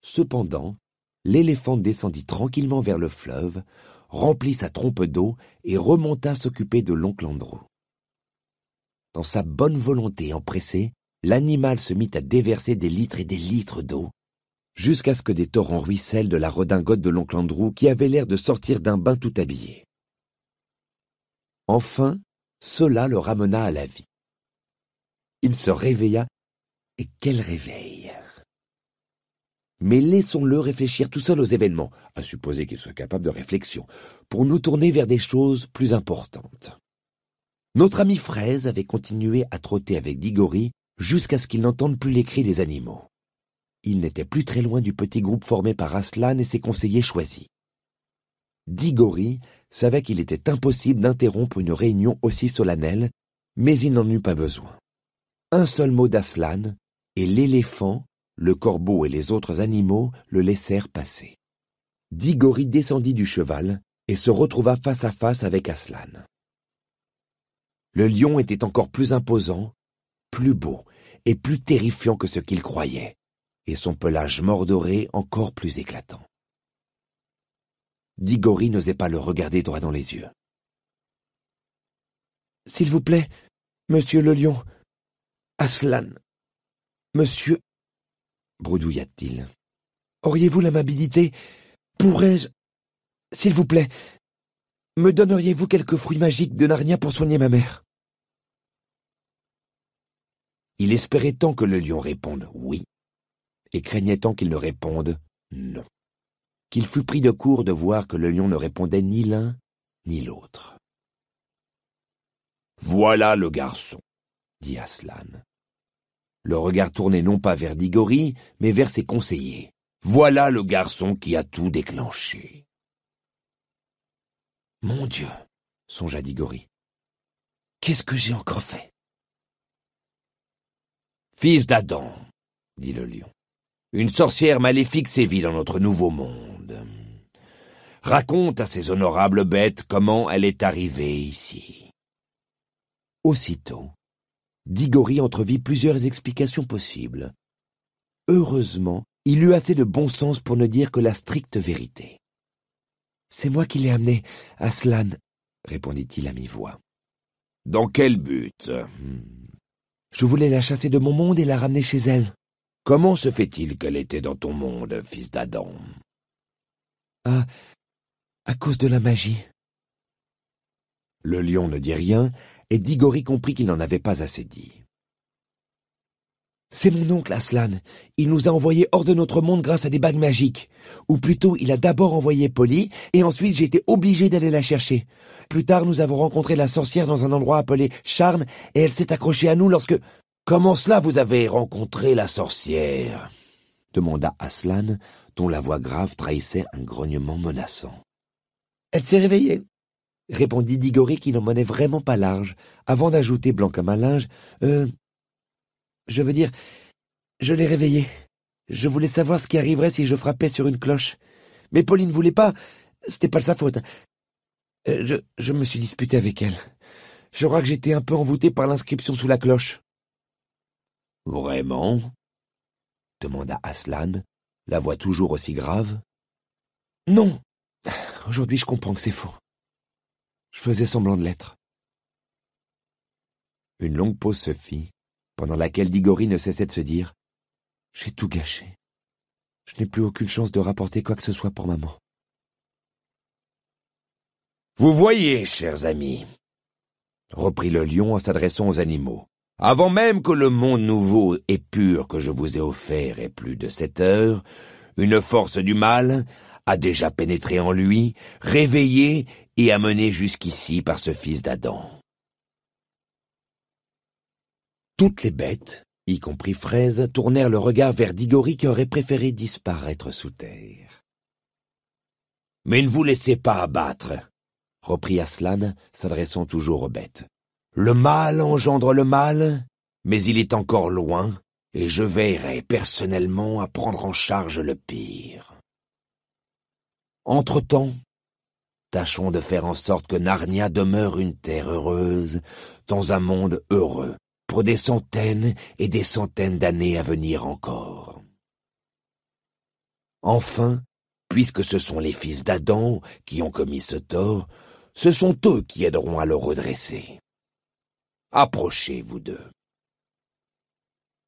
Cependant, l'éléphant descendit tranquillement vers le fleuve, remplit sa trompe d'eau et remonta s'occuper de l'oncle Andro. Dans sa bonne volonté empressée, l'animal se mit à déverser des litres et des litres d'eau, jusqu'à ce que des torrents ruissellent de la redingote de l'oncle Andrew qui avait l'air de sortir d'un bain tout habillé. Enfin, cela le ramena à la vie. Il se réveilla, et quel réveil Mais laissons-le réfléchir tout seul aux événements, à supposer qu'il soit capable de réflexion, pour nous tourner vers des choses plus importantes. Notre ami Fraise avait continué à trotter avec Digori jusqu'à ce qu'ils n'entendent plus les cris des animaux. Ils n'étaient plus très loin du petit groupe formé par Aslan et ses conseillers choisis. Digori savait qu'il était impossible d'interrompre une réunion aussi solennelle, mais il n'en eut pas besoin. Un seul mot d'Aslan, et l'éléphant, le corbeau et les autres animaux le laissèrent passer. Digori descendit du cheval et se retrouva face à face avec Aslan. Le lion était encore plus imposant, plus beau, et plus terrifiant que ce qu'il croyait, et son pelage mordoré encore plus éclatant. Digory n'osait pas le regarder droit dans les yeux. S'il vous plaît, monsieur le lion, Aslan, monsieur, bredouilla-t-il, auriez-vous l'amabilité, pourrais-je, s'il vous plaît, me donneriez-vous quelques fruits magiques de Narnia pour soigner ma mère il espérait tant que le lion réponde oui, et craignait tant qu'il ne réponde non. Qu'il fut pris de court de voir que le lion ne répondait ni l'un ni l'autre. Voilà le garçon, dit Aslan. Le regard tourné non pas vers Digory mais vers ses conseillers. Voilà le garçon qui a tout déclenché. Mon Dieu, songea Digory. Qu'est-ce que j'ai encore fait Fils d'Adam, dit le lion, une sorcière maléfique sévit dans notre nouveau monde. Raconte à ces honorables bêtes comment elle est arrivée ici. Aussitôt, Digori entrevit plusieurs explications possibles. Heureusement, il eut assez de bon sens pour ne dire que la stricte vérité. C'est moi qui l'ai amenée, Aslan, répondit-il à mi-voix. Dans quel but hmm. Je voulais la chasser de mon monde et la ramener chez elle. Comment se fait-il qu'elle était dans ton monde, fils d'Adam Ah, à cause de la magie. Le lion ne dit rien, et Digory comprit qu'il n'en avait pas assez dit. C'est mon oncle Aslan. Il nous a envoyés hors de notre monde grâce à des bagues magiques. Ou plutôt, il a d'abord envoyé Polly, et ensuite j'ai été obligé d'aller la chercher. Plus tard, nous avons rencontré la sorcière dans un endroit appelé Charne, et elle s'est accrochée à nous lorsque... Comment cela vous avez rencontré la sorcière demanda Aslan, dont la voix grave trahissait un grognement menaçant. Elle s'est réveillée, répondit Digory, qui n'en menait vraiment pas large, avant d'ajouter blanc comme un linge. Euh, je veux dire, je l'ai réveillée. Je voulais savoir ce qui arriverait si je frappais sur une cloche. Mais Pauline ne voulait pas. C'était pas de sa faute. Euh, je, je me suis disputé avec elle. Je crois que j'étais un peu envoûté par l'inscription sous la cloche. Vraiment demanda Aslan, la voix toujours aussi grave. Non Aujourd'hui, je comprends que c'est faux. Je faisais semblant de l'être. Une longue pause se fit, pendant laquelle Digori ne cessait de se dire J'ai tout gâché. Je n'ai plus aucune chance de rapporter quoi que ce soit pour maman. Vous voyez, chers amis, reprit le lion en s'adressant aux animaux, avant même que le monde nouveau et pur que je vous ai offert ait plus de sept heures, une force du mal a déjà pénétré en lui, réveillé et amené jusqu'ici par ce fils d'Adam. Toutes les bêtes, y compris Fraise, tournèrent le regard vers Digori qui aurait préféré disparaître sous terre. Mais ne vous laissez pas abattre, reprit Aslan, s'adressant toujours aux bêtes. Le mal engendre le mal, mais il est encore loin, et je veillerai personnellement à prendre en charge le pire. Entre-temps, tâchons de faire en sorte que Narnia demeure une terre heureuse, dans un monde heureux, pour des centaines et des centaines d'années à venir encore. Enfin, puisque ce sont les fils d'Adam qui ont commis ce tort, ce sont eux qui aideront à le redresser. Approchez, vous deux.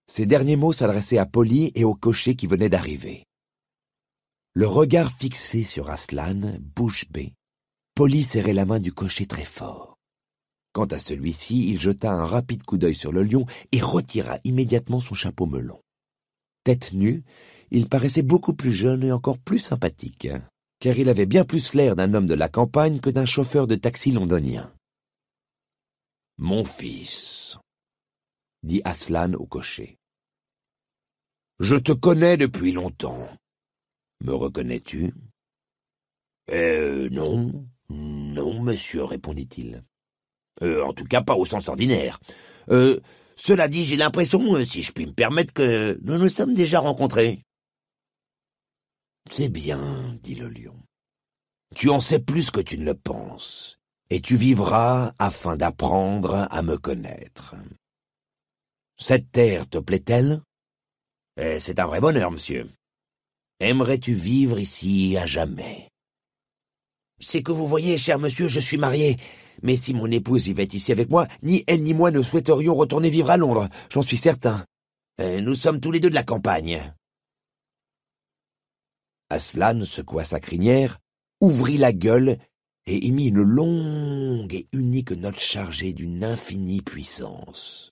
Ces derniers mots s'adressaient à Polly et au cocher qui venait d'arriver. Le regard fixé sur Aslan, bouche bée, Polly serrait la main du cocher très fort. Quant à celui-ci, il jeta un rapide coup d'œil sur le lion et retira immédiatement son chapeau melon. Tête nue, il paraissait beaucoup plus jeune et encore plus sympathique, car il avait bien plus l'air d'un homme de la campagne que d'un chauffeur de taxi londonien. Mon fils, dit Aslan au cocher. Je te connais depuis longtemps. Me reconnais-tu Euh, non, non, monsieur, répondit-il. Euh, en tout cas pas au sens ordinaire. Euh, cela dit, j'ai l'impression, euh, si je puis me permettre, que nous nous sommes déjà rencontrés. C'est bien, dit le lion. Tu en sais plus que tu ne le penses, et tu vivras afin d'apprendre à me connaître. Cette terre te plaît-elle eh, C'est un vrai bonheur, monsieur. Aimerais-tu vivre ici à jamais C'est que vous voyez, cher monsieur, je suis marié, mais si mon épouse vivait ici avec moi, ni elle ni moi ne souhaiterions retourner vivre à Londres, j'en suis certain. Euh, nous sommes tous les deux de la campagne. Aslan secoua sa crinière, ouvrit la gueule et émit une longue et unique note chargée d'une infinie puissance.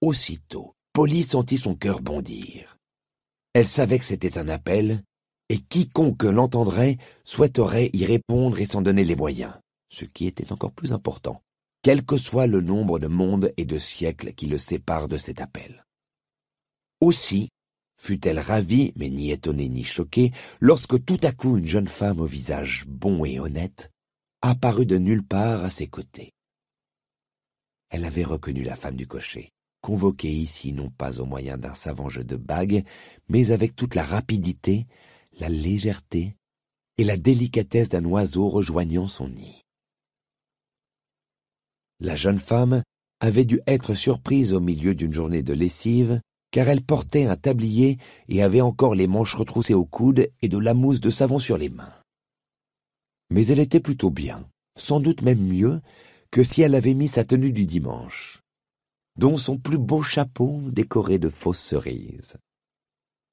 Aussitôt, Polly sentit son cœur bondir. Elle savait que c'était un appel, et quiconque l'entendrait souhaiterait y répondre et s'en donner les moyens ce qui était encore plus important, quel que soit le nombre de mondes et de siècles qui le séparent de cet appel. Aussi fut-elle ravie, mais ni étonnée ni choquée, lorsque tout à coup une jeune femme au visage bon et honnête apparut de nulle part à ses côtés. Elle avait reconnu la femme du cocher, convoquée ici non pas au moyen d'un savant jeu de bagues, mais avec toute la rapidité, la légèreté et la délicatesse d'un oiseau rejoignant son nid. La jeune femme avait dû être surprise au milieu d'une journée de lessive, car elle portait un tablier et avait encore les manches retroussées au coude et de la mousse de savon sur les mains. Mais elle était plutôt bien, sans doute même mieux que si elle avait mis sa tenue du dimanche, dont son plus beau chapeau décoré de fausses cerises.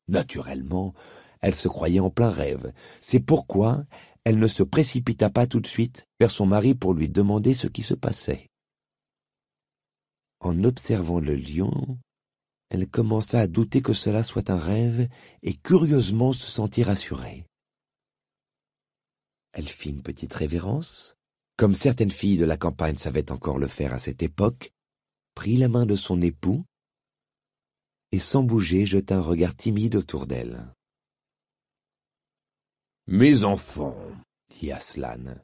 Naturellement, elle se croyait en plein rêve, c'est pourquoi elle ne se précipita pas tout de suite vers son mari pour lui demander ce qui se passait. En observant le lion, elle commença à douter que cela soit un rêve et curieusement se sentit rassurée. Elle fit une petite révérence, comme certaines filles de la campagne savaient encore le faire à cette époque, prit la main de son époux et sans bouger jeta un regard timide autour d'elle. Mes enfants, dit Aslan,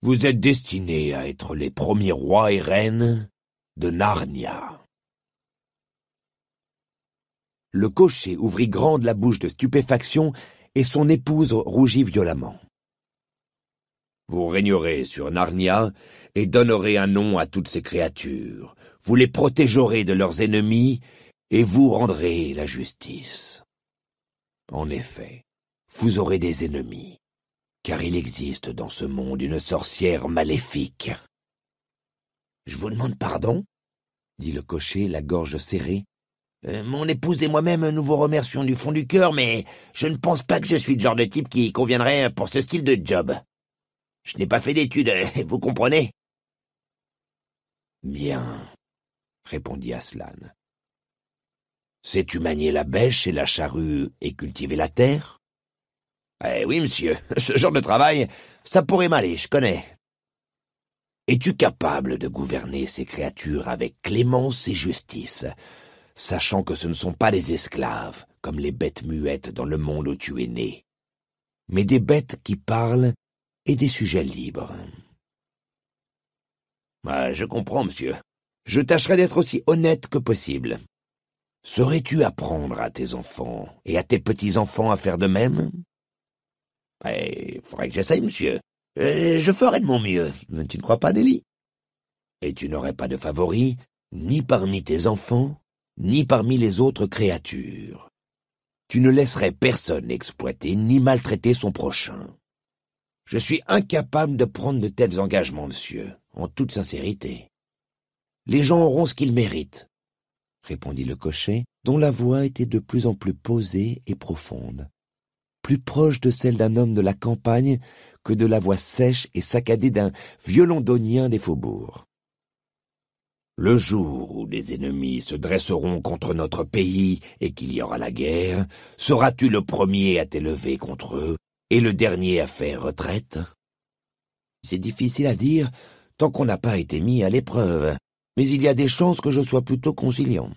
vous êtes destinés à être les premiers rois et reines de Narnia. Le cocher ouvrit grande la bouche de stupéfaction et son épouse rougit violemment. Vous régnerez sur Narnia et donnerez un nom à toutes ces créatures. Vous les protégerez de leurs ennemis et vous rendrez la justice. En effet, vous aurez des ennemis, car il existe dans ce monde une sorcière maléfique je vous demande pardon, dit le cocher, la gorge serrée. Euh, mon épouse et moi-même nous vous remercions du fond du cœur, mais je ne pense pas que je suis le genre de type qui conviendrait pour ce style de job. Je n'ai pas fait d'études, vous comprenez Bien, répondit Aslan. Sais-tu manier la bêche et la charrue et cultiver la terre Eh oui, monsieur, ce genre de travail, ça pourrait m'aller, je connais. Es-tu capable de gouverner ces créatures avec clémence et justice, sachant que ce ne sont pas des esclaves, comme les bêtes muettes dans le monde où tu es né, mais des bêtes qui parlent et des sujets libres ah, Je comprends, monsieur. Je tâcherai d'être aussi honnête que possible. Saurais-tu apprendre à tes enfants et à tes petits-enfants à faire de même Eh, faudrait que j'essaye, monsieur. Euh, je ferai de mon mieux, tu ne crois pas, Nelly Et tu n'aurais pas de favoris, ni parmi tes enfants, ni parmi les autres créatures. Tu ne laisserais personne exploiter ni maltraiter son prochain. Je suis incapable de prendre de tels engagements, monsieur, en toute sincérité. Les gens auront ce qu'ils méritent, répondit le cocher, dont la voix était de plus en plus posée et profonde, plus proche de celle d'un homme de la campagne que de la voix sèche et saccadée d'un violondonien des faubourgs. Le jour où les ennemis se dresseront contre notre pays et qu'il y aura la guerre, seras-tu le premier à t'élever contre eux et le dernier à faire retraite C'est difficile à dire tant qu'on n'a pas été mis à l'épreuve, mais il y a des chances que je sois plutôt conciliant.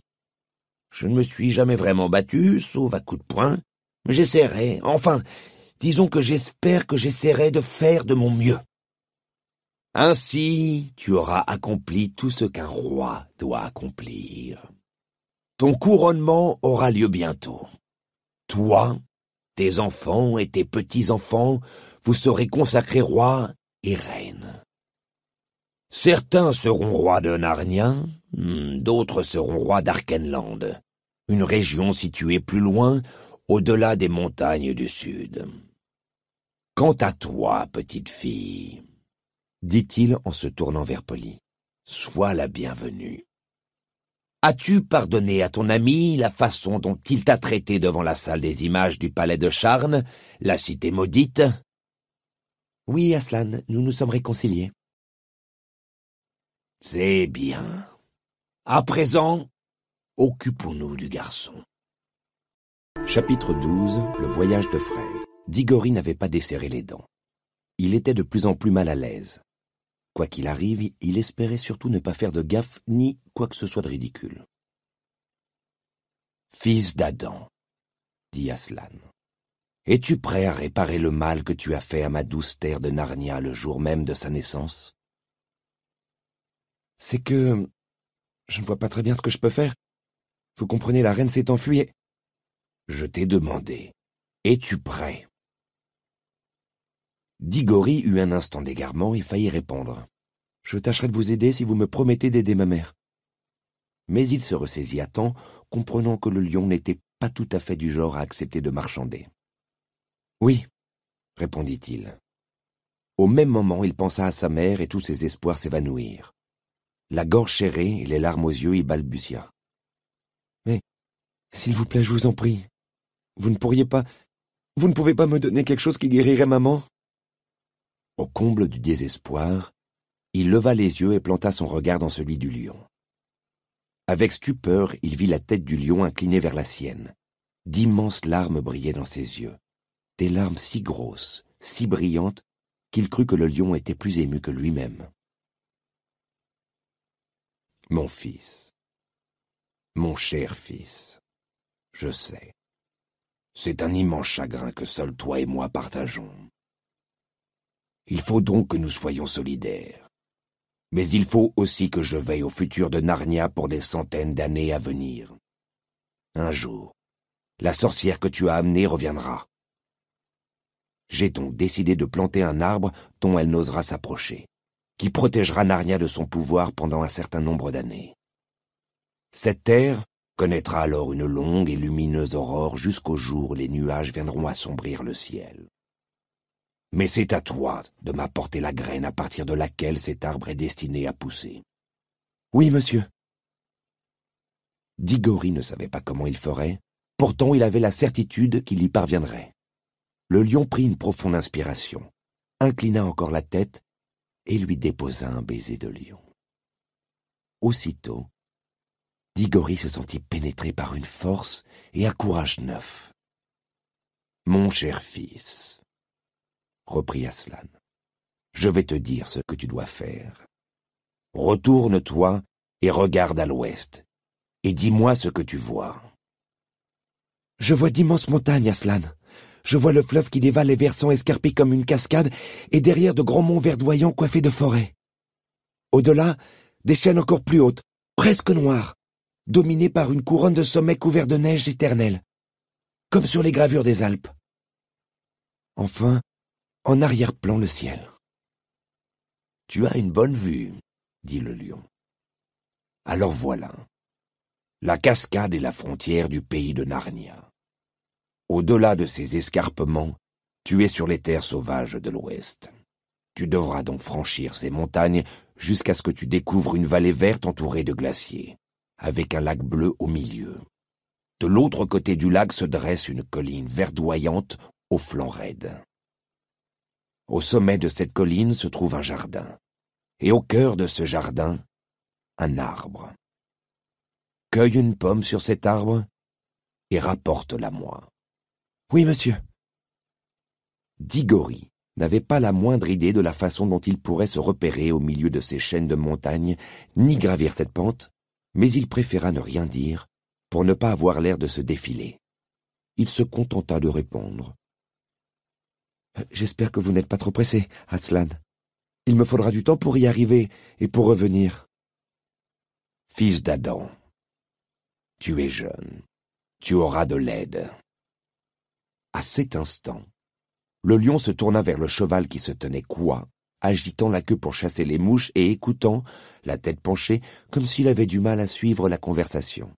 Je ne me suis jamais vraiment battu, sauf à coups de poing, mais j'essaierai, enfin, Disons que j'espère que j'essaierai de faire de mon mieux. Ainsi, tu auras accompli tout ce qu'un roi doit accomplir. Ton couronnement aura lieu bientôt. Toi, tes enfants et tes petits-enfants, vous serez consacrés rois et reines. Certains seront rois de Narnia, hmm, d'autres seront rois d'Arkenland, une région située plus loin, au-delà des montagnes du sud. Quant à toi, petite fille, dit-il en se tournant vers Polly, sois la bienvenue. As-tu pardonné à ton ami la façon dont il t'a traité devant la salle des images du palais de Charnes, la cité maudite Oui, Aslan, nous nous sommes réconciliés. C'est bien. À présent, occupons-nous du garçon. Chapitre XII Le voyage de Fraise Digori n'avait pas desserré les dents. Il était de plus en plus mal à l'aise. Quoi qu'il arrive, il espérait surtout ne pas faire de gaffe ni quoi que ce soit de ridicule. Fils d'Adam, dit Aslan, es-tu prêt à réparer le mal que tu as fait à ma douce terre de Narnia le jour même de sa naissance C'est que je ne vois pas très bien ce que je peux faire. Vous comprenez, la reine s'est enfuie Je t'ai demandé, es-tu prêt Digory eut un instant d'égarement et faillit répondre. Je tâcherai de vous aider si vous me promettez d'aider ma mère. Mais il se ressaisit à temps, comprenant que le lion n'était pas tout à fait du genre à accepter de marchander. Oui, répondit-il. Au même moment, il pensa à sa mère et tous ses espoirs s'évanouirent. La gorge serrée et les larmes aux yeux, il balbutia. Mais, s'il vous plaît, je vous en prie, vous ne pourriez pas, vous ne pouvez pas me donner quelque chose qui guérirait maman au comble du désespoir, il leva les yeux et planta son regard dans celui du lion. Avec stupeur, il vit la tête du lion inclinée vers la sienne. D'immenses larmes brillaient dans ses yeux, des larmes si grosses, si brillantes, qu'il crut que le lion était plus ému que lui-même. Mon fils, mon cher fils, je sais, c'est un immense chagrin que seuls toi et moi partageons. Il faut donc que nous soyons solidaires. Mais il faut aussi que je veille au futur de Narnia pour des centaines d'années à venir. Un jour, la sorcière que tu as amenée reviendra. J'ai donc décidé de planter un arbre dont elle n'osera s'approcher, qui protégera Narnia de son pouvoir pendant un certain nombre d'années. Cette terre connaîtra alors une longue et lumineuse aurore jusqu'au jour où les nuages viendront assombrir le ciel. Mais c'est à toi de m'apporter la graine à partir de laquelle cet arbre est destiné à pousser. Oui, monsieur. Digori ne savait pas comment il ferait, pourtant il avait la certitude qu'il y parviendrait. Le lion prit une profonde inspiration, inclina encore la tête et lui déposa un baiser de lion. Aussitôt, Digori se sentit pénétré par une force et un courage neuf. Mon cher fils, reprit Aslan. Je vais te dire ce que tu dois faire. Retourne-toi et regarde à l'ouest, et dis-moi ce que tu vois. Je vois d'immenses montagnes, Aslan. Je vois le fleuve qui dévale les versants escarpés comme une cascade, et derrière de grands monts verdoyants coiffés de forêts. Au-delà, des chaînes encore plus hautes, presque noires, dominées par une couronne de sommets couverts de neige éternelle, comme sur les gravures des Alpes. Enfin, en arrière-plan le ciel. Tu as une bonne vue, dit le lion. Alors voilà. La cascade est la frontière du pays de Narnia. Au-delà de ces escarpements, tu es sur les terres sauvages de l'Ouest. Tu devras donc franchir ces montagnes jusqu'à ce que tu découvres une vallée verte entourée de glaciers, avec un lac bleu au milieu. De l'autre côté du lac se dresse une colline verdoyante aux flancs raides. Au sommet de cette colline se trouve un jardin, et au cœur de ce jardin, un arbre. Cueille une pomme sur cet arbre et rapporte-la moi. Oui, monsieur. Digori n'avait pas la moindre idée de la façon dont il pourrait se repérer au milieu de ces chaînes de montagnes, ni gravir cette pente, mais il préféra ne rien dire, pour ne pas avoir l'air de se défiler. Il se contenta de répondre. Euh, j'espère que vous n'êtes pas trop pressé, Aslan. Il me faudra du temps pour y arriver et pour revenir. Fils d'Adam, tu es jeune, tu auras de l'aide. À cet instant, le lion se tourna vers le cheval qui se tenait quoi agitant la queue pour chasser les mouches et écoutant, la tête penchée, comme s'il avait du mal à suivre la conversation.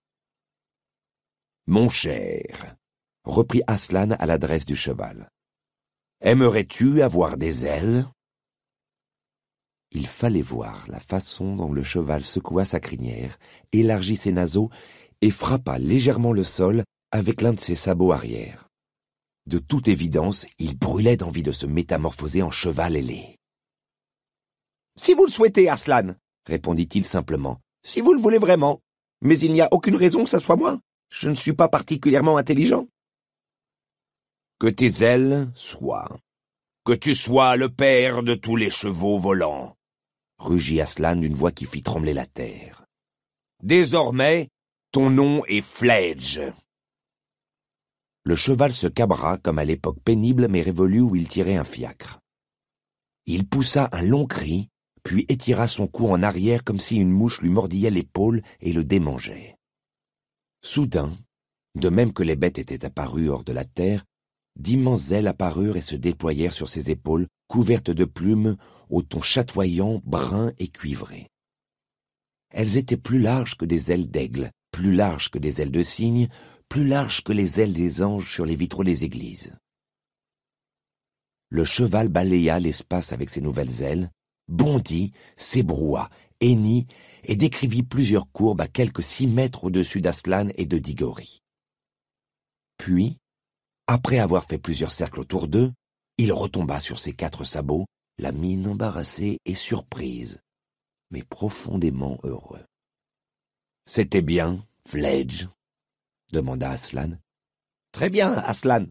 Mon cher, reprit Aslan à l'adresse du cheval, Aimerais-tu avoir des ailes Il fallait voir la façon dont le cheval secoua sa crinière, élargit ses naseaux et frappa légèrement le sol avec l'un de ses sabots arrière. De toute évidence, il brûlait d'envie de se métamorphoser en cheval ailé. Si vous le souhaitez, Aslan, répondit-il simplement, si vous le voulez vraiment. Mais il n'y a aucune raison que ce soit moi. Je ne suis pas particulièrement intelligent que tes ailes soient, que tu sois le père de tous les chevaux volants, rugit Aslan d'une voix qui fit trembler la terre. Désormais, ton nom est Fledge. Le cheval se cabra comme à l'époque pénible mais révolue où il tirait un fiacre. Il poussa un long cri, puis étira son cou en arrière comme si une mouche lui mordillait l'épaule et le démangeait. Soudain, de même que les bêtes étaient apparues hors de la terre, d'immenses ailes apparurent et se déployèrent sur ses épaules, couvertes de plumes, au ton chatoyant, brun et cuivré. Elles étaient plus larges que des ailes d'aigle, plus larges que des ailes de cygne, plus larges que les ailes des anges sur les vitraux des églises. Le cheval balaya l'espace avec ses nouvelles ailes, bondit, s'ébroua, hennit et décrivit plusieurs courbes à quelques six mètres au-dessus d'Aslan et de Digori. Puis, après avoir fait plusieurs cercles autour d'eux, il retomba sur ses quatre sabots, la mine embarrassée et surprise, mais profondément heureux. C'était bien, Fledge demanda Aslan. Très bien, Aslan.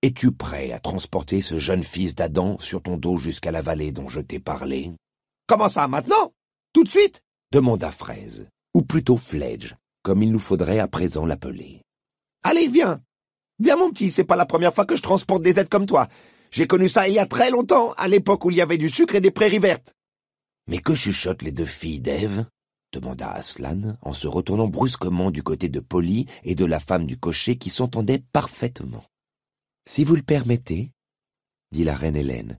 Es-tu prêt à transporter ce jeune fils d'Adam sur ton dos jusqu'à la vallée dont je t'ai parlé Comment ça, maintenant Tout de suite demanda Fraise, ou plutôt Fledge, comme il nous faudrait à présent l'appeler. Allez, viens Bien mon petit, c'est pas la première fois que je transporte des aides comme toi. J'ai connu ça il y a très longtemps, à l'époque où il y avait du sucre et des prairies vertes. Mais que chuchotent les deux filles d'Ève demanda Aslan en se retournant brusquement du côté de Polly et de la femme du cocher qui s'entendaient parfaitement. Si vous le permettez, dit la reine Hélène.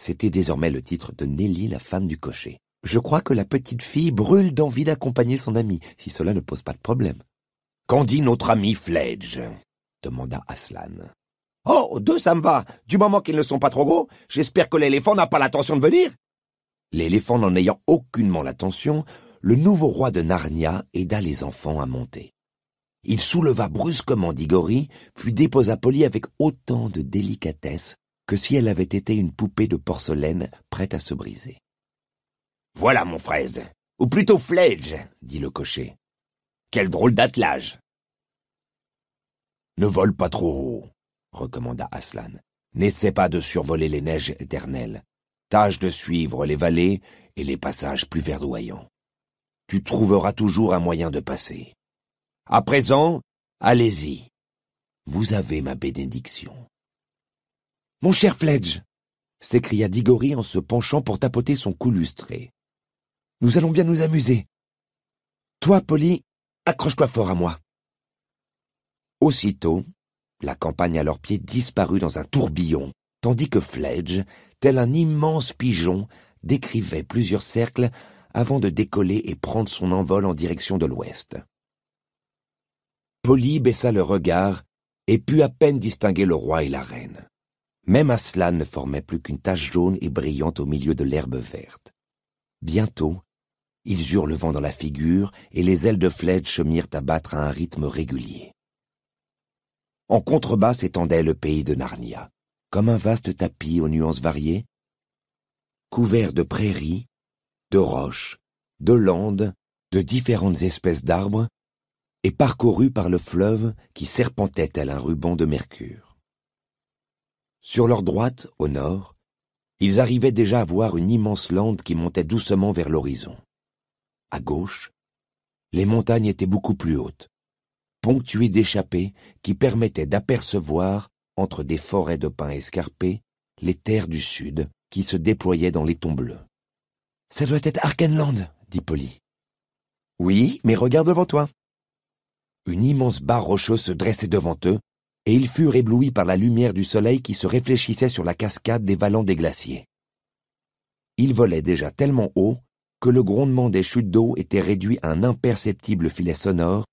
C'était désormais le titre de Nelly, la femme du cocher. Je crois que la petite fille brûle d'envie d'accompagner son ami, si cela ne pose pas de problème. Qu'en dit notre ami Fledge demanda Aslan. Oh, deux, ça me va. Du moment qu'ils ne sont pas trop gros, j'espère que l'éléphant n'a pas l'intention de venir. L'éléphant n'en ayant aucunement l'attention, le nouveau roi de Narnia aida les enfants à monter. Il souleva brusquement Digori, puis déposa Polly avec autant de délicatesse que si elle avait été une poupée de porcelaine prête à se briser. Voilà mon fraise, ou plutôt fledge, dit le cocher. Quel drôle d'attelage. Ne vole pas trop haut, recommanda Aslan. N'essaie pas de survoler les neiges éternelles. Tâche de suivre les vallées et les passages plus verdoyants. Tu trouveras toujours un moyen de passer. À présent, allez-y. Vous avez ma bénédiction. Mon cher Fledge, s'écria Digory en se penchant pour tapoter son cou lustré. Nous allons bien nous amuser. Toi, Polly, accroche-toi fort à moi. Aussitôt, la campagne à leurs pieds disparut dans un tourbillon, tandis que Fledge, tel un immense pigeon, décrivait plusieurs cercles avant de décoller et prendre son envol en direction de l'ouest. Polly baissa le regard et put à peine distinguer le roi et la reine. Même Aslan ne formait plus qu'une tache jaune et brillante au milieu de l'herbe verte. Bientôt, ils eurent le vent dans la figure et les ailes de Fledge se mirent à battre à un rythme régulier. En contrebas s'étendait le pays de Narnia, comme un vaste tapis aux nuances variées, couvert de prairies, de roches, de landes, de différentes espèces d'arbres, et parcouru par le fleuve qui serpentait tel un ruban de mercure. Sur leur droite, au nord, ils arrivaient déjà à voir une immense lande qui montait doucement vers l'horizon. À gauche, les montagnes étaient beaucoup plus hautes, ponctuée d'échappées qui permettaient d'apercevoir, entre des forêts de pins escarpés, les terres du sud qui se déployaient dans les tons bleus. Ça doit être Arkenland, dit Polly. Oui, mais regarde devant toi. Une immense barre rocheuse se dressait devant eux, et ils furent éblouis par la lumière du soleil qui se réfléchissait sur la cascade des vallons des glaciers. Ils volaient déjà tellement haut que le grondement des chutes d'eau était réduit à un imperceptible filet sonore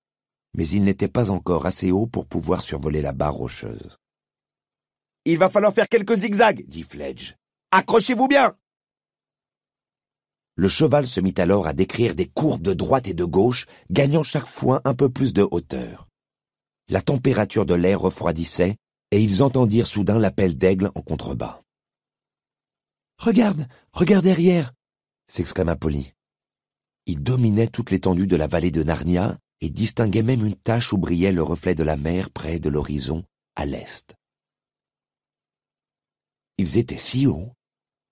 mais il n'était pas encore assez haut pour pouvoir survoler la barre rocheuse. Il va falloir faire quelques zigzags, dit Fledge. Accrochez-vous bien. Le cheval se mit alors à décrire des courbes de droite et de gauche, gagnant chaque fois un peu plus de hauteur. La température de l'air refroidissait, et ils entendirent soudain l'appel d'aigle en contrebas. Regarde, regarde derrière, s'exclama Polly. Il dominait toute l'étendue de la vallée de Narnia, et distinguait même une tache où brillait le reflet de la mer près de l'horizon à l'est. Ils étaient si hauts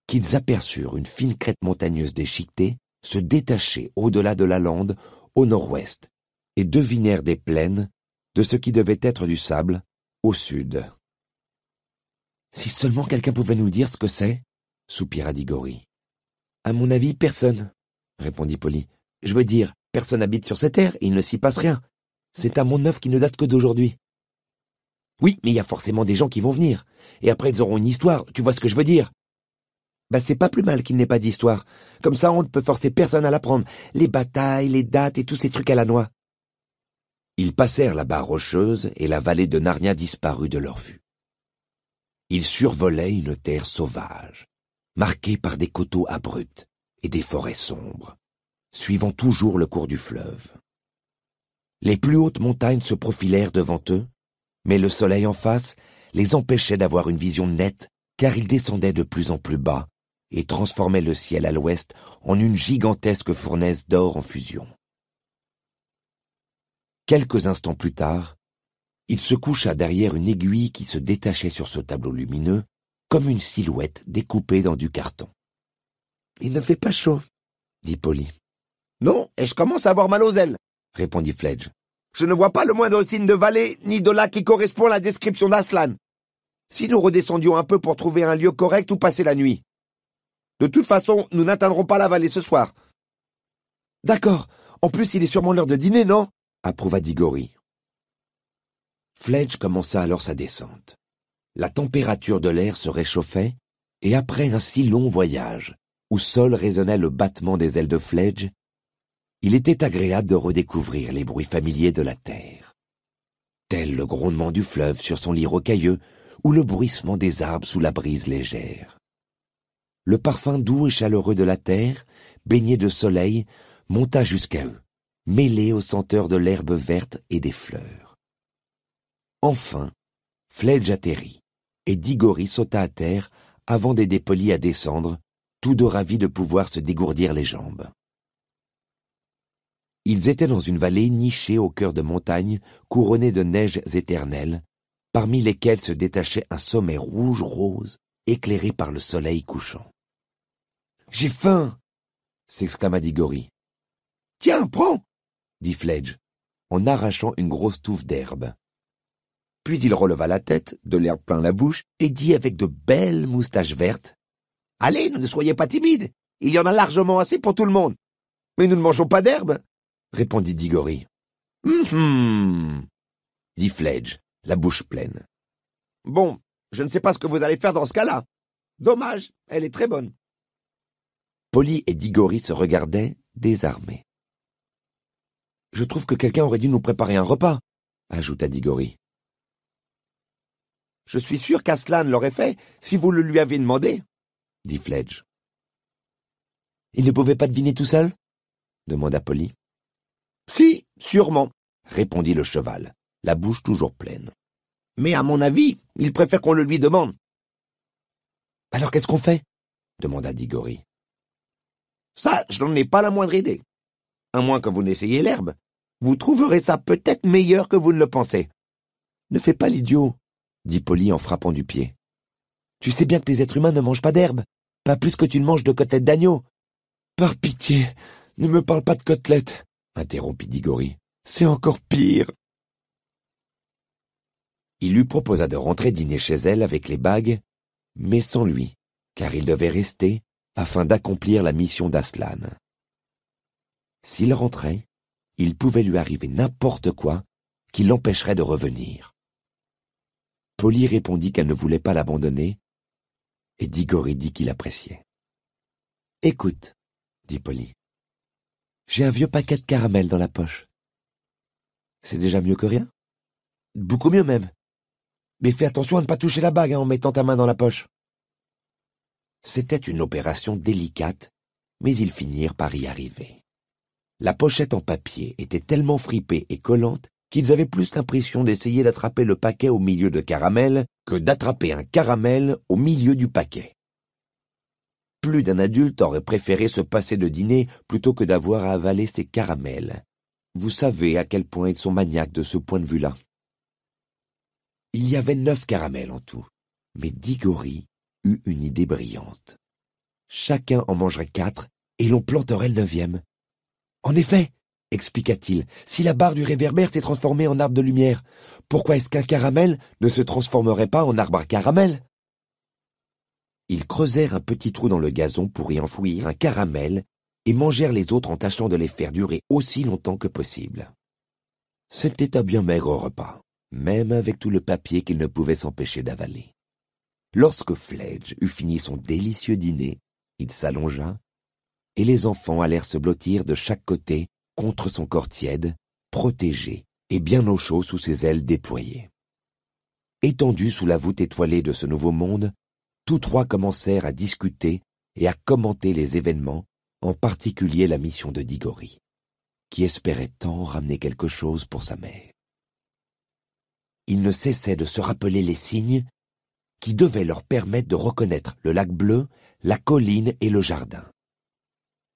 qu'ils aperçurent une fine crête montagneuse déchiquetée se détacher au-delà de la lande au nord-ouest et devinèrent des plaines de ce qui devait être du sable au sud. Si seulement quelqu'un pouvait nous dire ce que c'est, soupira Digory. À mon avis, personne, répondit Polly. Je veux dire, Personne n'habite sur ces terres, il ne s'y passe rien. C'est à mon neuf qui ne date que d'aujourd'hui. Oui, mais il y a forcément des gens qui vont venir. Et après, ils auront une histoire, tu vois ce que je veux dire. Bah, c'est pas plus mal qu'il n'ait pas d'histoire. Comme ça, on ne peut forcer personne à l'apprendre. Les batailles, les dates et tous ces trucs à la noix. Ils passèrent la barre rocheuse et la vallée de Narnia disparut de leur vue. Ils survolaient une terre sauvage, marquée par des coteaux abrupts et des forêts sombres suivant toujours le cours du fleuve. Les plus hautes montagnes se profilèrent devant eux, mais le soleil en face les empêchait d'avoir une vision nette car il descendait de plus en plus bas et transformait le ciel à l'ouest en une gigantesque fournaise d'or en fusion. Quelques instants plus tard, il se coucha derrière une aiguille qui se détachait sur ce tableau lumineux comme une silhouette découpée dans du carton. Il ne fait pas chaud, dit Polly. Non, et je commence à avoir mal aux ailes, répondit Fledge. Je ne vois pas le moindre signe de vallée ni de lac qui correspond à la description d'Aslan. Si nous redescendions un peu pour trouver un lieu correct où passer la nuit. De toute façon, nous n'atteindrons pas la vallée ce soir. D'accord. En plus, il est sûrement l'heure de dîner, non? approuva Digori. Fledge commença alors sa descente. La température de l'air se réchauffait, et après un si long voyage, où seul résonnait le battement des ailes de Fledge, il était agréable de redécouvrir les bruits familiers de la terre, tel le grondement du fleuve sur son lit rocailleux ou le bruissement des arbres sous la brise légère. Le parfum doux et chaleureux de la terre, baigné de soleil, monta jusqu'à eux, mêlé aux senteurs de l'herbe verte et des fleurs. Enfin, Fledge atterrit, et Digori sauta à terre avant d'aider Polly à descendre, tous deux ravis de pouvoir se dégourdir les jambes. Ils étaient dans une vallée nichée au cœur de montagnes couronnées de neiges éternelles, parmi lesquelles se détachait un sommet rouge-rose éclairé par le soleil couchant. J'ai faim s'exclama Digori. Tiens, prends dit Fledge, en arrachant une grosse touffe d'herbe. Puis il releva la tête, de l'herbe plein la bouche, et dit avec de belles moustaches vertes. Allez, ne soyez pas timides. Il y en a largement assez pour tout le monde. Mais nous ne mangeons pas d'herbe, répondit Digory. Hum mm-hmm. hum dit Fledge, la bouche pleine. Bon, je ne sais pas ce que vous allez faire dans ce cas-là. Dommage, elle est très bonne. Polly et Digory se regardaient, désarmés. Je trouve que quelqu'un aurait dû nous préparer un repas, ajouta Digory. Je suis sûr qu'Aslan l'aurait fait si vous le lui aviez demandé, dit Fledge. Il ne pouvait pas deviner tout seul demanda Polly. Sûrement, répondit le cheval, la bouche toujours pleine. Mais à mon avis, il préfère qu'on le lui demande. Alors qu'est-ce qu'on fait demanda Digory. Ça, je n'en ai pas la moindre idée. À moins que vous n'essayiez l'herbe, vous trouverez ça peut-être meilleur que vous ne le pensez. Ne fais pas l'idiot, dit Polly en frappant du pied. Tu sais bien que les êtres humains ne mangent pas d'herbe, pas plus que tu ne manges de côtelettes d'agneau. Par pitié, ne me parle pas de côtelettes interrompit Diggory. C'est encore pire. Il lui proposa de rentrer dîner chez elle avec les bagues, mais sans lui, car il devait rester afin d'accomplir la mission d'Aslan. S'il rentrait, il pouvait lui arriver n'importe quoi qui l'empêcherait de revenir. Polly répondit qu'elle ne voulait pas l'abandonner, et Digory dit qu'il appréciait. Écoute, dit Polly, j'ai un vieux paquet de caramel dans la poche. C'est déjà mieux que rien. Beaucoup mieux même. Mais fais attention à ne pas toucher la bague hein, en mettant ta main dans la poche. C'était une opération délicate, mais ils finirent par y arriver. La pochette en papier était tellement fripée et collante qu'ils avaient plus l'impression d'essayer d'attraper le paquet au milieu de caramel que d'attraper un caramel au milieu du paquet. Plus d'un adulte aurait préféré se passer de dîner plutôt que d'avoir à avaler ses caramels. Vous savez à quel point ils sont maniaques de ce point de vue-là. Il y avait neuf caramels en tout, mais Digory eut une idée brillante. Chacun en mangerait quatre et l'on planterait le neuvième. En effet, expliqua-t-il, si la barre du réverbère s'est transformée en arbre de lumière, pourquoi est-ce qu'un caramel ne se transformerait pas en arbre à caramel ils creusèrent un petit trou dans le gazon pour y enfouir un caramel et mangèrent les autres en tâchant de les faire durer aussi longtemps que possible. C'était un bien maigre repas, même avec tout le papier qu'ils ne pouvaient s'empêcher d'avaler. Lorsque Fledge eut fini son délicieux dîner, il s'allongea, et les enfants allèrent se blottir de chaque côté contre son corps tiède, protégé et bien au chaud sous ses ailes déployées. Étendu sous la voûte étoilée de ce nouveau monde, tous trois commencèrent à discuter et à commenter les événements, en particulier la mission de Digory, qui espérait tant ramener quelque chose pour sa mère. Ils ne cessaient de se rappeler les signes qui devaient leur permettre de reconnaître le lac bleu, la colline et le jardin.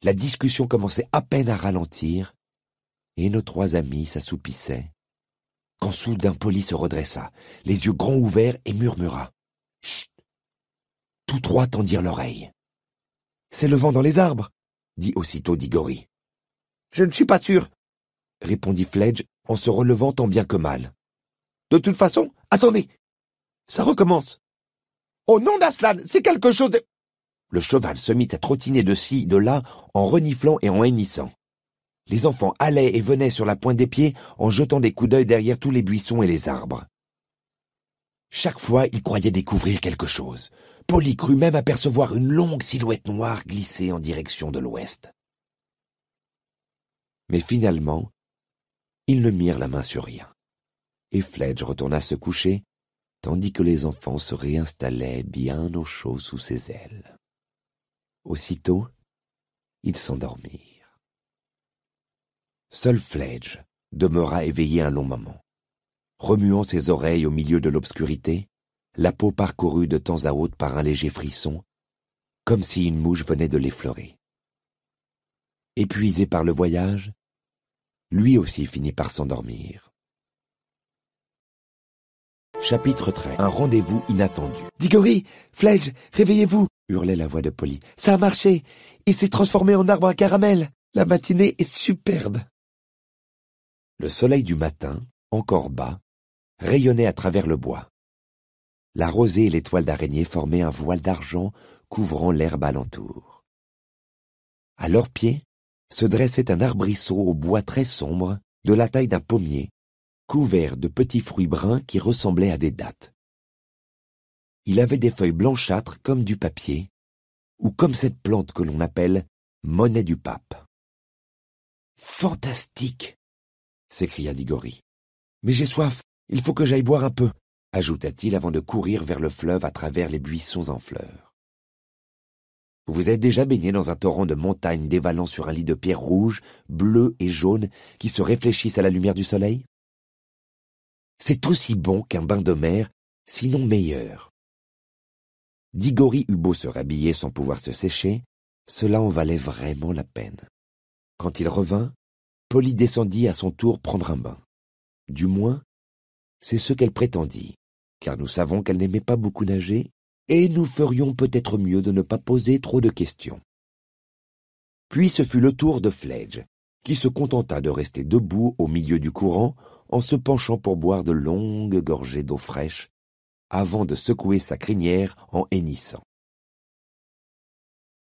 La discussion commençait à peine à ralentir, et nos trois amis s'assoupissaient, quand soudain Polly se redressa, les yeux grands ouverts et murmura. Tous trois tendirent l'oreille. C'est le vent dans les arbres, dit aussitôt Digory. Je ne suis pas sûr, répondit Fledge en se relevant tant bien que mal. De toute façon, attendez. Ça recommence. Au nom d'Aslan, c'est quelque chose de... Le cheval se mit à trottiner de ci, de là, en reniflant et en hennissant. Les enfants allaient et venaient sur la pointe des pieds en jetant des coups d'œil derrière tous les buissons et les arbres. Chaque fois, ils croyaient découvrir quelque chose, Polly crut même apercevoir une longue silhouette noire glisser en direction de l'ouest. Mais finalement, ils ne mirent la main sur rien, et Fledge retourna se coucher, tandis que les enfants se réinstallaient bien au chaud sous ses ailes. Aussitôt, ils s'endormirent. Seul Fledge demeura éveillé un long moment. Remuant ses oreilles au milieu de l'obscurité, la peau parcourue de temps à autre par un léger frisson, comme si une mouche venait de l'effleurer. Épuisé par le voyage, lui aussi finit par s'endormir. Chapitre 13 Un rendez-vous inattendu. Digory, Fledge Réveillez-vous hurlait la voix de Polly. Ça a marché Il s'est transformé en arbre à caramel La matinée est superbe Le soleil du matin, encore bas, rayonnait à travers le bois. La rosée et l'étoile d'araignée formaient un voile d'argent couvrant l'herbe alentour. À leurs pieds se dressait un arbrisseau au bois très sombre, de la taille d'un pommier, couvert de petits fruits bruns qui ressemblaient à des dattes. Il avait des feuilles blanchâtres comme du papier, ou comme cette plante que l'on appelle monnaie du pape. Fantastique! s'écria Digori. Mais j'ai soif, il faut que j'aille boire un peu ajouta-t-il avant de courir vers le fleuve à travers les buissons en fleurs. Vous êtes déjà baigné dans un torrent de montagne dévalant sur un lit de pierres rouges, bleues et jaunes qui se réfléchissent à la lumière du soleil C'est aussi bon qu'un bain de mer, sinon meilleur. Digori eut beau se rhabiller sans pouvoir se sécher, cela en valait vraiment la peine. Quand il revint, Polly descendit à son tour prendre un bain. Du moins, c'est ce qu'elle prétendit car nous savons qu'elle n'aimait pas beaucoup nager, et nous ferions peut-être mieux de ne pas poser trop de questions. Puis ce fut le tour de Fledge, qui se contenta de rester debout au milieu du courant en se penchant pour boire de longues gorgées d'eau fraîche, avant de secouer sa crinière en hennissant.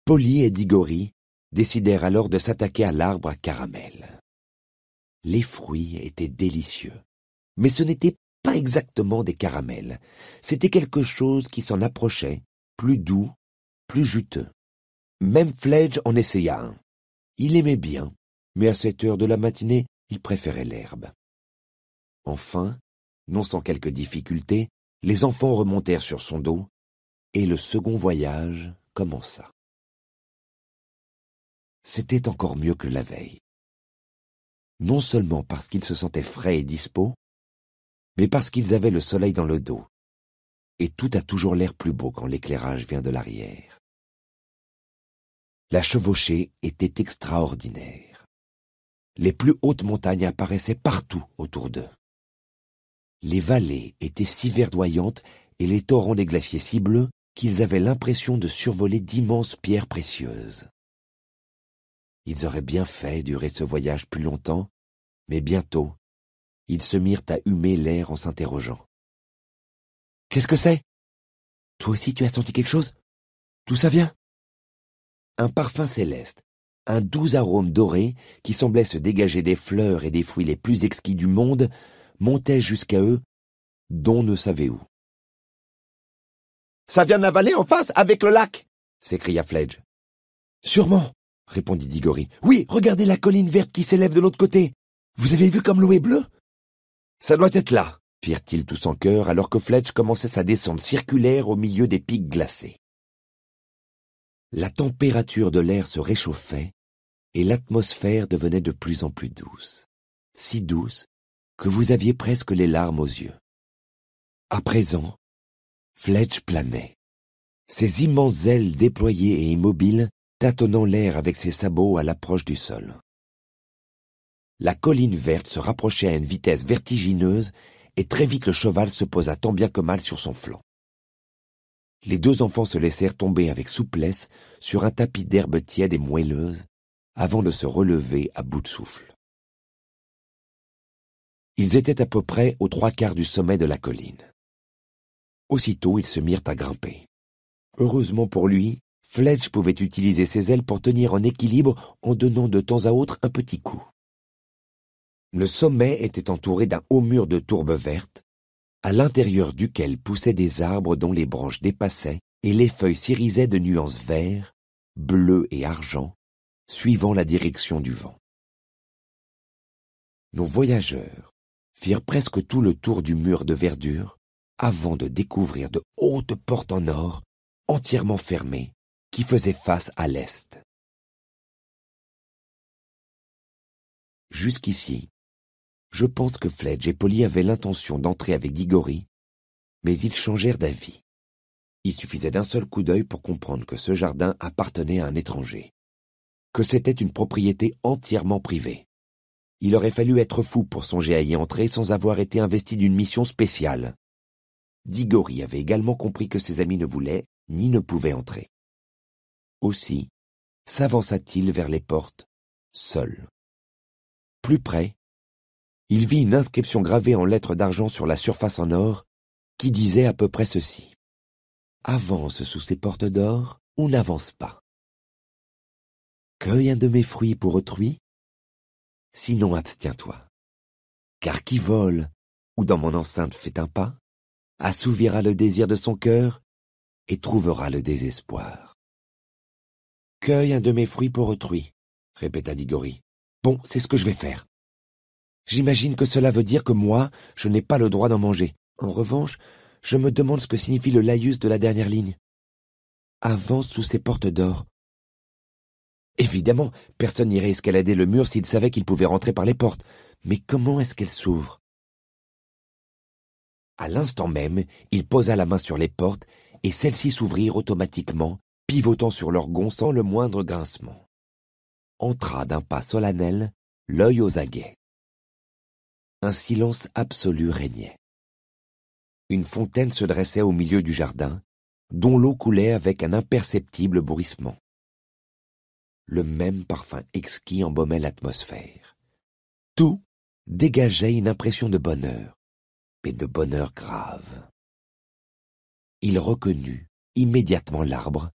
Polly et Digory décidèrent alors de s'attaquer à l'arbre à caramel. Les fruits étaient délicieux, mais ce n'était pas exactement des caramels, c'était quelque chose qui s'en approchait, plus doux, plus juteux. Même Fledge en essaya un. Il aimait bien, mais à cette heure de la matinée, il préférait l'herbe. Enfin, non sans quelques difficultés, les enfants remontèrent sur son dos, et le second voyage commença. C'était encore mieux que la veille. Non seulement parce qu'il se sentait frais et dispos, mais parce qu'ils avaient le soleil dans le dos. Et tout a toujours l'air plus beau quand l'éclairage vient de l'arrière. La chevauchée était extraordinaire. Les plus hautes montagnes apparaissaient partout autour d'eux. Les vallées étaient si verdoyantes et les torrents des glaciers si bleus qu'ils avaient l'impression de survoler d'immenses pierres précieuses. Ils auraient bien fait durer ce voyage plus longtemps, mais bientôt ils se mirent à humer l'air en s'interrogeant. Qu'est-ce que c'est Toi aussi tu as senti quelque chose D'où ça vient Un parfum céleste, un doux arôme doré qui semblait se dégager des fleurs et des fruits les plus exquis du monde, montait jusqu'à eux, dont ne savait où. Ça vient de en face avec le lac s'écria Fledge. Sûrement, répondit Digory. Oui, regardez la colline verte qui s'élève de l'autre côté. Vous avez vu comme l'eau est bleue ça doit être là, firent-ils tous en cœur, alors que Fletch commençait sa descente circulaire au milieu des pics glacés. La température de l'air se réchauffait et l'atmosphère devenait de plus en plus douce, si douce que vous aviez presque les larmes aux yeux. À présent, Fletch planait. Ses immenses ailes déployées et immobiles tâtonnant l'air avec ses sabots à l'approche du sol. La colline verte se rapprochait à une vitesse vertigineuse, et très vite le cheval se posa tant bien que mal sur son flanc. Les deux enfants se laissèrent tomber avec souplesse sur un tapis d'herbe tiède et moelleuse, avant de se relever à bout de souffle. Ils étaient à peu près aux trois quarts du sommet de la colline. Aussitôt, ils se mirent à grimper. Heureusement pour lui, Fledge pouvait utiliser ses ailes pour tenir en équilibre en donnant de temps à autre un petit coup. Le sommet était entouré d'un haut mur de tourbe verte, à l'intérieur duquel poussaient des arbres dont les branches dépassaient et les feuilles s'irisaient de nuances vertes, bleues et argent, suivant la direction du vent. Nos voyageurs firent presque tout le tour du mur de verdure avant de découvrir de hautes portes en or entièrement fermées qui faisaient face à l'est. Jusqu'ici, je pense que Fledge et Polly avaient l'intention d'entrer avec Digory, mais ils changèrent d'avis. Il suffisait d'un seul coup d'œil pour comprendre que ce jardin appartenait à un étranger, que c'était une propriété entièrement privée. Il aurait fallu être fou pour songer à y entrer sans avoir été investi d'une mission spéciale. Digory avait également compris que ses amis ne voulaient ni ne pouvaient entrer. Aussi s'avança-t-il vers les portes, seul. Plus près, il vit une inscription gravée en lettres d'argent sur la surface en or, qui disait à peu près ceci. Avance sous ces portes d'or ou n'avance pas. Cueille un de mes fruits pour autrui, sinon abstiens-toi. Car qui vole ou dans mon enceinte fait un pas, assouvira le désir de son cœur et trouvera le désespoir. Cueille un de mes fruits pour autrui, répéta Digori. Bon, c'est ce que je vais faire. J'imagine que cela veut dire que moi, je n'ai pas le droit d'en manger. En revanche, je me demande ce que signifie le laïus de la dernière ligne. Avance sous ces portes d'or. Évidemment, personne n'irait escalader le mur s'il savait qu'il pouvait rentrer par les portes. Mais comment est-ce qu'elles s'ouvrent ?» À l'instant même, il posa la main sur les portes et celles-ci s'ouvrirent automatiquement, pivotant sur leurs gonds sans le moindre grincement. Entra d'un pas solennel, l'œil aux aguets. Un silence absolu régnait. Une fontaine se dressait au milieu du jardin, dont l'eau coulait avec un imperceptible bruissement. Le même parfum exquis embaumait l'atmosphère. Tout dégageait une impression de bonheur, mais de bonheur grave. Il reconnut immédiatement l'arbre,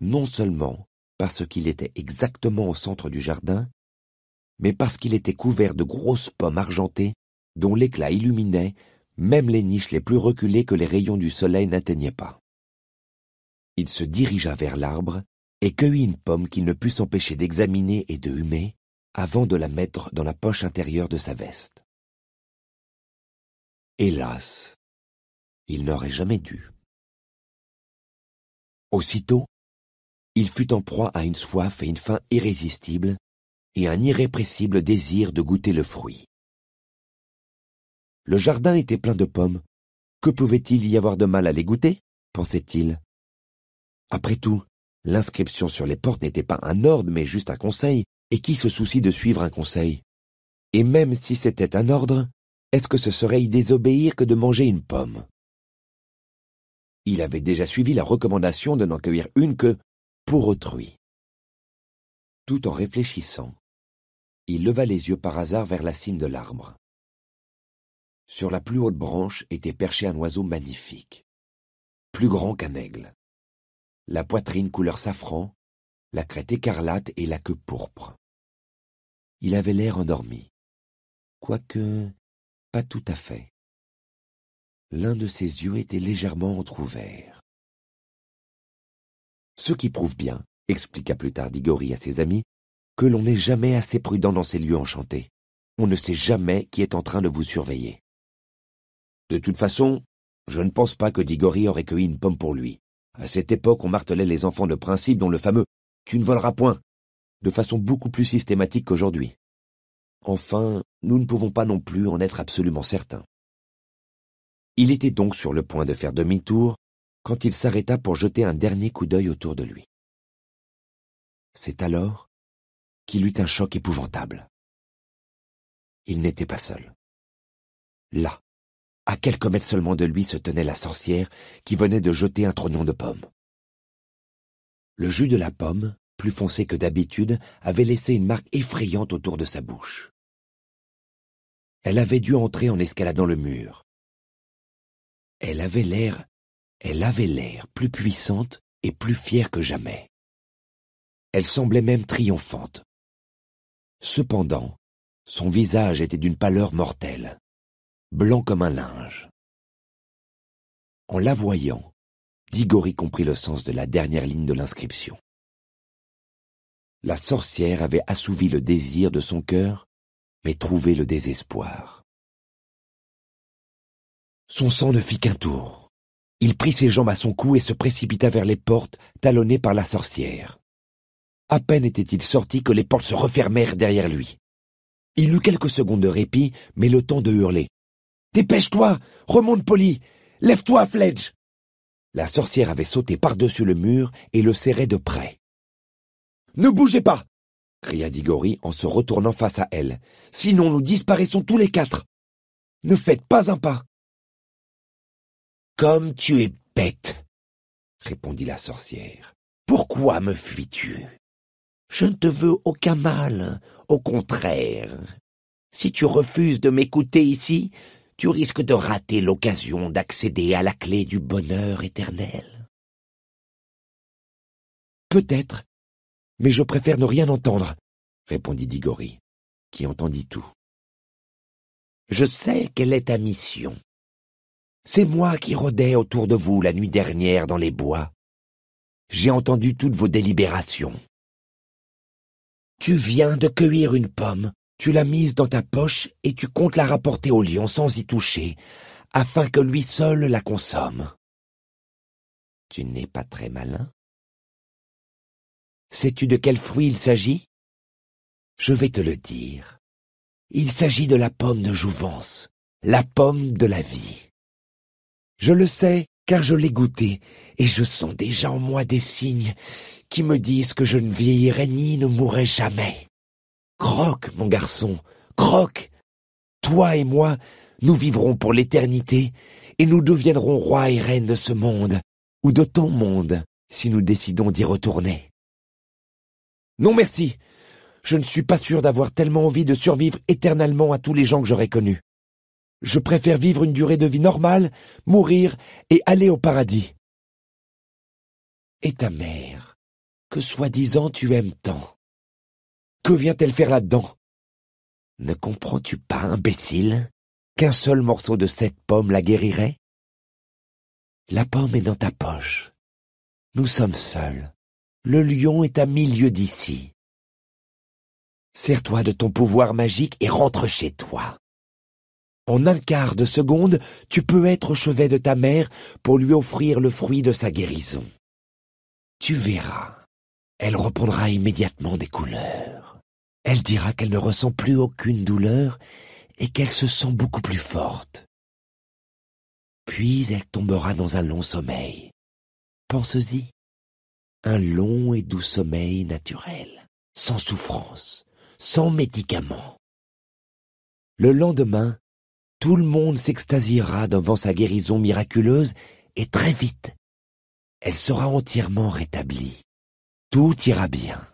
non seulement parce qu'il était exactement au centre du jardin, mais parce qu'il était couvert de grosses pommes argentées dont l'éclat illuminait même les niches les plus reculées que les rayons du soleil n'atteignaient pas. Il se dirigea vers l'arbre et cueillit une pomme qu'il ne put s'empêcher d'examiner et de humer avant de la mettre dans la poche intérieure de sa veste. Hélas, il n'aurait jamais dû. Aussitôt, il fut en proie à une soif et une faim irrésistibles et un irrépressible désir de goûter le fruit. Le jardin était plein de pommes. Que pouvait-il y avoir de mal à les goûter pensait-il. Après tout, l'inscription sur les portes n'était pas un ordre mais juste un conseil, et qui se soucie de suivre un conseil Et même si c'était un ordre, est-ce que ce serait y désobéir que de manger une pomme Il avait déjà suivi la recommandation de n'en cueillir une que pour autrui. Tout en réfléchissant, il leva les yeux par hasard vers la cime de l'arbre. Sur la plus haute branche était perché un oiseau magnifique, plus grand qu'un aigle. La poitrine couleur safran, la crête écarlate et la queue pourpre. Il avait l'air endormi, quoique pas tout à fait. L'un de ses yeux était légèrement entr'ouvert. Ce qui prouve bien, expliqua plus tard Digori à ses amis, que l'on n'est jamais assez prudent dans ces lieux enchantés. On ne sait jamais qui est en train de vous surveiller. De toute façon, je ne pense pas que Digori aurait cueilli une pomme pour lui. À cette époque, on martelait les enfants de principe dont le fameux Tu ne voleras point de façon beaucoup plus systématique qu'aujourd'hui. Enfin, nous ne pouvons pas non plus en être absolument certains. Il était donc sur le point de faire demi-tour quand il s'arrêta pour jeter un dernier coup d'œil autour de lui. C'est alors qu'il eut un choc épouvantable. Il n'était pas seul. Là, à quelques mètres seulement de lui se tenait la sorcière qui venait de jeter un trognon de pomme. Le jus de la pomme, plus foncé que d'habitude, avait laissé une marque effrayante autour de sa bouche. Elle avait dû entrer en escaladant le mur. Elle avait l'air, elle avait l'air plus puissante et plus fière que jamais. Elle semblait même triomphante, cependant son visage était d'une pâleur mortelle blanc comme un linge en la voyant Digori comprit le sens de la dernière ligne de l'inscription la sorcière avait assouvi le désir de son cœur mais trouvé le désespoir son sang ne fit qu'un tour il prit ses jambes à son cou et se précipita vers les portes talonnées par la sorcière à peine était-il sorti que les portes se refermèrent derrière lui. Il eut quelques secondes de répit, mais le temps de hurler. Dépêche-toi! Remonte, Polly! Lève-toi, Fledge! La sorcière avait sauté par-dessus le mur et le serrait de près. Ne bougez pas! cria Digory en se retournant face à elle. Sinon nous disparaissons tous les quatre. Ne faites pas un pas. Comme tu es bête, répondit la sorcière. Pourquoi me fuis-tu je ne te veux aucun mal, au contraire. Si tu refuses de m'écouter ici, tu risques de rater l'occasion d'accéder à la clé du bonheur éternel. Peut-être, mais je préfère ne rien entendre, répondit Digori, qui entendit tout. Je sais quelle est ta mission. C'est moi qui rôdais autour de vous la nuit dernière dans les bois. J'ai entendu toutes vos délibérations. Tu viens de cueillir une pomme, tu l'as mise dans ta poche et tu comptes la rapporter au lion sans y toucher, afin que lui seul la consomme. Tu n'es pas très malin. Sais-tu de quel fruit il s'agit Je vais te le dire. Il s'agit de la pomme de jouvence, la pomme de la vie. Je le sais, car je l'ai goûtée, et je sens déjà en moi des signes qui me disent que je ne vieillirai ni ne mourrai jamais. Croque, mon garçon, croque. Toi et moi, nous vivrons pour l'éternité, et nous deviendrons rois et reines de ce monde, ou de ton monde, si nous décidons d'y retourner. Non merci. Je ne suis pas sûr d'avoir tellement envie de survivre éternellement à tous les gens que j'aurais connus. Je préfère vivre une durée de vie normale, mourir et aller au paradis. Et ta mère que soi-disant tu aimes tant. Que vient-elle faire là-dedans Ne comprends-tu pas, imbécile, qu'un seul morceau de cette pomme la guérirait La pomme est dans ta poche. Nous sommes seuls. Le lion est à milieu d'ici. Sers-toi de ton pouvoir magique et rentre chez toi. En un quart de seconde, tu peux être au chevet de ta mère pour lui offrir le fruit de sa guérison. Tu verras elle reprendra immédiatement des couleurs. Elle dira qu'elle ne ressent plus aucune douleur et qu'elle se sent beaucoup plus forte. Puis elle tombera dans un long sommeil. pensez y Un long et doux sommeil naturel, sans souffrance, sans médicaments. Le lendemain, tout le monde s'extasiera devant sa guérison miraculeuse et très vite, elle sera entièrement rétablie. Tout ira bien.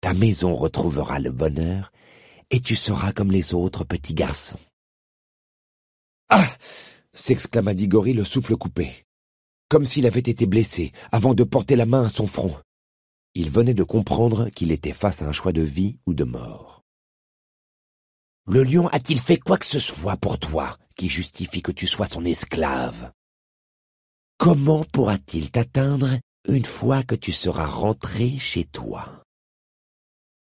Ta maison retrouvera le bonheur et tu seras comme les autres petits garçons. Ah s'exclama Digori le souffle coupé, comme s'il avait été blessé avant de porter la main à son front. Il venait de comprendre qu'il était face à un choix de vie ou de mort. Le lion a-t-il fait quoi que ce soit pour toi qui justifie que tu sois son esclave Comment pourra-t-il t'atteindre une fois que tu seras rentré chez toi.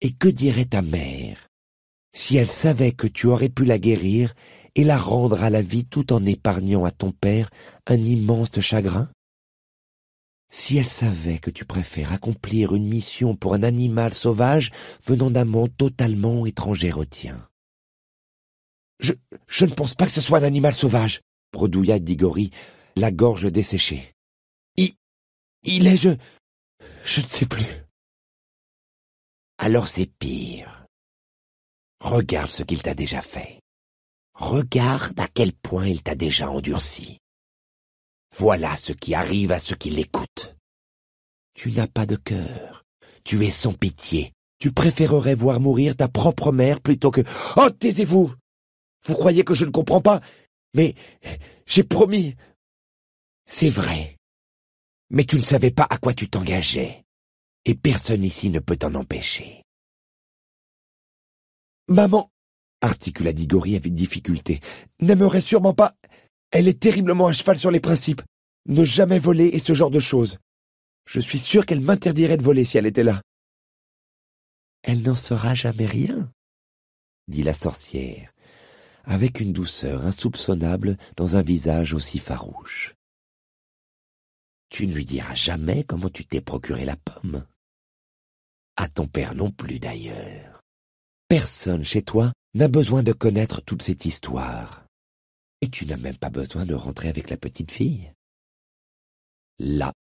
Et que dirait ta mère si elle savait que tu aurais pu la guérir et la rendre à la vie tout en épargnant à ton père un immense chagrin Si elle savait que tu préfères accomplir une mission pour un animal sauvage venant d'un monde totalement étranger au tien. Je, je ne pense pas que ce soit un animal sauvage, bredouilla Digori, la gorge desséchée. Il est je... je ne sais plus. Alors c'est pire. Regarde ce qu'il t'a déjà fait. Regarde à quel point il t'a déjà endurci. Voilà ce qui arrive à ceux qui l'écoutent. Tu n'as pas de cœur. Tu es sans pitié. Tu préférerais voir mourir ta propre mère plutôt que... Oh, taisez-vous Vous croyez que je ne comprends pas Mais j'ai promis. C'est vrai mais tu ne savais pas à quoi tu t'engageais. Et personne ici ne peut t'en empêcher. Maman, articula Digori avec difficulté, n'aimerait sûrement pas. Elle est terriblement à cheval sur les principes. Ne jamais voler et ce genre de choses. Je suis sûr qu'elle m'interdirait de voler si elle était là. Elle n'en saura jamais rien, dit la sorcière, avec une douceur insoupçonnable dans un visage aussi farouche. Tu ne lui diras jamais comment tu t'es procuré la pomme. À ton père non plus d'ailleurs. Personne chez toi n'a besoin de connaître toute cette histoire. Et tu n'as même pas besoin de rentrer avec la petite fille. Là,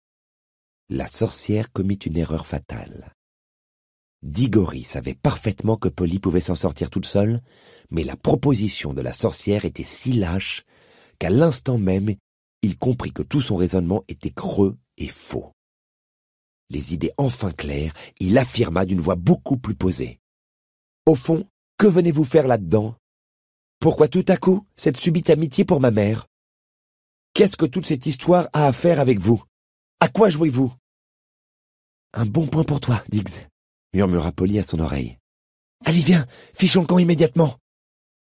la sorcière commit une erreur fatale. Digory savait parfaitement que Polly pouvait s'en sortir toute seule, mais la proposition de la sorcière était si lâche qu'à l'instant même il comprit que tout son raisonnement était creux et faux. Les idées enfin claires, il affirma d'une voix beaucoup plus posée. Au fond, que venez-vous faire là-dedans Pourquoi tout à coup cette subite amitié pour ma mère Qu'est-ce que toute cette histoire a à faire avec vous À quoi jouez-vous Un bon point pour toi, Diggs, murmura Polly à son oreille. Allez, viens, fichons le camp immédiatement.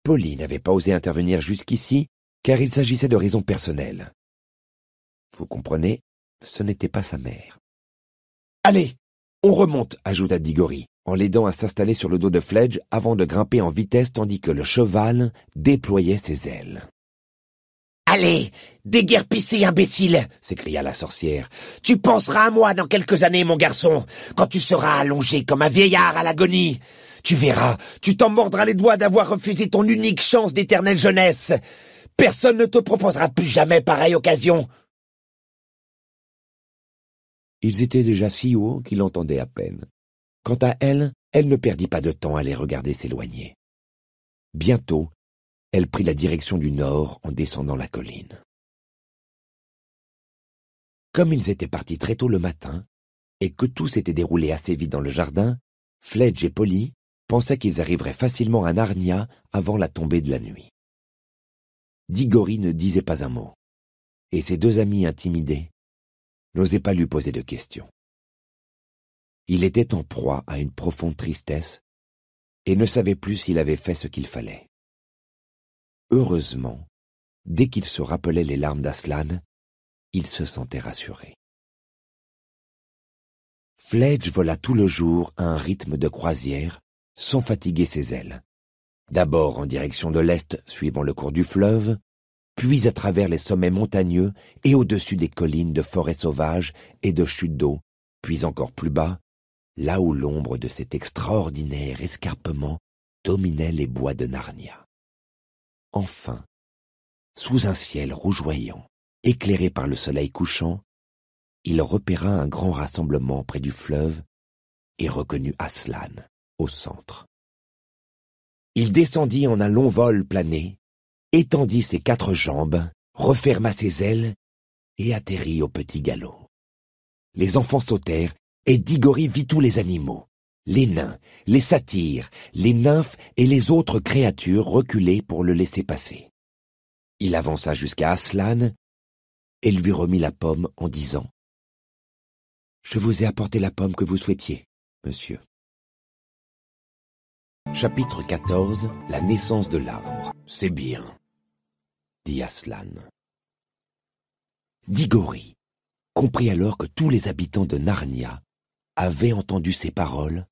Polly n'avait pas osé intervenir jusqu'ici, car il s'agissait de raisons personnelles. Vous comprenez, ce n'était pas sa mère. Allez, on remonte, ajouta Digory, en l'aidant à s'installer sur le dos de Fledge avant de grimper en vitesse tandis que le cheval déployait ses ailes. Allez, déguerpissez, imbécile s'écria la sorcière. Tu penseras à moi dans quelques années, mon garçon, quand tu seras allongé comme un vieillard à l'agonie. Tu verras, tu t'en mordras les doigts d'avoir refusé ton unique chance d'éternelle jeunesse. Personne ne te proposera plus jamais pareille occasion. Ils étaient déjà si hauts qu'il l'entendaient à peine. Quant à elle, elle ne perdit pas de temps à les regarder s'éloigner. Bientôt, elle prit la direction du nord en descendant la colline. Comme ils étaient partis très tôt le matin, et que tout s'était déroulé assez vite dans le jardin, Fledge et Polly pensaient qu'ils arriveraient facilement à Narnia avant la tombée de la nuit. Digori ne disait pas un mot, et ses deux amis intimidés n'osaient pas lui poser de questions. Il était en proie à une profonde tristesse et ne savait plus s'il avait fait ce qu'il fallait. Heureusement, dès qu'il se rappelait les larmes d'Aslan, il se sentait rassuré. Fledge vola tout le jour à un rythme de croisière, sans fatiguer ses ailes d'abord en direction de l'est suivant le cours du fleuve, puis à travers les sommets montagneux et au-dessus des collines de forêts sauvages et de chutes d'eau, puis encore plus bas, là où l'ombre de cet extraordinaire escarpement dominait les bois de Narnia. Enfin, sous un ciel rougeoyant, éclairé par le soleil couchant, il repéra un grand rassemblement près du fleuve et reconnut Aslan au centre. Il descendit en un long vol plané, étendit ses quatre jambes, referma ses ailes et atterrit au petit galop. Les enfants sautèrent et Digori vit tous les animaux, les nains, les satyres, les nymphes et les autres créatures reculées pour le laisser passer. Il avança jusqu'à Aslan et lui remit la pomme en disant ⁇ Je vous ai apporté la pomme que vous souhaitiez, monsieur. Chapitre XIV La naissance de l'arbre. C'est bien, dit Aslan. Digori comprit alors que tous les habitants de Narnia avaient entendu ces paroles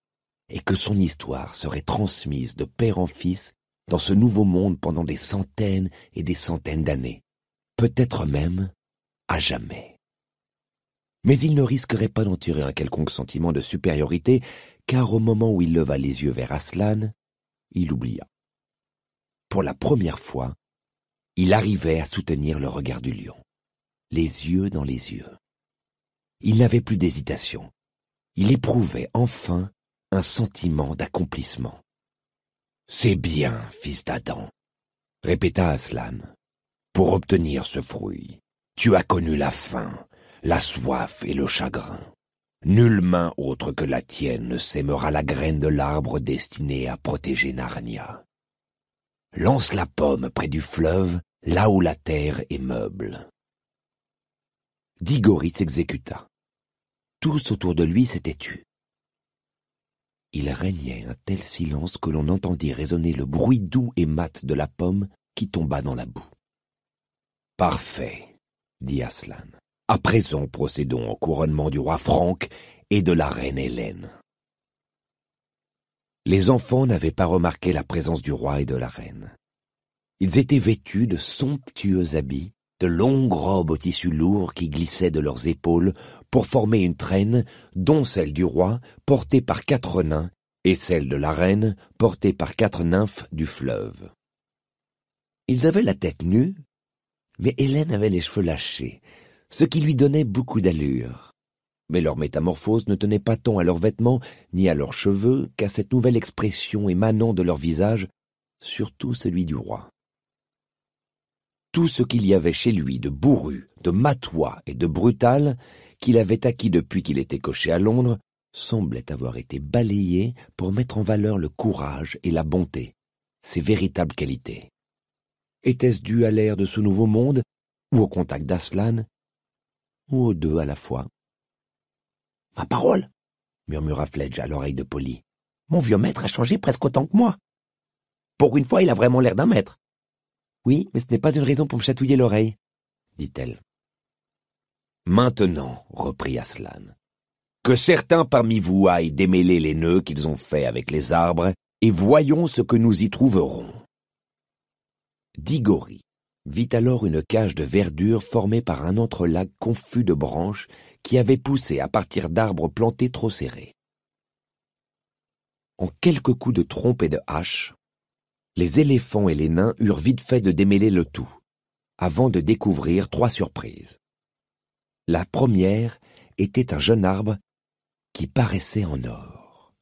et que son histoire serait transmise de père en fils dans ce nouveau monde pendant des centaines et des centaines d'années, peut-être même à jamais. Mais il ne risquerait pas d'en tirer un quelconque sentiment de supériorité car au moment où il leva les yeux vers Aslan, il oublia. Pour la première fois, il arrivait à soutenir le regard du lion, les yeux dans les yeux. Il n'avait plus d'hésitation. Il éprouvait enfin un sentiment d'accomplissement. C'est bien, fils d'Adam, répéta Aslan. Pour obtenir ce fruit, tu as connu la faim, la soif et le chagrin. Nulle main autre que la tienne ne sèmera la graine de l'arbre destiné à protéger Narnia. Lance la pomme près du fleuve, là où la terre est meuble. Digori s'exécuta. Tous autour de lui s'étaient tus. Il régnait un tel silence que l'on entendit résonner le bruit doux et mat de la pomme qui tomba dans la boue. Parfait, dit Aslan. À présent, procédons au couronnement du roi Franck et de la reine Hélène. Les enfants n'avaient pas remarqué la présence du roi et de la reine. Ils étaient vêtus de somptueux habits, de longues robes au tissu lourd qui glissaient de leurs épaules pour former une traîne, dont celle du roi, portée par quatre nains, et celle de la reine, portée par quatre nymphes du fleuve. Ils avaient la tête nue, mais Hélène avait les cheveux lâchés ce qui lui donnait beaucoup d'allure. Mais leur métamorphose ne tenait pas tant à leurs vêtements ni à leurs cheveux qu'à cette nouvelle expression émanant de leur visage, surtout celui du roi. Tout ce qu'il y avait chez lui de bourru, de matois et de brutal, qu'il avait acquis depuis qu'il était coché à Londres, semblait avoir été balayé pour mettre en valeur le courage et la bonté, ses véritables qualités. Était-ce dû à l'air de ce nouveau monde, ou au contact d'Aslan, ou aux deux à la fois. Ma parole murmura Fledge à l'oreille de Polly. Mon vieux maître a changé presque autant que moi. Pour une fois, il a vraiment l'air d'un maître. Oui, mais ce n'est pas une raison pour me chatouiller l'oreille, dit-elle. Maintenant, reprit Aslan, que certains parmi vous aillent démêler les nœuds qu'ils ont faits avec les arbres, et voyons ce que nous y trouverons. Digori vit alors une cage de verdure formée par un entrelac confus de branches qui avait poussé à partir d'arbres plantés trop serrés. En quelques coups de trompe et de hache, les éléphants et les nains eurent vite fait de démêler le tout, avant de découvrir trois surprises. La première était un jeune arbre qui paraissait en or.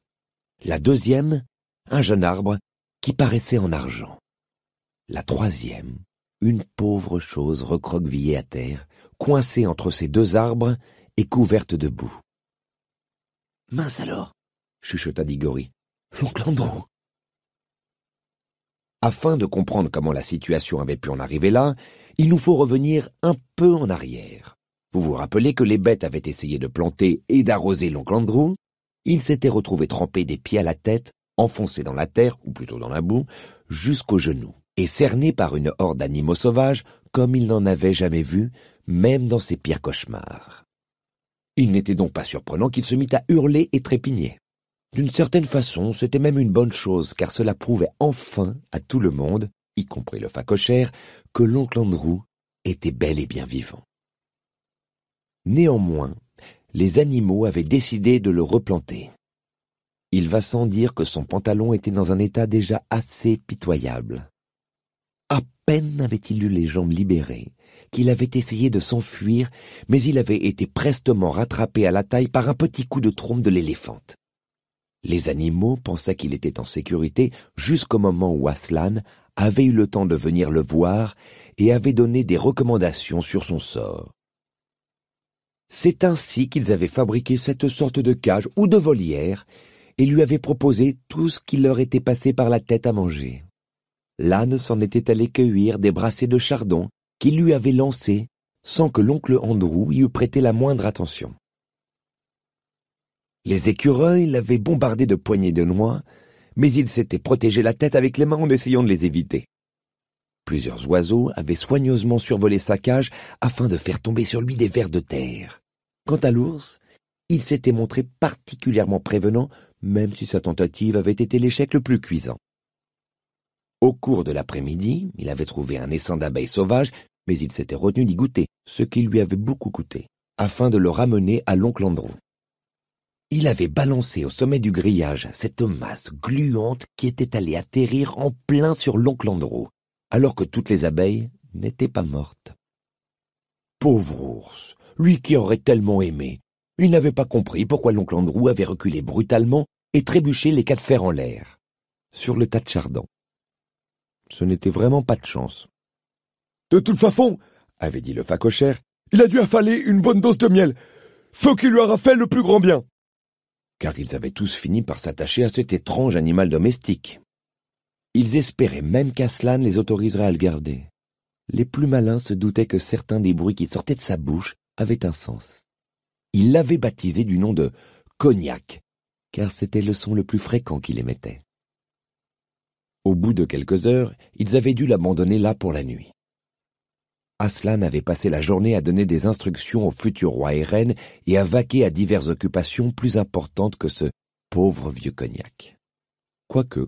La deuxième, un jeune arbre qui paraissait en argent. La troisième, une pauvre chose recroquevillée à terre, coincée entre ces deux arbres et couverte de boue. Mince alors, chuchota Digori. L'oncle Andrew. Afin de comprendre comment la situation avait pu en arriver là, il nous faut revenir un peu en arrière. Vous vous rappelez que les bêtes avaient essayé de planter et d'arroser l'oncle Andrew Il s'était retrouvé trempé des pieds à la tête, enfoncé dans la terre, ou plutôt dans la boue, jusqu'aux genoux et cerné par une horde d'animaux sauvages comme il n'en avait jamais vu, même dans ses pires cauchemars. Il n'était donc pas surprenant qu'il se mit à hurler et trépigner. D'une certaine façon, c'était même une bonne chose, car cela prouvait enfin à tout le monde, y compris le facochère, que l'oncle Andrew était bel et bien vivant. Néanmoins, les animaux avaient décidé de le replanter. Il va sans dire que son pantalon était dans un état déjà assez pitoyable peine avait-il eu les jambes libérées qu'il avait essayé de s'enfuir, mais il avait été prestement rattrapé à la taille par un petit coup de trompe de l'éléphante. Les animaux pensaient qu'il était en sécurité jusqu'au moment où Aslan avait eu le temps de venir le voir et avait donné des recommandations sur son sort. C'est ainsi qu'ils avaient fabriqué cette sorte de cage ou de volière et lui avaient proposé tout ce qui leur était passé par la tête à manger l'âne s'en était allé cueillir des brassées de chardon qu'il lui avait lancées sans que l'oncle Andrew y eût prêté la moindre attention. Les écureuils l'avaient bombardé de poignées de noix, mais il s'était protégé la tête avec les mains en essayant de les éviter. Plusieurs oiseaux avaient soigneusement survolé sa cage afin de faire tomber sur lui des vers de terre. Quant à l'ours, il s'était montré particulièrement prévenant, même si sa tentative avait été l'échec le plus cuisant. Au cours de l'après-midi, il avait trouvé un essaim d'abeilles sauvages, mais il s'était retenu d'y goûter, ce qui lui avait beaucoup coûté, afin de le ramener à l'oncle Andrew. Il avait balancé au sommet du grillage cette masse gluante qui était allée atterrir en plein sur l'oncle Andrew, alors que toutes les abeilles n'étaient pas mortes. Pauvre ours, lui qui aurait tellement aimé. Il n'avait pas compris pourquoi l'oncle Andrew avait reculé brutalement et trébuché les quatre fers en l'air. Sur le tas de chardons. Ce n'était vraiment pas de chance. De toute façon, avait dit le facochère, il a dû affaler une bonne dose de miel. Faut qu'il lui aura fait le plus grand bien. Car ils avaient tous fini par s'attacher à cet étrange animal domestique. Ils espéraient même qu'Aslan les autoriserait à le garder. Les plus malins se doutaient que certains des bruits qui sortaient de sa bouche avaient un sens. Il l'avait baptisé du nom de cognac, car c'était le son le plus fréquent qu'il émettait. Au bout de quelques heures, ils avaient dû l'abandonner là pour la nuit. Aslan avait passé la journée à donner des instructions au futur roi et reine et à vaquer à diverses occupations plus importantes que ce pauvre vieux cognac. Quoique,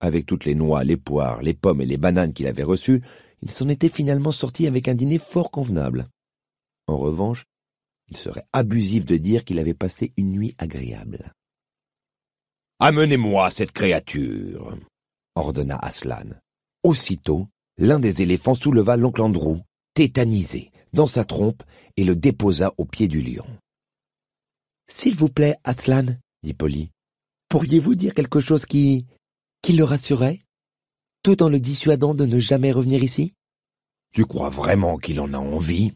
avec toutes les noix, les poires, les pommes et les bananes qu'il avait reçues, il s'en était finalement sorti avec un dîner fort convenable. En revanche, il serait abusif de dire qu'il avait passé une nuit agréable. Amenez-moi cette créature, ordonna Aslan. Aussitôt, l'un des éléphants souleva l'oncle Andrew, tétanisé, dans sa trompe, et le déposa au pied du lion. S'il vous plaît, Aslan, dit Polly, pourriez-vous dire quelque chose qui... qui le rassurait, tout en le dissuadant de ne jamais revenir ici Tu crois vraiment qu'il en a envie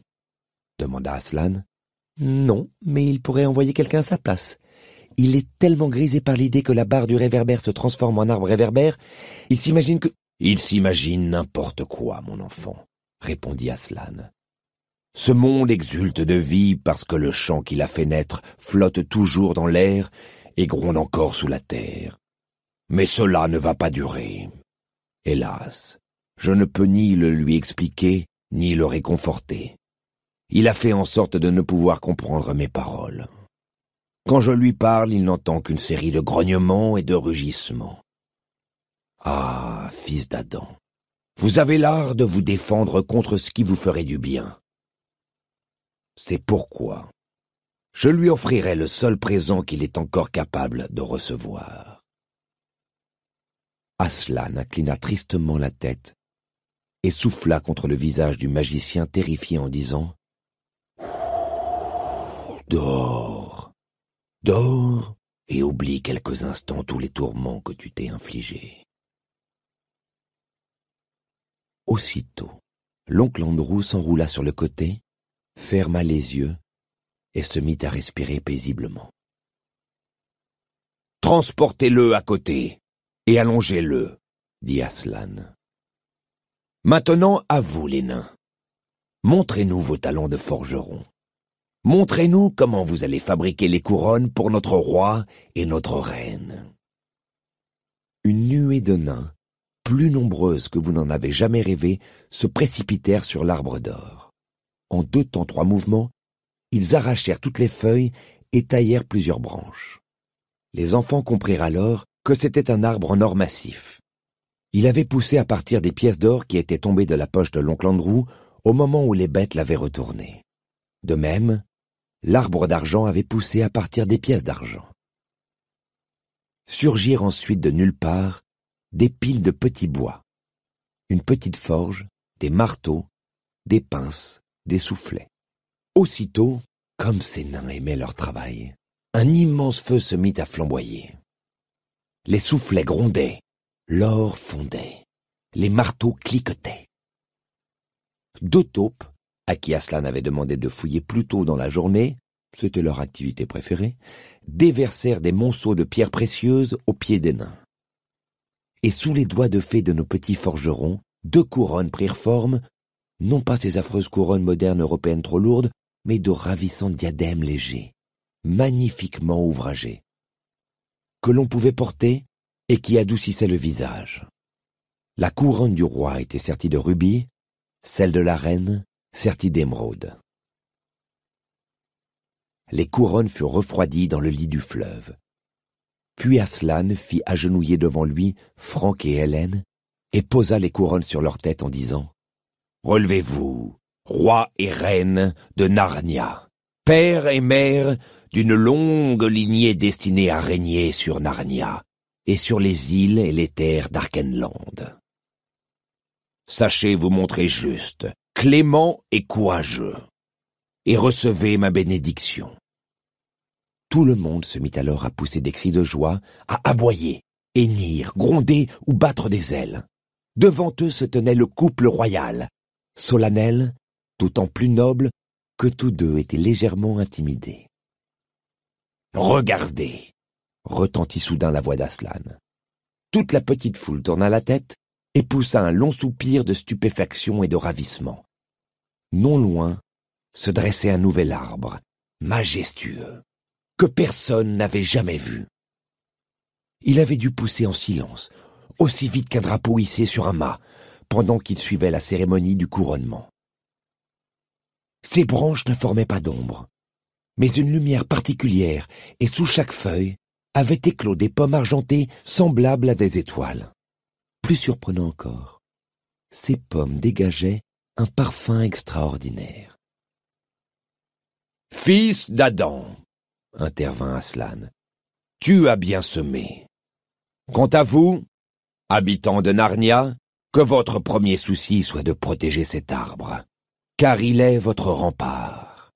demanda Aslan. Non, mais il pourrait envoyer quelqu'un à sa place, il est tellement grisé par l'idée que la barre du réverbère se transforme en arbre réverbère, il s'imagine que... Il s'imagine n'importe quoi, mon enfant, répondit Aslan. Ce monde exulte de vie parce que le chant qu'il a fait naître flotte toujours dans l'air et gronde encore sous la terre. Mais cela ne va pas durer. Hélas, je ne peux ni le lui expliquer, ni le réconforter. Il a fait en sorte de ne pouvoir comprendre mes paroles. Quand je lui parle, il n'entend qu'une série de grognements et de rugissements. Ah, fils d'Adam, vous avez l'art de vous défendre contre ce qui vous ferait du bien. C'est pourquoi je lui offrirai le seul présent qu'il est encore capable de recevoir. Aslan inclina tristement la tête et souffla contre le visage du magicien terrifié en disant Dors et oublie quelques instants tous les tourments que tu t'es infligés. Aussitôt, l'oncle Andrew s'enroula sur le côté, ferma les yeux et se mit à respirer paisiblement. Transportez-le à côté et allongez-le, dit Aslan. Maintenant à vous, les nains. Montrez-nous vos talents de forgeron. Montrez-nous comment vous allez fabriquer les couronnes pour notre roi et notre reine. Une nuée de nains, plus nombreuses que vous n'en avez jamais rêvé, se précipitèrent sur l'arbre d'or. En deux temps trois mouvements, ils arrachèrent toutes les feuilles et taillèrent plusieurs branches. Les enfants comprirent alors que c'était un arbre en or massif. Il avait poussé à partir des pièces d'or qui étaient tombées de la poche de l'oncle Andrew au moment où les bêtes l'avaient retourné. De même, l'arbre d'argent avait poussé à partir des pièces d'argent. Surgirent ensuite de nulle part des piles de petits bois, une petite forge, des marteaux, des pinces, des soufflets. Aussitôt, comme ces nains aimaient leur travail, un immense feu se mit à flamboyer. Les soufflets grondaient, l'or fondait, les marteaux cliquetaient. Deux taupes, à qui Aslan avait demandé de fouiller plus tôt dans la journée, c'était leur activité préférée, déversèrent des monceaux de pierres précieuses au pied des nains. Et sous les doigts de fées de nos petits forgerons, deux couronnes prirent forme, non pas ces affreuses couronnes modernes européennes trop lourdes, mais de ravissants diadèmes légers, magnifiquement ouvragés, que l'on pouvait porter et qui adoucissaient le visage. La couronne du roi était sertie de rubis, celle de la reine d'émeraude. Les couronnes furent refroidies dans le lit du fleuve. Puis Aslan fit agenouiller devant lui Franck et Hélène et posa les couronnes sur leur tête en disant Relevez-vous, roi et reine de Narnia, père et mère d'une longue lignée destinée à régner sur Narnia et sur les îles et les terres d'Arkenland. Sachez vous montrer juste clément et courageux, et recevez ma bénédiction. Tout le monde se mit alors à pousser des cris de joie, à aboyer, hennir, gronder ou battre des ailes. Devant eux se tenait le couple royal, solennel, d'autant plus noble que tous deux étaient légèrement intimidés. Regardez retentit soudain la voix d'Aslan. Toute la petite foule tourna la tête et poussa un long soupir de stupéfaction et de ravissement non loin, se dressait un nouvel arbre, majestueux, que personne n'avait jamais vu. Il avait dû pousser en silence, aussi vite qu'un drapeau hissé sur un mât, pendant qu'il suivait la cérémonie du couronnement. Ses branches ne formaient pas d'ombre, mais une lumière particulière, et sous chaque feuille, avait éclos des pommes argentées semblables à des étoiles. Plus surprenant encore, ces pommes dégageaient un parfum extraordinaire. Fils d'Adam, intervint Aslan, tu as bien semé. Quant à vous, habitants de Narnia, que votre premier souci soit de protéger cet arbre, car il est votre rempart.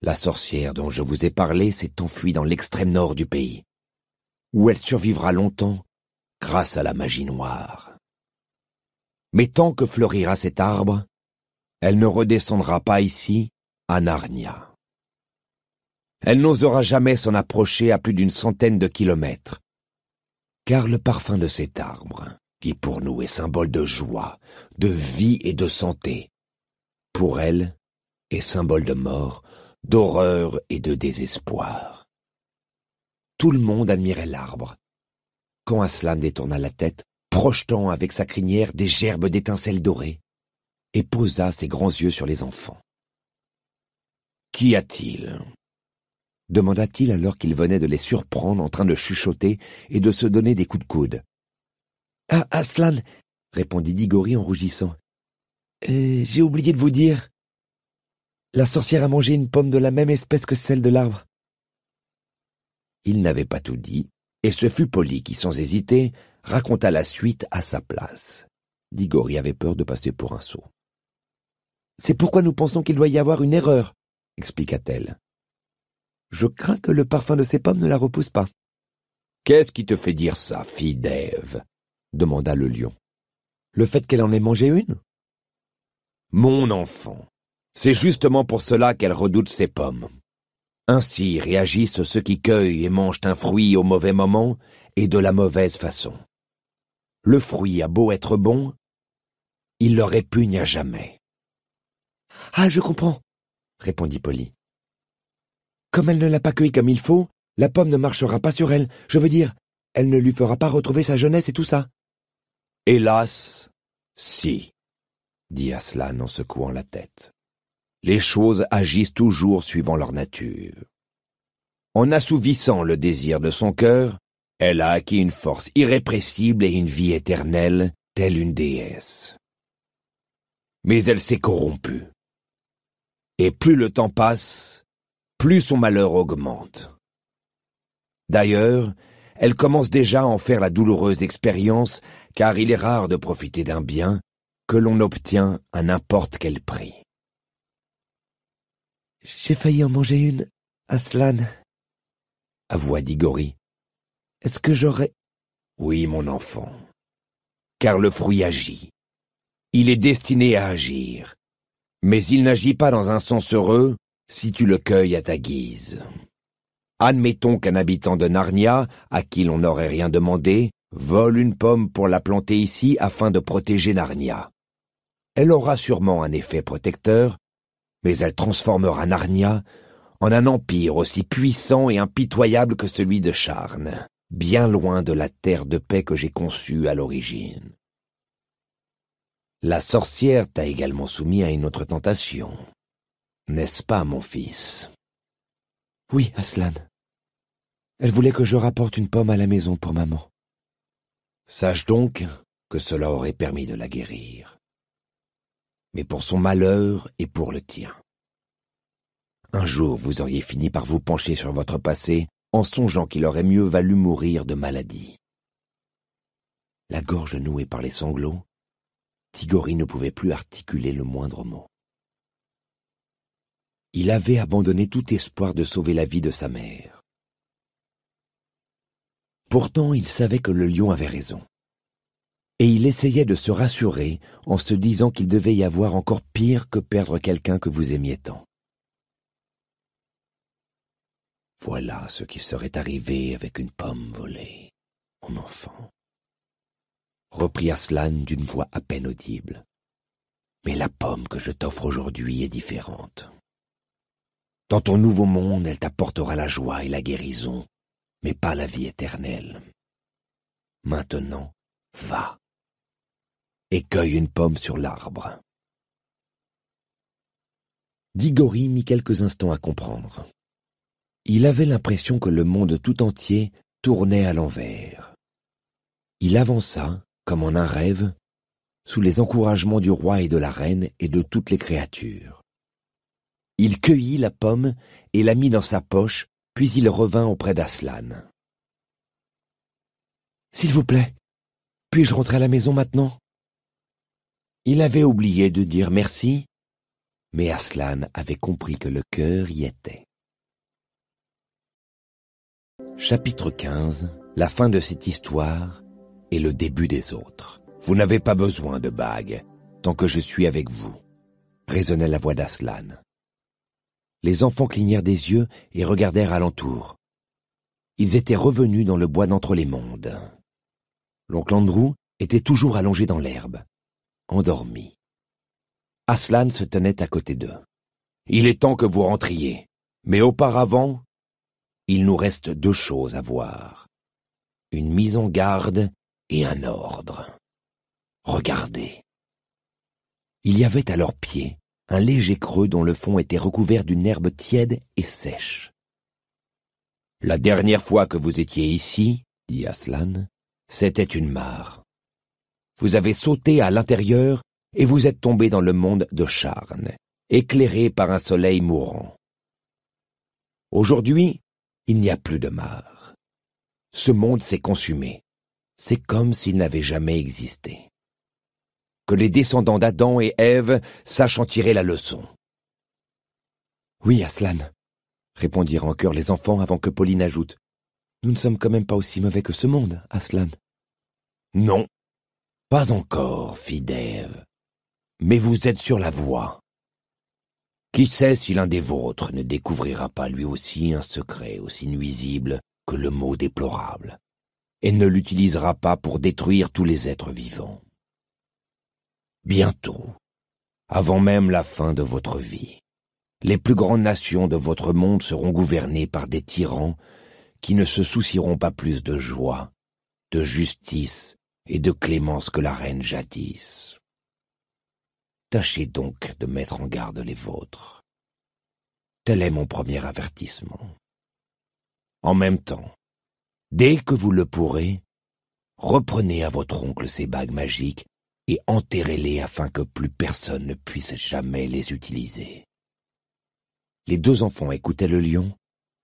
La sorcière dont je vous ai parlé s'est enfuie dans l'extrême nord du pays, où elle survivra longtemps grâce à la magie noire. Mais tant que fleurira cet arbre, elle ne redescendra pas ici, à Narnia. Elle n'osera jamais s'en approcher à plus d'une centaine de kilomètres, car le parfum de cet arbre, qui pour nous est symbole de joie, de vie et de santé, pour elle est symbole de mort, d'horreur et de désespoir. Tout le monde admirait l'arbre, quand Aslan détourna la tête, projetant avec sa crinière des gerbes d'étincelles dorées et posa ses grands yeux sur les enfants. Qu'y a-t-il demanda-t-il alors qu'il venait de les surprendre en train de chuchoter et de se donner des coups de coude. Ah, Aslan, répondit Digory en rougissant. Euh, j'ai oublié de vous dire. La sorcière a mangé une pomme de la même espèce que celle de l'arbre. Il n'avait pas tout dit, et ce fut Polly qui, sans hésiter, raconta la suite à sa place. Digori avait peur de passer pour un sot. C'est pourquoi nous pensons qu'il doit y avoir une erreur, expliqua-t-elle. Je crains que le parfum de ces pommes ne la repousse pas. Qu'est-ce qui te fait dire ça, fille d'Ève demanda le lion. Le fait qu'elle en ait mangé une Mon enfant, c'est justement pour cela qu'elle redoute ces pommes. Ainsi réagissent ceux qui cueillent et mangent un fruit au mauvais moment et de la mauvaise façon. Le fruit a beau être bon, il leur répugne à jamais. Ah, je comprends, répondit Polly. Comme elle ne l'a pas cueillie comme il faut, la pomme ne marchera pas sur elle. Je veux dire, elle ne lui fera pas retrouver sa jeunesse et tout ça. Hélas, si, dit Aslan en secouant la tête. Les choses agissent toujours suivant leur nature. En assouvissant le désir de son cœur, elle a acquis une force irrépressible et une vie éternelle, telle une déesse. Mais elle s'est corrompue et plus le temps passe, plus son malheur augmente. D'ailleurs, elle commence déjà à en faire la douloureuse expérience, car il est rare de profiter d'un bien que l'on obtient à n'importe quel prix. J'ai failli en manger une, Aslan, avoua Digori. Est-ce que j'aurais... Oui, mon enfant, car le fruit agit. Il est destiné à agir, mais il n'agit pas dans un sens heureux si tu le cueilles à ta guise. Admettons qu'un habitant de Narnia, à qui l'on n'aurait rien demandé, vole une pomme pour la planter ici afin de protéger Narnia. Elle aura sûrement un effet protecteur, mais elle transformera Narnia en un empire aussi puissant et impitoyable que celui de Charne, bien loin de la terre de paix que j'ai conçue à l'origine. La sorcière t'a également soumis à une autre tentation. N'est-ce pas, mon fils Oui, Aslan. Elle voulait que je rapporte une pomme à la maison pour maman. Sache donc que cela aurait permis de la guérir. Mais pour son malheur et pour le tien. Un jour, vous auriez fini par vous pencher sur votre passé en songeant qu'il aurait mieux valu mourir de maladie. La gorge nouée par les sanglots, Tigori ne pouvait plus articuler le moindre mot. Il avait abandonné tout espoir de sauver la vie de sa mère. Pourtant, il savait que le lion avait raison. Et il essayait de se rassurer en se disant qu'il devait y avoir encore pire que perdre quelqu'un que vous aimiez tant. Voilà ce qui serait arrivé avec une pomme volée, mon enfant reprit Aslan d'une voix à peine audible. Mais la pomme que je t'offre aujourd'hui est différente. Dans ton nouveau monde, elle t'apportera la joie et la guérison, mais pas la vie éternelle. Maintenant, va et cueille une pomme sur l'arbre. Digori mit quelques instants à comprendre. Il avait l'impression que le monde tout entier tournait à l'envers. Il avança comme en un rêve, sous les encouragements du roi et de la reine et de toutes les créatures. Il cueillit la pomme et la mit dans sa poche, puis il revint auprès d'Aslan. S'il vous plaît, puis-je rentrer à la maison maintenant Il avait oublié de dire merci, mais Aslan avait compris que le cœur y était. Chapitre 15 La fin de cette histoire « Et le début des autres. Vous n'avez pas besoin de bagues, tant que je suis avec vous, résonnait la voix d'Aslan. Les enfants clignèrent des yeux et regardèrent alentour. Ils étaient revenus dans le bois d'entre les mondes. L'oncle Andrew était toujours allongé dans l'herbe, endormi. Aslan se tenait à côté d'eux. Il est temps que vous rentriez, mais auparavant, il nous reste deux choses à voir. Une mise en garde et un ordre. Regardez. Il y avait à leurs pieds un léger creux dont le fond était recouvert d'une herbe tiède et sèche. La dernière fois que vous étiez ici, dit Aslan, c'était une mare. Vous avez sauté à l'intérieur et vous êtes tombé dans le monde de Charnes, éclairé par un soleil mourant. Aujourd'hui, il n'y a plus de mare. Ce monde s'est consumé c'est comme s'il n'avait jamais existé. Que les descendants d'Adam et Ève sachent en tirer la leçon. Oui, Aslan, répondirent en chœur les enfants avant que Pauline ajoute. Nous ne sommes quand même pas aussi mauvais que ce monde, Aslan. Non, pas encore, fit d'Ève, Mais vous êtes sur la voie. Qui sait si l'un des vôtres ne découvrira pas lui aussi un secret aussi nuisible que le mot déplorable et ne l'utilisera pas pour détruire tous les êtres vivants. Bientôt, avant même la fin de votre vie, les plus grandes nations de votre monde seront gouvernées par des tyrans qui ne se soucieront pas plus de joie, de justice et de clémence que la reine jadis. Tâchez donc de mettre en garde les vôtres. Tel est mon premier avertissement. En même temps, Dès que vous le pourrez, reprenez à votre oncle ces bagues magiques et enterrez-les afin que plus personne ne puisse jamais les utiliser. Les deux enfants écoutaient le lion,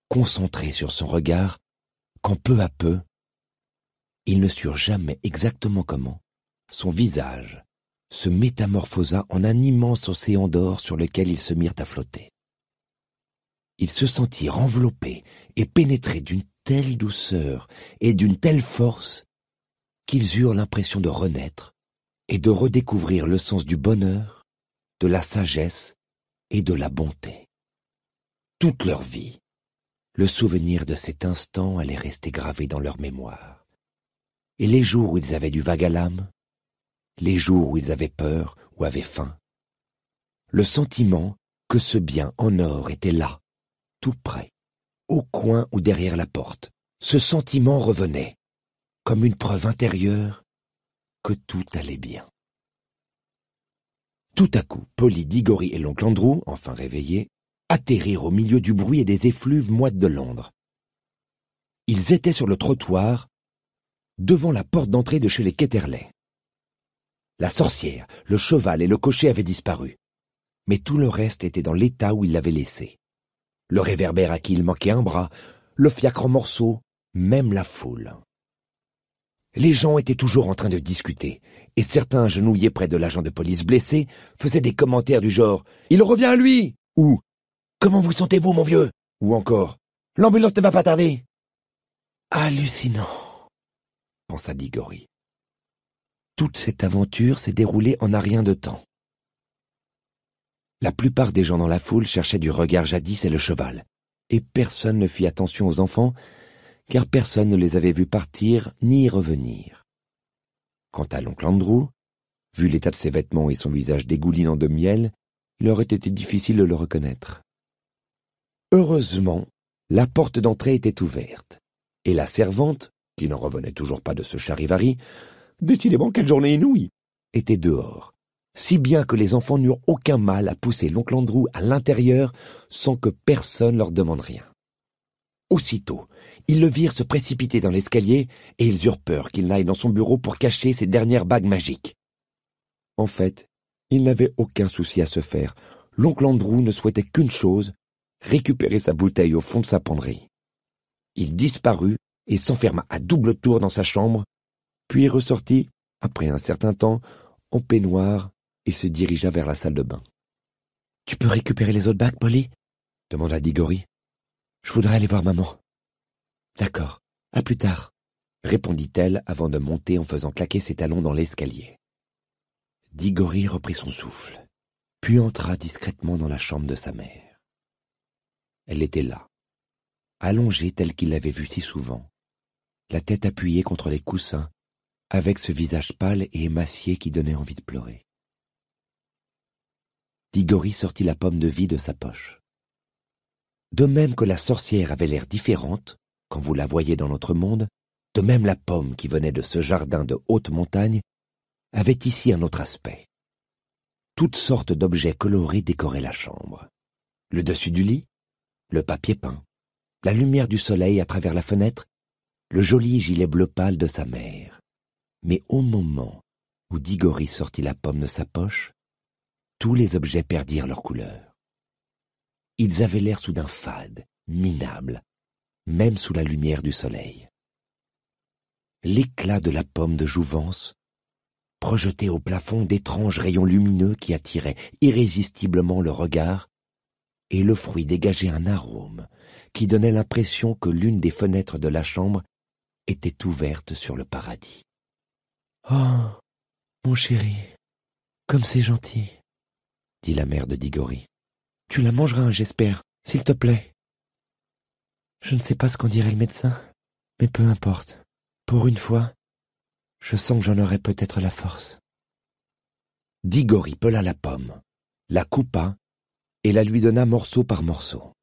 concentrés sur son regard, quand peu à peu, ils ne surent jamais exactement comment, son visage se métamorphosa en un immense océan d'or sur lequel ils se mirent à flotter. Ils se sentirent enveloppés et pénétrés d'une telle douceur et d'une telle force qu'ils eurent l'impression de renaître et de redécouvrir le sens du bonheur, de la sagesse et de la bonté. Toute leur vie, le souvenir de cet instant allait rester gravé dans leur mémoire. Et les jours où ils avaient du vague à l'âme, les jours où ils avaient peur ou avaient faim, le sentiment que ce bien en or était là, tout près, au coin ou derrière la porte. Ce sentiment revenait, comme une preuve intérieure que tout allait bien. Tout à coup, Polly, Digory et l'oncle Andrew, enfin réveillés, atterrirent au milieu du bruit et des effluves moites de Londres. Ils étaient sur le trottoir, devant la porte d'entrée de chez les Ketterley. La sorcière, le cheval et le cocher avaient disparu, mais tout le reste était dans l'état où ils l'avaient laissé le réverbère à qui il manquait un bras, le fiacre en morceaux, même la foule. Les gens étaient toujours en train de discuter, et certains genouillés près de l'agent de police blessé faisaient des commentaires du genre Il revient à lui ou Comment vous sentez-vous, mon vieux ou encore L'ambulance ne va pas tarder Hallucinant pensa Digori. Toute cette aventure s'est déroulée en un rien de temps. La plupart des gens dans la foule cherchaient du regard Jadis et le cheval, et personne ne fit attention aux enfants, car personne ne les avait vus partir ni revenir. Quant à l'oncle Andrew, vu l'état de ses vêtements et son visage dégoulinant de miel, il aurait été difficile de le reconnaître. Heureusement, la porte d'entrée était ouverte, et la servante, qui n'en revenait toujours pas de ce charivari, décidément quelle journée inouïe, était dehors, si bien que les enfants n'eurent aucun mal à pousser l'oncle Andrew à l'intérieur sans que personne leur demande rien. Aussitôt, ils le virent se précipiter dans l'escalier et ils eurent peur qu'il n'aille dans son bureau pour cacher ses dernières bagues magiques. En fait, il n'avait aucun souci à se faire. L'oncle Andrew ne souhaitait qu'une chose, récupérer sa bouteille au fond de sa penderie. Il disparut et s'enferma à double tour dans sa chambre, puis ressortit, après un certain temps, en peignoir et se dirigea vers la salle de bain. Tu peux récupérer les autres bacs, Polly demanda Digory. Je voudrais aller voir maman. D'accord. À plus tard, répondit-elle avant de monter en faisant claquer ses talons dans l'escalier. Digory reprit son souffle, puis entra discrètement dans la chambre de sa mère. Elle était là, allongée telle qu'il l'avait vue si souvent, la tête appuyée contre les coussins, avec ce visage pâle et émacié qui donnait envie de pleurer. Diggory sortit la pomme de vie de sa poche. De même que la sorcière avait l'air différente, quand vous la voyez dans notre monde, de même la pomme qui venait de ce jardin de haute montagne avait ici un autre aspect. Toutes sortes d'objets colorés décoraient la chambre. Le dessus du lit, le papier peint, la lumière du soleil à travers la fenêtre, le joli gilet bleu pâle de sa mère. Mais au moment où Digory sortit la pomme de sa poche, tous les objets perdirent leur couleur. Ils avaient l'air soudain fades, minables, même sous la lumière du soleil. L'éclat de la pomme de jouvence projetait au plafond d'étranges rayons lumineux qui attiraient irrésistiblement le regard, et le fruit dégageait un arôme qui donnait l'impression que l'une des fenêtres de la chambre était ouverte sur le paradis. Oh, mon chéri, comme c'est gentil la mère de Digori. Tu la mangeras, j'espère, s'il te plaît. Je ne sais pas ce qu'en dirait le médecin, mais peu importe. Pour une fois, je sens que j'en aurai peut-être la force. Digori pela la pomme, la coupa et la lui donna morceau par morceau.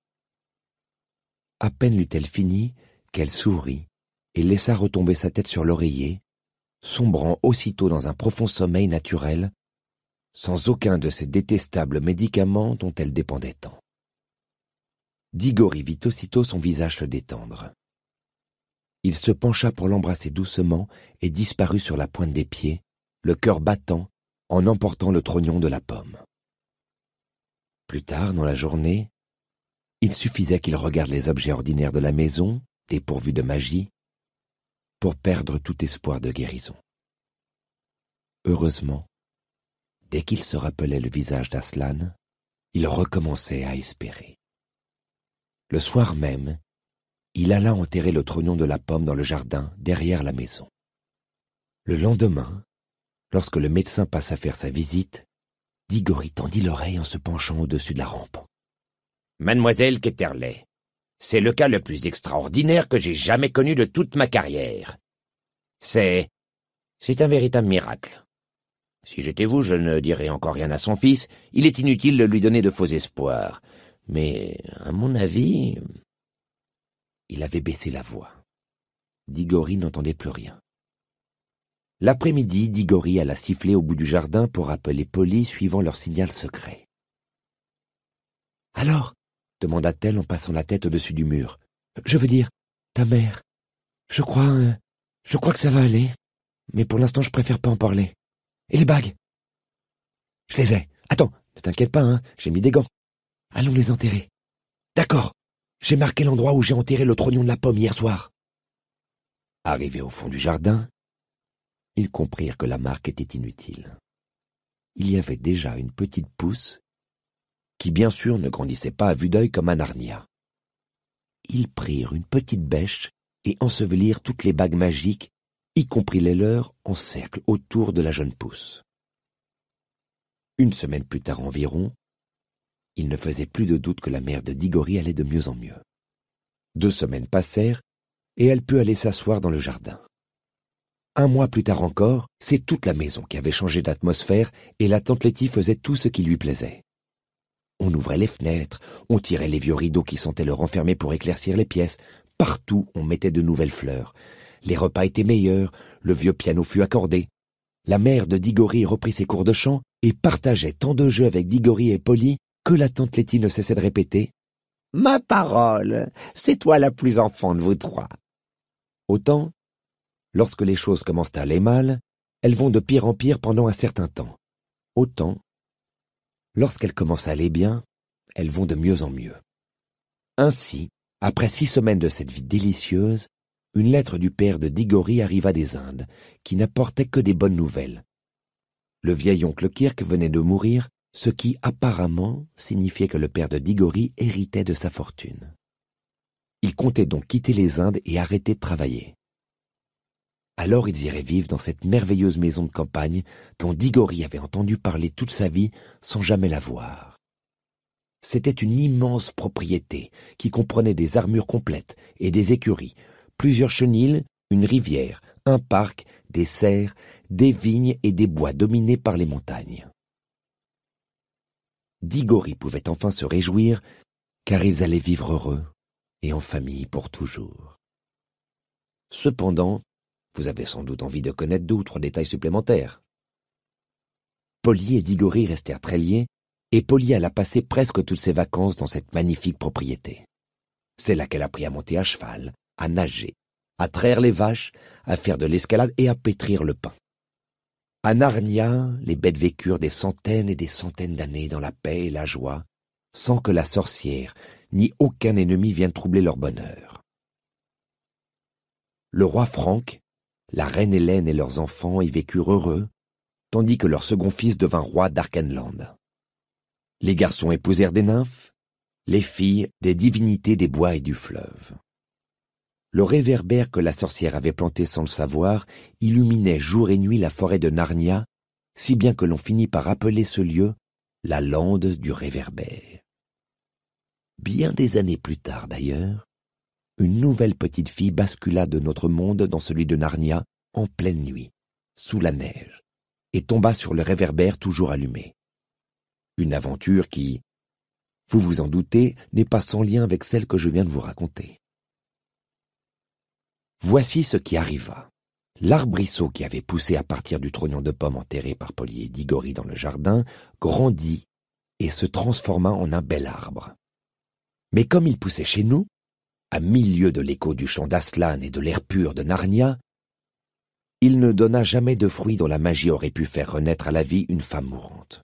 À peine l'eut-elle fini qu'elle sourit et laissa retomber sa tête sur l'oreiller, sombrant aussitôt dans un profond sommeil naturel sans aucun de ces détestables médicaments dont elle dépendait tant. Digori vit aussitôt son visage se détendre. Il se pencha pour l'embrasser doucement et disparut sur la pointe des pieds, le cœur battant en emportant le trognon de la pomme. Plus tard dans la journée, il suffisait qu'il regarde les objets ordinaires de la maison, dépourvus de magie, pour perdre tout espoir de guérison. Heureusement, Dès qu'il se rappelait le visage d'Aslan, il recommençait à espérer. Le soir même, il alla enterrer le trognon de la pomme dans le jardin, derrière la maison. Le lendemain, lorsque le médecin passa faire sa visite, Digory tendit l'oreille en se penchant au-dessus de la rampe. Mademoiselle Ketterley, c'est le cas le plus extraordinaire que j'ai jamais connu de toute ma carrière. C'est. c'est un véritable miracle. Si j'étais vous, je ne dirais encore rien à son fils, il est inutile de lui donner de faux espoirs. Mais, à mon avis... Il avait baissé la voix. Digori n'entendait plus rien. L'après-midi, Digory alla siffler au bout du jardin pour appeler Polly suivant leur signal secret. Alors demanda-t-elle en passant la tête au-dessus du mur. Je veux dire, ta mère. Je crois. Euh, je crois que ça va aller. Mais pour l'instant, je préfère pas en parler. Et les bagues Je les ai. Attends, ne t'inquiète pas, hein, j'ai mis des gants. Allons les enterrer. D'accord. J'ai marqué l'endroit où j'ai enterré le trognon de la pomme hier soir. Arrivés au fond du jardin, ils comprirent que la marque était inutile. Il y avait déjà une petite pousse qui bien sûr ne grandissait pas à vue d'œil comme un arnia. Ils prirent une petite bêche et ensevelirent toutes les bagues magiques y compris les leurs, en cercle autour de la jeune pousse. Une semaine plus tard environ, il ne faisait plus de doute que la mère de Digori allait de mieux en mieux. Deux semaines passèrent, et elle put aller s'asseoir dans le jardin. Un mois plus tard encore, c'est toute la maison qui avait changé d'atmosphère et la tante Letty faisait tout ce qui lui plaisait. On ouvrait les fenêtres, on tirait les vieux rideaux qui sentaient le renfermer pour éclaircir les pièces, partout on mettait de nouvelles fleurs, les repas étaient meilleurs, le vieux piano fut accordé. La mère de Digori reprit ses cours de chant et partageait tant de jeux avec Digori et Polly que la tante Letty ne cessait de répéter Ma parole, c'est toi la plus enfant de vous trois. Autant, lorsque les choses commencent à aller mal, elles vont de pire en pire pendant un certain temps. Autant, lorsqu'elles commencent à aller bien, elles vont de mieux en mieux. Ainsi, après six semaines de cette vie délicieuse, une lettre du père de Digory arriva des Indes, qui n'apportait que des bonnes nouvelles. Le vieil oncle Kirk venait de mourir, ce qui apparemment signifiait que le père de Digory héritait de sa fortune. Il comptait donc quitter les Indes et arrêter de travailler. Alors ils iraient vivre dans cette merveilleuse maison de campagne dont Digory avait entendu parler toute sa vie sans jamais la voir. C'était une immense propriété qui comprenait des armures complètes et des écuries, plusieurs chenilles, une rivière, un parc, des serres, des vignes et des bois dominés par les montagnes. Digori pouvait enfin se réjouir, car ils allaient vivre heureux et en famille pour toujours. Cependant, vous avez sans doute envie de connaître d'autres détails supplémentaires. Polly et Digory restèrent très liés, et Polly alla passer presque toutes ses vacances dans cette magnifique propriété. C'est là qu'elle apprit à monter à cheval, à nager, à traire les vaches, à faire de l'escalade et à pétrir le pain. À Narnia, les bêtes vécurent des centaines et des centaines d'années dans la paix et la joie, sans que la sorcière ni aucun ennemi vienne troubler leur bonheur. Le roi Franck, la reine Hélène et leurs enfants y vécurent heureux, tandis que leur second fils devint roi d'Arkenland. Les garçons épousèrent des nymphes, les filles des divinités des bois et du fleuve. Le réverbère que la sorcière avait planté sans le savoir illuminait jour et nuit la forêt de Narnia, si bien que l'on finit par appeler ce lieu la lande du réverbère. Bien des années plus tard d'ailleurs, une nouvelle petite fille bascula de notre monde dans celui de Narnia en pleine nuit, sous la neige, et tomba sur le réverbère toujours allumé. Une aventure qui, vous vous en doutez, n'est pas sans lien avec celle que je viens de vous raconter. Voici ce qui arriva. L'arbrisseau qui avait poussé à partir du trognon de pommes enterré par Polly et Digory dans le jardin grandit et se transforma en un bel arbre. Mais comme il poussait chez nous, à milieu de l'écho du chant d'Aslan et de l'air pur de Narnia, il ne donna jamais de fruits dont la magie aurait pu faire renaître à la vie une femme mourante.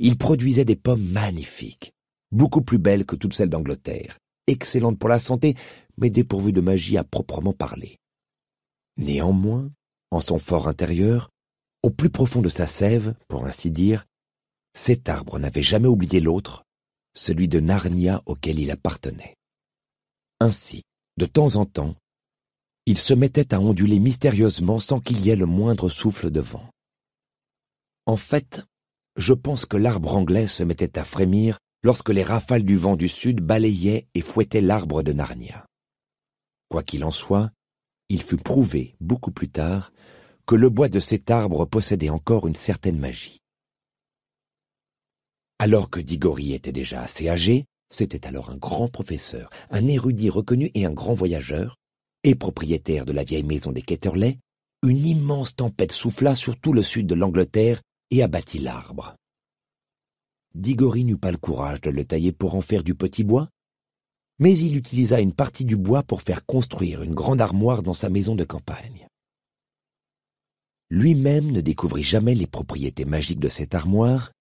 Il produisait des pommes magnifiques, beaucoup plus belles que toutes celles d'Angleterre, excellentes pour la santé, mais dépourvu de magie à proprement parler. Néanmoins, en son fort intérieur, au plus profond de sa sève, pour ainsi dire, cet arbre n'avait jamais oublié l'autre, celui de Narnia auquel il appartenait. Ainsi, de temps en temps, il se mettait à onduler mystérieusement sans qu'il y ait le moindre souffle de vent. En fait, je pense que l'arbre anglais se mettait à frémir lorsque les rafales du vent du sud balayaient et fouettaient l'arbre de Narnia. Quoi qu'il en soit, il fut prouvé beaucoup plus tard que le bois de cet arbre possédait encore une certaine magie. Alors que Digori était déjà assez âgé, c'était alors un grand professeur, un érudit reconnu et un grand voyageur, et propriétaire de la vieille maison des Ketterley, une immense tempête souffla sur tout le sud de l'Angleterre et abattit l'arbre. Digory n'eut pas le courage de le tailler pour en faire du petit bois, mais il utilisa une partie du bois pour faire construire une grande armoire dans sa maison de campagne. Lui-même ne découvrit jamais les propriétés magiques de cette armoire,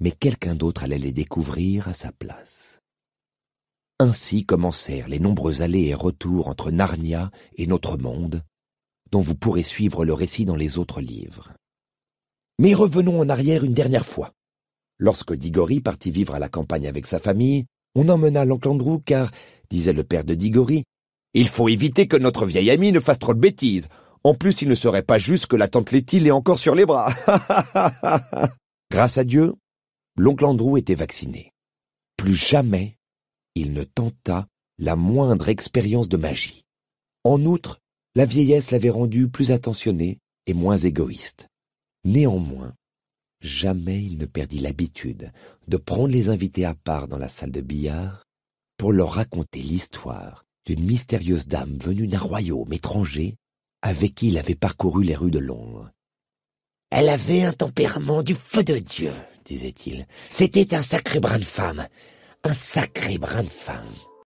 mais quelqu'un d'autre allait les découvrir à sa place. Ainsi commencèrent les nombreux allers et retours entre Narnia et notre monde, dont vous pourrez suivre le récit dans les autres livres. Mais revenons en arrière une dernière fois. Lorsque Digori partit vivre à la campagne avec sa famille, on emmena l'oncle Andrew car, disait le père de Digory, il faut éviter que notre vieille amie ne fasse trop de bêtises. En plus, il ne serait pas juste que la tante Letty l'ait encore sur les bras. Grâce à Dieu, l'oncle Andrew était vacciné. Plus jamais il ne tenta la moindre expérience de magie. En outre, la vieillesse l'avait rendu plus attentionné et moins égoïste. Néanmoins, Jamais il ne perdit l'habitude de prendre les invités à part dans la salle de billard pour leur raconter l'histoire d'une mystérieuse dame venue d'un royaume étranger avec qui il avait parcouru les rues de Londres. Elle avait un tempérament du feu de Dieu, disait-il. C'était un sacré brin de femme. Un sacré brin de femme.